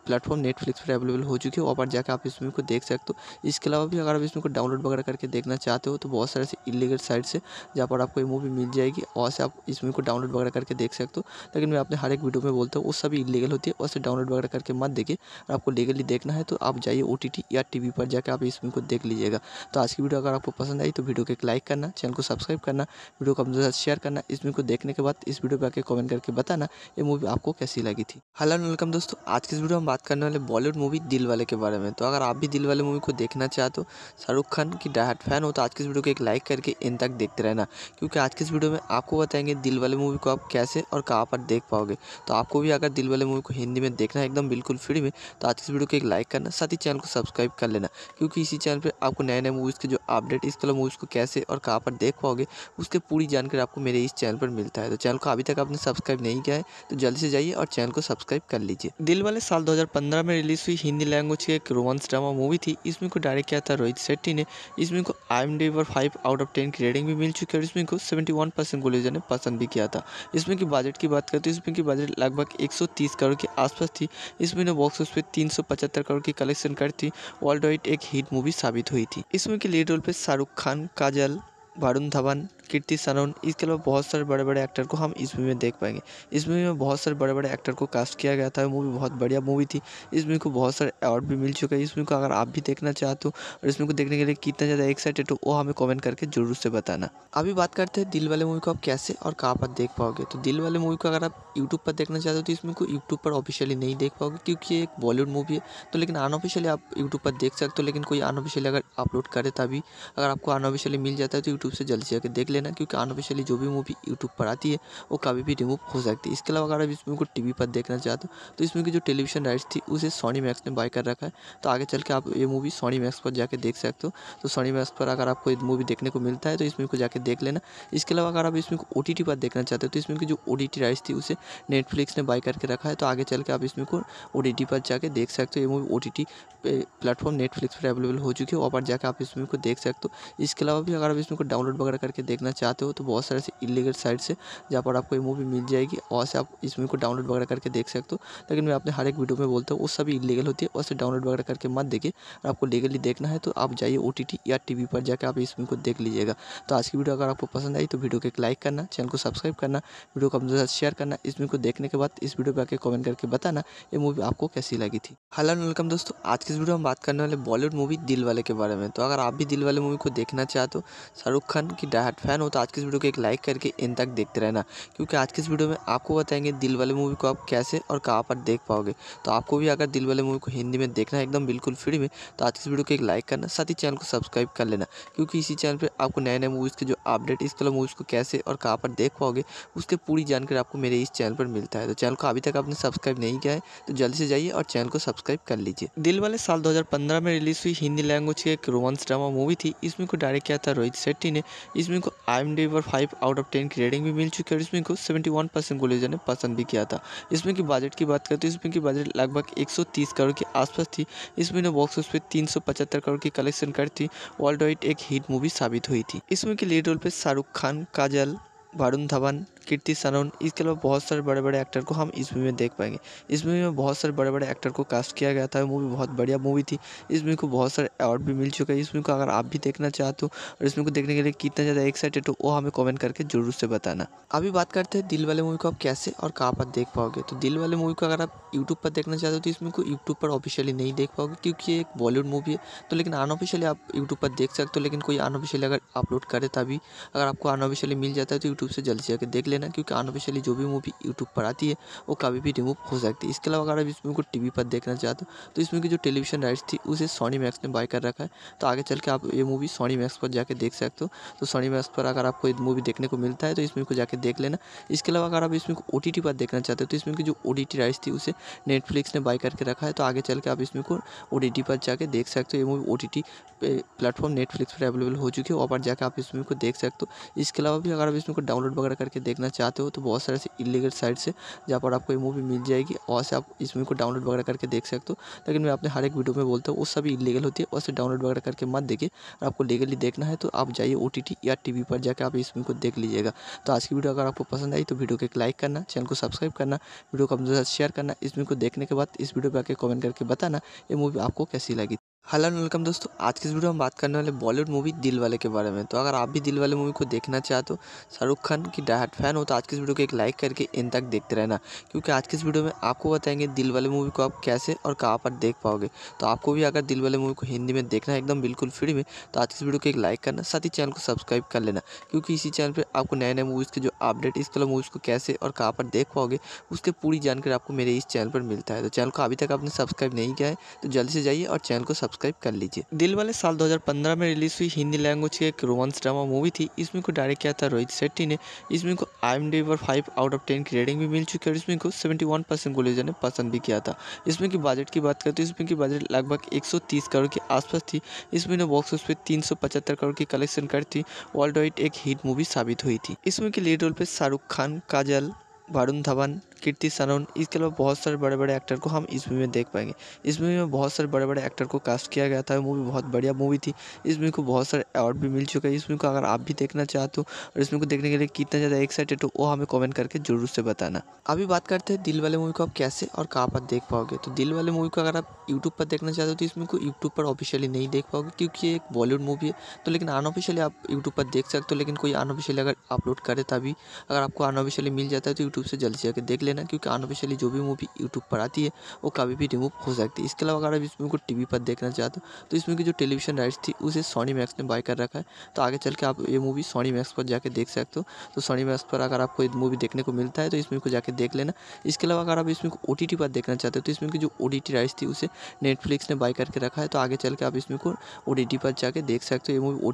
प्लेटफॉर्म नेटफ्लिक्स पर अवेलेबल हो चुकी है वहाँ पर जाकर आप इस मूवी को देख सकते हो इसके अलावा भी अगर आप इसमें को डाउनलोड वगैरह करके देख देखना चाहते हो तो बहुत सारे ऐसे इलीगल साइट्स है जहाँ पर आपको ये मूवी मिल जाएगी और से आप इस मूवी को डाउनलोड वगैरह करके देख सकते हो लेकिन मैं अपने हर एक वीडियो में बोलता हूँ वो सभी इलीगल होती है और से डाउनलोड वगैरह करके मत देखिए और आपको लीगली देखना है तो आप जाइए ओ या टी पर जाकर आप इस मूवी को देख लीजिएगा तो आज की वीडियो अगर आपको पसंद आई तो वीडियो को एक लाइक करना चैनल को सब्सक्राइब करना वीडियो को अपने साथ शेयर करना इस मूवी को देखने के बाद इस वीडियो पर आकर कमेंट करके बताना ये मूवी आपको कैसी लगी थी हेलो वेलकम दोस्तों आज की इस वीडियो में बात करने वाले बॉलीवुड मूवी दिल वाले के बारे में तो अगर आप भी दिल वाले मूवी को देखना चाहते हो शाहरुख खान की डायट फैन फैन हो तो आज की इस वीडियो को एक लाइक करके इन तक देखते रहना क्योंकि आज की इस वीडियो में आपको बताएंगे दिल वाले मूवी को आप कैसे और कहाँ पर देख पाओगे तो आपको भी अगर दिल वाले मूवी को हिंदी में देखना है एकदम बिल्कुल फ्री में तो आज की वीडियो को एक लाइक करना साथ ही चैनल को सब्सक्राइब कर लेना क्योंकि इसी चैनल पर आपको नए नए मूवीज़ के जो अपडेट इस वाले मूवीज़ को कैसे और कहाँ पर देख पाओगे उसके पूरी जानकारी आपको मेरे इस चैनल पर मिलता है तो चैनल को अभी तक आपने सब्सक्राइब नहीं किया है तो जल्दी से जाइए और चैनल को सब्सक्राइब कर लीजिए दिल वाले साल 2015 में रिलीज हुई हिंदी लैंग्वेज की एक रोमांस ड्रामा मूवी थी इसमें को डायरेक्ट किया था रोहित शेट्टी ने इसमें को आई एम पर फाइव आउट ऑफ टेन की रेटिंग भी मिल चुकी है और इसमें को सेवेंटी वन परसेंट कोलेजर ने पसंद भी किया था इसमें की बजट की बात करें तो इसमें की बजट लगभग एक सौ तीस करोड़ के आसपास थी इसमें ने बॉक्स ऑफिस पे तीन सौ पचहत्तर करोड़ की कलेक्शन कर थी वर्ल्ड वाइड एक हिट मूवी साबित हुई थी इसमें की लीड रोल पर शाहरुख खान काजल वरुण धवन कीर्ति सानोन इसके अलावा बहुत सारे बड़े बड़े एक्टर को हम इस मूवी में देख पाएंगे इस मूवी में बहुत सारे बड़े बड़े एक्टर को कास्ट किया गया था मूवी बहुत बढ़िया मूवी थी इस मूवी को बहुत सारे अवार्ड भी मिल चुके हैं इस मूवी को अगर आप भी देखना चाहते हो और इस मूवी को देखने के लिए कितना ज़्यादा एक्साइटेड हो वो हमें कॉमेंट करके जरूर से बताना अभी बात करते हैं दिल वाले मूवी को आप कैसे और कहाँ पर देख पाओगे तो दिल वाले मूवी को अगर आप यूट्यूब पर देखना चाहते हो तो इसमें को यूट्यूब पर ऑफिशियली नहीं देख पाओगे क्योंकि ये एक बॉलीवुड मूवी है तो लेकिन अनऑफिशियली आप यूट्यूब पर देख सकते हो लेकिन कोई अनऑफिशियली अगर अपलोड करे तभी अगर आपको अनऑफिशियली मिल जाता है तो यूट्यूब से जल्दी जाकर देख देख लेना क्योंकि अनऑफिशियली जो भी मूवी यूट्यूब पर आती है वो कभी भी रिमूव हो सकती है इसके अलावा अगर आप इस मूवी को टी पर देखना चाहते हो तो इसमें की जो टेलीविजन राइट्स थी उसे सोनी मैक्स ने बाय कर रखा है तो आगे चल के आप ये मूवी सोनी मैक्स पर जाकर देख सकते हो तो सोनी मैक्स पर अगर आपको मूवी देखने को मिलता है तो इसमें को जाकर देख लेना इसके अलावा अगर आप इसमें को ओ पर देखना चाहते हो तो इसमें की जो ओ राइट्स थी उसे नेटफ्लिक्स ने बाय करके रखा है तो आगे चल के आप इसमें को ओ पर जाके देख सकते हो ये मूवी ओ प्लेटफॉर्म नेटफ्लिक्स पर अवेलेबल हो चुकी है वहाँ पर जाकर आप इस मूवी को देख सकते हो इसके अलावा भी अगर आप इसमें को डाउनलोड वगैरह करके देखना देखना चाहते हो तो बहुत सारे ऐसे इलीगल साइट से जहाँ पर आपको ये मूवी मिल जाएगी वहाँ से आप इस मूवी को डाउनलोड वगैरह करके देख सकते हो लेकिन मैं अपने हर एक वीडियो में बोलता हूँ वो सभी इलीगल होती है वैसे डाउनलोड वगैरह करके मत देखिए और आपको लीगली देखना है तो आप जाइए ओ या टी पर जाकर आप इस मूवी को देख लीजिएगा तो आज की वीडियो अगर आपको पसंद आई तो वीडियो को एक लाइक करना चैनल को सब्सक्राइब करना वीडियो को अपने साथ शेयर करना इस मूवी को देखने के बाद इस वीडियो पर आकर कमेंट करके बताना ये मूवी आपको कैसी लगी थी हेलो वेलकम दोस्तों आज की इस वीडियो में बात करने वाले बॉलीवुड मूवी दिल वाले के बारे में तो अगर आप भी दिल वाले मूवी को देखना चाहते हो शाहरुख खान की डायट फैन नया हो तो आज की इस वीडियो को एक लाइक करके इन तक देखते रहना क्योंकि आज की इस वीडियो में आपको बताएंगे दिल वाले मूवी को आप कैसे और कहाँ पर देख पाओगे तो आपको भी अगर दिल वाले मूवी को हिंदी में देखना है एकदम बिल्कुल फ्री में तो आज की इस वीडियो को एक लाइक करना साथ ही चैनल को सब्सक्राइब कर लेना क्योंकि इसी चैनल पर आपको नए नए मूवीज़ के जो अपडेट इस वाले मूवीज़ को कैसे और कहाँ पर देख पाओगे उसकी पूरी जानकारी आपको मेरे इस चैनल पर मिलता है तो चैनल को अभी तक आपने सब्सक्राइब नहीं किया है तो जल्दी से जाइए और चैनल को सब्सक्राइब कर लीजिए दिल वाले साल दो में रिलीज़ हुई हिंदी लैंग्वेज की एक रोमांस ड्रामा मूवी थी इसमें को डायरेक्ट किया था रोहित शेट्टी ने इसमें को आई एम डी पर फाइव आउट ऑफ टेन की रेटिंग भी मिल चुकी है और इसमें को सेवेंटी वन परसेंट को लीजर ने पसंद भी किया था इसमें की बजट की बात करें तो इसमें की बजट लगभग एक सौ तीस करोड़ के आसपास थी इसमें ने बॉक्स ऑफिस पे तीन सौ पचहत्तर करोड़ की कलेक्शन कर थी वर्ल्ड वाइड एक हिट मूवी साबित हुई थी इसमें की लीड रोल पर शाहरुख खान काजल वरुण धवन कीर्ति सनोन इसके अलावा बहुत सारे बड़े बड़े एक्टर को हम इस मूवी में देख पाएंगे इस मूवी में बहुत सारे बड़े बड़े एक्टर को कास्ट किया गया था मूवी बहुत बढ़िया मूवी थी इस मूवी को बहुत सारे अवार्ड भी मिल चुके हैं इस मूवी को अगर आप भी देखना चाहते हो और इस मूवी को देखने के लिए कितना ज़्यादा एक्साइटेड हो वो हमें कॉमेंट करके जरूर से बताना अभी बात करते हैं दिल वाले मूवी को आप कैसे और कहाँ पर देख पाओगे तो दिल वाले मूवी को अगर आप यूट्यूब पर देखना चाहते हो तो इस मूवी को यूट्यूब पर ऑफिशियली नहीं देख पाओगे क्योंकि एक बॉलीवुड मूवी है तो लेकिन अनऑफिशियली आप यूट्यूब पर देख सकते हो लेकिन कोई अनऑफिशियली अगर अपलोड करे तभी अगर आपको अनऑफिशियली मिल जाता है तो यूट्यूब से जल्दी जाकर देख ले लेना क्योंकि अनऑफिशियली जो भी मूवी यूट्यूब पर आती है वो कभी भी रिमूव हो सकती है इसके अलावा अगर आप इस मूवी को टीवी पर देखना चाहते हो तो इसमें की जो टेलीविजन राइट्स थी उसे सोनी मैक्स ने बाय कर रखा है तो आगे चल के आप ये मूवी सोनी मैक्स पर जाकर देख सकते हो तो सोनी मैक्स पर अगर आपको मूवी देखने को मिलता है तो इसमें को जाकर देख लेना इसके अलावा अगर आप इसमें ओ टी पर देखना चाहते हो तो इसमें की जो ओ टी राइट्स थी उसे नेटफ्लिक्स ने बाय करके रखा है तो आगे चल के आप इसमें को ओ पर जाके देख सकते हो ये movie O T platform Netflix पर अवेलेबल हो चुकी है वहाँ पर जाकर आप इसमें को देख सकते हो इसके अलावा भी अगर आप इसमें को डाउनलोड वगैरह करके देखना देखना चाहते हो तो बहुत सारे से इलीगल साइट से जहाँ पर आपको ये मूवी मिल जाएगी और से आप इस मूवी को डाउनलोड वगैरह करके देख सकते हो लेकिन मैं अपने हर एक वीडियो में बोलता हूँ वो सभी इलीगल होती है और से डाउनलोड वगैरह करके मत देखिए और आपको लीगली देखना है तो आप जाइए ओ या टी पर जाकर आप इस मूवी को देख लीजिएगा तो आज की वीडियो अगर आपको पसंद आई तो वीडियो को लाइक करना चैनल को सब्सक्राइब करना वीडियो को अपने साथ शेयर करना इस मूवी को देखने के बाद इस वीडियो पर आकर कॉमेंट करके बताना ये मूवी आपको कैसी लगी हेलो वेलकम दोस्तों आज की इस वीडियो में बात करने वाले बॉलीवुड मूवी दिल वाले के बारे में तो अगर आप भी दिल वाले मूवी को देखना चाहते हो तो शाहरुख खान की डायहाट फैन हो तो आज की इस वीडियो को एक लाइक करके इन तक देखते रहना क्योंकि आज की इस वीडियो में आपको बताएंगे दिल वाले मूवी को आप कैसे और कहाँ पर देख पाओगे तो आपको भी अगर दिल वाले मूवी को हिंदी में देखना है एकदम बिल्कुल फ्री में तो आज की इस वीडियो को एक लाइक करना साथ ही चैनल को सब्सक्राइब कर लेना क्योंकि इसी चैनल पर आपको नए नए मूवीज़ के जो अपडेट इस वाले मूवीज़ को कैसे और कहाँ पर देख पाओगे उसकी पूरी जानकारी आपको मेरे इस चैनल पर मिलता है तो चैनल को अभी तक आपने सब्सक्राइब नहीं किया है तो जल्दी से जाइए और चैनल को सब्सक्राइब सब्सक्राइब कर लीजिए दिल वाले साल 2015 में रिलीज हुई हिंदी लैंग्वेज की एक रोमांस ड्रामा मूवी थी इसमें को डायरेक्ट किया था रोहित शेट्टी ने इसमें को आई एम डी पर फाइव आउट ऑफ टेन की रेटिंग भी मिल चुकी है और इसमें को सेवेंटी वन परसेंट गुलेजर ने पसंद भी किया था इसमें की बजट की बात करें तो इसमें की बजट लगभग एक सौ तीस करोड़ के आसपास थी इसमें बॉक्स ऑफिस पे तीन सौ पचहत्तर करोड़ की कलेक्शन कर थी वर्ल्ड वाइड एक हिट मूवी साबित हुई थी इसमें की लीड रोल पर शाहरुख खान काजल वरुण धवन कीर्ति सनोन इसके अलावा बहुत सारे बड़े बड़े एक्टर को हम इस मूवी में देख पाएंगे इस मूवी में बहुत सारे बड़े बड़े एक्टर को कास्ट किया गया था मूवी बहुत बढ़िया मूवी थी इस मूवी को बहुत सारे अवार्ड भी मिल चुके हैं इस मूवी को अगर आप भी देखना चाहते हो और इस मूवी को देखने के लिए कितना ज़्यादा एक्साइटेड हो वो हमें कमेंट करके जरूर से बताना अभी बात करते हैं दिल वाले मूवी को आप कैसे और कहाँ पर देख पाओगे तो दिल वाले मूवी को अगर आप यूट्यूब पर देखना चाहते हो तो इस मूवी को यूट्यूब पर ऑफिशियली नहीं देख पाओगे क्योंकि एक बॉलीवुड मूवी है तो लेकिन अनऑफिशियली आप यूट्यूब पर देख सकते हो लेकिन कोई अनऑफिशियली अगर अपलोड करे तभी अगर आपको अनऑफिशियली मिल जाता है तो यूट्यूब से जल्दी जाकर देख लेना देना क्योंकि अनऑफिशियली जो भी मूवी यूट्यूब पर आती है वो कभी भी रिमूव हो सकती है इसके अलावा अगर आप इस मूवी को टी पर देखना चाहते हो तो इस मूवी की जो टेलीविजन राइट्स थी उसे सोनी मैक्स ने बाय कर रखा है तो आगे चल के आप ये मूवी सोनी मैक्स पर जाकर देख सकते हो तो सोनी मैक्स पर अगर आपको मूवी देखने को मिलता है तो इस मूवी को जाके देख लेना इसके अलावा अगर आप इसमें ओ को टी पर देखना चाहते हो तो इसमें की जो ओ राइट्स थी उसे नेटफ्लिक्स ने बाय करके रखा है तो आगे चल के आप इसमें को ओ पर जाके देख सकते हो ये मूवी ओ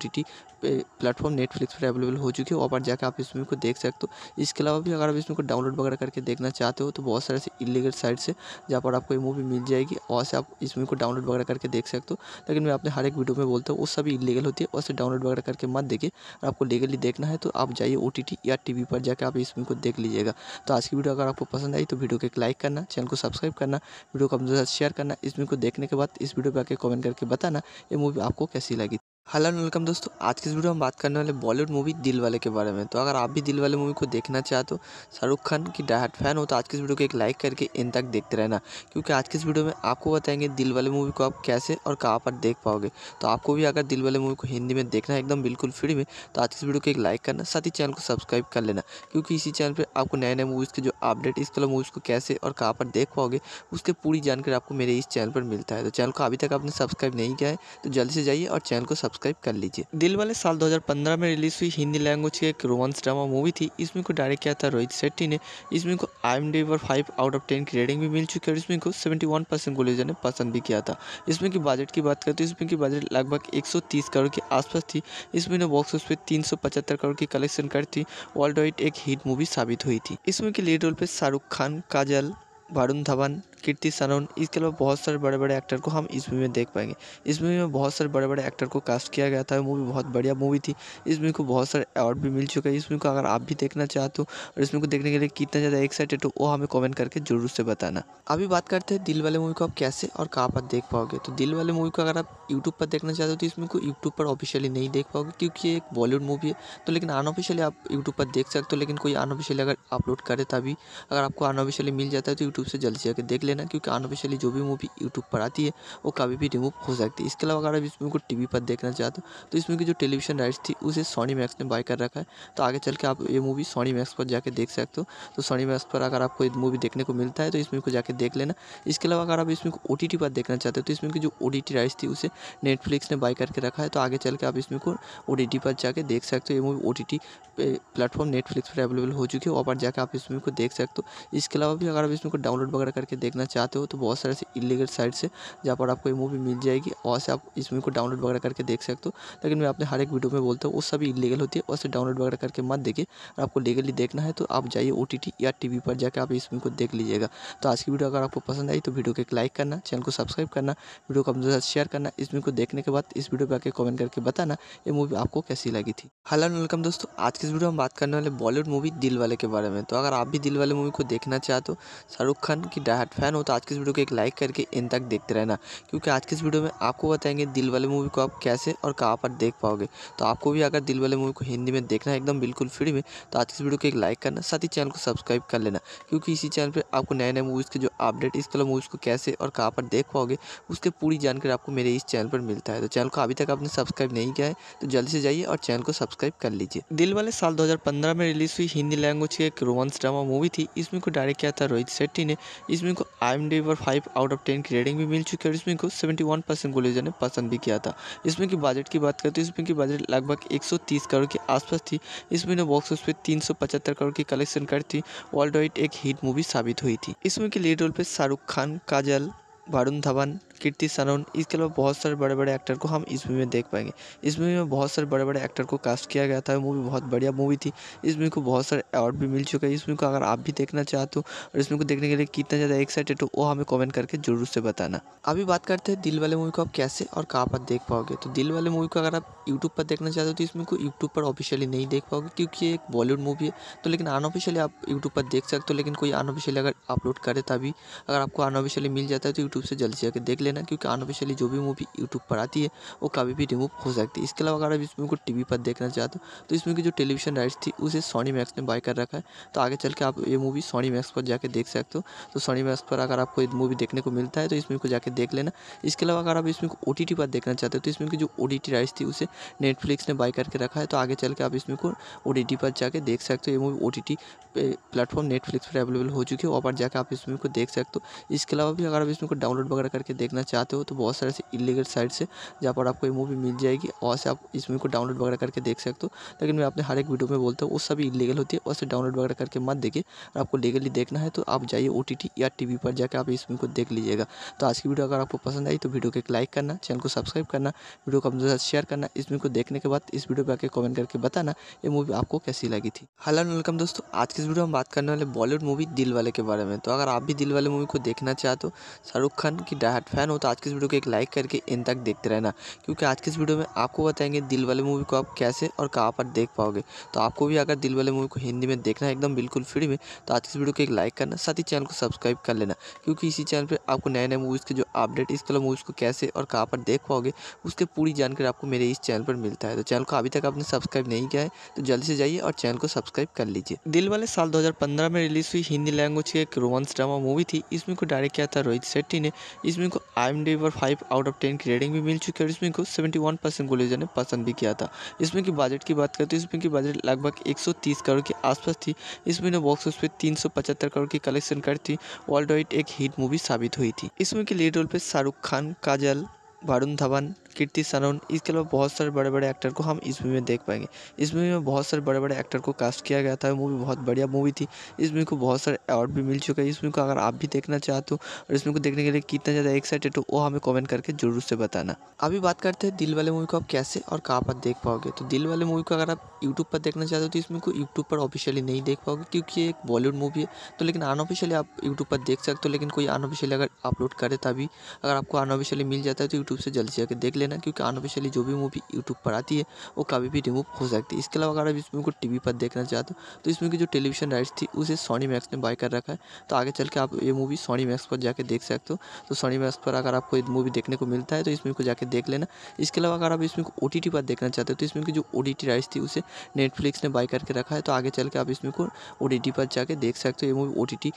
प्लेटफॉर्म नेटफ्लिक्स पर अवेलेबल हो चुकी है वहाँ पर जाकर आप इसमें को देख सकते हो इसके अलावा भी अगर आप इसमें को डाउनलोड वगैरह करके देखना चाहते हो तो बहुत सारे इलीगल साइट से जहाँ पर आपको ये मूवी मिल जाएगी और से आप इस मूवी को डाउनलोड वगैरह करके देख सकते हो लेकिन मैं अपने हर एक वीडियो में बोलता हूँ वो सभी इलीगल होती है और डाउनलोड वगैरह करके मत देखिए अगर आपको लीगली देखना है तो आप जाइए ओ या टी पर जाकर आप इस मूवी को देख लीजिएगा तो आज की वीडियो अगर आपको पसंद आई तो वीडियो को एक लाइक करना चैनल को सब्सक्राइब करना वीडियो को अपने साथ शेयर करना इस मूवी को देखने के बाद इस वीडियो पर आकर कॉमेंट करके बताना ये मूवी आपको कैसी लगी हेलो वेलकम दोस्तों आज की इस वीडियो में हम बात करने वाले बॉलीवुड मूवी दिल वाले के बारे में तो अगर आप भी दिल वाले मूवी को देखना चाहते हो तो शाहरुख खान की डायहाट फैन हो तो आज की इस वीडियो को एक लाइक करके इन तक देखते रहना क्योंकि आज की इस वीडियो में आपको बताएंगे दिल वाले मूवी को आप कैसे और कहाँ पर देख पाओगे तो आपको भी अगर दिल वाले मूवी को हिंदी में देखना है एकदम बिल्कुल फ्री में तो आज की इस वीडियो को एक लाइक करना साथ ही चैनल को सब्सक्राइब कर लेना क्योंकि इसी चैनल पर आपको नए नए मूवीज़ के जो अपडेट इस वाले मूवीज़ को कैसे और कहाँ पर देख पाओगे उसकी पूरी जानकारी आपको मेरे इस चैनल पर मिलता है तो चैनल को अभी तक आपने सब्सक्राइब नहीं किया है तो जल्दी से जाइए और चैनल को सब्सक्राइब कर लीजिए दिल वाले साल 2015 में रिलीज हुई हिंदी लैंग्वेज की एक रोमांस ड्रामा मूवी थी इसमें को डायरेक्ट किया था रोहित शेट्टी ने इसमें को आई एम डी पर फाइव आउट ऑफ टेन की रेटिंग भी मिल चुकी है और इसमें को सेवेंटी वन परसेंट ने पसंद भी किया था इसमें की बजट की बात करें तो इसमें की बजट लगभग एक सौ तीस करोड़ के आसपास थी इसमें ने बॉक्स ऑफिस पे तीन सौ पचहत्तर करोड़ की कलेक्शन कर थी वर्ल्ड वाइड एक हिट मूवी साबित हुई थी इसमें की लीड रोल पे शाहरुख खान काजल वरुण धवन कीर्ति सनोन इसके अलावा बहुत सारे बड़े बड़े एक्टर को हम इस मूवी में देख पाएंगे इस मूवी में बहुत सारे बड़े बड़े एक्टर को कास्ट किया गया था मूवी बहुत बढ़िया मूवी थी इस मूवी को बहुत सारे अवार्ड भी मिल चुके हैं इस मूवी को अगर आप भी देखना चाहते हो और इस मूवी को देखने के लिए कितना ज़्यादा एक्साइटेड हो वो हमें कॉमेंट करके जरूर से बताना अभी बात करते हैं दिल वाले मूवी को आप कैसे और कहाँ पर देख पाओगे तो दिल वाले मूवी को अगर आप यूट्यूब पर देखना चाहते हो तो इस मूवी को यूट्यूब पर ऑफिशियली नहीं देख पाओगे क्योंकि एक बॉलीवुड मूवी है तो लेकिन अनऑफिशियली आप यूट्यूब पर देख सकते हो लेकिन कोई अनऑफिशियली अगर अपलोड करे तभी अगर आपको अनऑफिशियली मिल जाता है तो यूट्यूब से जल्दी जाकर देख ले लेना क्योंकि अनऑफिशियली जो भी मूवी यूट्यूब पर आती है वो कभी भी रिमूव हो सकती है इसके अलावा अगर आप इस मूवी को टीवी पर देखना चाहते हो तो इसमें की जो टेलीविजन राइट्स थी उसे सोनी मैक्स ने बाय कर रखा है तो आगे चल के आप ये मूवी सोनी मैक्स पर जाकर देख सकते हो तो सोनी मैक्स पर अगर आपको मूवी देखने को मिलता है तो इसमें को जाकर देख लेना इसके अलावा अगर आप इसमें ओ टी पर देखना चाहते हो तो इसमें की जो ओ टी राइट्स थी उसे नेटफ्लिक्स ने बाय करके रखा है तो आगे चल के आप इसमें को ओ टी पर जाके देख सकते हो ये movie O T platform Netflix पर अवेलेबल हो चुकी है वहाँ पर जाकर आप इसमें को देख सकते हो इसके अलावा भी अगर आप इसमें को डाउनलोड वगैरह करके देखना देखना चाहते हो तो बहुत सारे से इलीगल साइट से जहाँ पर आपको ये मूवी मिल जाएगी और से आप इस मूवी को डाउनलोड वगैरह करके देख सकते हो लेकिन मैं आपने हर एक वीडियो में बोलता हूँ वो सभी इलीगल होती है और से डाउनलोड वगैरह करके मत देखिए और आपको लीगली देखना है तो आप जाइए ओ या टी पर जाकर आप इस मूवी को देख लीजिएगा तो आज की वीडियो अगर आपको पसंद आई तो वीडियो को एक लाइक करना चैनल को सब्सक्राइब करना वीडियो को अपने साथ शेयर करना इस मूवी को देखने के बाद इस वीडियो पर आकर कमेंट करके बताना ये मूवी आपको कैसी लगी थी हेलो वेलकम दोस्तों आज की इस वीडियो में बात करने वाले बॉलीवुड मूवी दिल वाले के बारे में तो अगर आप भी दिल वाले मूवी को देखना चाहते हो शाहरुख खान की डायट फैन फैन हो तो आज की इस वीडियो को एक लाइक करके इन तक देखते रहना क्योंकि आज की इस वीडियो में आपको बताएंगे दिल वाले मूवी को आप कैसे और कहाँ पर देख पाओगे तो आपको भी अगर दिल वाले मूवी को हिंदी में देखना है एकदम बिल्कुल फ्री में तो आज की इस वीडियो को एक लाइक करना साथ ही चैनल को सब्सक्राइब कर लेना क्योंकि इसी चैनल पर आपको नए नए मूवीज़ के जो अपडेट इस कलर मूवीज़ को कैसे और कहाँ पर देख पाओगे उसके पूरी जानकारी आपको मेरे इस चैनल पर मिलता है तो चैनल को अभी तक आपने सब्सक्राइब नहीं किया है तो जल्दी से जाइए और चैनल को सब्सक्राइब कर लीजिए दिल वाले साल दो में रिलीज़ हुई हिंदी लैंग्वेज की एक रोमांस ड्रामा मूवी थी इसमें को डायरेक्ट किया था रोहित शेट्टी ने इसमें को आई एम डी पर फाइव आउट ऑफ टेन की रेटिंग भी मिल चुकी है और इसमें को सेवेंटी वन परसेंट को यूजर ने पसंद भी किया था इसमें की बजट की बात करते तो इसमें की बजट लगभग एक सौ तीस करोड़ के आसपास थी इसमें ने बॉक्स ऑफिस पे तीन सौ पचहत्तर करोड़ की कलेक्शन कर थी वर्ल्ड वाइड एक हिट मूवी साबित हुई थी इसमें की लीड रोल पर शाहरुख खान काजल वरुण धवन कीर्ति सनोन इसके अलावा बहुत सारे बड़े बड़े एक्टर को हम इस मूवी में देख पाएंगे इस मूवी में बहुत सारे बड़े बड़े एक्टर को कास्ट किया गया था मूवी बहुत बढ़िया मूवी थी इस मूवी को बहुत सारे अवार्ड भी मिल चुके हैं इस मूवी को अगर आप भी देखना चाहते हो और इस मूवी को देखने के लिए कितना ज़्यादा एक्साइटेड हो वो हमें कॉमेंट करके जरूर से बताना अभी बात करते हैं दिल वाले मूवी को आप कैसे और कहाँ पर देख पाओगे तो दिल वाले मूवी को अगर आप यूट्यूब पर देखना चाहते हो तो इस मूवी को यूट्यूब पर ऑफिशियली नहीं देख पाओगे क्योंकि एक बॉलीवुड मूवी है तो लेकिन अनऑफिशियली आप यूट्यूब पर देख सकते हो लेकिन कोई अनऑफिशियली अगर अपलोड करे तभी अगर आपको अनऑफिशियली मिल जाता है तो यूट्यूब से जल्दी जाकर देख लेना देना क्योंकि अनऑफिशियली जो भी मूवी यूट्यूब पर आती है वो कभी भी रिमूव हो सकती है इसके अलावा अगर आप इस मूवी को टीवी पर देखना चाहते हो तो इसमें की जो टेलीविजन राइट्स थी उसे सोनी मैक्स ने बाय कर रखा है तो आगे चल के आप ये मूवी सोनी मैक्स पर जाकर देख सकते हो तो सोनी मैक्स पर अगर आपको मूवी देखने को मिलता है तो इसमें को जाके देख लेना इसके अलावा अगर आप इसमें को टी पर देखना चाहते हो तो इसमें की जो ओ राइट्स थी उसे नेटफ्लिक्स ने बाय करके रखा है तो आगे चल के आप इसमें को ओ पर जाके देख सकते हो ये movie O T platform Netflix पर अवेलेबल हो चुकी है वहाँ पर जाकर आप इसमें को देख सकते हो इसके अलावा भी अगर आप इसमें को डाउनलोड वगैरह करके देख देखना चाहते हो तो बहुत सारे ऐसे इलीगल साइट्स से जहाँ पर आपको ये मूवी मिल जाएगी और से आप इस मूवी को डाउनलोड वगैरह करके देख सकते हो लेकिन मैं अपने हर एक वीडियो में बोलता हूँ वो सभी इलीगल होती है और से डाउनलोड वगैरह करके मत देखिए आपको लीगली देखना है तो आप जाइए ओ या टी पर जाकर आप इस मूवी को देख लीजिएगा तो आज की वीडियो अगर आपको पसंद आई तो वीडियो को एक लाइक करना चैनल को सब्सक्राइब करना वीडियो को अपने साथ शेयर करना इस मूवी को देखने के बाद इस वीडियो पर आकर कमेंट करके बताना ये मूवी आपको कैसी लगी थी हेलो वेलकम दोस्तों आज की इस वीडियो में बात करने वाले बॉलीवुड मूवी दिल वाले के बारे में तो अगर आप भी दिल वाले मूवी को देखना चाहते हो शाहरुख खान की डायट फैन फैन हो तो आज की इस वीडियो को एक लाइक करके इन तक देखते रहना क्योंकि आज की इस वीडियो में आपको बताएंगे दिल वाले मूवी को आप कैसे और कहाँ पर देख पाओगे तो आपको भी अगर दिल वाले मूवी को हिंदी में देखना है एकदम बिल्कुल फ्री में तो आज की इस वीडियो को एक लाइक करना साथ ही चैनल को सब्सक्राइब कर लेना क्योंकि इसी चैनल पर आपको नए नए मूवीज़ के जो अपडेट इस वाले मूवीज़ को कैसे और कहाँ पर देख पाओगे उसके पूरी जानकारी आपको मेरे इस चैनल पर मिलता है तो चैनल को अभी तक आपने सब्सक्राइब नहीं किया है तो जल्दी से जाइए और चैनल को सब्सक्राइब कर लीजिए दिल वाले साल 2015 में रिलीज हुई हिंदी लैंग्वेज की एक रोमांस ड्रामा मूवी थी इसमें को डायरेक्ट किया था रोहित शेट्टी ने इसमें को आई एम पर फाइव आउट ऑफ टेन की रेटिंग भी मिल चुकी है और इसमें को सेवेंटी वन परसेंट कॉलेजों ने पसंद भी किया था इसमें की बजट की बात करें तो इसमें की बजट लगभग एक सौ तीस करोड़ के आसपास थी इसमें ने बॉक्स ऑफिस पे तीन सौ पचहत्तर करोड़ की कलेक्शन कर थी वर्ल्ड वाइड एक हिट मूवी साबित हुई थी इसमें की लीड रोल पे शाहरुख खान काजल वरुण धवन कीर्ति सानोन इसके अलावा बहुत सारे बड़े बड़े एक्टर को हम इस मूवी में देख पाएंगे इस मूवी में बहुत सारे बड़े बड़े एक्टर को कास्ट किया गया था मूवी बहुत बढ़िया मूवी थी इस मूवी को बहुत सारे अवार्ड भी मिल चुके हैं इस मूवी को अगर आप भी देखना चाहते हो और इस मूवी को देखने के लिए कितना ज़्यादा एक्साइटेड हो वो हमें कॉमेंट करके जरूर से बताना अभी बात करते हैं दिल वाले मूवी को आप कैसे और कहाँ पर देख पाओगे तो दिल वाले मूवी को अगर आप यूट्यूब पर देखना चाहते हो तो इसमें को यूट्यूब पर ऑफिशियली नहीं देख पाओगे क्योंकि एक बॉलीवुड मूवी है तो लेकिन अनऑफिशियली आप यूट्यूब पर देख सकते हो लेकिन कोई अनऑफिशियली अगर अपलोड करे तभी अगर आपको अनऑफिशियली मिल जाता है तो यूट्यूब से जल्दी जाकर देख लेना क्योंकि अनऑफिशियली जो भी मूवी यूट्यूब पर आती है वो कभी भी रिमूव हो सकती है इसके अलावा अगर आप इस मूवी को टी पर देखना चाहते हो तो इसमें की जो टेलीविजन राइट्स थी उसे सोनी मैक्स ने बाय कर रखा है तो आगे चल के आप ये मूवी सोनी मैक्स पर जाकर देख सकते हो तो सोनी मैक्स पर अगर आपको ये मूवी देखने को मिलता है तो इसमें को जाकर देख लेना इसके अलावा अगर आप इसमें को ओ पर देखना चाहते हो तो इसमें की जो ओ राइट्स थी उसे नेटफ्लिक्स ने बाय करके रखा है तो आगे चल के आप इसमें को ओ पर जाके देख सकते हो ये मूवी ओ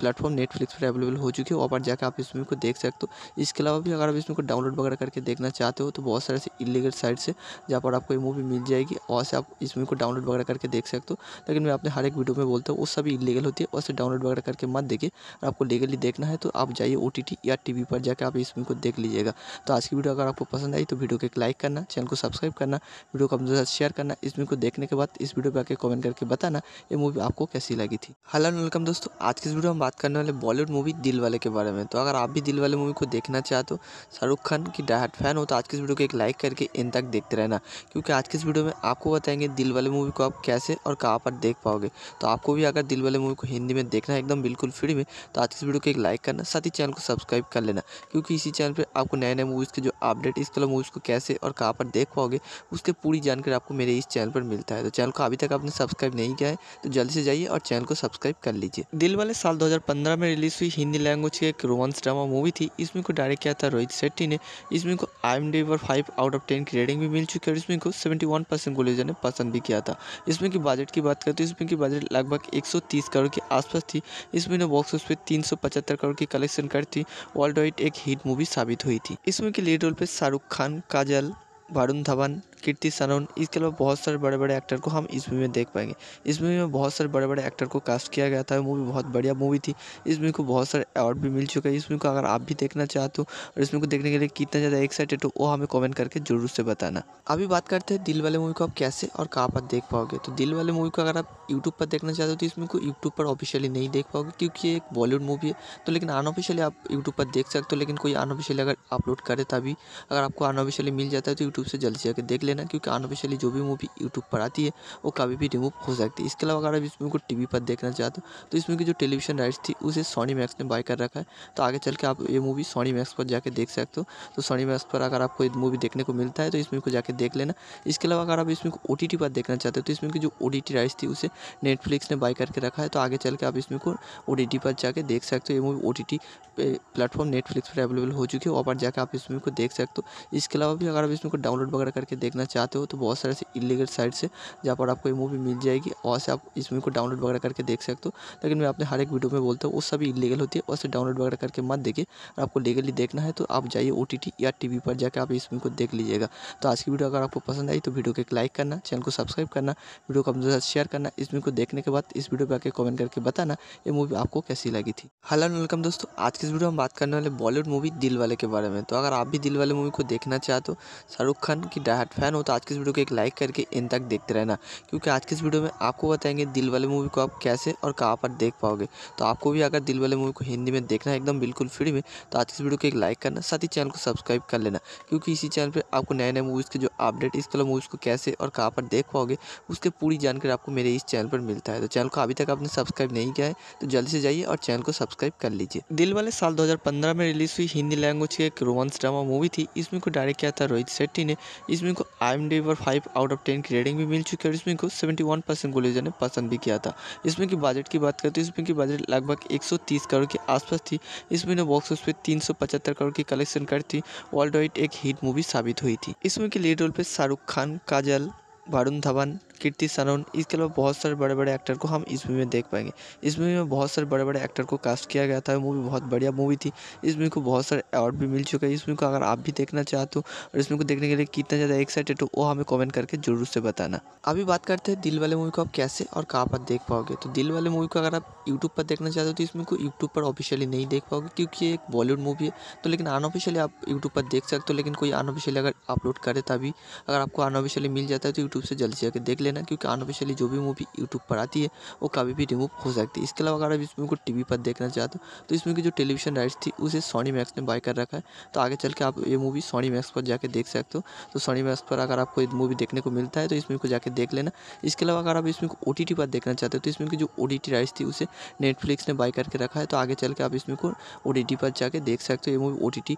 प्लेटफॉर्म नेटफ्लिक्स पर अवेलेबल हो चुकी है वहाँ पर जाकर आप इस मूवी को देख सकते हो इसके अलावा भी अगर आप इसमें को डाउनलोड वगैरह करके देखना देखना चाहते हो तो बहुत सारे ऐसे इलीगल साइट्स है जहाँ पर आपको ये मूवी मिल जाएगी वहाँ से आप इस मूवी को डाउनलोड वगैरह करके देख सकते हो लेकिन मैं अपने हर एक वीडियो में बोलता हूँ वो सभी इलीगल होती है वैसे डाउनलोड वगैरह करके मत देखिए और आपको लीगली देखना है तो आप जाइए ओ या टी पर जाकर आप इस मूवी को देख लीजिएगा तो आज की वीडियो अगर आपको पसंद आई तो वीडियो को एक लाइक करना चैनल को सब्सक्राइब करना वीडियो को अपने साथ शेयर करना इस मूवी को देखने के बाद इस वीडियो पर आकर कमेंट करके बताना ये मूवी आपको कैसी लगी थी हेलो वेलकम दोस्तों आज की इस वीडियो में बात करने वाले बॉलीवुड मूवी दिल वाले के बारे में तो अगर आप भी दिल वाले मूवी को देखना चाहते हो शाहरुख खान की डायट फैन फैन हो तो आज की इस वीडियो को एक लाइक करके इन तक देखते रहना क्योंकि आज की इस वीडियो में आपको बताएंगे दिल वाले मूवी को आप कैसे और कहाँ पर देख पाओगे तो आपको भी अगर दिल वाले मूवी को हिंदी में देखना है एकदम बिल्कुल फ्री में तो आज की इस वीडियो को एक लाइक करना साथ ही चैनल को सब्सक्राइब कर लेना क्योंकि इसी चैनल पर आपको नए नए मूवीज़ के जो अपडेट इस कलर मूवीज़ को कैसे और कहाँ पर देख पाओगे उसके पूरी जानकारी आपको मेरे इस चैनल पर मिलता है तो चैनल को अभी तक आपने सब्सक्राइब नहीं किया है तो जल्दी से जाइए और चैनल को सब्सक्राइब कर लीजिए दिल वाले साल दो में रिलीज़ हुई हिंदी लैंग्वेज की एक रोमांस ड्रामा मूवी थी इसमें को डायरेक्ट किया था रोहित शेट्टी ने इसमें को आई एम डी पर फाइव आउट ऑफ टेन की रेटिंग भी मिल चुकी है और इसमें को सेवेंटी वन परसेंट को ने पसंद भी किया था इसमें की बजट की बात करें तो इसमें की बजट लगभग एक सौ तीस करोड़ के आसपास थी इसमें ने बॉक्स ऑफिस पे तीन सौ पचहत्तर करोड़ की कलेक्शन कर थी वर्ल्ड वाइड एक हिट मूवी साबित हुई थी इसमें की लीड रोल पर शाहरुख खान काजल वरुण धवन कीर्ति सनोन इसके अलावा बहुत सारे बड़े बड़े एक्टर को हम इस मूवी में देख पाएंगे इस मूवी में बहुत सारे बड़े बड़े एक्टर को कास्ट किया गया था मूवी बहुत बढ़िया मूवी थी इस मूवी को बहुत सारे अवार्ड भी मिल चुके हैं इस मूवी को अगर आप भी देखना चाहते हो और इस मूवी को देखने के लिए कितना ज़्यादा एक्साइटेड हो वो हमें कॉमेंट करके जरूर से बताना अभी बात करते हैं दिल वाले मूवी को आप कैसे और कहाँ पर देख पाओगे तो दिल वाले मूवी को अगर आप यूट्यूब पर देखना चाहते हो तो इस मूवी को यूट्यूब पर ऑफिशियली नहीं देख पाओगे क्योंकि ये एक बॉलीवुड मूवी है तो लेकिन अनऑफिशियली आप यूट्यूब पर देख सकते हो लेकिन कोई अनऑफिशियली अगर अपलोड करे तभी अगर आपको अनऑफिशियली मिल जाता है तो यूट्यूब से जल्दी जाकर देख लेना क्योंकि अनऑफिशियली जो भी मूवी यूट्यूब पर आती है वो कभी भी रिमूव हो सकती है इसके अलावा अगर आप इस मूवी को टी पर देखना चाहते हो तो इसमें की जो टेलीविजन राइट्स थी उसे सोनी मैक्स ने बाय कर रखा है तो आगे चल के आप ये मूवी सोनी मैक्स पर जाकर देख सकते हो तो सोनी मैक्स पर अगर आपको मूवी देखने को मिलता है तो इसमें को जाकर देख लेना इसके अलावा अगर आप इसमें को ओ पर देखना चाहते हो तो इसमें की जो ओ राइट्स थी उसे नेटफ्लिक्स ने बाय करके रखा है तो आगे चल के आप इसमें को ओ पर जाकर देख सकते हो ये movie O T platform Netflix पर अवेलेबल हो चुकी है वहाँ पर जाकर आप इस मूवी को देख सकते हो इसके अलावा भी अगर आप इसमें को डाउनलोड वगैरह करके देखना चाहते हो तो बहुत सारे ऐसे इलीगल साइट्स से जहाँ पर आपको ये मूवी मिल जाएगी और से आप इस मूवी को डाउनलोड वगैरह करके देख सकते हो लेकिन मैं अपने हर एक वीडियो में बोलता हूँ वो सभी इलीगल होती है और से डाउनलोड वगैरह करके मत देखिए और आपको लीगली देखना है तो आप जाइए ओ या टी पर जाकर आप इस मूवी को देख लीजिएगा तो आज की वीडियो अगर आपको पसंद आई तो वीडियो को एक लाइक करना चैनल को सब्सक्राइब करना वीडियो को अपने साथ शेयर करना इस मूवी को देखने के बाद इस वीडियो पर आकर कमेंट करके बताना ये मूवी आपको कैसी लगी थी हेलो वेलकम दोस्तों आज की इस वीडियो में बात करने वाले बॉलीवुड मूवी दिल वाले के बारे में तो अगर आप भी दिल वाले मूवी को देखना चाहते हो शाहरुख शाहरुख खान की डायट फैन हो तो आज की इस वीडियो को एक लाइक करके इन तक देखते रहना क्योंकि आज की इस वीडियो में आपको बताएंगे दिल वाले मूवी को आप कैसे और कहाँ पर देख पाओगे तो आपको भी अगर दिल वाले मूवी को हिंदी में देखना है एकदम बिल्कुल फ्री में तो आज की इस वीडियो को एक लाइक करना साथ ही चैनल को सब्सक्राइब कर लेना क्योंकि इसी चैनल पर आपको नए नए मूवीज़ के जो अपडेट इस वाले मूवीज़ को कैसे और कहाँ पर देख पाओगे उसके पूरी जानकारी आपको मेरे इस चैनल पर मिलता है तो चैनल को अभी तक आपने सब्सक्राइब नहीं किया है तो जल्दी से जाइए और चैनल को सब्सक्राइब कर लीजिए दिल वाले साल दो में रिलीज हुई हिंदी लैंग्वेज की एक रोमांस ड्रामा मूवी थी इसमें को डायरेक्ट किया था रोहित शेट्टी मशीन ने इसमें को आई एम डी पर फाइव आउट ऑफ टेन की रेटिंग भी मिल चुकी है और इसमें को सेवेंटी वन परसेंट को ने पसंद भी किया था इसमें की बजट की बात करें तो इसमें की बजट लगभग एक सौ तीस करोड़ के आसपास थी इसमें ने बॉक्स ऑफिस पर तीन सौ पचहत्तर करोड़ की कलेक्शन कर थी वर्ल्ड वाइड एक हिट मूवी साबित हुई थी इसमें की लीड रोल पर शाहरुख खान काजल वरुण धवन कीर्ति सनोन इसके अलावा बहुत सारे बड़े बड़े एक्टर को हम इस मूवी में देख पाएंगे इस मूवी में बहुत सारे बड़े बड़े एक्टर को कास्ट किया गया था मूवी बहुत बढ़िया मूवी थी इस मूवी को बहुत सारे अवार्ड भी मिल चुके हैं इस मूवी को अगर आप भी देखना चाहते हो और इस मूवी को देखने के लिए कितना ज़्यादा एक्साइटेड हो वो हमें कॉमेंट करके जरूर से बताना अभी बात करते हैं दिल वाले मूवी को आप कैसे और कहाँ पर देख पाओगे तो दिल वाले मूवी को अगर आप यूट्यूब पर देखना चाहते हो तो इस मूवी को यूट्यूब पर ऑफिशियली नहीं देख पाओगे क्योंकि एक बॉलीवुड मूवी है तो लेकिन अनऑफिशियली आप यूट्यूब पर देख सकते हो लेकिन कोई अनऑफिशियली अगर अपलोड करे तभी अगर आपको अनऑफिशियली मिल जाता है तो यूट्यूब से जल्दी जाकर देख लेना क्योंकि अनऑफिशियली जो भी मूवी यूट्यूब पर आती है वो कभी भी रिमूव हो सकती है इसके अलावा अगर आप इस मूवी को टी पर देखना चाहते हो तो इस मूवी की जो टेलीविजन राइट्स थी उसे सोनी मैक्स ने बाय कर रखा है तो आगे चल के आप ये मूवी सोनी मैक्स पर जाकर देख सकते हो तो सोनी मैक्स पर अगर आपको मूवी देखने को मिलता है तो इस मूवी को जाकर देख लेना इसके अलावा अगर आप इसमें ओ को टी पर देखना चाहते हो तो इसमें की जो ओ राइट्स थी उसे नेटफ्लिक्स ने बाय करके रखा है तो आगे चल के आप इसमें को ओ पर जाके देख सकते हो ये मूवी ओ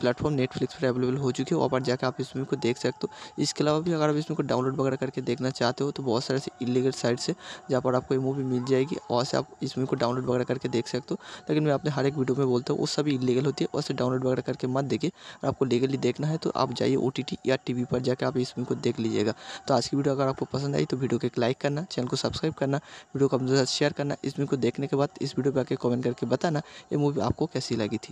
प्लेटफॉर्म नेटफ्लिक्स पर अवेलेबल हो चुकी है वहाँ पर जाकर आप इस मूवी को देख सकते हो इसके अलावा भी अगर आप इसमें को डाउनलोड वगैरह करके देख देखना चाहते हो तो बहुत सारे इलीगल साइट्स है जहाँ पर आपको ये मूवी मिल जाएगी और से आप इस मूवी को डाउनलोड वगैरह करके देख सकते हो लेकिन मैं अपने हर एक वीडियो में बोलता हूँ वो सभी इलीगल होती है और डाउनलोड वगैरह करके मत देखिए अगर आपको लीगली देखना है तो आप जाइए ओ या टी पर जाकर आप इस मूवी को देख लीजिएगा तो आज की वीडियो अगर आपको पसंद आई तो वीडियो को एक लाइक करना चैनल को सब्सक्राइब करना वीडियो को अपने साथ शेयर करना इस मूवी को देखने के बाद इस वीडियो पर आकर कॉमेंट करके बताना ये मूवी आपको कैसी लगी थी